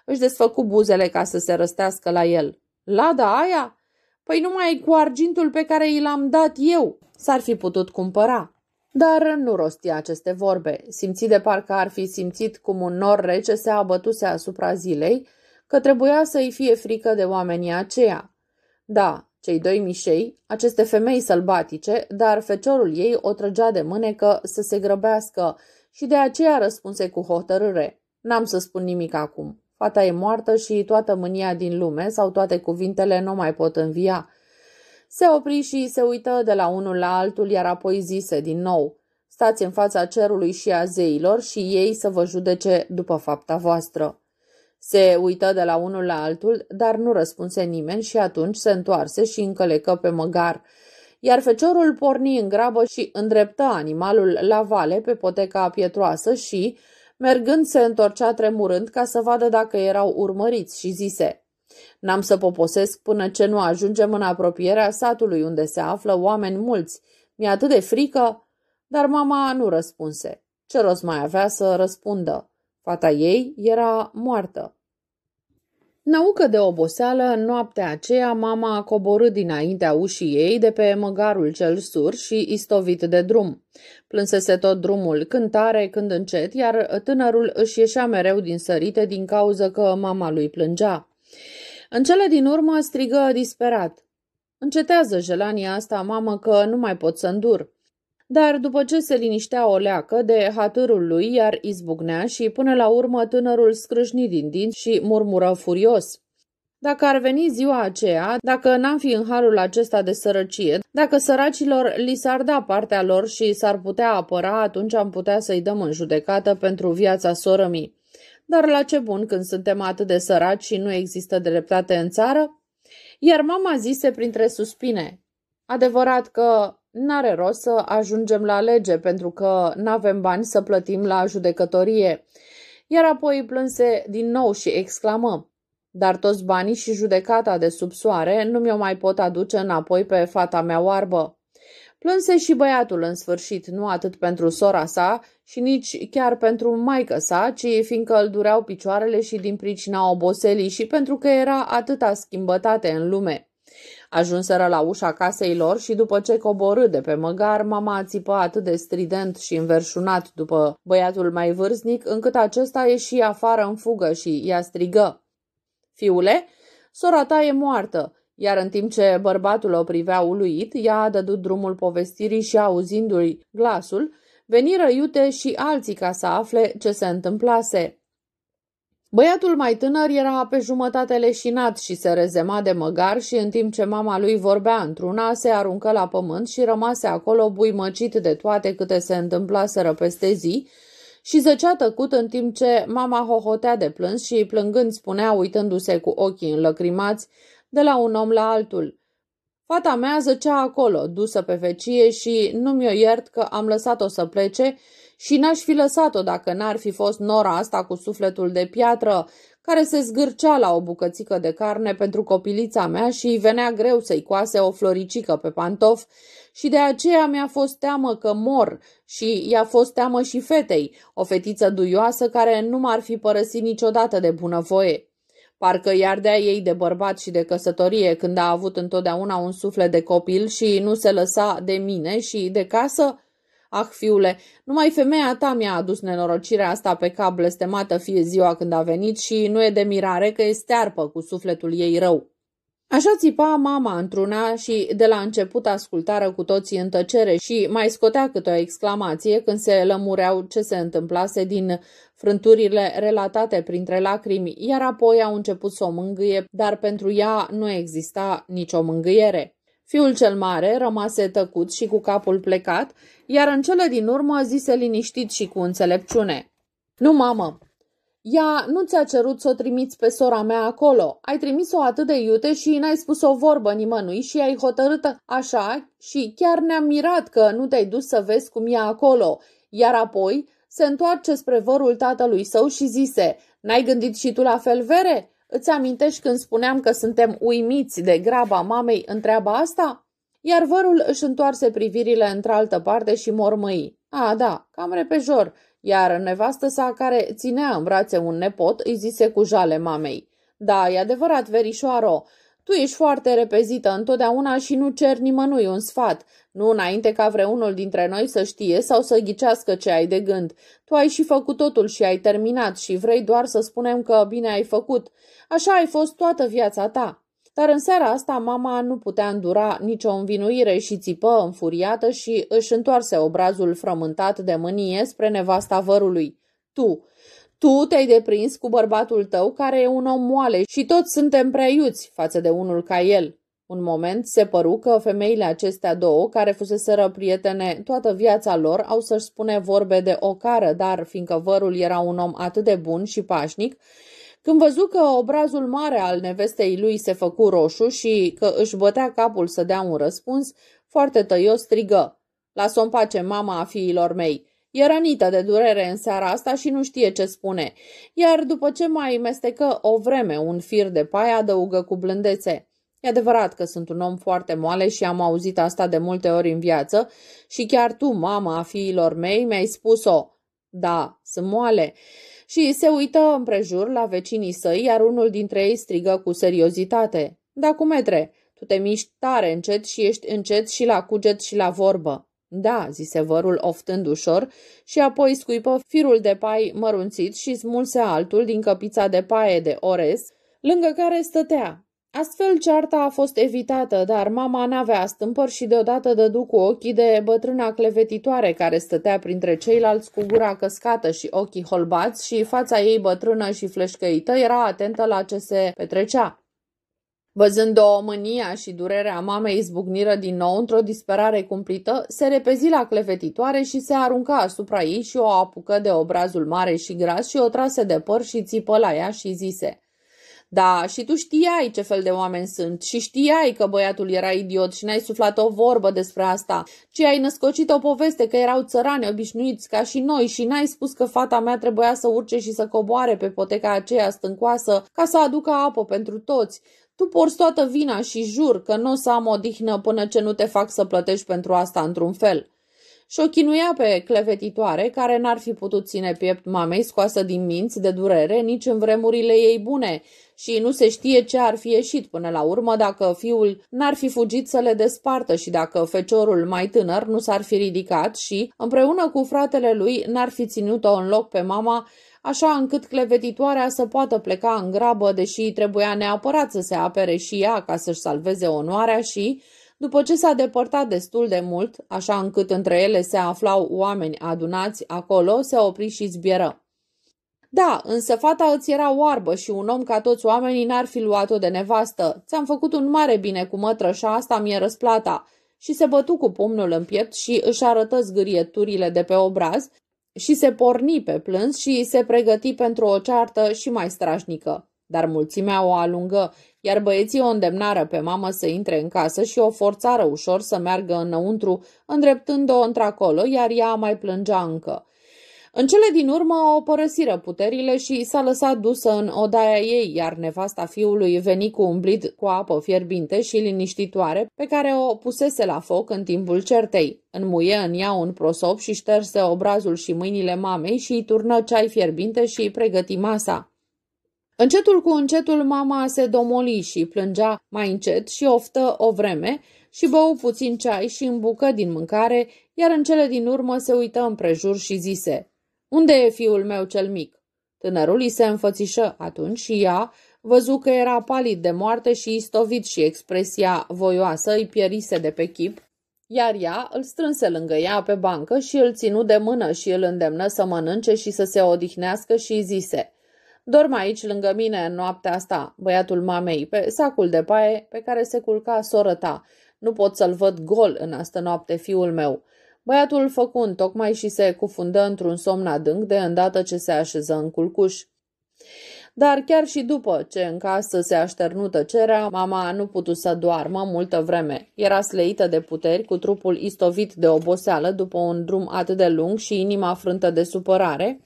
[SPEAKER 1] Își desfăcu buzele ca să se răstească la el. Lada aia? Păi numai cu argintul pe care i l-am dat eu s-ar fi putut cumpăra. Dar nu rostia aceste vorbe, simți de parcă ar fi simțit cum un nor rece se abătuse asupra zilei, că trebuia să-i fie frică de oamenii aceia. Da, cei doi mișei, aceste femei sălbatice, dar feciorul ei o trăgea de mânecă să se grăbească și de aceea răspunse cu hotărâre. N-am să spun nimic acum. Fata e moartă și toată mânia din lume sau toate cuvintele nu mai pot învia. Se opri și se uită de la unul la altul, iar apoi zise din nou, stați în fața cerului și a zeilor și ei să vă judece după fapta voastră. Se uită de la unul la altul, dar nu răspunse nimeni și atunci se întoarse și încălecă pe măgar, iar feciorul porni în grabă și îndreptă animalul la vale pe poteca pietroasă și, mergând, se întorcea tremurând ca să vadă dacă erau urmăriți și zise N-am să poposesc până ce nu ajungem în apropierea satului unde se află oameni mulți. Mi-e atât de frică!" Dar mama nu răspunse. Ce rost mai avea să răspundă? Fata ei era moartă. Năucă de oboseală, în noaptea aceea, mama a coborât dinaintea ușii ei de pe măgarul cel sur și istovit de drum. Plânsese tot drumul, când tare, când încet, iar tânărul își ieșea mereu din sărite din cauză că mama lui plângea. În cele din urmă strigă disperat. Încetează jelania asta, mamă, că nu mai pot să îndur. Dar după ce se liniștea o leacă de hatârul lui, iar izbucnea și până la urmă tânărul scrâșni din dinți și murmură furios. Dacă ar veni ziua aceea, dacă n-am fi în harul acesta de sărăcie, dacă săracilor li s-ar da partea lor și s-ar putea apăra, atunci am putea să-i dăm în judecată pentru viața sorămii. Dar la ce bun când suntem atât de săraci și nu există dreptate în țară? Iar mama zise printre suspine, adevărat că n-are rost să ajungem la lege pentru că n-avem bani să plătim la judecătorie. Iar apoi plânse din nou și exclamă, dar toți banii și judecata de sub soare nu mi-o mai pot aduce înapoi pe fata mea oarbă. Plânse și băiatul în sfârșit, nu atât pentru sora sa și nici chiar pentru maică sa, ci fiindcă îl dureau picioarele și din pricina oboselii și pentru că era atâta schimbătate în lume. Ajunseră la ușa casei lor și după ce coborâ de pe măgar, mama țipă atât de strident și înverșunat după băiatul mai vârstnic, încât acesta ieși afară în fugă și ea strigă. Fiule, sora ta e moartă!" Iar în timp ce bărbatul o privea uluit, ea a dădut drumul povestirii și auzindu-i glasul, veniră iute și alții ca să afle ce se întâmplase. Băiatul mai tânăr era pe jumătate leșinat și se rezema de măgar și în timp ce mama lui vorbea într-una, se aruncă la pământ și rămase acolo buimăcit de toate câte se întâmplaseră peste zi și zăcea tăcut în timp ce mama hohotea de plâns și plângând spunea uitându-se cu ochii înlăcrimați de la un om la altul. Fata mea zăcea acolo, dusă pe vecie și nu mi-o iert că am lăsat-o să plece și n-aș fi lăsat-o dacă n-ar fi fost nora asta cu sufletul de piatră, care se zgârcea la o bucățică de carne pentru copilița mea și îi venea greu să-i coase o floricică pe pantof și de aceea mi-a fost teamă că mor și i-a fost teamă și fetei, o fetiță duioasă care nu m-ar fi părăsit niciodată de bunăvoie. Parcă i ardea ei de bărbat și de căsătorie când a avut întotdeauna un suflet de copil și nu se lăsa de mine și de casă? Ah, fiule, numai femeia ta mi-a adus nenorocirea asta pe cap blestemată fie ziua când a venit și nu e de mirare că e stearpă cu sufletul ei rău. Așa țipa mama într-una și de la început ascultară cu toții în tăcere și mai scotea câte o exclamație când se lămureau ce se întâmplase din Frânturile relatate printre lacrimi, iar apoi au început să o mângâie, dar pentru ea nu exista nicio mângâiere. Fiul cel mare rămase tăcut și cu capul plecat, iar în cele din urmă zise liniștit și cu înțelepciune. Nu, mamă, ea nu ți-a cerut să o trimiți pe sora mea acolo. Ai trimis-o atât de iute și n-ai spus o vorbă nimănui și ai hotărât așa și chiar ne-am mirat că nu te-ai dus să vezi cum e acolo. Iar apoi se întoarce spre vărul tatălui său și zise, N-ai gândit și tu la fel, vere? Îți amintești când spuneam că suntem uimiți de graba mamei în treaba asta?" Iar vărul își întoarse privirile într-altă parte și mormăi. A, da, cam repejor. Iar nevastă sa, care ținea în brațe un nepot, îi zise cu jale mamei. Da, e adevărat, verișoaro, tu ești foarte repezită întotdeauna și nu cer nimănui un sfat, nu înainte ca vreunul dintre noi să știe sau să ghicească ce ai de gând. Tu ai și făcut totul și ai terminat și vrei doar să spunem că bine ai făcut. Așa ai fost toată viața ta. Dar în seara asta mama nu putea îndura nicio învinuire și țipă înfuriată și își întoarse obrazul frământat de mânie spre nevasta vărului. Tu, tu te-ai deprins cu bărbatul tău care e un om moale și toți suntem prea iuți față de unul ca el. Un moment se păru că femeile acestea două, care fuseseră prietene toată viața lor, au să-și spune vorbe de ocară, dar fiindcă vărul era un om atât de bun și pașnic, când văzu că obrazul mare al nevestei lui se făcu roșu și că își bătea capul să dea un răspuns, foarte tăios strigă, Las-o pace, mama a fiilor mei!" E rănită de durere în seara asta și nu știe ce spune, iar după ce mai mestecă o vreme un fir de paie, adăugă cu blândețe. E adevărat că sunt un om foarte moale și am auzit asta de multe ori în viață și chiar tu, mama a fiilor mei, mi-ai spus-o. Da, sunt moale. Și se uită împrejur la vecinii săi, iar unul dintre ei strigă cu seriozitate. Da, cu metre, tu te miști tare încet și ești încet și la cuget și la vorbă. Da, zise vărul oftând ușor și apoi scuipă firul de pai mărunțit și smulse altul din căpița de paie de orez, lângă care stătea. Astfel cearta a fost evitată, dar mama n-avea stâmpări și deodată dădu cu ochii de bătrâna clevetitoare care stătea printre ceilalți cu gura căscată și ochii holbați și fața ei bătrână și fleșcăită era atentă la ce se petrecea. Văzând-o mânia și durerea mamei izbucniră din nou într-o disperare cumplită, se repezi la clevetitoare și se arunca asupra ei și o apucă de obrazul mare și gras și o trase de păr și țipă la ea și zise Da, și tu știai ce fel de oameni sunt și știai că băiatul era idiot și n-ai suflat o vorbă despre asta, ci ai născocit o poveste că erau țărani obișnuiți ca și noi și n-ai spus că fata mea trebuia să urce și să coboare pe poteca aceea stâncoasă ca să aducă apă pentru toți, tu porți toată vina și jur că nu o să am odihnă până ce nu te fac să plătești pentru asta într-un fel. Și o chinuia pe clevetitoare, care n-ar fi putut ține piept mamei scoasă din minți de durere nici în vremurile ei bune și nu se știe ce ar fi ieșit până la urmă dacă fiul n-ar fi fugit să le despartă și dacă feciorul mai tânăr nu s-ar fi ridicat și, împreună cu fratele lui, n-ar fi ținut-o în loc pe mama așa încât clevetitoarea să poată pleca în grabă, deși trebuia neapărat să se apere și ea ca să-și salveze onoarea și, după ce s-a depărtat destul de mult, așa încât între ele se aflau oameni adunați acolo, se opri și zbieră. Da, însă fata îți era oarbă și un om ca toți oamenii n-ar fi luat-o de nevastă. Ți-am făcut un mare bine cu și asta mi-e răsplata. Și se bătu cu pumnul în piept și își arătă zgârieturile de pe obraz și se porni pe plâns și se pregăti pentru o ceartă și mai strașnică. Dar mulțimea o alungă, iar băieții o îndemnară pe mamă să intre în casă și o forțară ușor să meargă înăuntru, îndreptând-o într-acolo, iar ea mai plângea încă. În cele din urmă o părăsiră puterile și s-a lăsat dusă în odaia ei, iar nevasta fiului veni cu un blid cu apă fierbinte și liniștitoare pe care o pusese la foc în timpul certei. Înmuie în ea un prosop și șterse obrazul și mâinile mamei și îi turnă ceai fierbinte și îi pregăti masa. Încetul cu încetul mama se domoli și plângea mai încet și oftă o vreme și bău puțin ceai și îmbucă din mâncare, iar în cele din urmă se uită împrejur și zise unde e fiul meu cel mic? Tânărul îi se înfățișă atunci și ea văzu că era palid de moarte și istovit și expresia voioasă îi pierise de pe chip, iar ea îl strânse lângă ea pe bancă și îl ținu de mână și îl îndemnă să mănânce și să se odihnească și îi zise – Dorm aici lângă mine în noaptea asta, băiatul mamei, pe sacul de paie pe care se culca soră ta. Nu pot să-l văd gol în astă noapte, fiul meu. Băiatul făcu tocmai și se cufundă într-un somn adânc de îndată ce se așeză în culcuș. Dar chiar și după ce în casă se așternu tăcerea, mama nu putu să doarmă multă vreme. Era sleită de puteri, cu trupul istovit de oboseală după un drum atât de lung și inima frântă de supărare,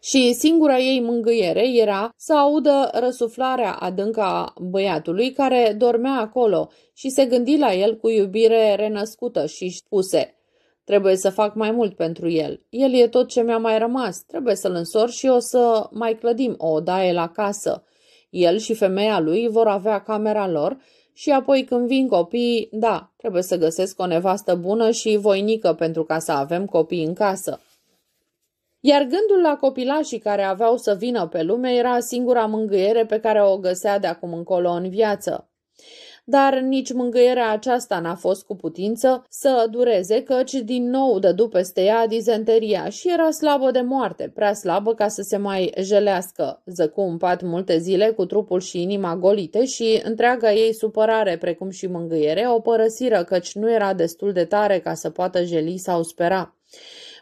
[SPEAKER 1] și singura ei mângâiere era să audă răsuflarea adâncă a băiatului care dormea acolo și se gândi la el cu iubire renăscută și spuse Trebuie să fac mai mult pentru el. El e tot ce mi-a mai rămas. Trebuie să-l însor și o să mai clădim o odaie la casă. El și femeia lui vor avea camera lor și apoi când vin copiii, da, trebuie să găsesc o nevastă bună și voinică pentru ca să avem copii în casă. Iar gândul la copilașii care aveau să vină pe lume era singura mângâiere pe care o găsea de acum încolo în viață dar nici mângâierea aceasta n-a fost cu putință să dureze, căci din nou dădu peste ea dizenteria și era slabă de moarte, prea slabă ca să se mai jelească. Zăcu în pat multe zile cu trupul și inima golite și întreaga ei supărare, precum și mângâiere, o părăsiră, căci nu era destul de tare ca să poată jeli sau spera.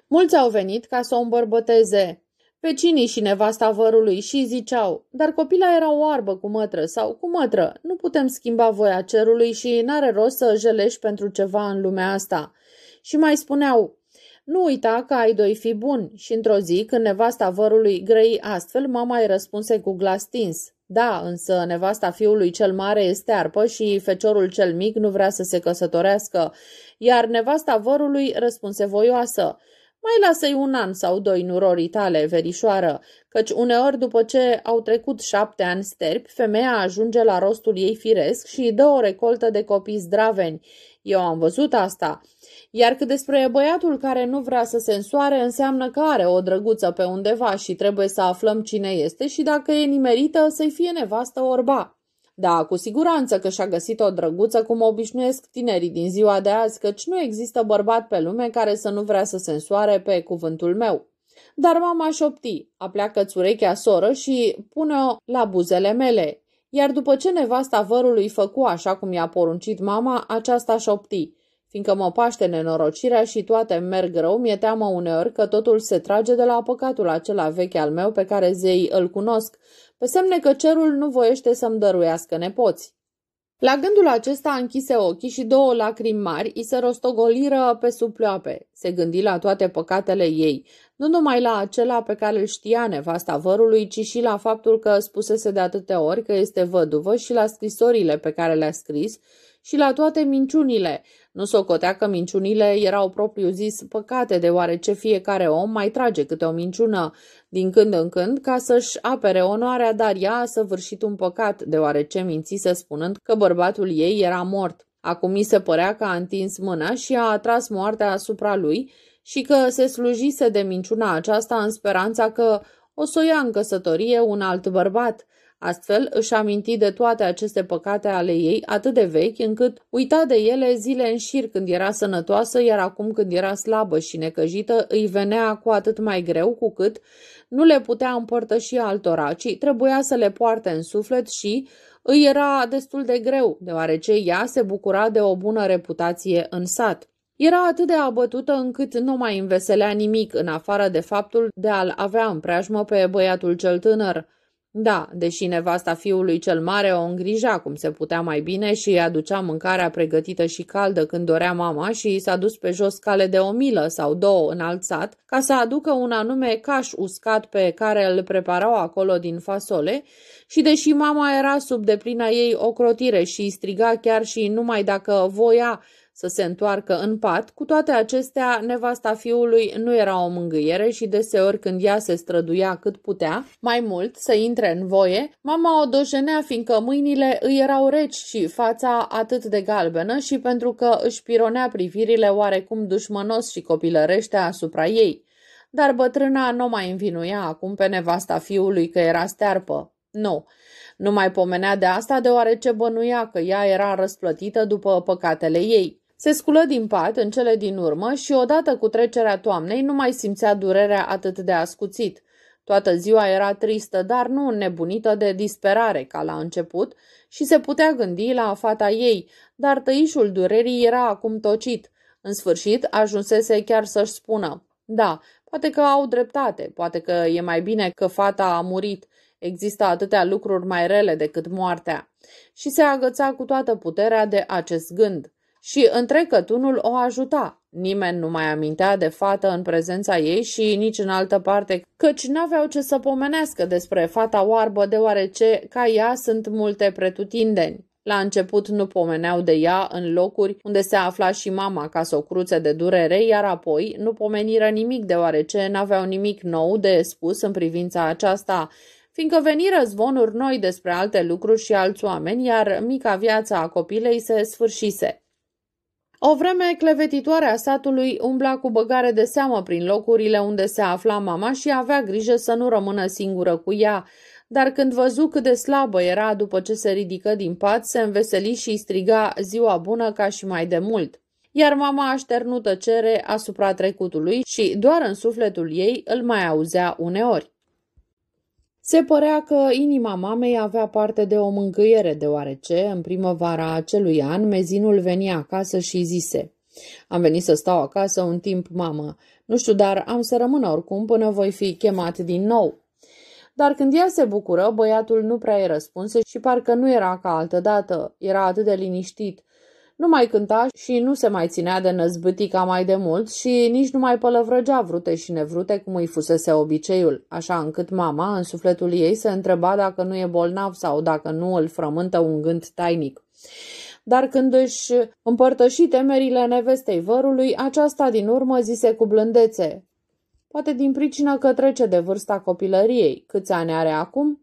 [SPEAKER 1] Mulți au venit ca să o îmbărbăteze Vecinii și nevasta vărului și ziceau, dar copila era oarbă cu mătră sau cu mătră, nu putem schimba voia cerului și n-are rost să jelești pentru ceva în lumea asta. Și mai spuneau, nu uita că ai doi fi buni și într-o zi, când nevasta vărului grăi astfel, mama îi răspunse cu glas tins. Da, însă nevasta fiului cel mare este arpă și feciorul cel mic nu vrea să se căsătorească, iar nevasta vărului răspunse voioasă. Mai lasă-i un an sau doi nurorii tale, verișoară, căci uneori după ce au trecut șapte ani sterpi, femeia ajunge la rostul ei firesc și îi dă o recoltă de copii zdraveni. Eu am văzut asta. Iar cât despre băiatul care nu vrea să se însoare, înseamnă că are o drăguță pe undeva și trebuie să aflăm cine este și dacă e nimerită să-i fie nevastă orba. Da, cu siguranță că și-a găsit o drăguță cum obișnuiesc tinerii din ziua de azi, căci nu există bărbat pe lume care să nu vrea să se însoare pe cuvântul meu. Dar mama șopti, apleacă-ți urechea soră și pune-o la buzele mele. Iar după ce nevasta vărului făcu așa cum i-a poruncit mama, aceasta șopti. Fiindcă mă paște nenorocirea și toate merg rău, mi-e teamă uneori că totul se trage de la păcatul acela vechi al meu pe care zei îl cunosc, pe semne că cerul nu voiește să-mi dăruiască nepoți. La gândul acesta închise ochii și două lacrimi mari îi se rostogoliră pe supleoape. Se gândi la toate păcatele ei, nu numai la acela pe care îl știa nevasta vărului, ci și la faptul că spusese de atâtea ori că este văduvă și la scrisorile pe care le-a scris și la toate minciunile. Nu socotea că minciunile erau propriu zis păcate, deoarece fiecare om mai trage câte o minciună din când în când ca să-și apere onoarea, dar ea a săvârșit un păcat, deoarece mințise spunând că bărbatul ei era mort. Acum mi se părea că a întins mâna și a atras moartea asupra lui și că se slujise de minciuna aceasta în speranța că o să o ia în căsătorie un alt bărbat. Astfel își aminti de toate aceste păcate ale ei atât de vechi încât uita de ele zile în șir când era sănătoasă, iar acum când era slabă și necăjită îi venea cu atât mai greu cu cât nu le putea împărtăși altora, ci trebuia să le poarte în suflet și îi era destul de greu, deoarece ea se bucura de o bună reputație în sat. Era atât de abătută încât nu mai înveselea nimic în afară de faptul de a-l avea în preajmă pe băiatul cel tânăr. Da, deși nevasta fiului cel mare o îngrija cum se putea mai bine și îi aducea mâncarea pregătită și caldă când dorea mama și i s-a dus pe jos cale de o milă sau două înalțat ca să aducă un anume caș uscat pe care îl preparau acolo din fasole și deși mama era sub deplina ei ocrotire și striga chiar și numai dacă voia să se întoarcă în pat, cu toate acestea, nevasta fiului nu era o mângâiere și deseori când ea se străduia cât putea, mai mult să intre în voie, mama o dojenea fiindcă mâinile îi erau reci și fața atât de galbenă și pentru că își pironea privirile oarecum dușmănos și copilărește asupra ei. Dar bătrâna nu mai învinuia acum pe nevasta fiului că era stearpă. Nu, nu mai pomenea de asta deoarece bănuia că ea era răsplătită după păcatele ei. Se sculă din pat în cele din urmă și odată cu trecerea toamnei nu mai simțea durerea atât de ascuțit. Toată ziua era tristă, dar nu înnebunită de disperare ca la început și se putea gândi la fata ei, dar tăișul durerii era acum tocit. În sfârșit, ajunsese chiar să-și spună, da, poate că au dreptate, poate că e mai bine că fata a murit, există atâtea lucruri mai rele decât moartea. Și se agăța cu toată puterea de acest gând și întrecătunul o ajuta. Nimeni nu mai amintea de fată în prezența ei și nici în altă parte, căci n-aveau ce să pomenească despre fata oarbă, deoarece ca ea sunt multe pretutindeni. La început nu pomeneau de ea în locuri unde se afla și mama ca să o cruțe de durere, iar apoi nu pomeniră nimic deoarece n-aveau nimic nou de spus în privința aceasta, fiindcă veniră zvonuri noi despre alte lucruri și alți oameni, iar mica viața a copilei se sfârșise. O vreme clevetitoare a satului umbla cu băgare de seamă prin locurile unde se afla mama și avea grijă să nu rămână singură cu ea, dar când văzu cât de slabă era după ce se ridică din pat, se înveseli și striga ziua bună ca și mai de mult. Iar mama așternută cere asupra trecutului și doar în sufletul ei îl mai auzea uneori. Se părea că inima mamei avea parte de o mângâiere, deoarece, în primăvara acelui an, mezinul venia acasă și zise Am venit să stau acasă un timp, mamă. Nu știu, dar am să rămân oricum până voi fi chemat din nou." Dar când ea se bucură, băiatul nu prea îi răspunse și parcă nu era ca altădată. Era atât de liniștit. Nu mai cânta și nu se mai ținea de năzbâtica mai de mult și nici nu mai pălăvrăgea vrute și nevrute cum îi fusese obiceiul, așa încât mama, în sufletul ei, se întreba dacă nu e bolnav sau dacă nu îl frământă un gând tainic dar când își împărtăși temerile nevestei vărului, aceasta din urmă zise cu blândețe. Poate din pricină că trece de vârsta copilăriei. Câți ani are acum?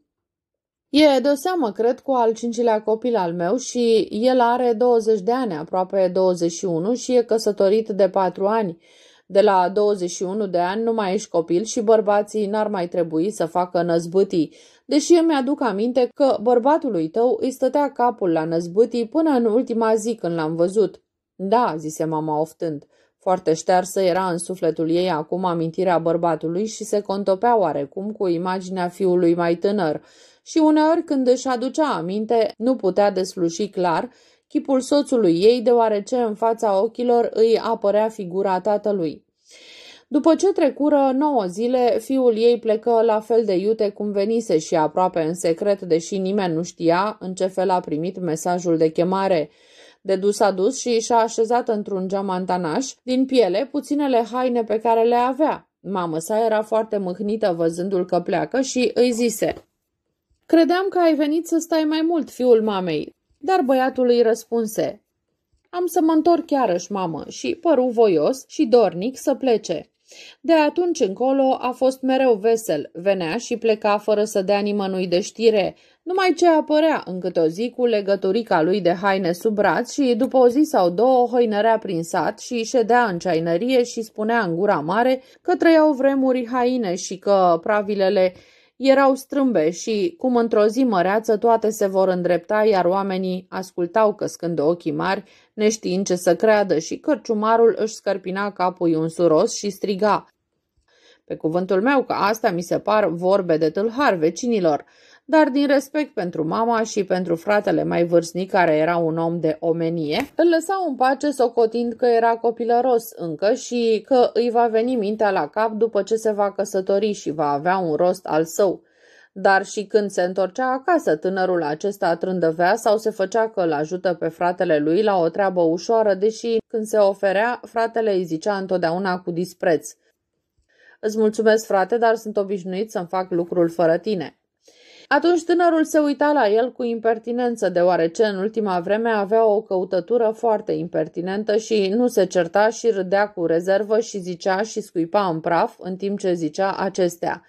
[SPEAKER 1] E de seamă, cred, cu al cincilea copil al meu și el are 20 de ani, aproape 21 și e căsătorit de 4 ani. De la 21 de ani nu mai ești copil și bărbații n-ar mai trebui să facă năzbâtii, deși îmi aduc aminte că bărbatului tău îi stătea capul la năzbâtii până în ultima zi când l-am văzut. Da, zise mama oftând. Foarte ștearsă era în sufletul ei acum amintirea bărbatului și se contopea oarecum cu imaginea fiului mai tânăr, și uneori când își aducea aminte, nu putea desluși clar chipul soțului ei, deoarece în fața ochilor îi apărea figura tatălui. După ce trecură nouă zile, fiul ei plecă la fel de iute cum venise și aproape în secret, deși nimeni nu știa în ce fel a primit mesajul de chemare. De dus a dus și și-a așezat într-un geamantanaș din piele puținele haine pe care le avea. Mamă sa era foarte mâhnită văzându-l că pleacă și îi zise Credeam că ai venit să stai mai mult, fiul mamei, dar băiatul îi răspunse. Am să mă întorc iarăși, mamă, și păru voios și dornic să plece. De atunci încolo a fost mereu vesel, venea și pleca fără să dea nimănui de știre, numai ce apărea în câte o zi cu legăturica lui de haine sub braț și după o zi sau două hoinărea prin sat și ședea în ceainărie și spunea în gura mare că trăiau vremuri haine și că pravilele erau strâmbe și, cum într-o zi măreață, toate se vor îndrepta, iar oamenii ascultau căscând ochii mari, neștiind ce să creadă și cărciumarul își scărpina capul suros și striga. Pe cuvântul meu că asta mi se par vorbe de tâlhar vecinilor dar din respect pentru mama și pentru fratele mai vârstnic care era un om de omenie, îl lăsau în pace socotind că era copilăros încă și că îi va veni mintea la cap după ce se va căsători și va avea un rost al său. Dar și când se întorcea acasă, tânărul acesta trândăvea sau se făcea că îl ajută pe fratele lui la o treabă ușoară, deși când se oferea, fratele îi zicea întotdeauna cu dispreț. Îți mulțumesc, frate, dar sunt obișnuit să-mi fac lucrul fără tine. Atunci tânărul se uita la el cu impertinență, deoarece în ultima vreme avea o căutătură foarte impertinentă și nu se certa și râdea cu rezervă și zicea și scuipa în praf în timp ce zicea acestea.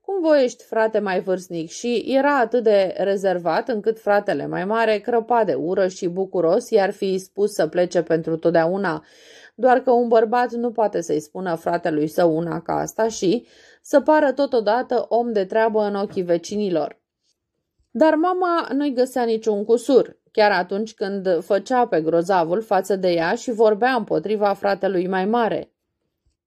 [SPEAKER 1] Cum voi ești frate mai vârstnic? Și era atât de rezervat încât fratele mai mare crăpa de ură și bucuros i-ar fi spus să plece pentru totdeauna. Doar că un bărbat nu poate să-i spună fratelui său una ca asta și să pară totodată om de treabă în ochii vecinilor. Dar mama nu-i găsea niciun cusur, chiar atunci când făcea pe grozavul față de ea și vorbea împotriva fratelui mai mare.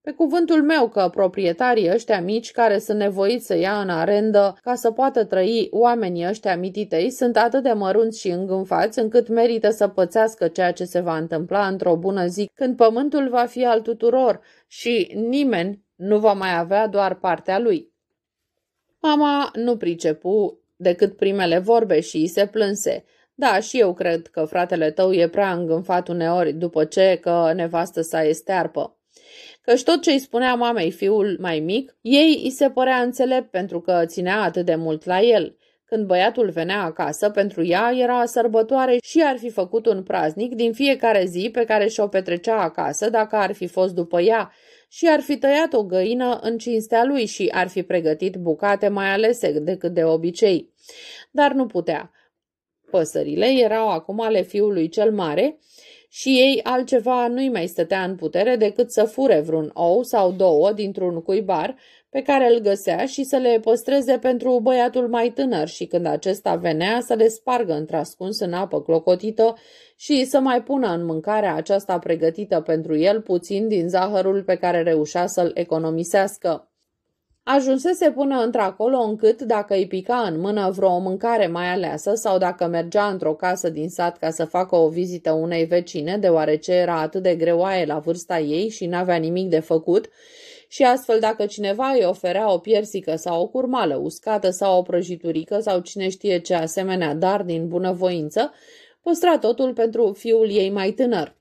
[SPEAKER 1] Pe cuvântul meu că proprietarii ăștia mici care sunt nevoiți să ia în arendă ca să poată trăi oamenii ăștia mititei sunt atât de mărunți și îngânfați încât merită să pățească ceea ce se va întâmpla într-o bună zi când pământul va fi al tuturor și nimeni nu va mai avea doar partea lui. Mama nu pricepu decât primele vorbe și se plânse. Da, și eu cred că fratele tău e prea îngânfat uneori după ce că nevastă sa este arpă. Căci tot ce îi spunea mamei fiul mai mic, ei îi se părea înțelept pentru că ținea atât de mult la el. Când băiatul venea acasă, pentru ea era sărbătoare și ar fi făcut un praznic din fiecare zi pe care și-o petrecea acasă dacă ar fi fost după ea, și ar fi tăiat o găină în cinstea lui și ar fi pregătit bucate mai alese decât de obicei. Dar nu putea. Păsările erau acum ale fiului cel mare și ei altceva nu-i mai stătea în putere decât să fure vreun ou sau două dintr-un cuibar pe care îl găsea și să le păstreze pentru băiatul mai tânăr și când acesta venea să le spargă întrascuns în apă clocotită și să mai pună în mâncarea aceasta pregătită pentru el puțin din zahărul pe care reușea să-l economisească. Ajunsese până într-acolo încât dacă îi pica în mână vreo mâncare mai aleasă sau dacă mergea într-o casă din sat ca să facă o vizită unei vecine, deoarece era atât de greoaie la vârsta ei și n-avea nimic de făcut, și astfel dacă cineva îi oferea o piersică sau o curmală uscată sau o prăjiturică sau cine știe ce asemenea dar din bunăvoință, păstra totul pentru fiul ei mai tânăr.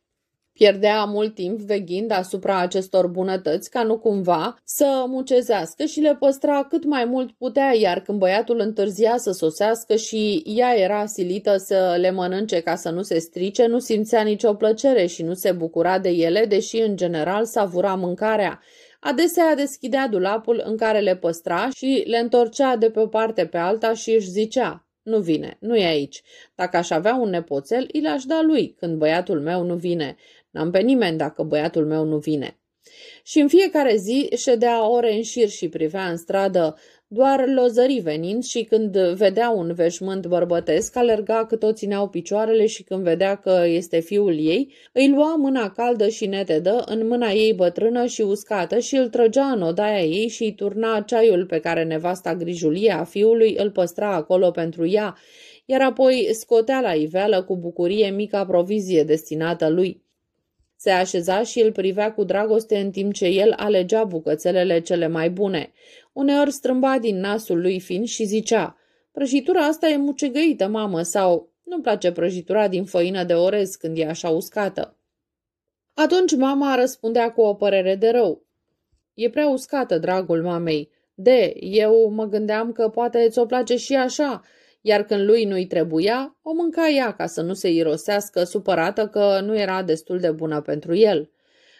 [SPEAKER 1] Pierdea mult timp veghind asupra acestor bunătăți ca nu cumva să mucezească și le păstra cât mai mult putea, iar când băiatul întârzia să sosească și ea era silită să le mănânce ca să nu se strice, nu simțea nicio plăcere și nu se bucura de ele, deși în general savura mâncarea. Adesea deschidea dulapul în care le păstra și le întorcea de pe o parte pe alta și își zicea, nu vine, nu e aici. Dacă aș avea un nepoțel, îl aș da lui când băiatul meu nu vine. N-am pe nimeni dacă băiatul meu nu vine. Și în fiecare zi ședea ore în șir și privea în stradă doar lozării venind și când vedea un veșmânt bărbătesc, alerga cât o țineau picioarele și când vedea că este fiul ei, îi lua mâna caldă și netedă în mâna ei bătrână și uscată și îl trăgea în odaia ei și îi turna ceaiul pe care nevasta grijulie a fiului îl păstra acolo pentru ea, iar apoi scotea la iveală cu bucurie mica provizie destinată lui. Se așeza și îl privea cu dragoste în timp ce el alegea bucățelele cele mai bune. Uneori strâmba din nasul lui fin și zicea, prăjitura asta e mucegăită, mamă, sau nu-mi place prăjitura din făină de orez când e așa uscată. Atunci mama răspundea cu o părere de rău. E prea uscată, dragul mamei. De, eu mă gândeam că poate ți-o place și așa, iar când lui nu-i trebuia, o mânca ea ca să nu se irosească supărată că nu era destul de bună pentru el.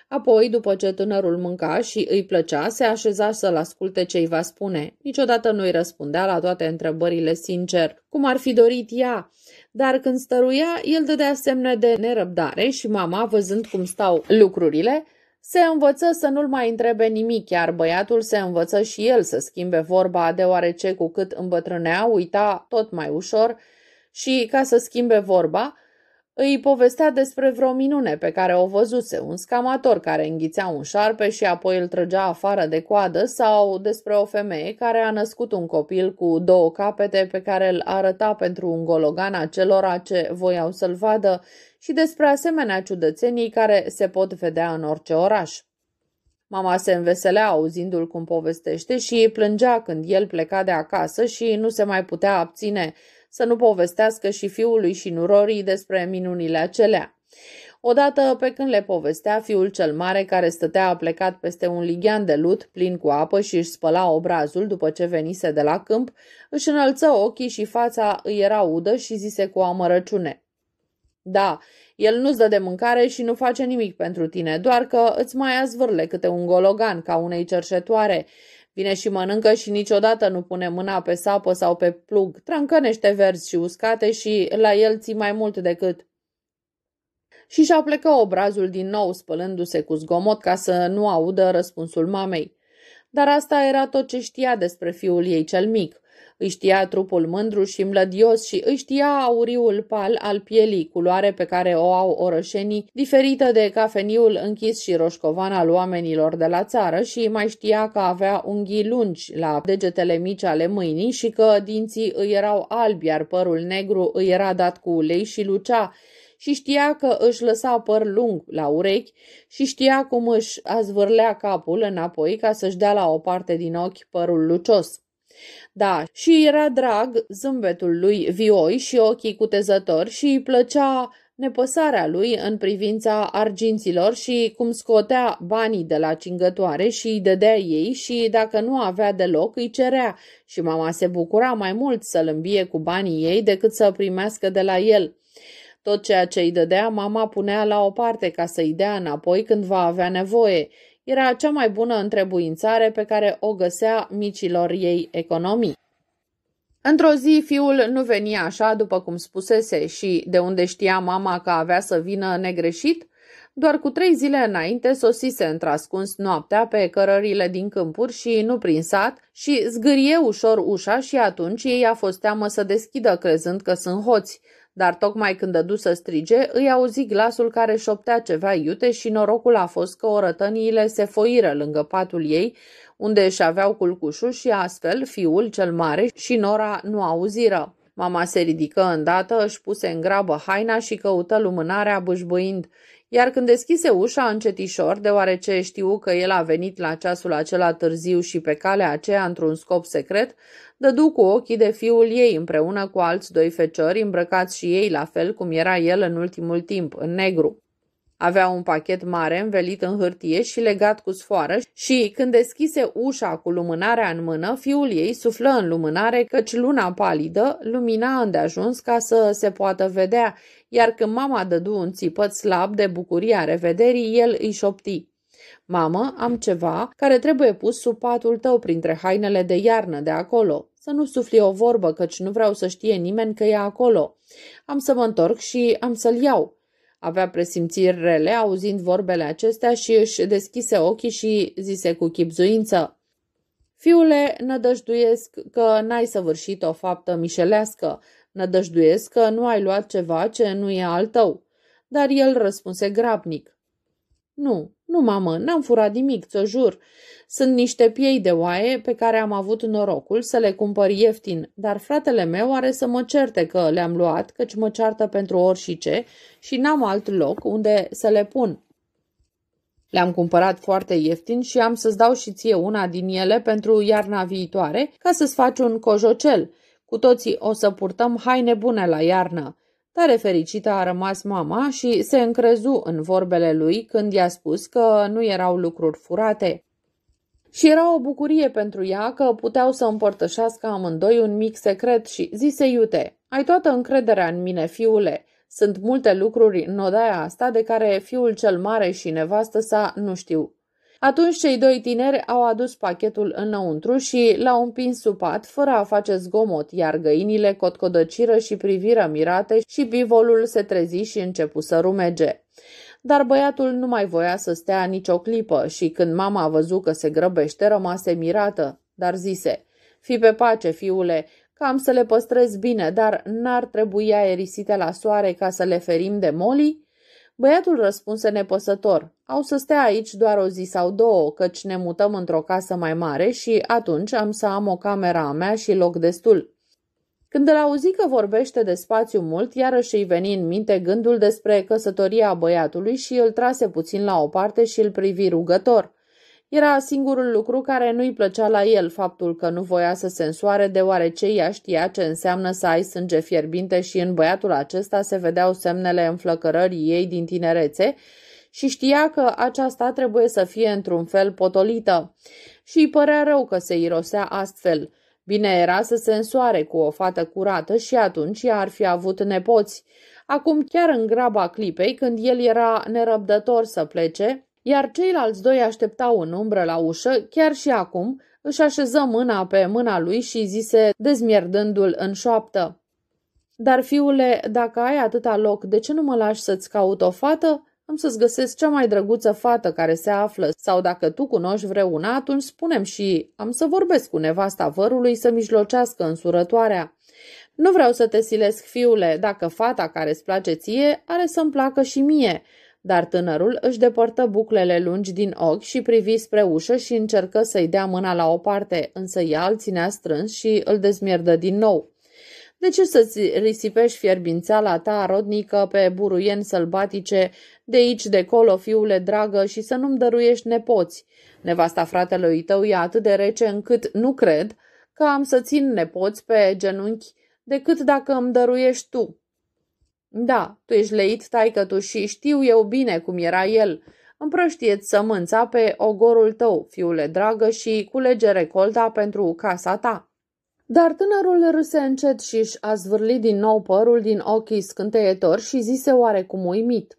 [SPEAKER 1] Apoi, după ce tânărul mânca și îi plăcea, se așeza să-l asculte ce îi va spune. Niciodată nu îi răspundea la toate întrebările sincer, cum ar fi dorit ea. Dar când stăruia, el dădea semne de nerăbdare și mama, văzând cum stau lucrurile, se învăță să nu-l mai întrebe nimic, iar băiatul se învăță și el să schimbe vorba, deoarece cu cât îmbătrânea, uita tot mai ușor și, ca să schimbe vorba, îi povestea despre vreo minune pe care o văzuse, un scamator care înghițea un șarpe și apoi îl trăgea afară de coadă sau despre o femeie care a născut un copil cu două capete pe care îl arăta pentru un gologan acelora ce voiau să-l vadă și despre asemenea ciudățenii care se pot vedea în orice oraș. Mama se înveselea auzindu-l cum povestește și plângea când el pleca de acasă și nu se mai putea abține să nu povestească și fiului și nurorii despre minunile acelea. Odată pe când le povestea, fiul cel mare care stătea plecat peste un lighean de lut plin cu apă și își spăla obrazul după ce venise de la câmp, își înălță ochii și fața îi era udă și zise cu amărăciune. Da, el nu-ți dă de mâncare și nu face nimic pentru tine, doar că îți mai azvârle câte un gologan ca unei cerșetoare Vine și mănâncă și niciodată nu pune mâna pe sapă sau pe plug. Trâncănește verzi și uscate și la el ții mai mult decât. Și și-a plecat obrazul din nou, spălându-se cu zgomot ca să nu audă răspunsul mamei. Dar asta era tot ce știa despre fiul ei cel mic. Îi știa trupul mândru și mlădios și îi știa auriul pal al pielii, culoare pe care o au orășenii, diferită de cafeniul închis și roșcovan al oamenilor de la țară și mai știa că avea unghii lungi la degetele mici ale mâinii și că dinții îi erau albi, iar părul negru îi era dat cu ulei și lucea, și știa că își lăsa păr lung la urechi și știa cum își azvârlea capul înapoi ca să-și dea la o parte din ochi părul lucios. Da, și era drag zâmbetul lui vioi și ochii cutezători și îi plăcea nepăsarea lui în privința arginților și cum scotea banii de la cingătoare și îi dădea ei și dacă nu avea deloc îi cerea și mama se bucura mai mult să-l îmbie cu banii ei decât să primească de la el. Tot ceea ce îi dădea, mama punea la o parte ca să-i dea înapoi când va avea nevoie era cea mai bună întrebuințare pe care o găsea micilor ei economii. Într-o zi, fiul nu venia așa, după cum spusese, și de unde știa mama că avea să vină negreșit, doar cu trei zile înainte sosise întrascuns noaptea pe cărările din câmpuri și nu prin sat și zgârie ușor ușa și atunci ei a fost teamă să deschidă crezând că sunt hoți. Dar tocmai când dădu să strige, îi auzi glasul care șoptea ceva iute și norocul a fost că orătăniile se foiră lângă patul ei, unde își aveau culcușul și astfel fiul cel mare și nora nu auziră. Mama se ridică îndată, își puse în grabă haina și căută lumânarea bâșbâind iar când deschise ușa încetișor, deoarece știu că el a venit la ceasul acela târziu și pe calea aceea într-un scop secret, dădu cu ochii de fiul ei împreună cu alți doi feciori îmbrăcați și ei la fel cum era el în ultimul timp, în negru. Avea un pachet mare învelit în hârtie și legat cu sfoară și, când deschise ușa cu lumânarea în mână, fiul ei suflă în lumânare căci luna palidă lumina îndeajuns ca să se poată vedea, iar când mama dădu un țipăt slab de bucuria revederii, el îi șopti. Mamă, am ceva care trebuie pus sub patul tău printre hainele de iarnă de acolo. Să nu sufli o vorbă, căci nu vreau să știe nimeni că e acolo. Am să mă întorc și am să-l iau. Avea presimțiri rele auzind vorbele acestea și își deschise ochii și zise cu chipzuință. Fiule, nădăjduiesc că n-ai săvârșit o faptă mișelească, Nădăjduiesc că nu ai luat ceva ce nu e al tău. Dar el răspunse grabnic. Nu, nu, mamă, n-am furat nimic, ți-o jur. Sunt niște piei de oaie pe care am avut norocul să le cumpăr ieftin, dar fratele meu are să mă certe că le-am luat, căci mă ceartă pentru orice și n-am alt loc unde să le pun. Le-am cumpărat foarte ieftin și am să-ți dau și ție una din ele pentru iarna viitoare, ca să-ți faci un cojocel. Cu toții o să purtăm haine bune la iarnă. Tare fericită a rămas mama și se încrezu în vorbele lui când i-a spus că nu erau lucruri furate. Și era o bucurie pentru ea că puteau să împărtășească amândoi un mic secret și zise iute, ai toată încrederea în mine, fiule. Sunt multe lucruri în odaia asta de care fiul cel mare și nevastă sa nu știu atunci cei doi tineri au adus pachetul înăuntru și l-au împins supat, fără a face zgomot, iar găinile cotcodăciră și priviră mirate și bivolul se trezi și începu să rumege dar băiatul nu mai voia să stea nicio clipă și când mama a văzut că se grăbește, rămase mirată, dar zise, Fi pe pace, fiule, cam să le păstrez bine, dar n-ar trebui aerisite la soare ca să le ferim de molii? Băiatul răspunse nepăsător. Au să stea aici doar o zi sau două, căci ne mutăm într-o casă mai mare și atunci am să am o camera a mea și loc destul. Când îl auzi că vorbește de spațiu mult, iarăși îi veni în minte gândul despre căsătoria băiatului și îl trase puțin la o parte și îl privi rugător. Era singurul lucru care nu-i plăcea la el faptul că nu voia să se însoare deoarece ea știa ce înseamnă să ai sânge fierbinte și în băiatul acesta se vedeau semnele înflăcărării ei din tinerețe și știa că aceasta trebuie să fie într-un fel potolită. Și îi părea rău că se irosea astfel. Bine era să se însoare cu o fată curată și atunci ea ar fi avut nepoți. Acum chiar în graba clipei, când el era nerăbdător să plece, iar ceilalți doi așteptau în umbră la ușă, chiar și acum, își așeză mâna pe mâna lui și zise, dezmierdându-l în șoaptă. Dar, fiule, dacă ai atâta loc, de ce nu mă lași să-ți caut o fată? Am să-ți găsesc cea mai drăguță fată care se află, sau dacă tu cunoști vreuna, atunci spunem și am să vorbesc cu nevasta vărului să mijlocească însurătoarea. Nu vreau să te silesc, fiule, dacă fata care îți place ție are să-mi placă și mie. Dar tânărul își depărtă buclele lungi din ochi și privi spre ușă și încercă să-i dea mâna la o parte, însă ea îl ținea strâns și îl dezmierdă din nou. De ce să-ți risipești fierbințeala ta rodnică pe buruieni sălbatice, de aici, de colo, fiule dragă, și să nu-mi dăruiești nepoți? Nevasta fratelui tău e atât de rece încât nu cred că am să țin nepoți pe genunchi decât dacă îmi dăruiești tu. Da, tu ești leit, taică tu și știu eu bine cum era el. Împrăștieți sămânța pe ogorul tău, fiule dragă, și culege recolta pentru casa ta. Dar tânărul râse încet și își a zvârlit din nou părul din ochii scânteietori și zise oarecum uimit.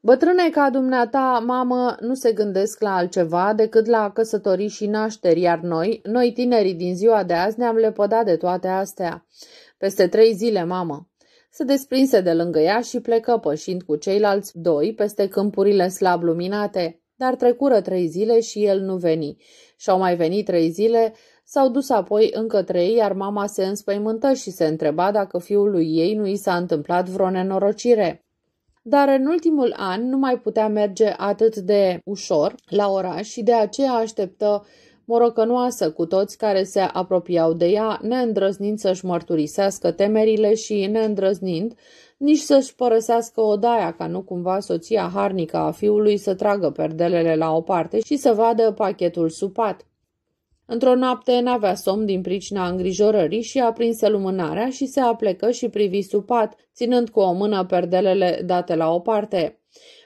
[SPEAKER 1] Bătrâne ca dumneata, mamă, nu se gândesc la altceva decât la căsătorii și nașteri, iar noi, noi tinerii din ziua de azi, ne-am lepădat de toate astea. Peste trei zile, mamă se desprinse de lângă ea și plecă pășind cu ceilalți doi peste câmpurile slab luminate. Dar trecură trei zile și el nu veni. Și-au mai venit trei zile, s-au dus apoi încă trei, iar mama se înspăimântă și se întreba dacă fiul lui ei nu i s-a întâmplat vreo nenorocire dar în ultimul an nu mai putea merge atât de ușor la oraș și de aceea așteptă morocănoasă cu toți care se apropiau de ea, neîndrăznind să-și mărturisească temerile și neîndrăznind nici să-și părăsească odaia ca nu cumva soția harnică a fiului să tragă perdelele la o parte și să vadă pachetul supat. Într-o noapte n-avea somn din pricina îngrijorării și aprinse lumânarea și se aplecă și privi supat, ținând cu o mână perdelele date la o parte.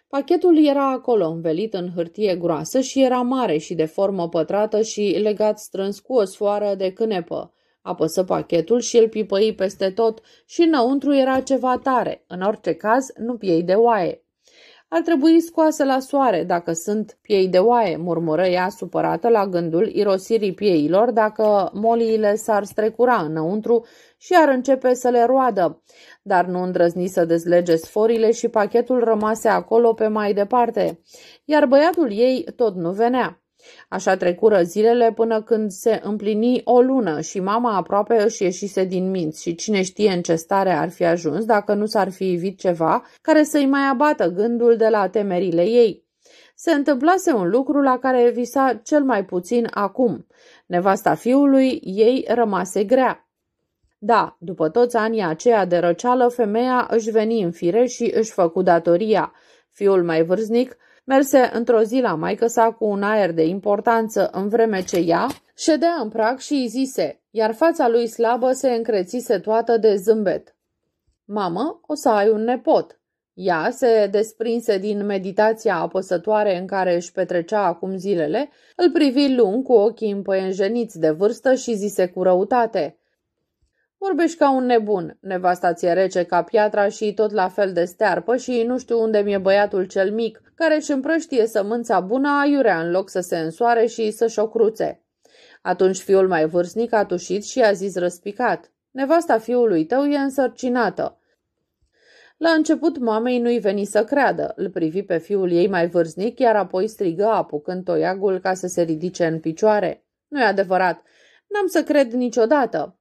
[SPEAKER 1] Pachetul era acolo, învelit în hârtie groasă și era mare și de formă pătrată și legat strâns cu o sfoară de cânepă. Apăsă pachetul și îl pipăi peste tot și înăuntru era ceva tare, în orice caz nu piei de oaie. Ar trebui scoasă la soare dacă sunt piei de oaie, murmură ea supărată la gândul irosirii pieilor dacă moliile s-ar strecura înăuntru și ar începe să le roadă dar nu îndrăzni să dezlege sforile și pachetul rămase acolo pe mai departe, iar băiatul ei tot nu venea. Așa trecură zilele până când se împlini o lună și mama aproape își ieșise din minți și cine știe în ce stare ar fi ajuns dacă nu s-ar fi ivit ceva care să-i mai abată gândul de la temerile ei. Se întâmplase un lucru la care visa cel mai puțin acum. Nevasta fiului ei rămase grea. Da, după toți anii aceia de răceală, femeia își veni în fire și își făcu datoria. Fiul mai vârznic merse într-o zi la maică sa cu un aer de importanță, în vreme ce ea ședea în prag și îi zise, iar fața lui slabă se încrețise toată de zâmbet. Mamă, o să ai un nepot. Ea se desprinse din meditația apăsătoare în care își petrecea acum zilele, îl privi lung cu ochii împăienjeniți de vârstă și zise cu răutate – Vorbești ca un nebun, nevasta ți rece ca piatra și tot la fel de stearpă și nu știu unde mi-e băiatul cel mic, care își împrăștie sămânța bună aiurea în loc să se însoare și să-și Atunci fiul mai vârstnic a tușit și a zis răspicat. Nevasta fiului tău e însărcinată. La început mamei nu-i veni să creadă, îl privi pe fiul ei mai vârstnic, iar apoi strigă apucând toiagul ca să se ridice în picioare. Nu-i adevărat, n-am să cred niciodată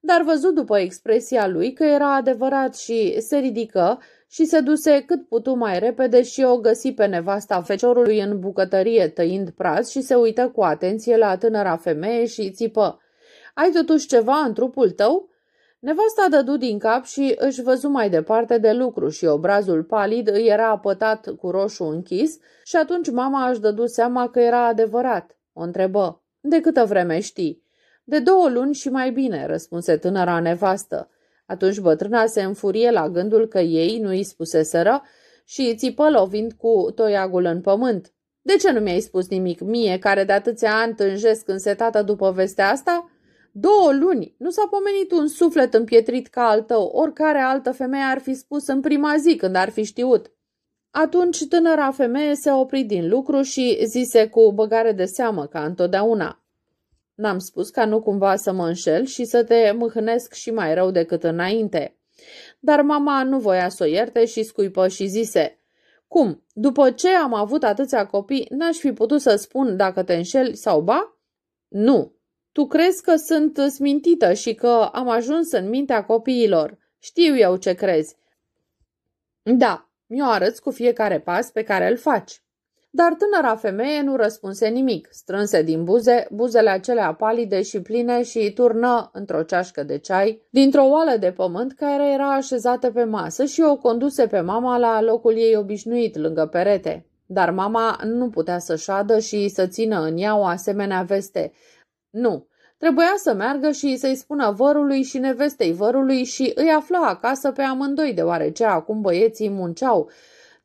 [SPEAKER 1] dar văzut după expresia lui că era adevărat și se ridică și se duse cât putu mai repede și o găsi pe nevasta feciorului în bucătărie tăind praz și se uită cu atenție la tânăra femeie și țipă Ai totuși ceva în trupul tău?" Nevasta dădu din cap și își văzu mai departe de lucru și obrazul palid îi era apătat cu roșu închis și atunci mama își dădu seama că era adevărat. O întrebă, de câtă vreme știi? De două luni și mai bine, răspunse tânăra nevastă. Atunci bătrâna se înfurie la gândul că ei nu îi spuseseră și țipă lovind cu toiagul în pământ. De ce nu mi-ai spus nimic mie, care de atâția ani tânjesc însetată după vestea asta? Două luni! Nu s-a pomenit un suflet împietrit ca al tău, oricare altă femeie ar fi spus în prima zi când ar fi știut. Atunci tânăra femeie se opri din lucru și zise cu băgare de seamă ca întotdeauna. N-am spus ca nu cumva să mă înșel și să te mâhnesc și mai rău decât înainte. Dar mama nu voia să o ierte și scuipă și zise, Cum, după ce am avut atâția copii, n-aș fi putut să spun dacă te înșeli sau ba? Nu. Tu crezi că sunt smintită și că am ajuns în mintea copiilor. Știu eu ce crezi. Da, mi-o arăți cu fiecare pas pe care îl faci. Dar tânăra femeie nu răspunse nimic, strânse din buze buzele acelea palide și pline și turnă într-o ceașcă de ceai, dintr-o oală de pământ care era așezată pe masă și o conduse pe mama la locul ei obișnuit lângă perete. Dar mama nu putea să șadă și să țină în ea o asemenea veste. Nu, Trebuia să meargă și să-i spună vărului și nevestei vărului și îi afla acasă pe amândoi, deoarece acum băieții munceau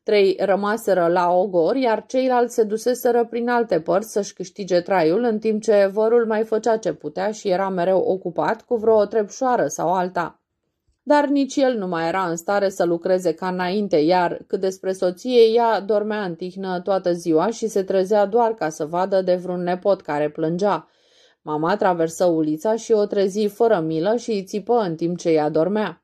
[SPEAKER 1] Trei rămaseră la ogor, iar ceilalți se duseseră prin alte părți să-și câștige traiul, în timp ce vărul mai făcea ce putea și era mereu ocupat cu vreo trepșoară sau alta. Dar nici el nu mai era în stare să lucreze ca înainte, iar cât despre soție, ea dormea în tihnă toată ziua și se trezea doar ca să vadă de vreun nepot care plângea. Mama traversă ulița și o trezi fără milă și îi țipă în timp ce ea dormea.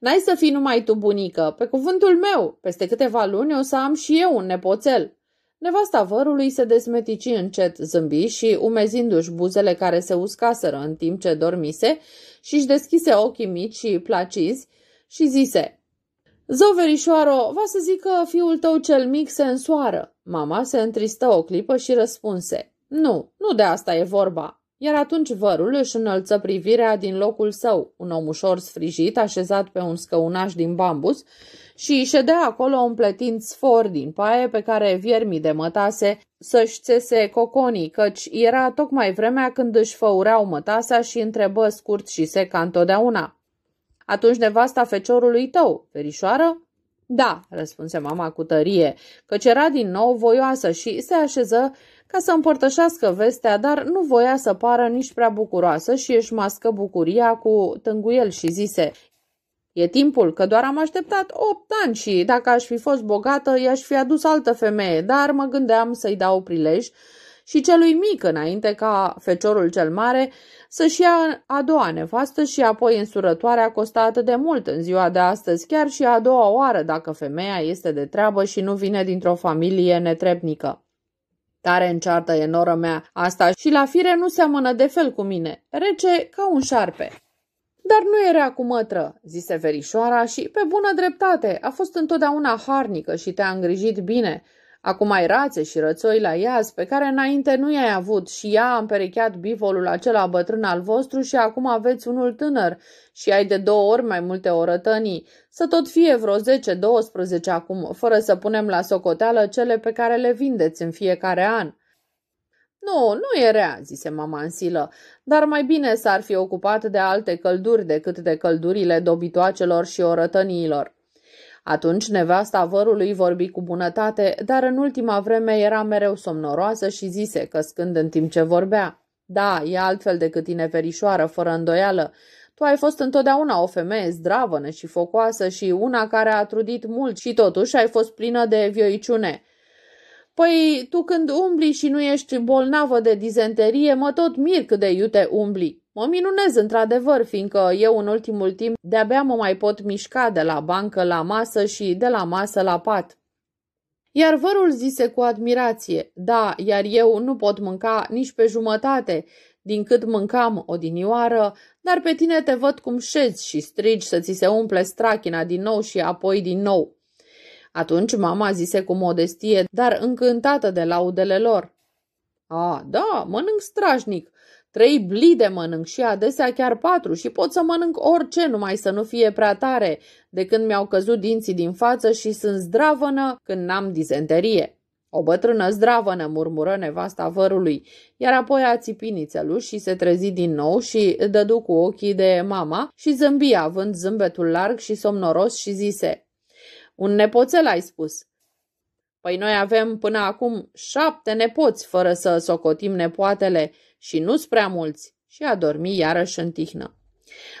[SPEAKER 1] N-ai să fii numai tu bunică, pe cuvântul meu, peste câteva luni o să am și eu un nepoțel. Nevasta vărului se desmetici încet zâmbi și, umezindu-și buzele care se uscaseră în timp ce dormise, și-și deschise ochii mici și placizi și zise Zău, verișoaro, va să zic că fiul tău cel mic se însoară." Mama se întristă o clipă și răspunse Nu, nu de asta e vorba. Iar atunci vărul își înălță privirea din locul său, un om ușor sfrijit, așezat pe un scăunaș din bambus și ședea acolo împletind sfor din paie pe care viermii de mătase să-și țese coconii, căci era tocmai vremea când își făureau mătasa și întrebă scurt și sec întotdeauna. Atunci nevasta feciorului tău, verișoară? Da, răspunse mama cu tărie, căci era din nou voioasă și se așeză ca să împărtășească vestea, dar nu voia să pară nici prea bucuroasă și își mască bucuria cu tânguiel și zise E timpul, că doar am așteptat opt ani și dacă aș fi fost bogată, i-aș fi adus altă femeie, dar mă gândeam să-i dau prilej și celui mic înainte ca feciorul cel mare să-și ia a doua nevastă și apoi însurătoarea costă atât de mult în ziua de astăzi, chiar și a doua oară dacă femeia este de treabă și nu vine dintr-o familie netrebnică. Tare înceartă e noră mea asta și la fire nu seamănă de fel cu mine, rece ca un șarpe. Dar nu era cu mătră, zise verișoara și, pe bună dreptate, a fost întotdeauna harnică și te-a îngrijit bine Acum ai rațe și rățoi la iaz, pe care înainte nu i-ai avut și ea a împerecheat bivolul acela bătrân al vostru și acum aveți unul tânăr și ai de două ori mai multe orătănii. Să tot fie vreo 10-12 acum, fără să punem la socoteală cele pe care le vindeți în fiecare an. Nu, nu e rea, zise mama în silă, dar mai bine s-ar fi ocupat de alte călduri decât de căldurile dobitoacelor și orătăniilor. Atunci nevasta vărului vorbi cu bunătate, dar în ultima vreme era mereu somnoroasă și zise, căscând în timp ce vorbea, Da, e altfel decât tine ferișoară, fără îndoială. Tu ai fost întotdeauna o femeie zdravănă și focoasă și una care a trudit mult și totuși ai fost plină de vioiciune. Păi, tu când umbli și nu ești bolnavă de dizenterie, mă tot mir cât de iute umbli. Mă minunez într-adevăr, fiindcă eu în ultimul timp de-abia mă mai pot mișca de la bancă la masă și de la masă la pat. Iar vărul zise cu admirație, da, iar eu nu pot mânca nici pe jumătate, din cât mâncam odinioară, dar pe tine te văd cum șezi și strigi să ți se umple strachina din nou și apoi din nou. Atunci mama zise cu modestie, dar încântată de laudele lor. A, da, mănânc strașnic, Trei blide mănânc și adesea chiar patru și pot să mănânc orice, numai să nu fie prea tare, de când mi-au căzut dinții din față și sunt zdravănă când n-am disenterie. O bătrână zdravănă, murmură nevasta vărului, iar apoi a țipit și se trezi din nou și dădu cu ochii de mama și zâmbi având zâmbetul larg și somnoros și zise Un nepoțel ai spus. Păi noi avem până acum șapte nepoți fără să socotim nepoatele, și nu-s prea mulți, și a dormi iarăși în tihnă.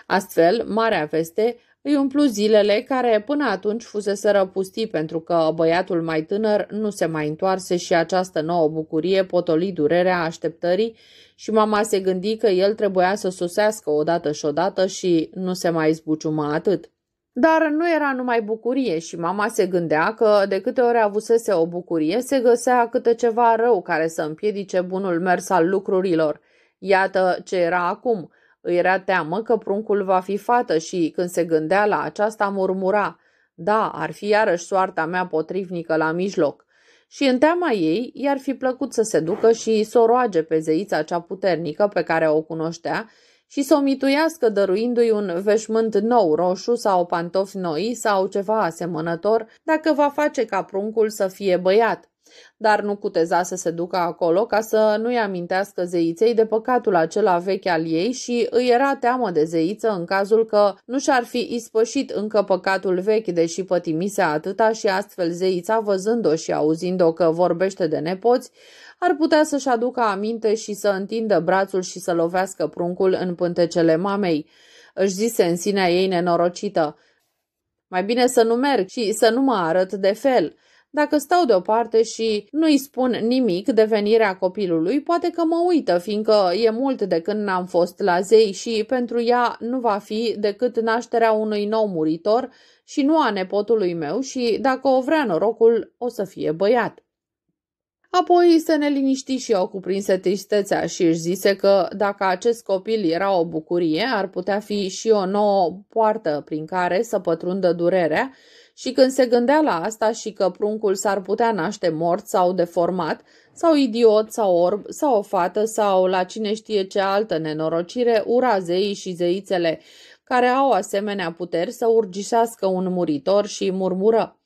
[SPEAKER 1] Astfel, marea veste îi umplu zilele care până atunci fusese răpustii pentru că băiatul mai tânăr nu se mai întoarse și această nouă bucurie potoli durerea așteptării și mama se gândi că el trebuia să sosească odată și odată și nu se mai zbuciuma atât. Dar nu era numai bucurie și mama se gândea că de câte ori avusese o bucurie, se găsea câte ceva rău care să împiedice bunul mers al lucrurilor. Iată ce era acum. Îi era teamă că pruncul va fi fată și, când se gândea la aceasta, murmura Da, ar fi iarăși soarta mea potrivnică la mijloc. Și în teama ei, i-ar fi plăcut să se ducă și să o roage pe zeița cea puternică pe care o cunoștea și să o mituiască dăruindu-i un veșmânt nou roșu sau pantofi noi sau ceva asemănător dacă va face ca pruncul să fie băiat dar nu cuteza să se ducă acolo ca să nu-i amintească zeiței de păcatul acela vechi al ei și îi era teamă de zeiță în cazul că nu și-ar fi ispășit încă păcatul vechi, deși pătimise atâta și astfel zeița, văzând-o și auzind-o că vorbește de nepoți, ar putea să-și aducă aminte și să întindă brațul și să lovească pruncul în pântecele mamei. Își zise în sinea ei nenorocită, mai bine să nu merg și să nu mă arăt de fel. Dacă stau deoparte și nu-i spun nimic de venirea copilului, poate că mă uită, fiindcă e mult de când n-am fost la zei și pentru ea nu va fi decât nașterea unui nou muritor și nu a nepotului meu și, dacă o vrea norocul, o să fie băiat. Apoi se neliniști și o cuprinse tristețea și își zise că dacă acest copil era o bucurie, ar putea fi și o nouă poartă prin care să pătrundă durerea și când se gândea la asta și că pruncul s-ar putea naște mort sau deformat, sau idiot, sau orb, sau o fată, sau la cine știe ce altă nenorocire, ura zeii și zeițele, care au asemenea puteri să urgișească un muritor și murmură.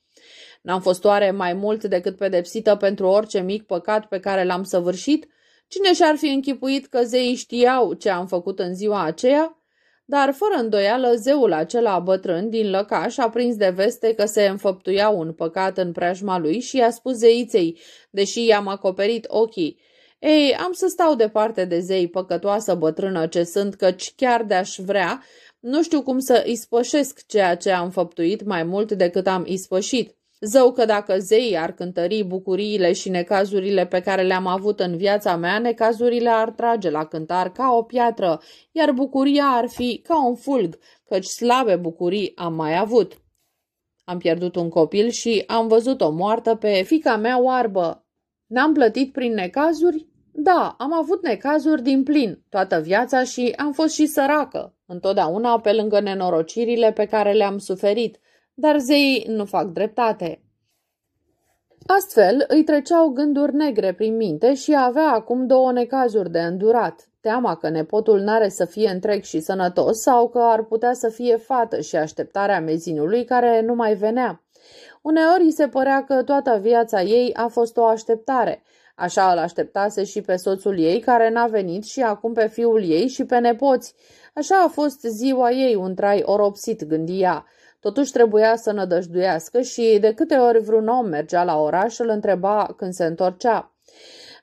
[SPEAKER 1] N-am fost oare mai mult decât pedepsită pentru orice mic păcat pe care l-am săvârșit? Cine și-ar fi închipuit că zeii știau ce am făcut în ziua aceea? Dar, fără îndoială, zeul acela bătrân din lăcaș a prins de veste că se înfăptuia un păcat în preajma lui și i-a spus zeiței, deși i-am acoperit ochii, ei, am să stau departe de zei păcătoasă bătrână ce sunt, căci chiar de-aș vrea, nu știu cum să ispășesc ceea ce am făptuit mai mult decât am ispășit. Zău că dacă zeii ar cântări bucuriile și necazurile pe care le-am avut în viața mea, necazurile ar trage la cântar ca o piatră, iar bucuria ar fi ca un fulg, căci slabe bucurii am mai avut. Am pierdut un copil și am văzut o moartă pe fica mea oarbă. N-am plătit prin necazuri? Da, am avut necazuri din plin, toată viața și am fost și săracă, întotdeauna pe lângă nenorocirile pe care le-am suferit dar zeii nu fac dreptate. Astfel îi treceau gânduri negre prin minte și avea acum două necazuri de îndurat. Teama că nepotul n-are să fie întreg și sănătos sau că ar putea să fie fată și așteptarea mezinului care nu mai venea. Uneori îi se părea că toată viața ei a fost o așteptare. Așa îl așteptase și pe soțul ei care n-a venit și acum pe fiul ei și pe nepoți. Așa a fost ziua ei un trai oropsit, gândia. Totuși trebuia să nădăjduiască și de câte ori vreun om mergea la oraș, îl întreba când se întorcea.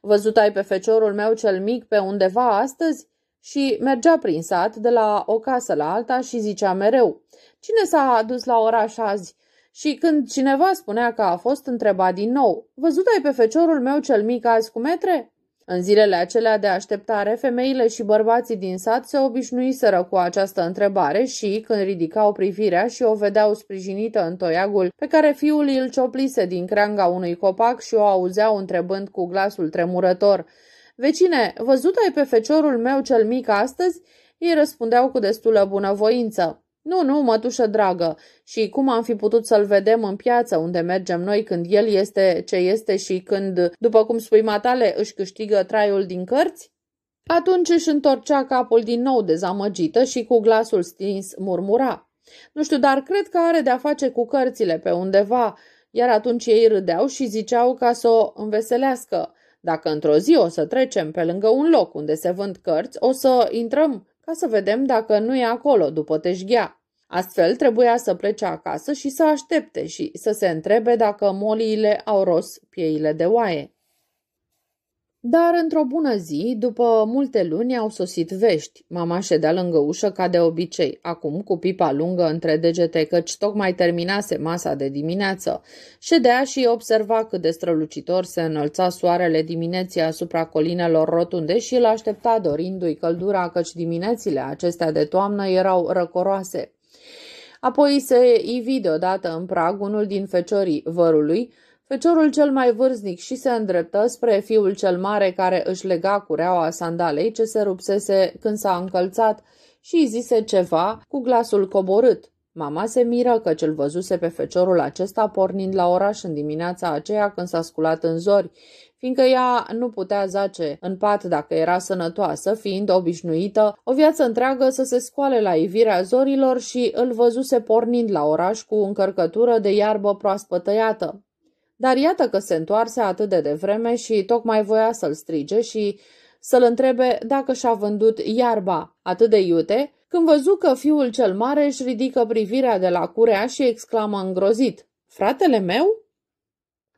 [SPEAKER 1] Văzut ai pe feciorul meu cel mic pe undeva astăzi? Și mergea prin sat de la o casă la alta și zicea mereu, cine s-a adus la oraș azi? Și când cineva spunea că a fost întrebat din nou, văzut ai pe feciorul meu cel mic azi cu metre? În zilele acelea de așteptare, femeile și bărbații din sat se obișnuiseră cu această întrebare și, când ridicau privirea și o vedeau sprijinită în toiagul pe care fiul îl cioplise din creanga unui copac și o auzeau întrebând cu glasul tremurător, Vecine, văzut ai pe feciorul meu cel mic astăzi?" Ei răspundeau cu destulă bunăvoință. Nu, nu, mătușă dragă, și cum am fi putut să-l vedem în piață, unde mergem noi când el este ce este și când, după cum spui matale, își câștigă traiul din cărți? Atunci își întorcea capul din nou dezamăgită și cu glasul stins murmura. Nu știu, dar cred că are de-a face cu cărțile pe undeva, iar atunci ei râdeau și ziceau ca să o înveselească. Dacă într-o zi o să trecem pe lângă un loc unde se vând cărți, o să intrăm ca să vedem dacă nu e acolo după teșghea. Astfel trebuia să plece acasă și să aștepte și să se întrebe dacă moliile au ros pieile de oaie. Dar într-o bună zi, după multe luni, au sosit vești. Mama ședea lângă ușă ca de obicei, acum cu pipa lungă între degete, căci tocmai terminase masa de dimineață. Ședea și observa cât de strălucitor se înălța soarele dimineții asupra colinelor rotunde și îl aștepta dorindu-i căldura, căci diminețile acestea de toamnă erau răcoroase. Apoi se ivi deodată în prag unul din feciorii vărului, Feciorul cel mai vârstnic și se îndreptă spre fiul cel mare care își lega cureaua sandalei ce se rupsese când s-a încălțat și îi zise ceva cu glasul coborât. Mama se miră că cel văzuse pe feciorul acesta pornind la oraș în dimineața aceea când s-a sculat în zori, fiindcă ea nu putea zace în pat dacă era sănătoasă, fiind obișnuită o viață întreagă să se scoale la ivirea zorilor și îl văzuse pornind la oraș cu încărcătură de iarbă proaspătăiată. Dar iată că se întoarse atât de devreme și tocmai voia să-l strige și să-l întrebe dacă și-a vândut iarba atât de iute, când văzu că fiul cel mare își ridică privirea de la curea și exclamă îngrozit, Fratele meu?"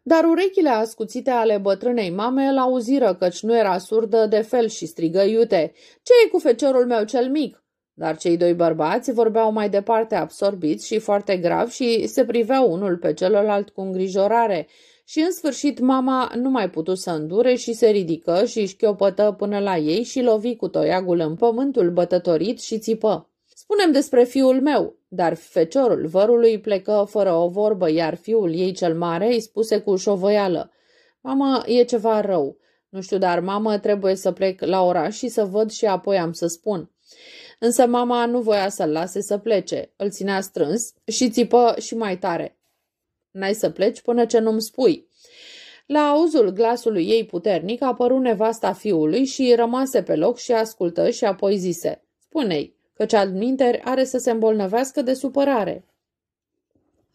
[SPEAKER 1] Dar urechile ascuțite ale bătrânei mame l auziră căci nu era surdă de fel și strigă iute, Ce e cu feciorul meu cel mic?" Dar cei doi bărbați vorbeau mai departe absorbiți și foarte grav și se priveau unul pe celălalt cu îngrijorare și în sfârșit mama nu mai putu să îndure și se ridică și își chiopătă până la ei și lovi cu toiagul în pământul bătătorit și țipă. Spunem despre fiul meu, dar feciorul vărului plecă fără o vorbă, iar fiul ei cel mare îi spuse cu șovăială. Mama, e ceva rău. Nu știu, dar mamă, trebuie să plec la oraș și să văd și apoi am să spun însă mama nu voia să-l lase să plece. Îl ținea strâns și țipă și mai tare. N-ai să pleci până ce nu-mi spui. La auzul glasului ei puternic apăru nevasta fiului și rămase pe loc și ascultă și apoi zise Spune-i, căci adminteri are să se îmbolnăvească de supărare.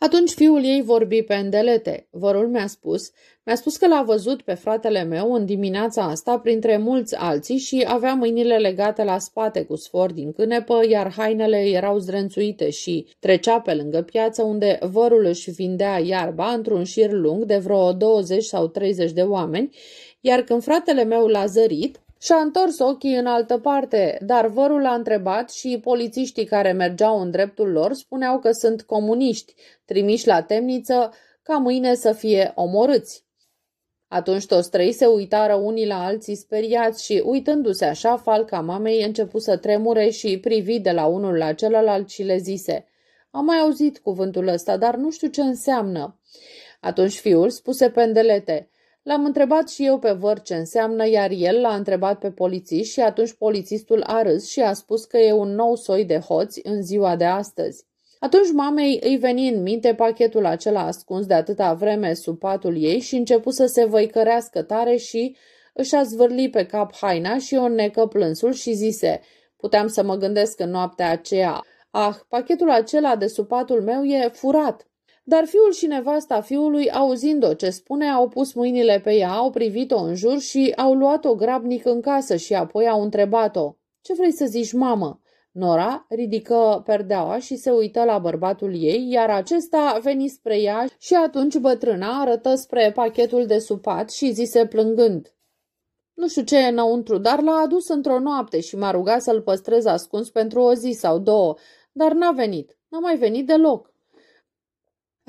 [SPEAKER 1] Atunci fiul ei vorbi pe îndelete. vorul mi-a spus, mi-a spus că l-a văzut pe fratele meu în dimineața asta printre mulți alții și avea mâinile legate la spate cu sfor din cânepă, iar hainele erau zdrențuite și trecea pe lângă piață unde vorul își vindea iarba într-un șir lung de vreo 20 sau 30 de oameni, iar când fratele meu l-a zărit, și-a întors ochii în altă parte, dar vărul a întrebat și polițiștii care mergeau în dreptul lor spuneau că sunt comuniști, trimiși la temniță ca mâine să fie omorâți. Atunci toți trei se uitară unii la alții speriați și, uitându-se așa, falca mamei început să tremure și privi de la unul la celălalt și le zise Am mai auzit cuvântul ăsta, dar nu știu ce înseamnă." Atunci fiul spuse pendelete L-am întrebat și eu pe văr ce înseamnă, iar el l-a întrebat pe polițist și atunci polițistul a râs și a spus că e un nou soi de hoți în ziua de astăzi. Atunci mamei îi veni în minte pachetul acela ascuns de atâta vreme sub patul ei și început să se văicărească tare și își a zvârli pe cap haina și o necă plânsul și zise Puteam să mă gândesc în noaptea aceea. Ah, pachetul acela de sub patul meu e furat. Dar fiul și nevasta fiului, auzind-o ce spune, au pus mâinile pe ea, au privit-o în jur și au luat-o grabnic în casă și apoi au întrebat-o. Ce vrei să zici, mamă?" Nora ridică perdeaua și se uită la bărbatul ei, iar acesta veni spre ea și atunci bătrâna arătă spre pachetul de supat și zise plângând. Nu știu ce e înăuntru, dar l-a adus într-o noapte și m-a rugat să-l păstrez ascuns pentru o zi sau două, dar n-a venit, n-a mai venit deloc.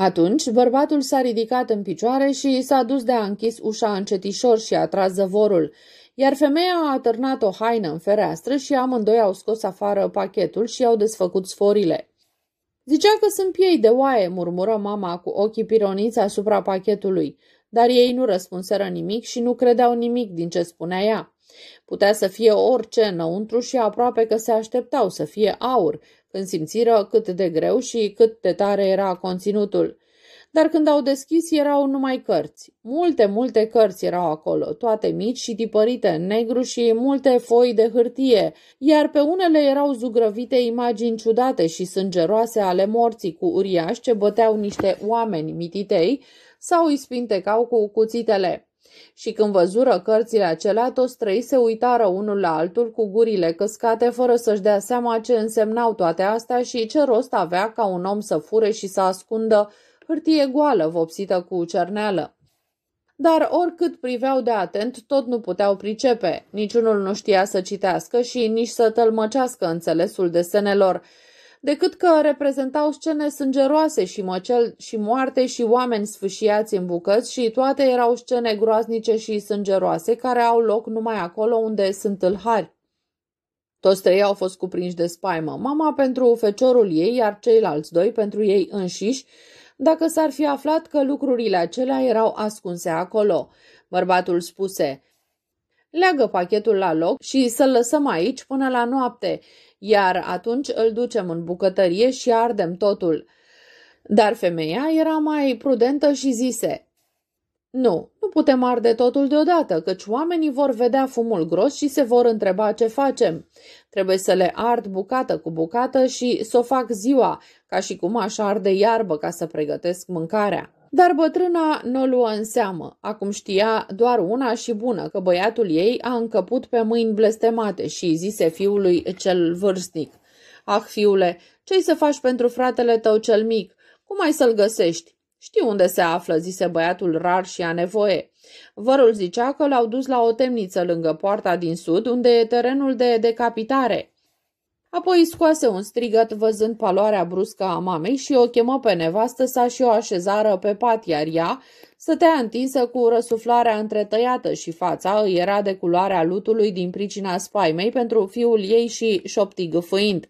[SPEAKER 1] Atunci, bărbatul s-a ridicat în picioare și s-a dus de a închis ușa încetișor și a tras zăvorul, iar femeia a atârnat o haină în fereastră și amândoi au scos afară pachetul și au desfăcut sforile. Zicea că sunt piei de oaie, murmură mama cu ochii pironiți asupra pachetului, dar ei nu răspunseră nimic și nu credeau nimic din ce spunea ea. Putea să fie orice înăuntru și aproape că se așteptau să fie aur, când simțiră cât de greu și cât de tare era conținutul. Dar când au deschis erau numai cărți. Multe, multe cărți erau acolo, toate mici și tipărite în negru și multe foi de hârtie, iar pe unele erau zugrăvite imagini ciudate și sângeroase ale morții cu uriași ce băteau niște oameni mititei sau îi spintecau cu cuțitele. Și când văzură cărțile acelea, toți trei se uitară unul la altul cu gurile căscate fără să-și dea seama ce însemnau toate astea și ce rost avea ca un om să fure și să ascundă hârtie goală vopsită cu cerneală dar oricât priveau de atent, tot nu puteau pricepe. Niciunul nu știa să citească și nici să tălmăcească înțelesul desenelor decât că reprezentau scene sângeroase și măcel și moarte și oameni sfâșiați în bucăți și toate erau scene groaznice și sângeroase care au loc numai acolo unde sunt tâlhari. Toți trei au fost cuprinși de spaimă, mama pentru feciorul ei, iar ceilalți doi pentru ei înșiși, dacă s-ar fi aflat că lucrurile acelea erau ascunse acolo. Bărbatul spuse, leagă pachetul la loc și să-l lăsăm aici până la noapte iar atunci îl ducem în bucătărie și ardem totul. Dar femeia era mai prudentă și zise, Nu, nu putem arde totul deodată, căci oamenii vor vedea fumul gros și se vor întreba ce facem. Trebuie să le ard bucată cu bucată și să o fac ziua, ca și cum aș arde iarbă ca să pregătesc mâncarea. Dar bătrâna nu o luă în seamă. Acum știa doar una și bună, că băiatul ei a încăput pe mâini blestemate și zise fiului cel vârstnic. Ah, fiule, ce-i să faci pentru fratele tău cel mic? Cum ai să-l găsești? Știu unde se află, zise băiatul rar și a nevoie. Vărul zicea că l-au dus la o temniță lângă poarta din sud, unde e terenul de decapitare. Apoi scoase un strigăt văzând paloarea bruscă a mamei și o chemă pe nevastă sa și o așezară pe pat, iar ea stătea întinsă cu răsuflarea întretăiată și fața îi era de culoarea lutului din pricina spaimei pentru fiul ei și șopti gâfâind.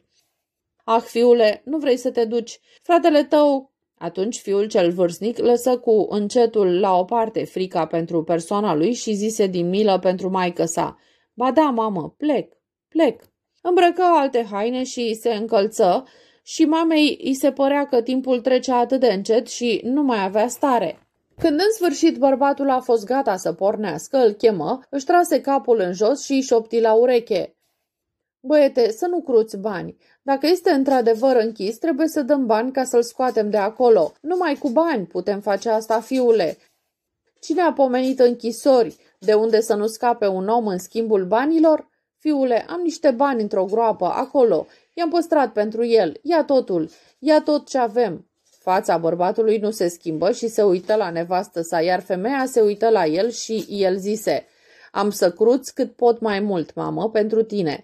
[SPEAKER 1] Ah, fiule, nu vrei să te duci? Fratele tău atunci fiul cel vârstnic lăsă cu încetul la o parte frica pentru persoana lui și zise din milă pentru maică sa, Ba da, mamă, plec, plec. Îmbrăcă alte haine și se încălță și mamei îi se părea că timpul trecea atât de încet și nu mai avea stare. Când în sfârșit bărbatul a fost gata să pornească, îl chemă, își trase capul în jos și șopti la ureche. Băiete, să nu cruți bani. Dacă este într-adevăr închis, trebuie să dăm bani ca să-l scoatem de acolo. Numai cu bani putem face asta, fiule. Cine a pomenit închisori? De unde să nu scape un om în schimbul banilor? Fiule, am niște bani într-o groapă, acolo. I-am păstrat pentru el. Ia totul. Ia tot ce avem. Fața bărbatului nu se schimbă și se uită la nevastă sa, iar femeia se uită la el și el zise Am să cruț cât pot mai mult, mamă, pentru tine.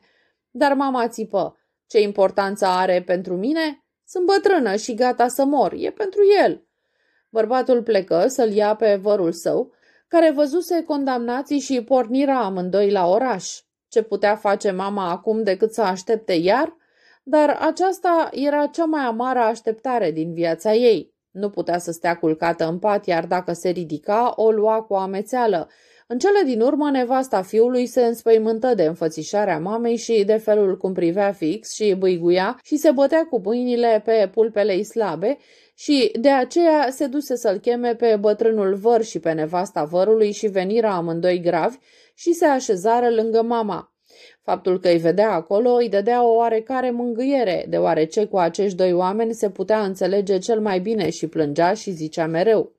[SPEAKER 1] Dar mama țipă Ce importanță are pentru mine? Sunt bătrână și gata să mor. E pentru el. Bărbatul plecă să-l ia pe vărul său, care văzuse condamnații și pornirea amândoi la oraș. Ce putea face mama acum decât să aștepte iar? Dar aceasta era cea mai amară așteptare din viața ei. Nu putea să stea culcată în pat, iar dacă se ridica, o lua cu amețeală. În cele din urmă, nevasta fiului se înspăimântă de înfățișarea mamei și de felul cum privea fix și băiguia și se bătea cu pâinile pe pulpele slabe și de aceea se duse să-l cheme pe bătrânul văr și pe nevasta vărului și venirea amândoi gravi și se așezară lângă mama. Faptul că îi vedea acolo îi dădea o oarecare mângâiere, deoarece cu acești doi oameni se putea înțelege cel mai bine și plângea și zicea mereu.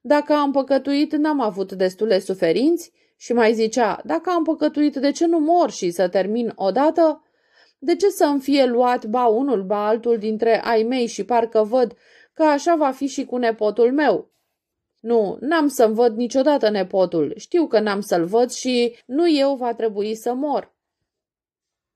[SPEAKER 1] Dacă am păcătuit, n-am avut destule suferinți? Și mai zicea, dacă am păcătuit, de ce nu mor și să termin odată? De ce să-mi fie luat ba unul, ba altul dintre ai mei și parcă văd că așa va fi și cu nepotul meu? Nu, n-am să-mi văd niciodată nepotul. Știu că n-am să-l văd și nu eu va trebui să mor.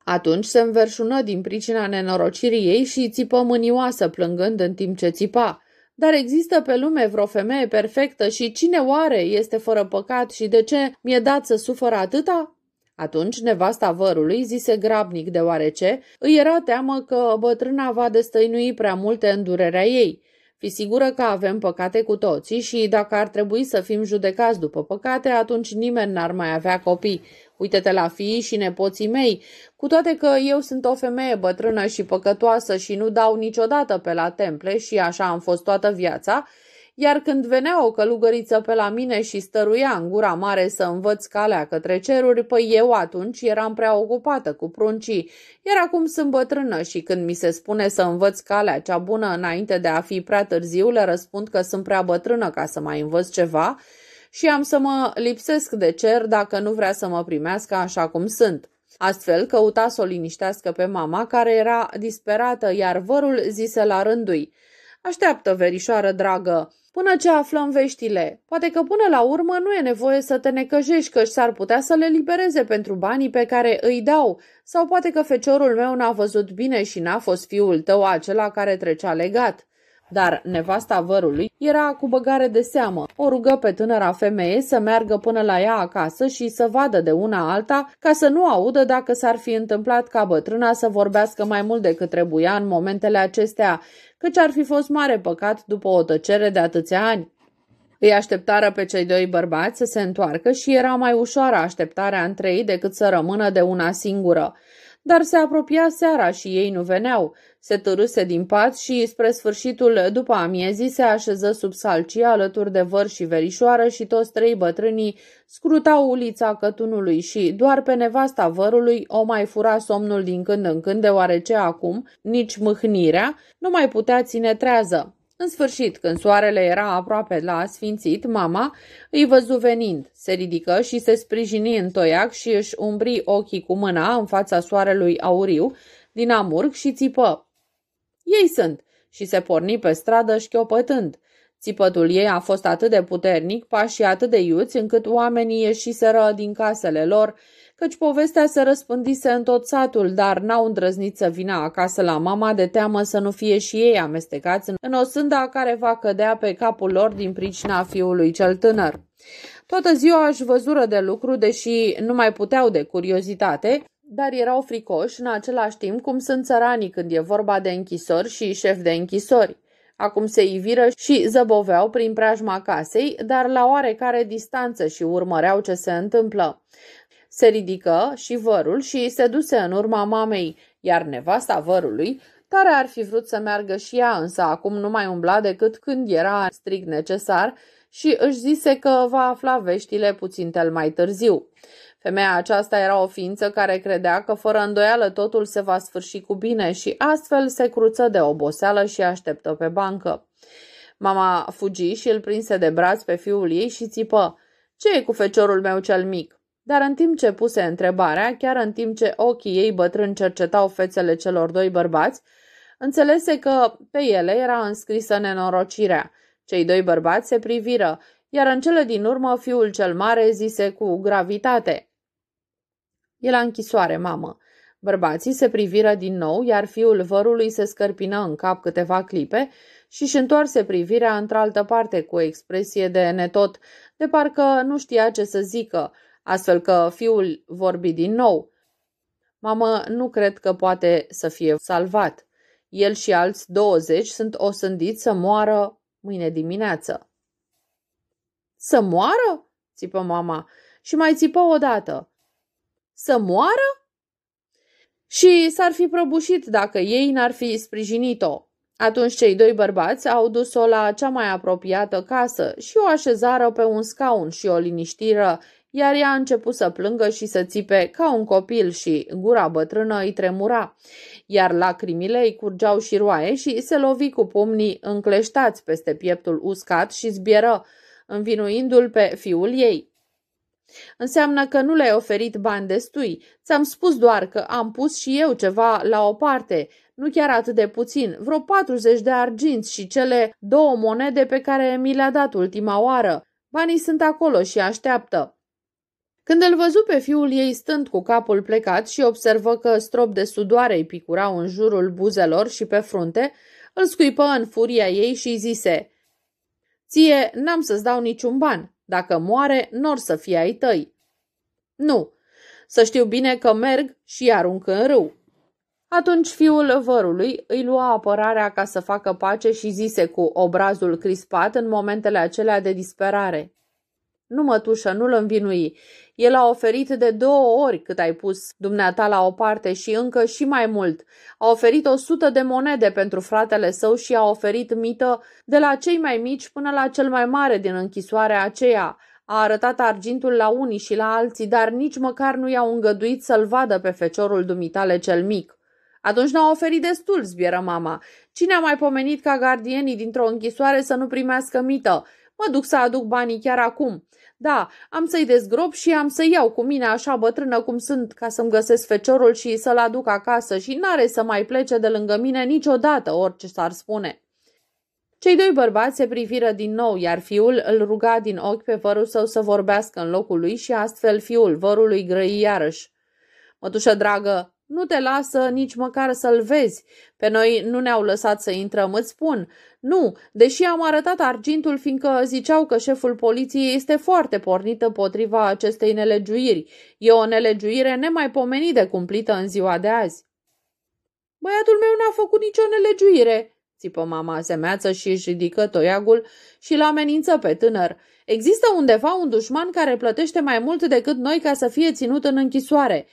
[SPEAKER 1] Atunci se înverșună din pricina nenorocirii ei și țipă mânioasă plângând în timp ce țipa. Dar există pe lume vreo femeie perfectă și cine oare este fără păcat și de ce mi-e dat să sufăr atâta? Atunci nevasta vărului zise grabnic deoarece îi era teamă că bătrâna va destăinui prea multe în durerea ei. Fi sigură că avem păcate cu toții și dacă ar trebui să fim judecați după păcate, atunci nimeni n-ar mai avea copii. Uite-te la fiii și nepoții mei, cu toate că eu sunt o femeie bătrână și păcătoasă și nu dau niciodată pe la temple și așa am fost toată viața, iar când venea o călugăriță pe la mine și stăruia în gura mare să învăț calea către ceruri, păi eu atunci eram prea ocupată cu pruncii, iar acum sunt bătrână și când mi se spune să învăț calea cea bună înainte de a fi prea târziu, le răspund că sunt prea bătrână ca să mai învăț ceva și am să mă lipsesc de cer dacă nu vrea să mă primească așa cum sunt. Astfel căuta să o liniștească pe mama, care era disperată, iar vărul zise la rândui, Așteaptă, verișoară dragă, până ce aflăm veștile. Poate că până la urmă nu e nevoie să te necăjești că s-ar putea să le libereze pentru banii pe care îi dau, sau poate că feciorul meu n-a văzut bine și n-a fost fiul tău acela care trecea legat. Dar nevasta vărului era cu băgare de seamă. O rugă pe tânăra femeie să meargă până la ea acasă și să vadă de una alta ca să nu audă dacă s-ar fi întâmplat ca bătrâna să vorbească mai mult decât trebuia în momentele acestea, căci ar fi fost mare păcat după o tăcere de atâția ani. Îi așteptară pe cei doi bărbați să se întoarcă și era mai ușoară așteptarea între ei decât să rămână de una singură. Dar se apropia seara și ei nu veneau, se târâse din pat și, spre sfârșitul după amiezii, se așeză sub salcia alături de văr și verișoară și toți trei bătrânii scrutau ulița cătunului și, doar pe nevasta vărului, o mai fura somnul din când în când, deoarece acum, nici mâhnirea, nu mai putea ține trează. În sfârșit, când soarele era aproape la asfințit, mama îi văzu venind. Se ridică și se sprijini în toiac și își umbri ochii cu mâna în fața soarelui auriu din amurg și țipă. Ei sunt!" și se porni pe stradă șchiopătând. Țipătul ei a fost atât de puternic, pașii atât de iuți, încât oamenii ieșiseră din casele lor, căci povestea se răspândise în tot satul, dar n-au îndrăznit să vină acasă la mama de teamă să nu fie și ei amestecați în osânda care va cădea pe capul lor din pricina fiului cel tânăr. Toată ziua aș văzură de lucru, deși nu mai puteau de curiozitate, dar erau fricoși în același timp cum sunt țăranii când e vorba de închisori și șef de închisori. Acum se iviră și zăboveau prin preajma casei, dar la oarecare distanță și urmăreau ce se întâmplă. Se ridică și vărul și se duse în urma mamei, iar nevasta vărului tare ar fi vrut să meargă și ea, însă acum nu mai umbla decât când era strict necesar și își zise că va afla veștile puțin tel mai târziu. Femeia aceasta era o ființă care credea că fără îndoială totul se va sfârși cu bine și astfel se cruță de oboseală și așteptă pe bancă. Mama fugi și îl prinse de braț pe fiul ei și țipă, Ce e cu feciorul meu cel mic?" Dar în timp ce puse întrebarea, chiar în timp ce ochii ei bătrân cercetau fețele celor doi bărbați, înțelese că pe ele era înscrisă nenorocirea. Cei doi bărbați se priviră iar în cele din urmă fiul cel mare zise cu gravitate. E la închisoare, mamă. Bărbații se priviră din nou, iar fiul vărului se scărpină în cap câteva clipe și își întoarse privirea într-altă parte cu o expresie de netot, de parcă nu știa ce să zică, astfel că fiul vorbi din nou. Mamă, nu cred că poate să fie salvat. El și alți 20 sunt osândiți să moară mâine dimineață. Să moară? țipă mama și mai țipă odată. Să moară? Și s-ar fi prăbușit dacă ei n-ar fi sprijinit-o. Atunci cei doi bărbați au dus-o la cea mai apropiată casă și o așezară pe un scaun și o liniștiră, iar ea a început să plângă și să țipe ca un copil și gura bătrână îi tremura, iar lacrimile îi curgeau și roaie și se lovi cu pumnii încleștați peste pieptul uscat și zbieră, învinuindu-l pe fiul ei. Înseamnă că nu le-ai oferit bani destui. Ți-am spus doar că am pus și eu ceva la o parte, nu chiar atât de puțin, vreo 40 de arginți și cele două monede pe care mi le-a dat ultima oară. Banii sunt acolo și așteaptă. Când îl văzu pe fiul ei stând cu capul plecat și observă că strop de sudoare îi picurau în jurul buzelor și pe frunte, îl scuipă în furia ei și zise – Ție n-am să-ți dau niciun ban. Dacă moare, nor să fie ai tăi. Nu, să știu bine că merg și arunc în râu. Atunci fiul vărului îi lua apărarea ca să facă pace și zise cu obrazul crispat în momentele acelea de disperare. Nu, mătușă, nu-l învinui. El a oferit de două ori cât ai pus dumneata la o parte și încă și mai mult. A oferit o sută de monede pentru fratele său și a oferit mită de la cei mai mici până la cel mai mare din închisoarea aceea. A arătat argintul la unii și la alții, dar nici măcar nu i-au îngăduit să-l vadă pe feciorul dumitale cel mic. Atunci n-a oferit destul, zbieră mama. Cine a mai pomenit ca gardienii dintr-o închisoare să nu primească mită? Mă duc să aduc banii chiar acum. Da, am să-i dezgrop și am să iau cu mine așa bătrână cum sunt ca să-mi găsesc feciorul și să-l aduc acasă și n-are să mai plece de lângă mine niciodată, orice s-ar spune. Cei doi bărbați se priviră din nou, iar fiul îl ruga din ochi pe vărul său să vorbească în locul lui și astfel fiul vărului grăi iarăși. Mătușă dragă, nu te lasă nici măcar să-l vezi. Pe noi nu ne-au lăsat să intrăm, îți spun. Nu, deși am arătat argintul, fiindcă ziceau că șeful poliției este foarte pornită împotriva acestei nelegiuiri. E o nelegiuire nemaipomenit de cumplită în ziua de azi. Băiatul meu n-a făcut nicio nelegiuire, țipă mama semeață și își ridică toiagul și îl amenință pe tânăr. Există undeva un dușman care plătește mai mult decât noi ca să fie ținut în închisoare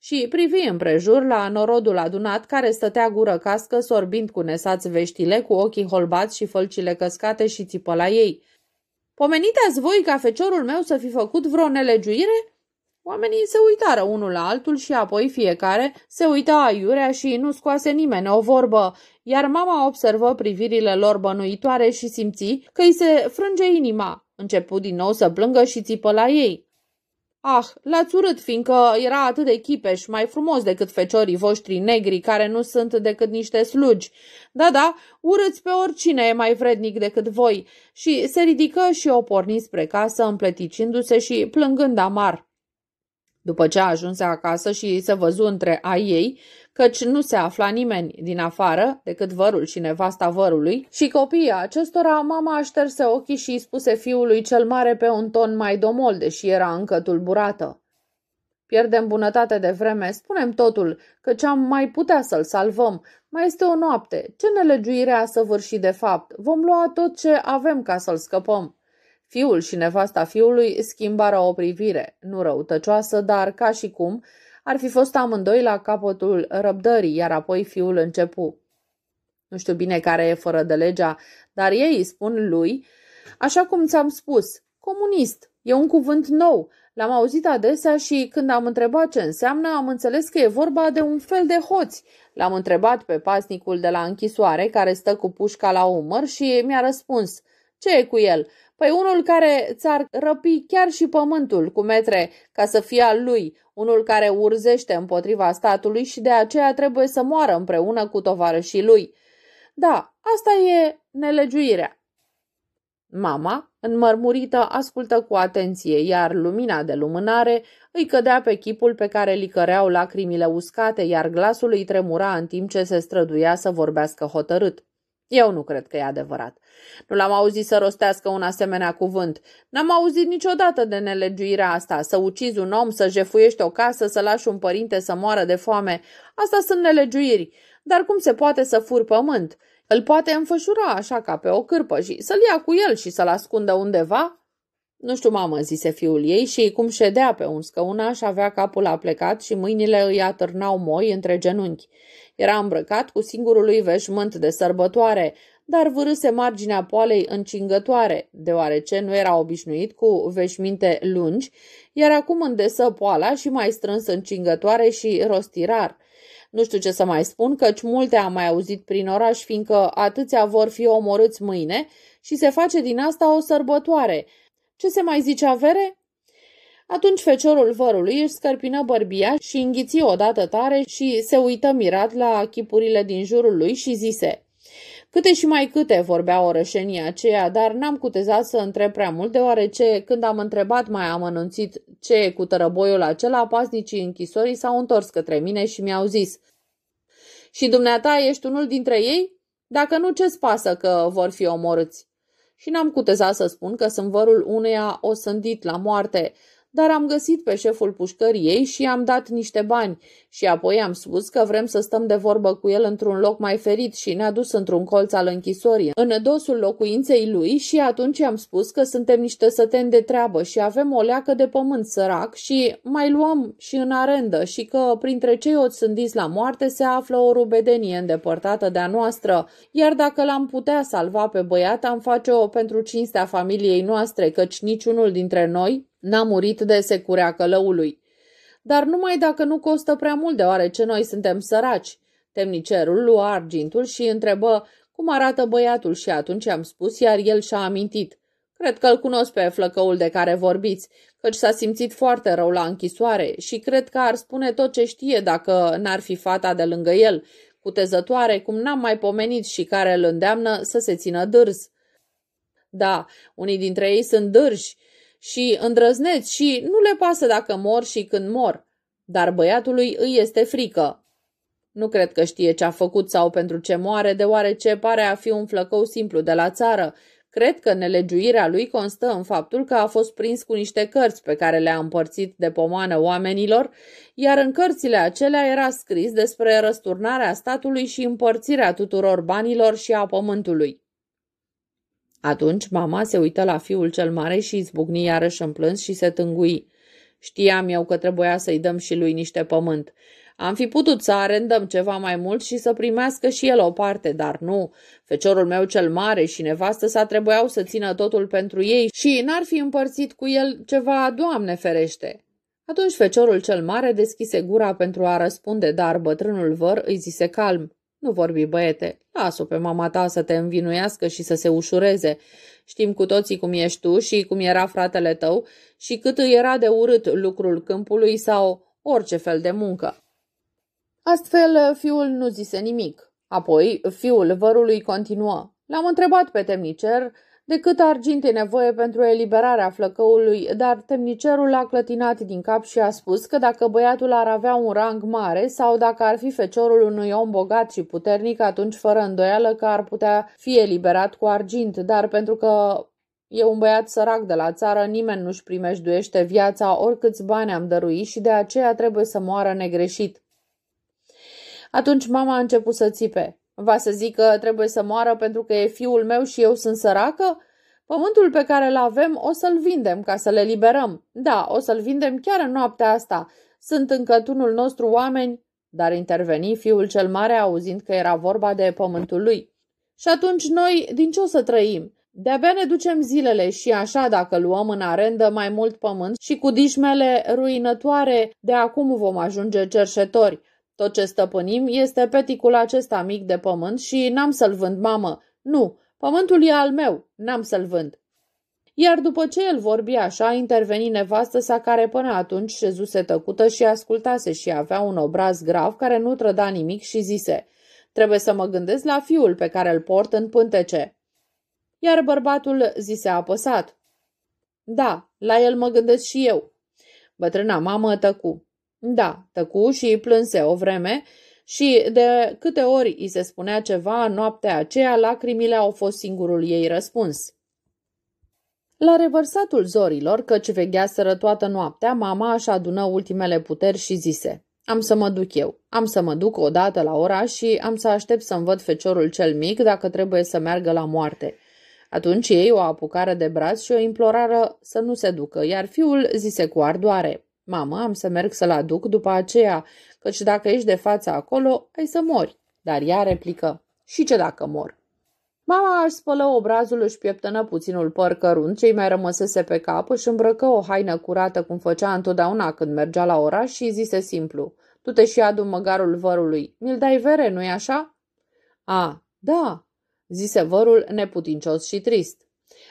[SPEAKER 1] și privi împrejur la norodul adunat care stătea gură cască sorbind cu nesați veștile, cu ochii holbați și fălcile căscate și țipă la ei. Pomeniteați voi ca feciorul meu să fi făcut vreo nelegiuire? Oamenii se uitară unul la altul și apoi fiecare se uita aiurea și nu scoase nimeni o vorbă, iar mama observă privirile lor bănuitoare și simți că îi se frânge inima. Începu din nou să plângă și țipă la ei. Ah, l-ați urât, fiindcă era atât de chipeș, mai frumos decât feciorii voștri negri, care nu sunt decât niște slugi. Da, da, urâți pe oricine e mai vrednic decât voi. Și se ridică și o porni spre casă, împleticindu-se și plângând amar. După ce ajunse acasă și se văzu între a ei, căci nu se afla nimeni din afară decât vărul și nevasta vărului și copiii acestora, mama șterse ochii și îi spuse fiului cel mare pe un ton mai domol, deși era încă tulburată. Pierdem bunătate de vreme, spunem totul, că ce-am mai putea să-l salvăm. Mai este o noapte, ce nelegiuire a săvârșit de fapt? Vom lua tot ce avem ca să-l scăpăm. Fiul și nevasta fiului schimbară o privire, nu răutăcioasă, dar ca și cum ar fi fost amândoi la capătul răbdării, iar apoi fiul începu. Nu știu bine care e fără de legea, dar ei îi spun lui, așa cum ți-am spus, comunist, e un cuvânt nou. L-am auzit adesea și când am întrebat ce înseamnă, am înțeles că e vorba de un fel de hoți. L-am întrebat pe pasnicul de la închisoare, care stă cu pușca la umăr și mi-a răspuns, ce e cu el? Păi unul care ți-ar răpi chiar și pământul cu metre ca să fie al lui, unul care urzește împotriva statului și de aceea trebuie să moară împreună cu tovarășii lui. Da, asta e nelegiuirea. Mama, înmărmurită, ascultă cu atenție, iar lumina de lumânare îi cădea pe chipul pe care licăreau lacrimile uscate, iar glasul îi tremura în timp ce se străduia să vorbească hotărât. Eu nu cred că e adevărat. Nu l-am auzit să rostească un asemenea cuvânt. N-am auzit niciodată de nelegiuirea asta, să ucizi un om, să jefuiești o casă, să lași un părinte să moară de foame. Asta sunt nelegiuiri. Dar cum se poate să fur pământ? Îl poate înfășura așa ca pe o cârpă și să-l ia cu el și să-l ascundă undeva? Nu știu, mamă, zise fiul ei și cum ședea pe un și avea capul aplecat și mâinile îi atârnau moi între genunchi. Era îmbrăcat cu singurul lui veșmânt de sărbătoare, dar vârâse marginea poalei încingătoare, deoarece nu era obișnuit cu veșminte lungi, iar acum îndesă poala și mai strâns încingătoare și rostirar. Nu știu ce să mai spun, căci multe am mai auzit prin oraș, fiindcă atâția vor fi omorâți mâine și se face din asta o sărbătoare – ce se mai zice avere? Atunci feciorul vărului își scărpină bărbia și înghiți odată tare și se uită mirat la chipurile din jurul lui și zise Câte și mai câte vorbea orășenia aceea, dar n-am cutezat să întreb prea mult, deoarece când am întrebat mai am anunțit ce e cu tărăboiul acela, pasnicii închisorii s-au întors către mine și mi-au zis Și dumneata ești unul dintre ei? Dacă nu, ce-ți pasă că vor fi omorâți? și n-am cuteza să spun că sunt vărul uneia osândit la moarte, dar am găsit pe șeful pușcăriei și i-am dat niște bani și apoi am spus că vrem să stăm de vorbă cu el într-un loc mai ferit și ne-a dus într-un colț al închisorii, în dosul locuinței lui și atunci am spus că suntem niște săteni de treabă și avem o leacă de pământ sărac și mai luăm și în arendă și că printre cei oțândiți la moarte se află o rubedenie îndepărtată de-a noastră, iar dacă l-am putea salva pe băiat, am face-o pentru cinstea familiei noastre, căci niciunul dintre noi N-a murit de securea călăului. Dar numai dacă nu costă prea mult, deoarece noi suntem săraci. Temnicerul lua argintul și întrebă cum arată băiatul și atunci am spus, iar el și-a amintit. Cred că îl cunosc pe flăcăul de care vorbiți, căci s-a simțit foarte rău la închisoare și cred că ar spune tot ce știe dacă n-ar fi fata de lângă el, cutezătoare cum n-am mai pomenit și care îl îndeamnă să se țină dârz. Da, unii dintre ei sunt dârși, și îndrăzneți și nu le pasă dacă mor și când mor. Dar băiatului îi este frică. Nu cred că știe ce a făcut sau pentru ce moare, deoarece pare a fi un flăcău simplu de la țară. Cred că nelegiuirea lui constă în faptul că a fost prins cu niște cărți pe care le-a împărțit de pomană oamenilor, iar în cărțile acelea era scris despre răsturnarea statului și împărțirea tuturor banilor și a pământului. Atunci mama se uită la fiul cel mare și izbucni iarăși în plâns și se tângui. Știam eu că trebuia să-i dăm și lui niște pământ. Am fi putut să arendăm ceva mai mult și să primească și el o parte, dar nu. Feciorul meu cel mare și nevastă s-a trebuiau să țină totul pentru ei și n-ar fi împărțit cu el ceva, Doamne ferește. Atunci feciorul cel mare deschise gura pentru a răspunde, dar bătrânul văr îi zise calm. Nu vorbi, băiete, las-o pe mama ta să te învinuiască și să se ușureze. Știm cu toții cum ești tu și cum era fratele tău și cât îi era de urât lucrul câmpului sau orice fel de muncă. Astfel, fiul nu zise nimic. Apoi, fiul vărului continuă. L-am întrebat pe temnicer de cât argint e nevoie pentru eliberarea flăcăului, dar temnicerul a clătinat din cap și a spus că dacă băiatul ar avea un rang mare sau dacă ar fi feciorul unui om bogat și puternic, atunci fără îndoială că ar putea fi eliberat cu argint, dar pentru că E un băiat sărac de la țară, nimeni nu-și primejduiește viața oricâți bani am dăruit și de aceea trebuie să moară negreșit. Atunci mama a început să țipe. Va să zic că trebuie să moară pentru că e fiul meu și eu sunt săracă? Pământul pe care îl avem o să-l vindem ca să le liberăm. Da, o să-l vindem chiar în noaptea asta. Sunt încă tunul nostru oameni, dar interveni fiul cel mare auzind că era vorba de pământul lui. Și atunci noi din ce o să trăim? De-abia ne ducem zilele și așa dacă luăm în arendă mai mult pământ și cu dișmele ruinătoare de acum vom ajunge cerșetori. Tot ce stăpânim este peticul acesta mic de pământ și n-am să-l vând, mamă. Nu, pământul e al meu, n-am să-l vând. Iar după ce el vorbi așa, interveni nevastă sa care până atunci șezuse tăcută și ascultase și avea un obraz grav care nu trăda nimic și zise Trebuie să mă gândesc la fiul pe care îl port în pântece. Iar bărbatul zise apăsat Da, la el mă gândesc și eu. Bătrâna mamă tăcu. Da, tăcu și plânse o vreme și de câte ori îi se spunea ceva în noaptea aceea, lacrimile au fost singurul ei răspuns. La revărsatul zorilor, căci vegheaseră toată noaptea, mama își adună ultimele puteri și zise Am să mă duc eu. Am să mă duc odată la ora și am să aștept să-mi văd feciorul cel mic dacă trebuie să meargă la moarte. Atunci ei o apucară de braț și o implorară să nu se ducă, iar fiul zise cu ardoare Mamă, am să merg să-l aduc după aceea, căci dacă ești de față acolo, ai să mori. Dar ea replică, și ce dacă mor? Mama își spălă obrazul, își pieptănă puținul păr cărunt Cei mai rămăsese pe cap, își îmbrăcă o haină curată cum făcea întotdeauna când mergea la oraș și zise simplu, tu te și adu măgarul vărului, mi-l dai vere, nu-i așa? A, da, zise vărul neputincios și trist.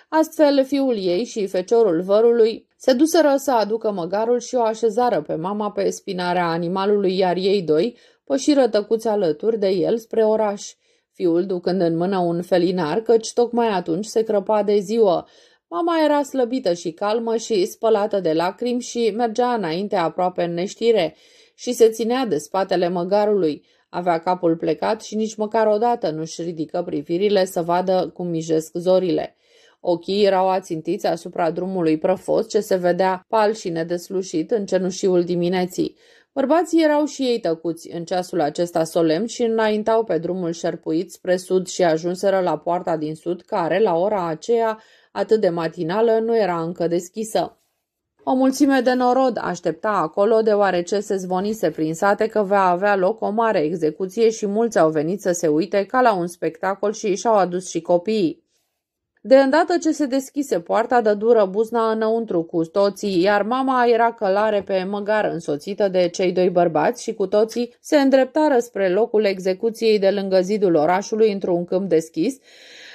[SPEAKER 1] Astfel, fiul ei și feciorul vărului se duseră să aducă măgarul și o așezară pe mama pe spinarea animalului, iar ei doi pășiră tăcuți alături de el spre oraș, fiul ducând în mână un felinar, căci tocmai atunci se crăpa de ziua. Mama era slăbită și calmă și spălată de lacrimi și mergea înainte aproape în neștire și se ținea de spatele măgarului. Avea capul plecat și nici măcar odată nu-și ridică privirile să vadă cum mijesc zorile. Ochii erau ațintiți asupra drumului prăfos ce se vedea pal și nedeslușit în cenușiul dimineții. Bărbații erau și ei tăcuți în ceasul acesta solemn și înaintau pe drumul șerpuit spre sud și ajunseră la poarta din sud, care, la ora aceea, atât de matinală, nu era încă deschisă. O mulțime de norod aștepta acolo, deoarece se zvonise prin sate că va avea loc o mare execuție și mulți au venit să se uite ca la un spectacol și și-au adus și copiii. De îndată ce se deschise poarta, dădură buzna înăuntru cu toții, iar mama era călare pe măgar însoțită de cei doi bărbați și cu toții se îndreptară spre locul execuției de lângă zidul orașului într-un câmp deschis,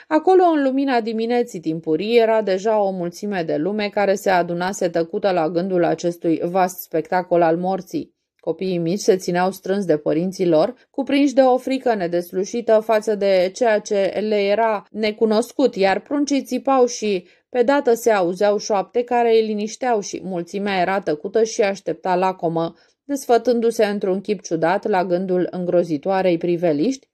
[SPEAKER 1] Acolo, în lumina dimineții timpurii, era deja o mulțime de lume care se adunase tăcută la gândul acestui vast spectacol al morții. Copiii mici se țineau strâns de părinții lor, cuprinși de o frică nedeslușită față de ceea ce le era necunoscut, iar pruncii țipau și pe dată se auzeau șoapte care îi linișteau și mulțimea era tăcută și aștepta lacomă, desfătându-se într-un chip ciudat la gândul îngrozitoarei priveliști,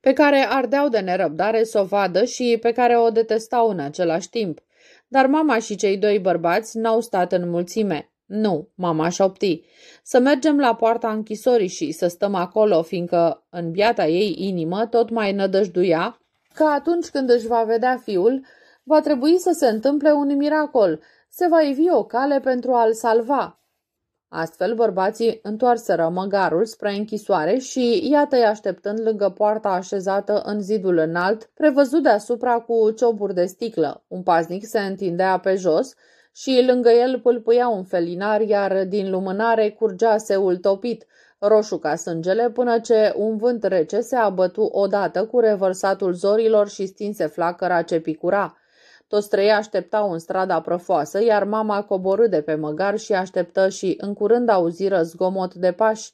[SPEAKER 1] pe care ardeau de nerăbdare să o vadă și pe care o detestau în același timp. Dar mama și cei doi bărbați n-au stat în mulțime. Nu, mama șopti. Să mergem la poarta închisorii și să stăm acolo, fiindcă în biata ei inimă tot mai nădăjduia că atunci când își va vedea fiul, va trebui să se întâmple un miracol, se va ivi o cale pentru a-l salva. Astfel, bărbații întoarseră măgarul spre închisoare și iată-i așteptând lângă poarta așezată în zidul înalt, prevăzut deasupra cu cioburi de sticlă. Un paznic se întindea pe jos și lângă el pâlpâia un felinar, iar din lumânare curgea seul topit, roșu ca sângele, până ce un vânt rece se abătu odată cu revărsatul zorilor și stinse flacăra ce picura. Toți trei așteptau în strada prăfoasă, iar mama coborâ de pe măgar și așteptă și în curând auziră zgomot de pași.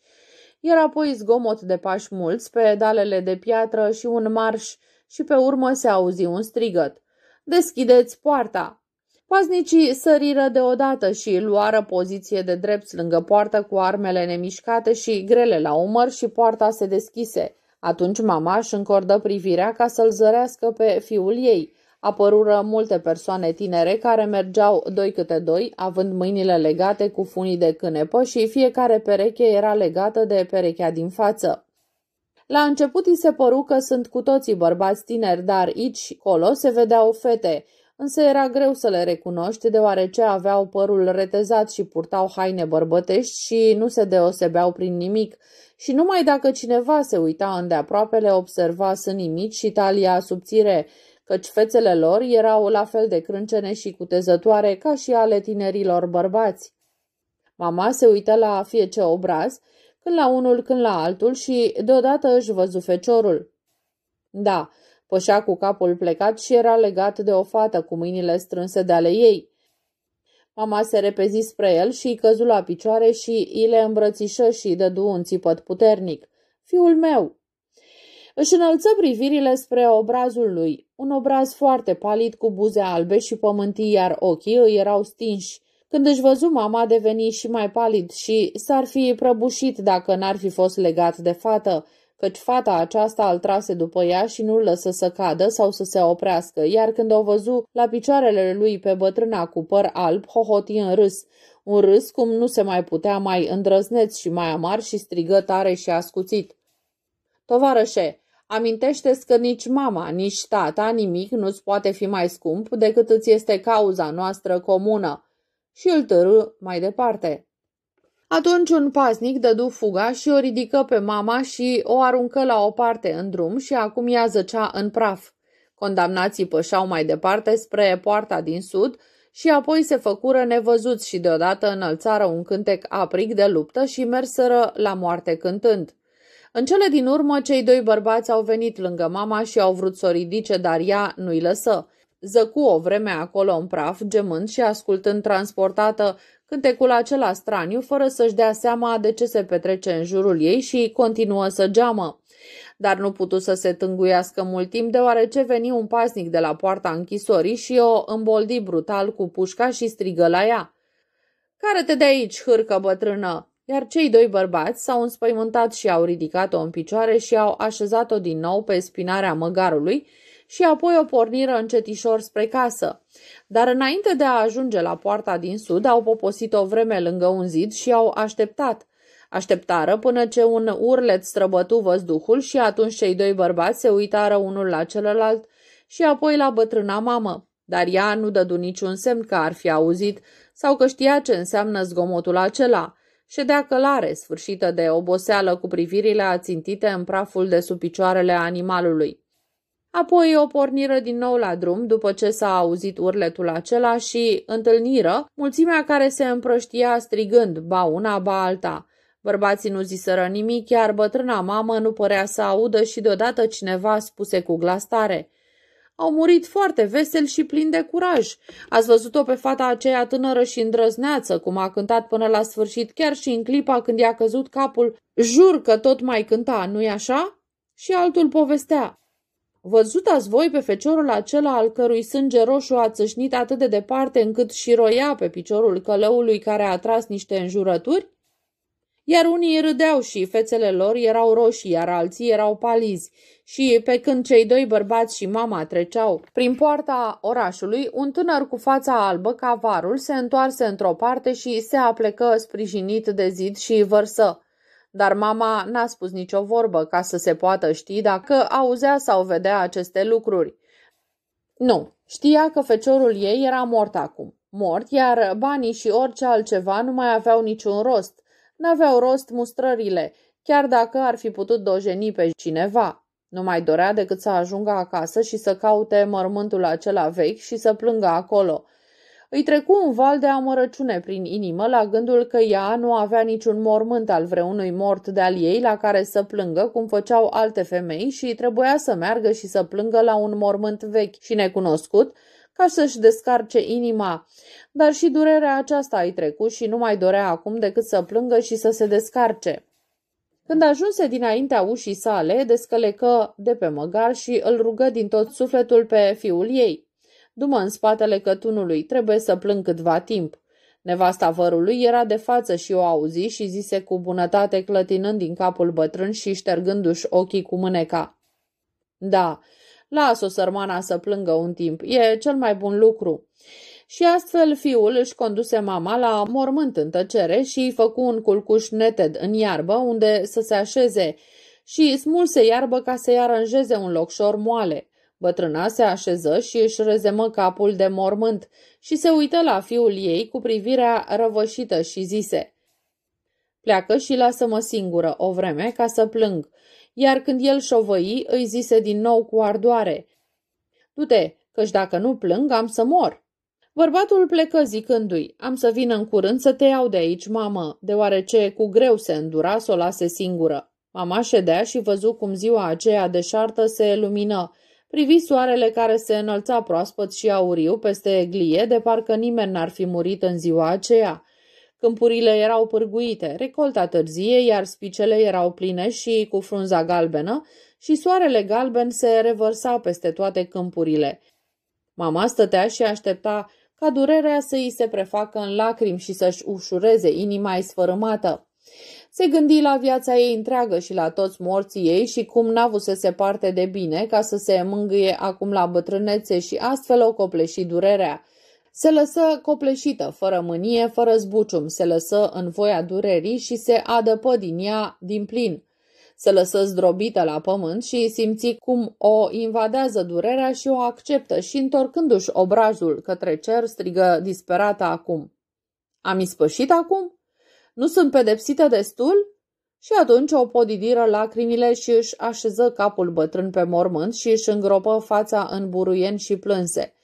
[SPEAKER 1] Iar apoi zgomot de pași mulți pe dalele de piatră și un marș și pe urmă se auzi un strigăt. Deschideți poarta! Paznicii săriră deodată și luară poziție de drept lângă poartă cu armele nemișcate și grele la umăr și poarta se deschise. Atunci mama își încordă privirea ca să-l zărească pe fiul ei. Apărură multe persoane tinere care mergeau doi câte doi, având mâinile legate cu funii de cânepă și fiecare pereche era legată de perechea din față. La început îi se păru că sunt cu toții bărbați tineri, dar aici, colo, se vedeau fete – însă era greu să le recunoști deoarece aveau părul retezat și purtau haine bărbătești și nu se deosebeau prin nimic și numai dacă cineva se uita îndeaproape le observa sânii mici și talia subțire, căci fețele lor erau la fel de crâncene și cutezătoare ca și ale tinerilor bărbați. Mama se uită la ce obraz, când la unul, când la altul și deodată își văzu feciorul. Da, Pășea cu capul plecat și era legat de o fată cu mâinile strânse de ale ei. Mama se repezi spre el și îi căzu la picioare și îi le îmbrățișă și îi dădu un țipăt puternic. Fiul meu! Își înălță privirile spre obrazul lui, un obraz foarte palid cu buze albe și pământii, iar ochii îi erau stinși. Când își văzu mama deveni și mai palid și s-ar fi prăbușit dacă n-ar fi fost legat de fată, căci fata aceasta îl trase după ea și nu-l lăsă să cadă sau să se oprească, iar când o văzu la picioarele lui pe bătrâna cu păr alb, hohoti în râs, un râs cum nu se mai putea mai îndrăzneț și mai amar și strigă tare și ascuțit. Tovarășe, amintește-ți că nici mama, nici tata, nimic nu-ți poate fi mai scump decât îți este cauza noastră comună. Și îl târâ mai departe. Atunci un pasnic dădu fuga și o ridică pe mama și o aruncă la o parte în drum și acum ea zăcea în praf. Condamnații pășau mai departe spre poarta din sud și apoi se făcură nevăzuți și deodată înălțară un cântec aprig de luptă și merseră la moarte cântând. În cele din urmă, cei doi bărbați au venit lângă mama și au vrut să o ridice, dar ea nu-i lăsă. Zăcu o vreme acolo în praf, gemând și ascultând transportată Cântecul acela straniu, fără să-și dea seama de ce se petrece în jurul ei și continuă să geamă. Dar nu putu să se tânguiască mult timp, deoarece veni un pasnic de la poarta închisorii și o îmboldi brutal cu pușca și strigă la ea. Care te de aici, hârcă bătrână!" iar cei doi bărbați s-au înspăimântat și au ridicat-o în picioare și au așezat-o din nou pe spinarea măgarului și apoi o porniră încetișor spre casă. Dar înainte de a ajunge la poarta din sud, au poposit o vreme lângă un zid și au așteptat. Așteptară până ce un urlet străbătu văzduhul și atunci cei doi bărbați se uitară unul la celălalt și apoi la bătrâna mamă. Dar ea nu dădu niciun semn că ar fi auzit sau că știa ce înseamnă zgomotul acela. Ședea călare, sfârșită de oboseală cu privirile ațintite în praful de sub picioarele animalului. Apoi o porniră din nou la drum după ce s-a auzit urletul acela și întâlniră mulțimea care se împrăștia strigând ba una, ba alta. Bărbații nu ziseră nimic, iar bătrâna mamă nu părea să audă și deodată cineva spuse cu glas tare. Au murit foarte vesel și plin de curaj. Ați văzut-o pe fata aceea tânără și îndrăzneață, cum a cântat până la sfârșit, chiar și în clipa când i-a căzut capul. Jur că tot mai cânta, nu-i așa? Și altul povestea. Văzut ați voi pe feciorul acela al cărui sânge roșu a țâșnit atât de departe încât și roia pe piciorul călăului care a tras niște înjurături? Iar unii râdeau și fețele lor erau roșii, iar alții erau palizi. Și pe când cei doi bărbați și mama treceau prin poarta orașului, un tânăr cu fața albă, cavarul, se întoarse într-o parte și se aplecă sprijinit de zid și vărsă dar mama n-a spus nicio vorbă ca să se poată ști dacă auzea sau vedea aceste lucruri. Nu, știa că feciorul ei era mort acum. Mort, iar banii și orice altceva nu mai aveau niciun rost. N-aveau rost mustrările, chiar dacă ar fi putut dojeni pe cineva. Nu mai dorea decât să ajungă acasă și să caute mormântul acela vechi și să plângă acolo – îi trecu un val de amărăciune prin inimă la gândul că ea nu avea niciun mormânt al vreunui mort de-al ei la care să plângă cum făceau alte femei și trebuia să meargă și să plângă la un mormânt vechi și necunoscut, ca să-și descarce inima. Dar și durerea aceasta ai trecut și nu mai dorea acum decât să plângă și să se descarce. Când ajunse dinaintea ușii sale, descălecă de pe măgar și îl rugă din tot sufletul pe fiul ei. Dumă în spatele cătunului, trebuie să plâng câtva timp. Nevasta vărului era de față și o auzi și zise cu bunătate clătinând din capul bătrân și ștergându-și ochii cu mâneca. Da, las-o sărmana să plângă un timp, e cel mai bun lucru. Și astfel fiul își conduse mama la mormânt în tăcere și îi făcu un culcuș neted în iarbă unde să se așeze și smulse iarbă ca să-i aranjeze un locșor moale. Bătrâna se așeză și își rezemă capul de mormânt și se uită la fiul ei cu privirea răvășită și zise Pleacă și lasă-mă singură o vreme ca să plâng, iar când el șovăi îi zise din nou cu ardoare Du-te, căci dacă nu plâng am să mor. Bărbatul plecă zicându-i, am să vin în curând să te iau de aici, mamă, deoarece cu greu se îndura să o lase singură. Mama ședea și văzu cum ziua aceea deșartă se lumină privi soarele care se înălța proaspăt și auriu peste glie, de parcă nimeni n-ar fi murit în ziua aceea. Câmpurile erau pârguite, recolta târzie, iar spicele erau pline și cu frunza galbenă și soarele galben se revărsa peste toate câmpurile. Mama stătea și aștepta ca durerea să îi se prefacă în lacrimi și să-și ușureze inima sfărâmată se gândi la viața ei întreagă și la toți morții ei și cum n a se parte de bine ca să se mângâie acum la bătrânețe și astfel o copleși durerea. Se lăsă copleșită, fără mânie, fără zbucium, se lăsă în voia durerii și se adăpă din ea din plin. Se lăsă zdrobită la pământ și simți cum o invadează durerea și o acceptă și întorcându-și obrajul către cer strigă disperată acum. Am ispășit acum? Nu sunt pedepsite destul?" Și atunci o podidiră lacrimile și își așeză capul bătrân pe mormânt și își îngropă fața în buruien și plânse.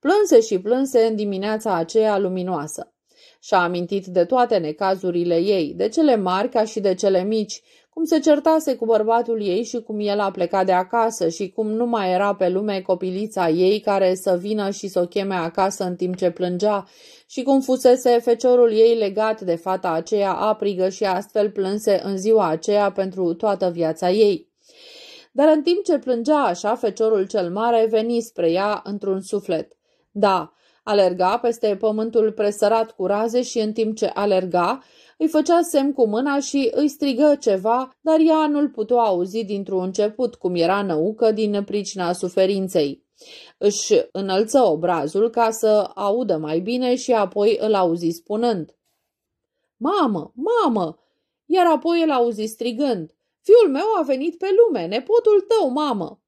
[SPEAKER 1] Plânse și plânse în dimineața aceea luminoasă. Și-a amintit de toate necazurile ei, de cele mari ca și de cele mici, cum se certase cu bărbatul ei și cum el a plecat de acasă și cum nu mai era pe lume copilița ei care să vină și să o cheme acasă în timp ce plângea și cum fusese feciorul ei legat de fata aceea aprigă și astfel plânse în ziua aceea pentru toată viața ei. Dar în timp ce plângea așa, feciorul cel mare veni spre ea într-un suflet. Da, alerga peste pământul presărat cu raze și în timp ce alerga, îi făcea semn cu mâna și îi strigă ceva, dar ea nu-l putea auzi dintr-un început, cum era năucă din pricina suferinței. Își înălță obrazul ca să audă mai bine și apoi îl auzi spunând Mamă, mamă! Iar apoi îl auzi strigând Fiul meu a venit pe lume, nepotul tău, mamă!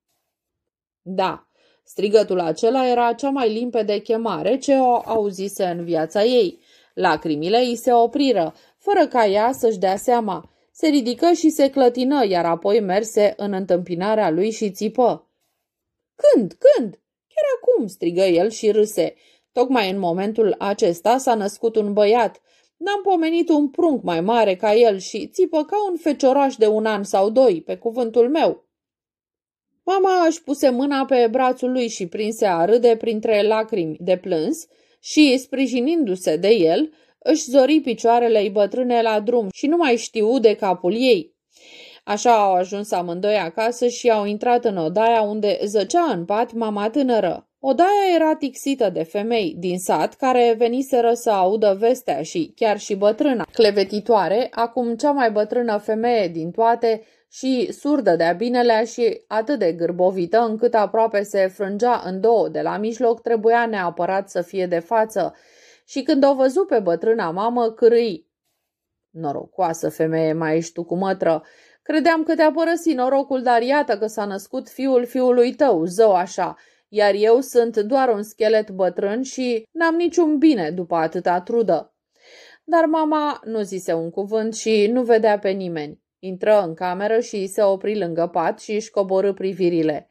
[SPEAKER 1] Da, strigătul acela era cea mai limpede chemare ce o auzise în viața ei. Lacrimile îi se opriră, fără ca ea să-și dea seama. Se ridică și se clătină, iar apoi merse în întâmpinarea lui și țipă. Când? Când?" Chiar acum!" strigă el și râse. Tocmai în momentul acesta s-a născut un băiat. N-am pomenit un prunc mai mare ca el și țipă ca un fecioraș de un an sau doi, pe cuvântul meu. Mama își puse mâna pe brațul lui și prinse a râde printre lacrimi de plâns și, sprijinindu-se de el, își zori picioarele bătrâne la drum și nu mai știu de capul ei. Așa au ajuns amândoi acasă și au intrat în odaia unde zăcea în pat mama tânără. Odaia era tixită de femei din sat care veniseră să audă vestea și chiar și bătrâna, clevetitoare, acum cea mai bătrână femeie din toate și surdă de-a binelea și atât de gârbovită încât aproape se frângea în două de la mijloc, trebuia neapărat să fie de față. Și când o văzu pe bătrâna mamă, cârâi. Norocoasă femeie, mai ești tu cu mătră Credeam că te-a părăsit norocul, dar iată că s-a născut fiul fiului tău, zău așa, iar eu sunt doar un schelet bătrân și n-am niciun bine după atâta trudă. Dar mama nu zise un cuvânt și nu vedea pe nimeni. Intră în cameră și se opri lângă pat și își coborâ privirile.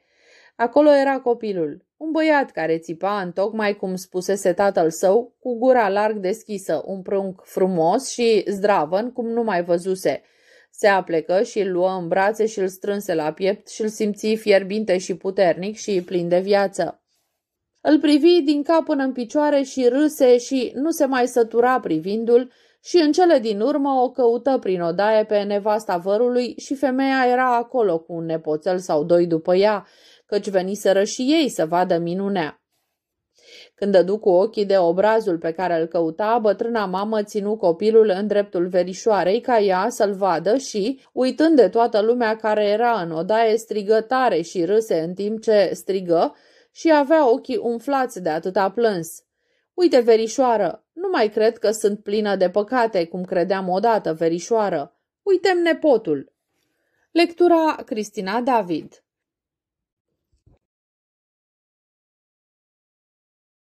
[SPEAKER 1] Acolo era copilul, un băiat care țipa în tocmai cum spusese tatăl său, cu gura larg deschisă, un prunc frumos și zdravăn cum nu mai văzuse – se aplecă și îl luă în brațe și îl strânse la piept și îl simți fierbinte și puternic și plin de viață. Îl privi din cap până în picioare și râse și nu se mai sătura privindul și în cele din urmă o căută prin odaie pe nevasta vărului și femeia era acolo cu un nepoțel sau doi după ea, căci veniseră și ei să vadă minunea. Când dădu cu ochii de obrazul pe care îl căuta, bătrâna mamă ținu copilul în dreptul verișoarei ca ea să-l vadă și, uitând de toată lumea care era în odaie, strigă tare și râse în timp ce strigă și avea ochii umflați de atâta plâns. Uite, verișoară, nu mai cred că sunt plină de păcate, cum credeam odată, verișoară. Uitem nepotul. Lectura Cristina David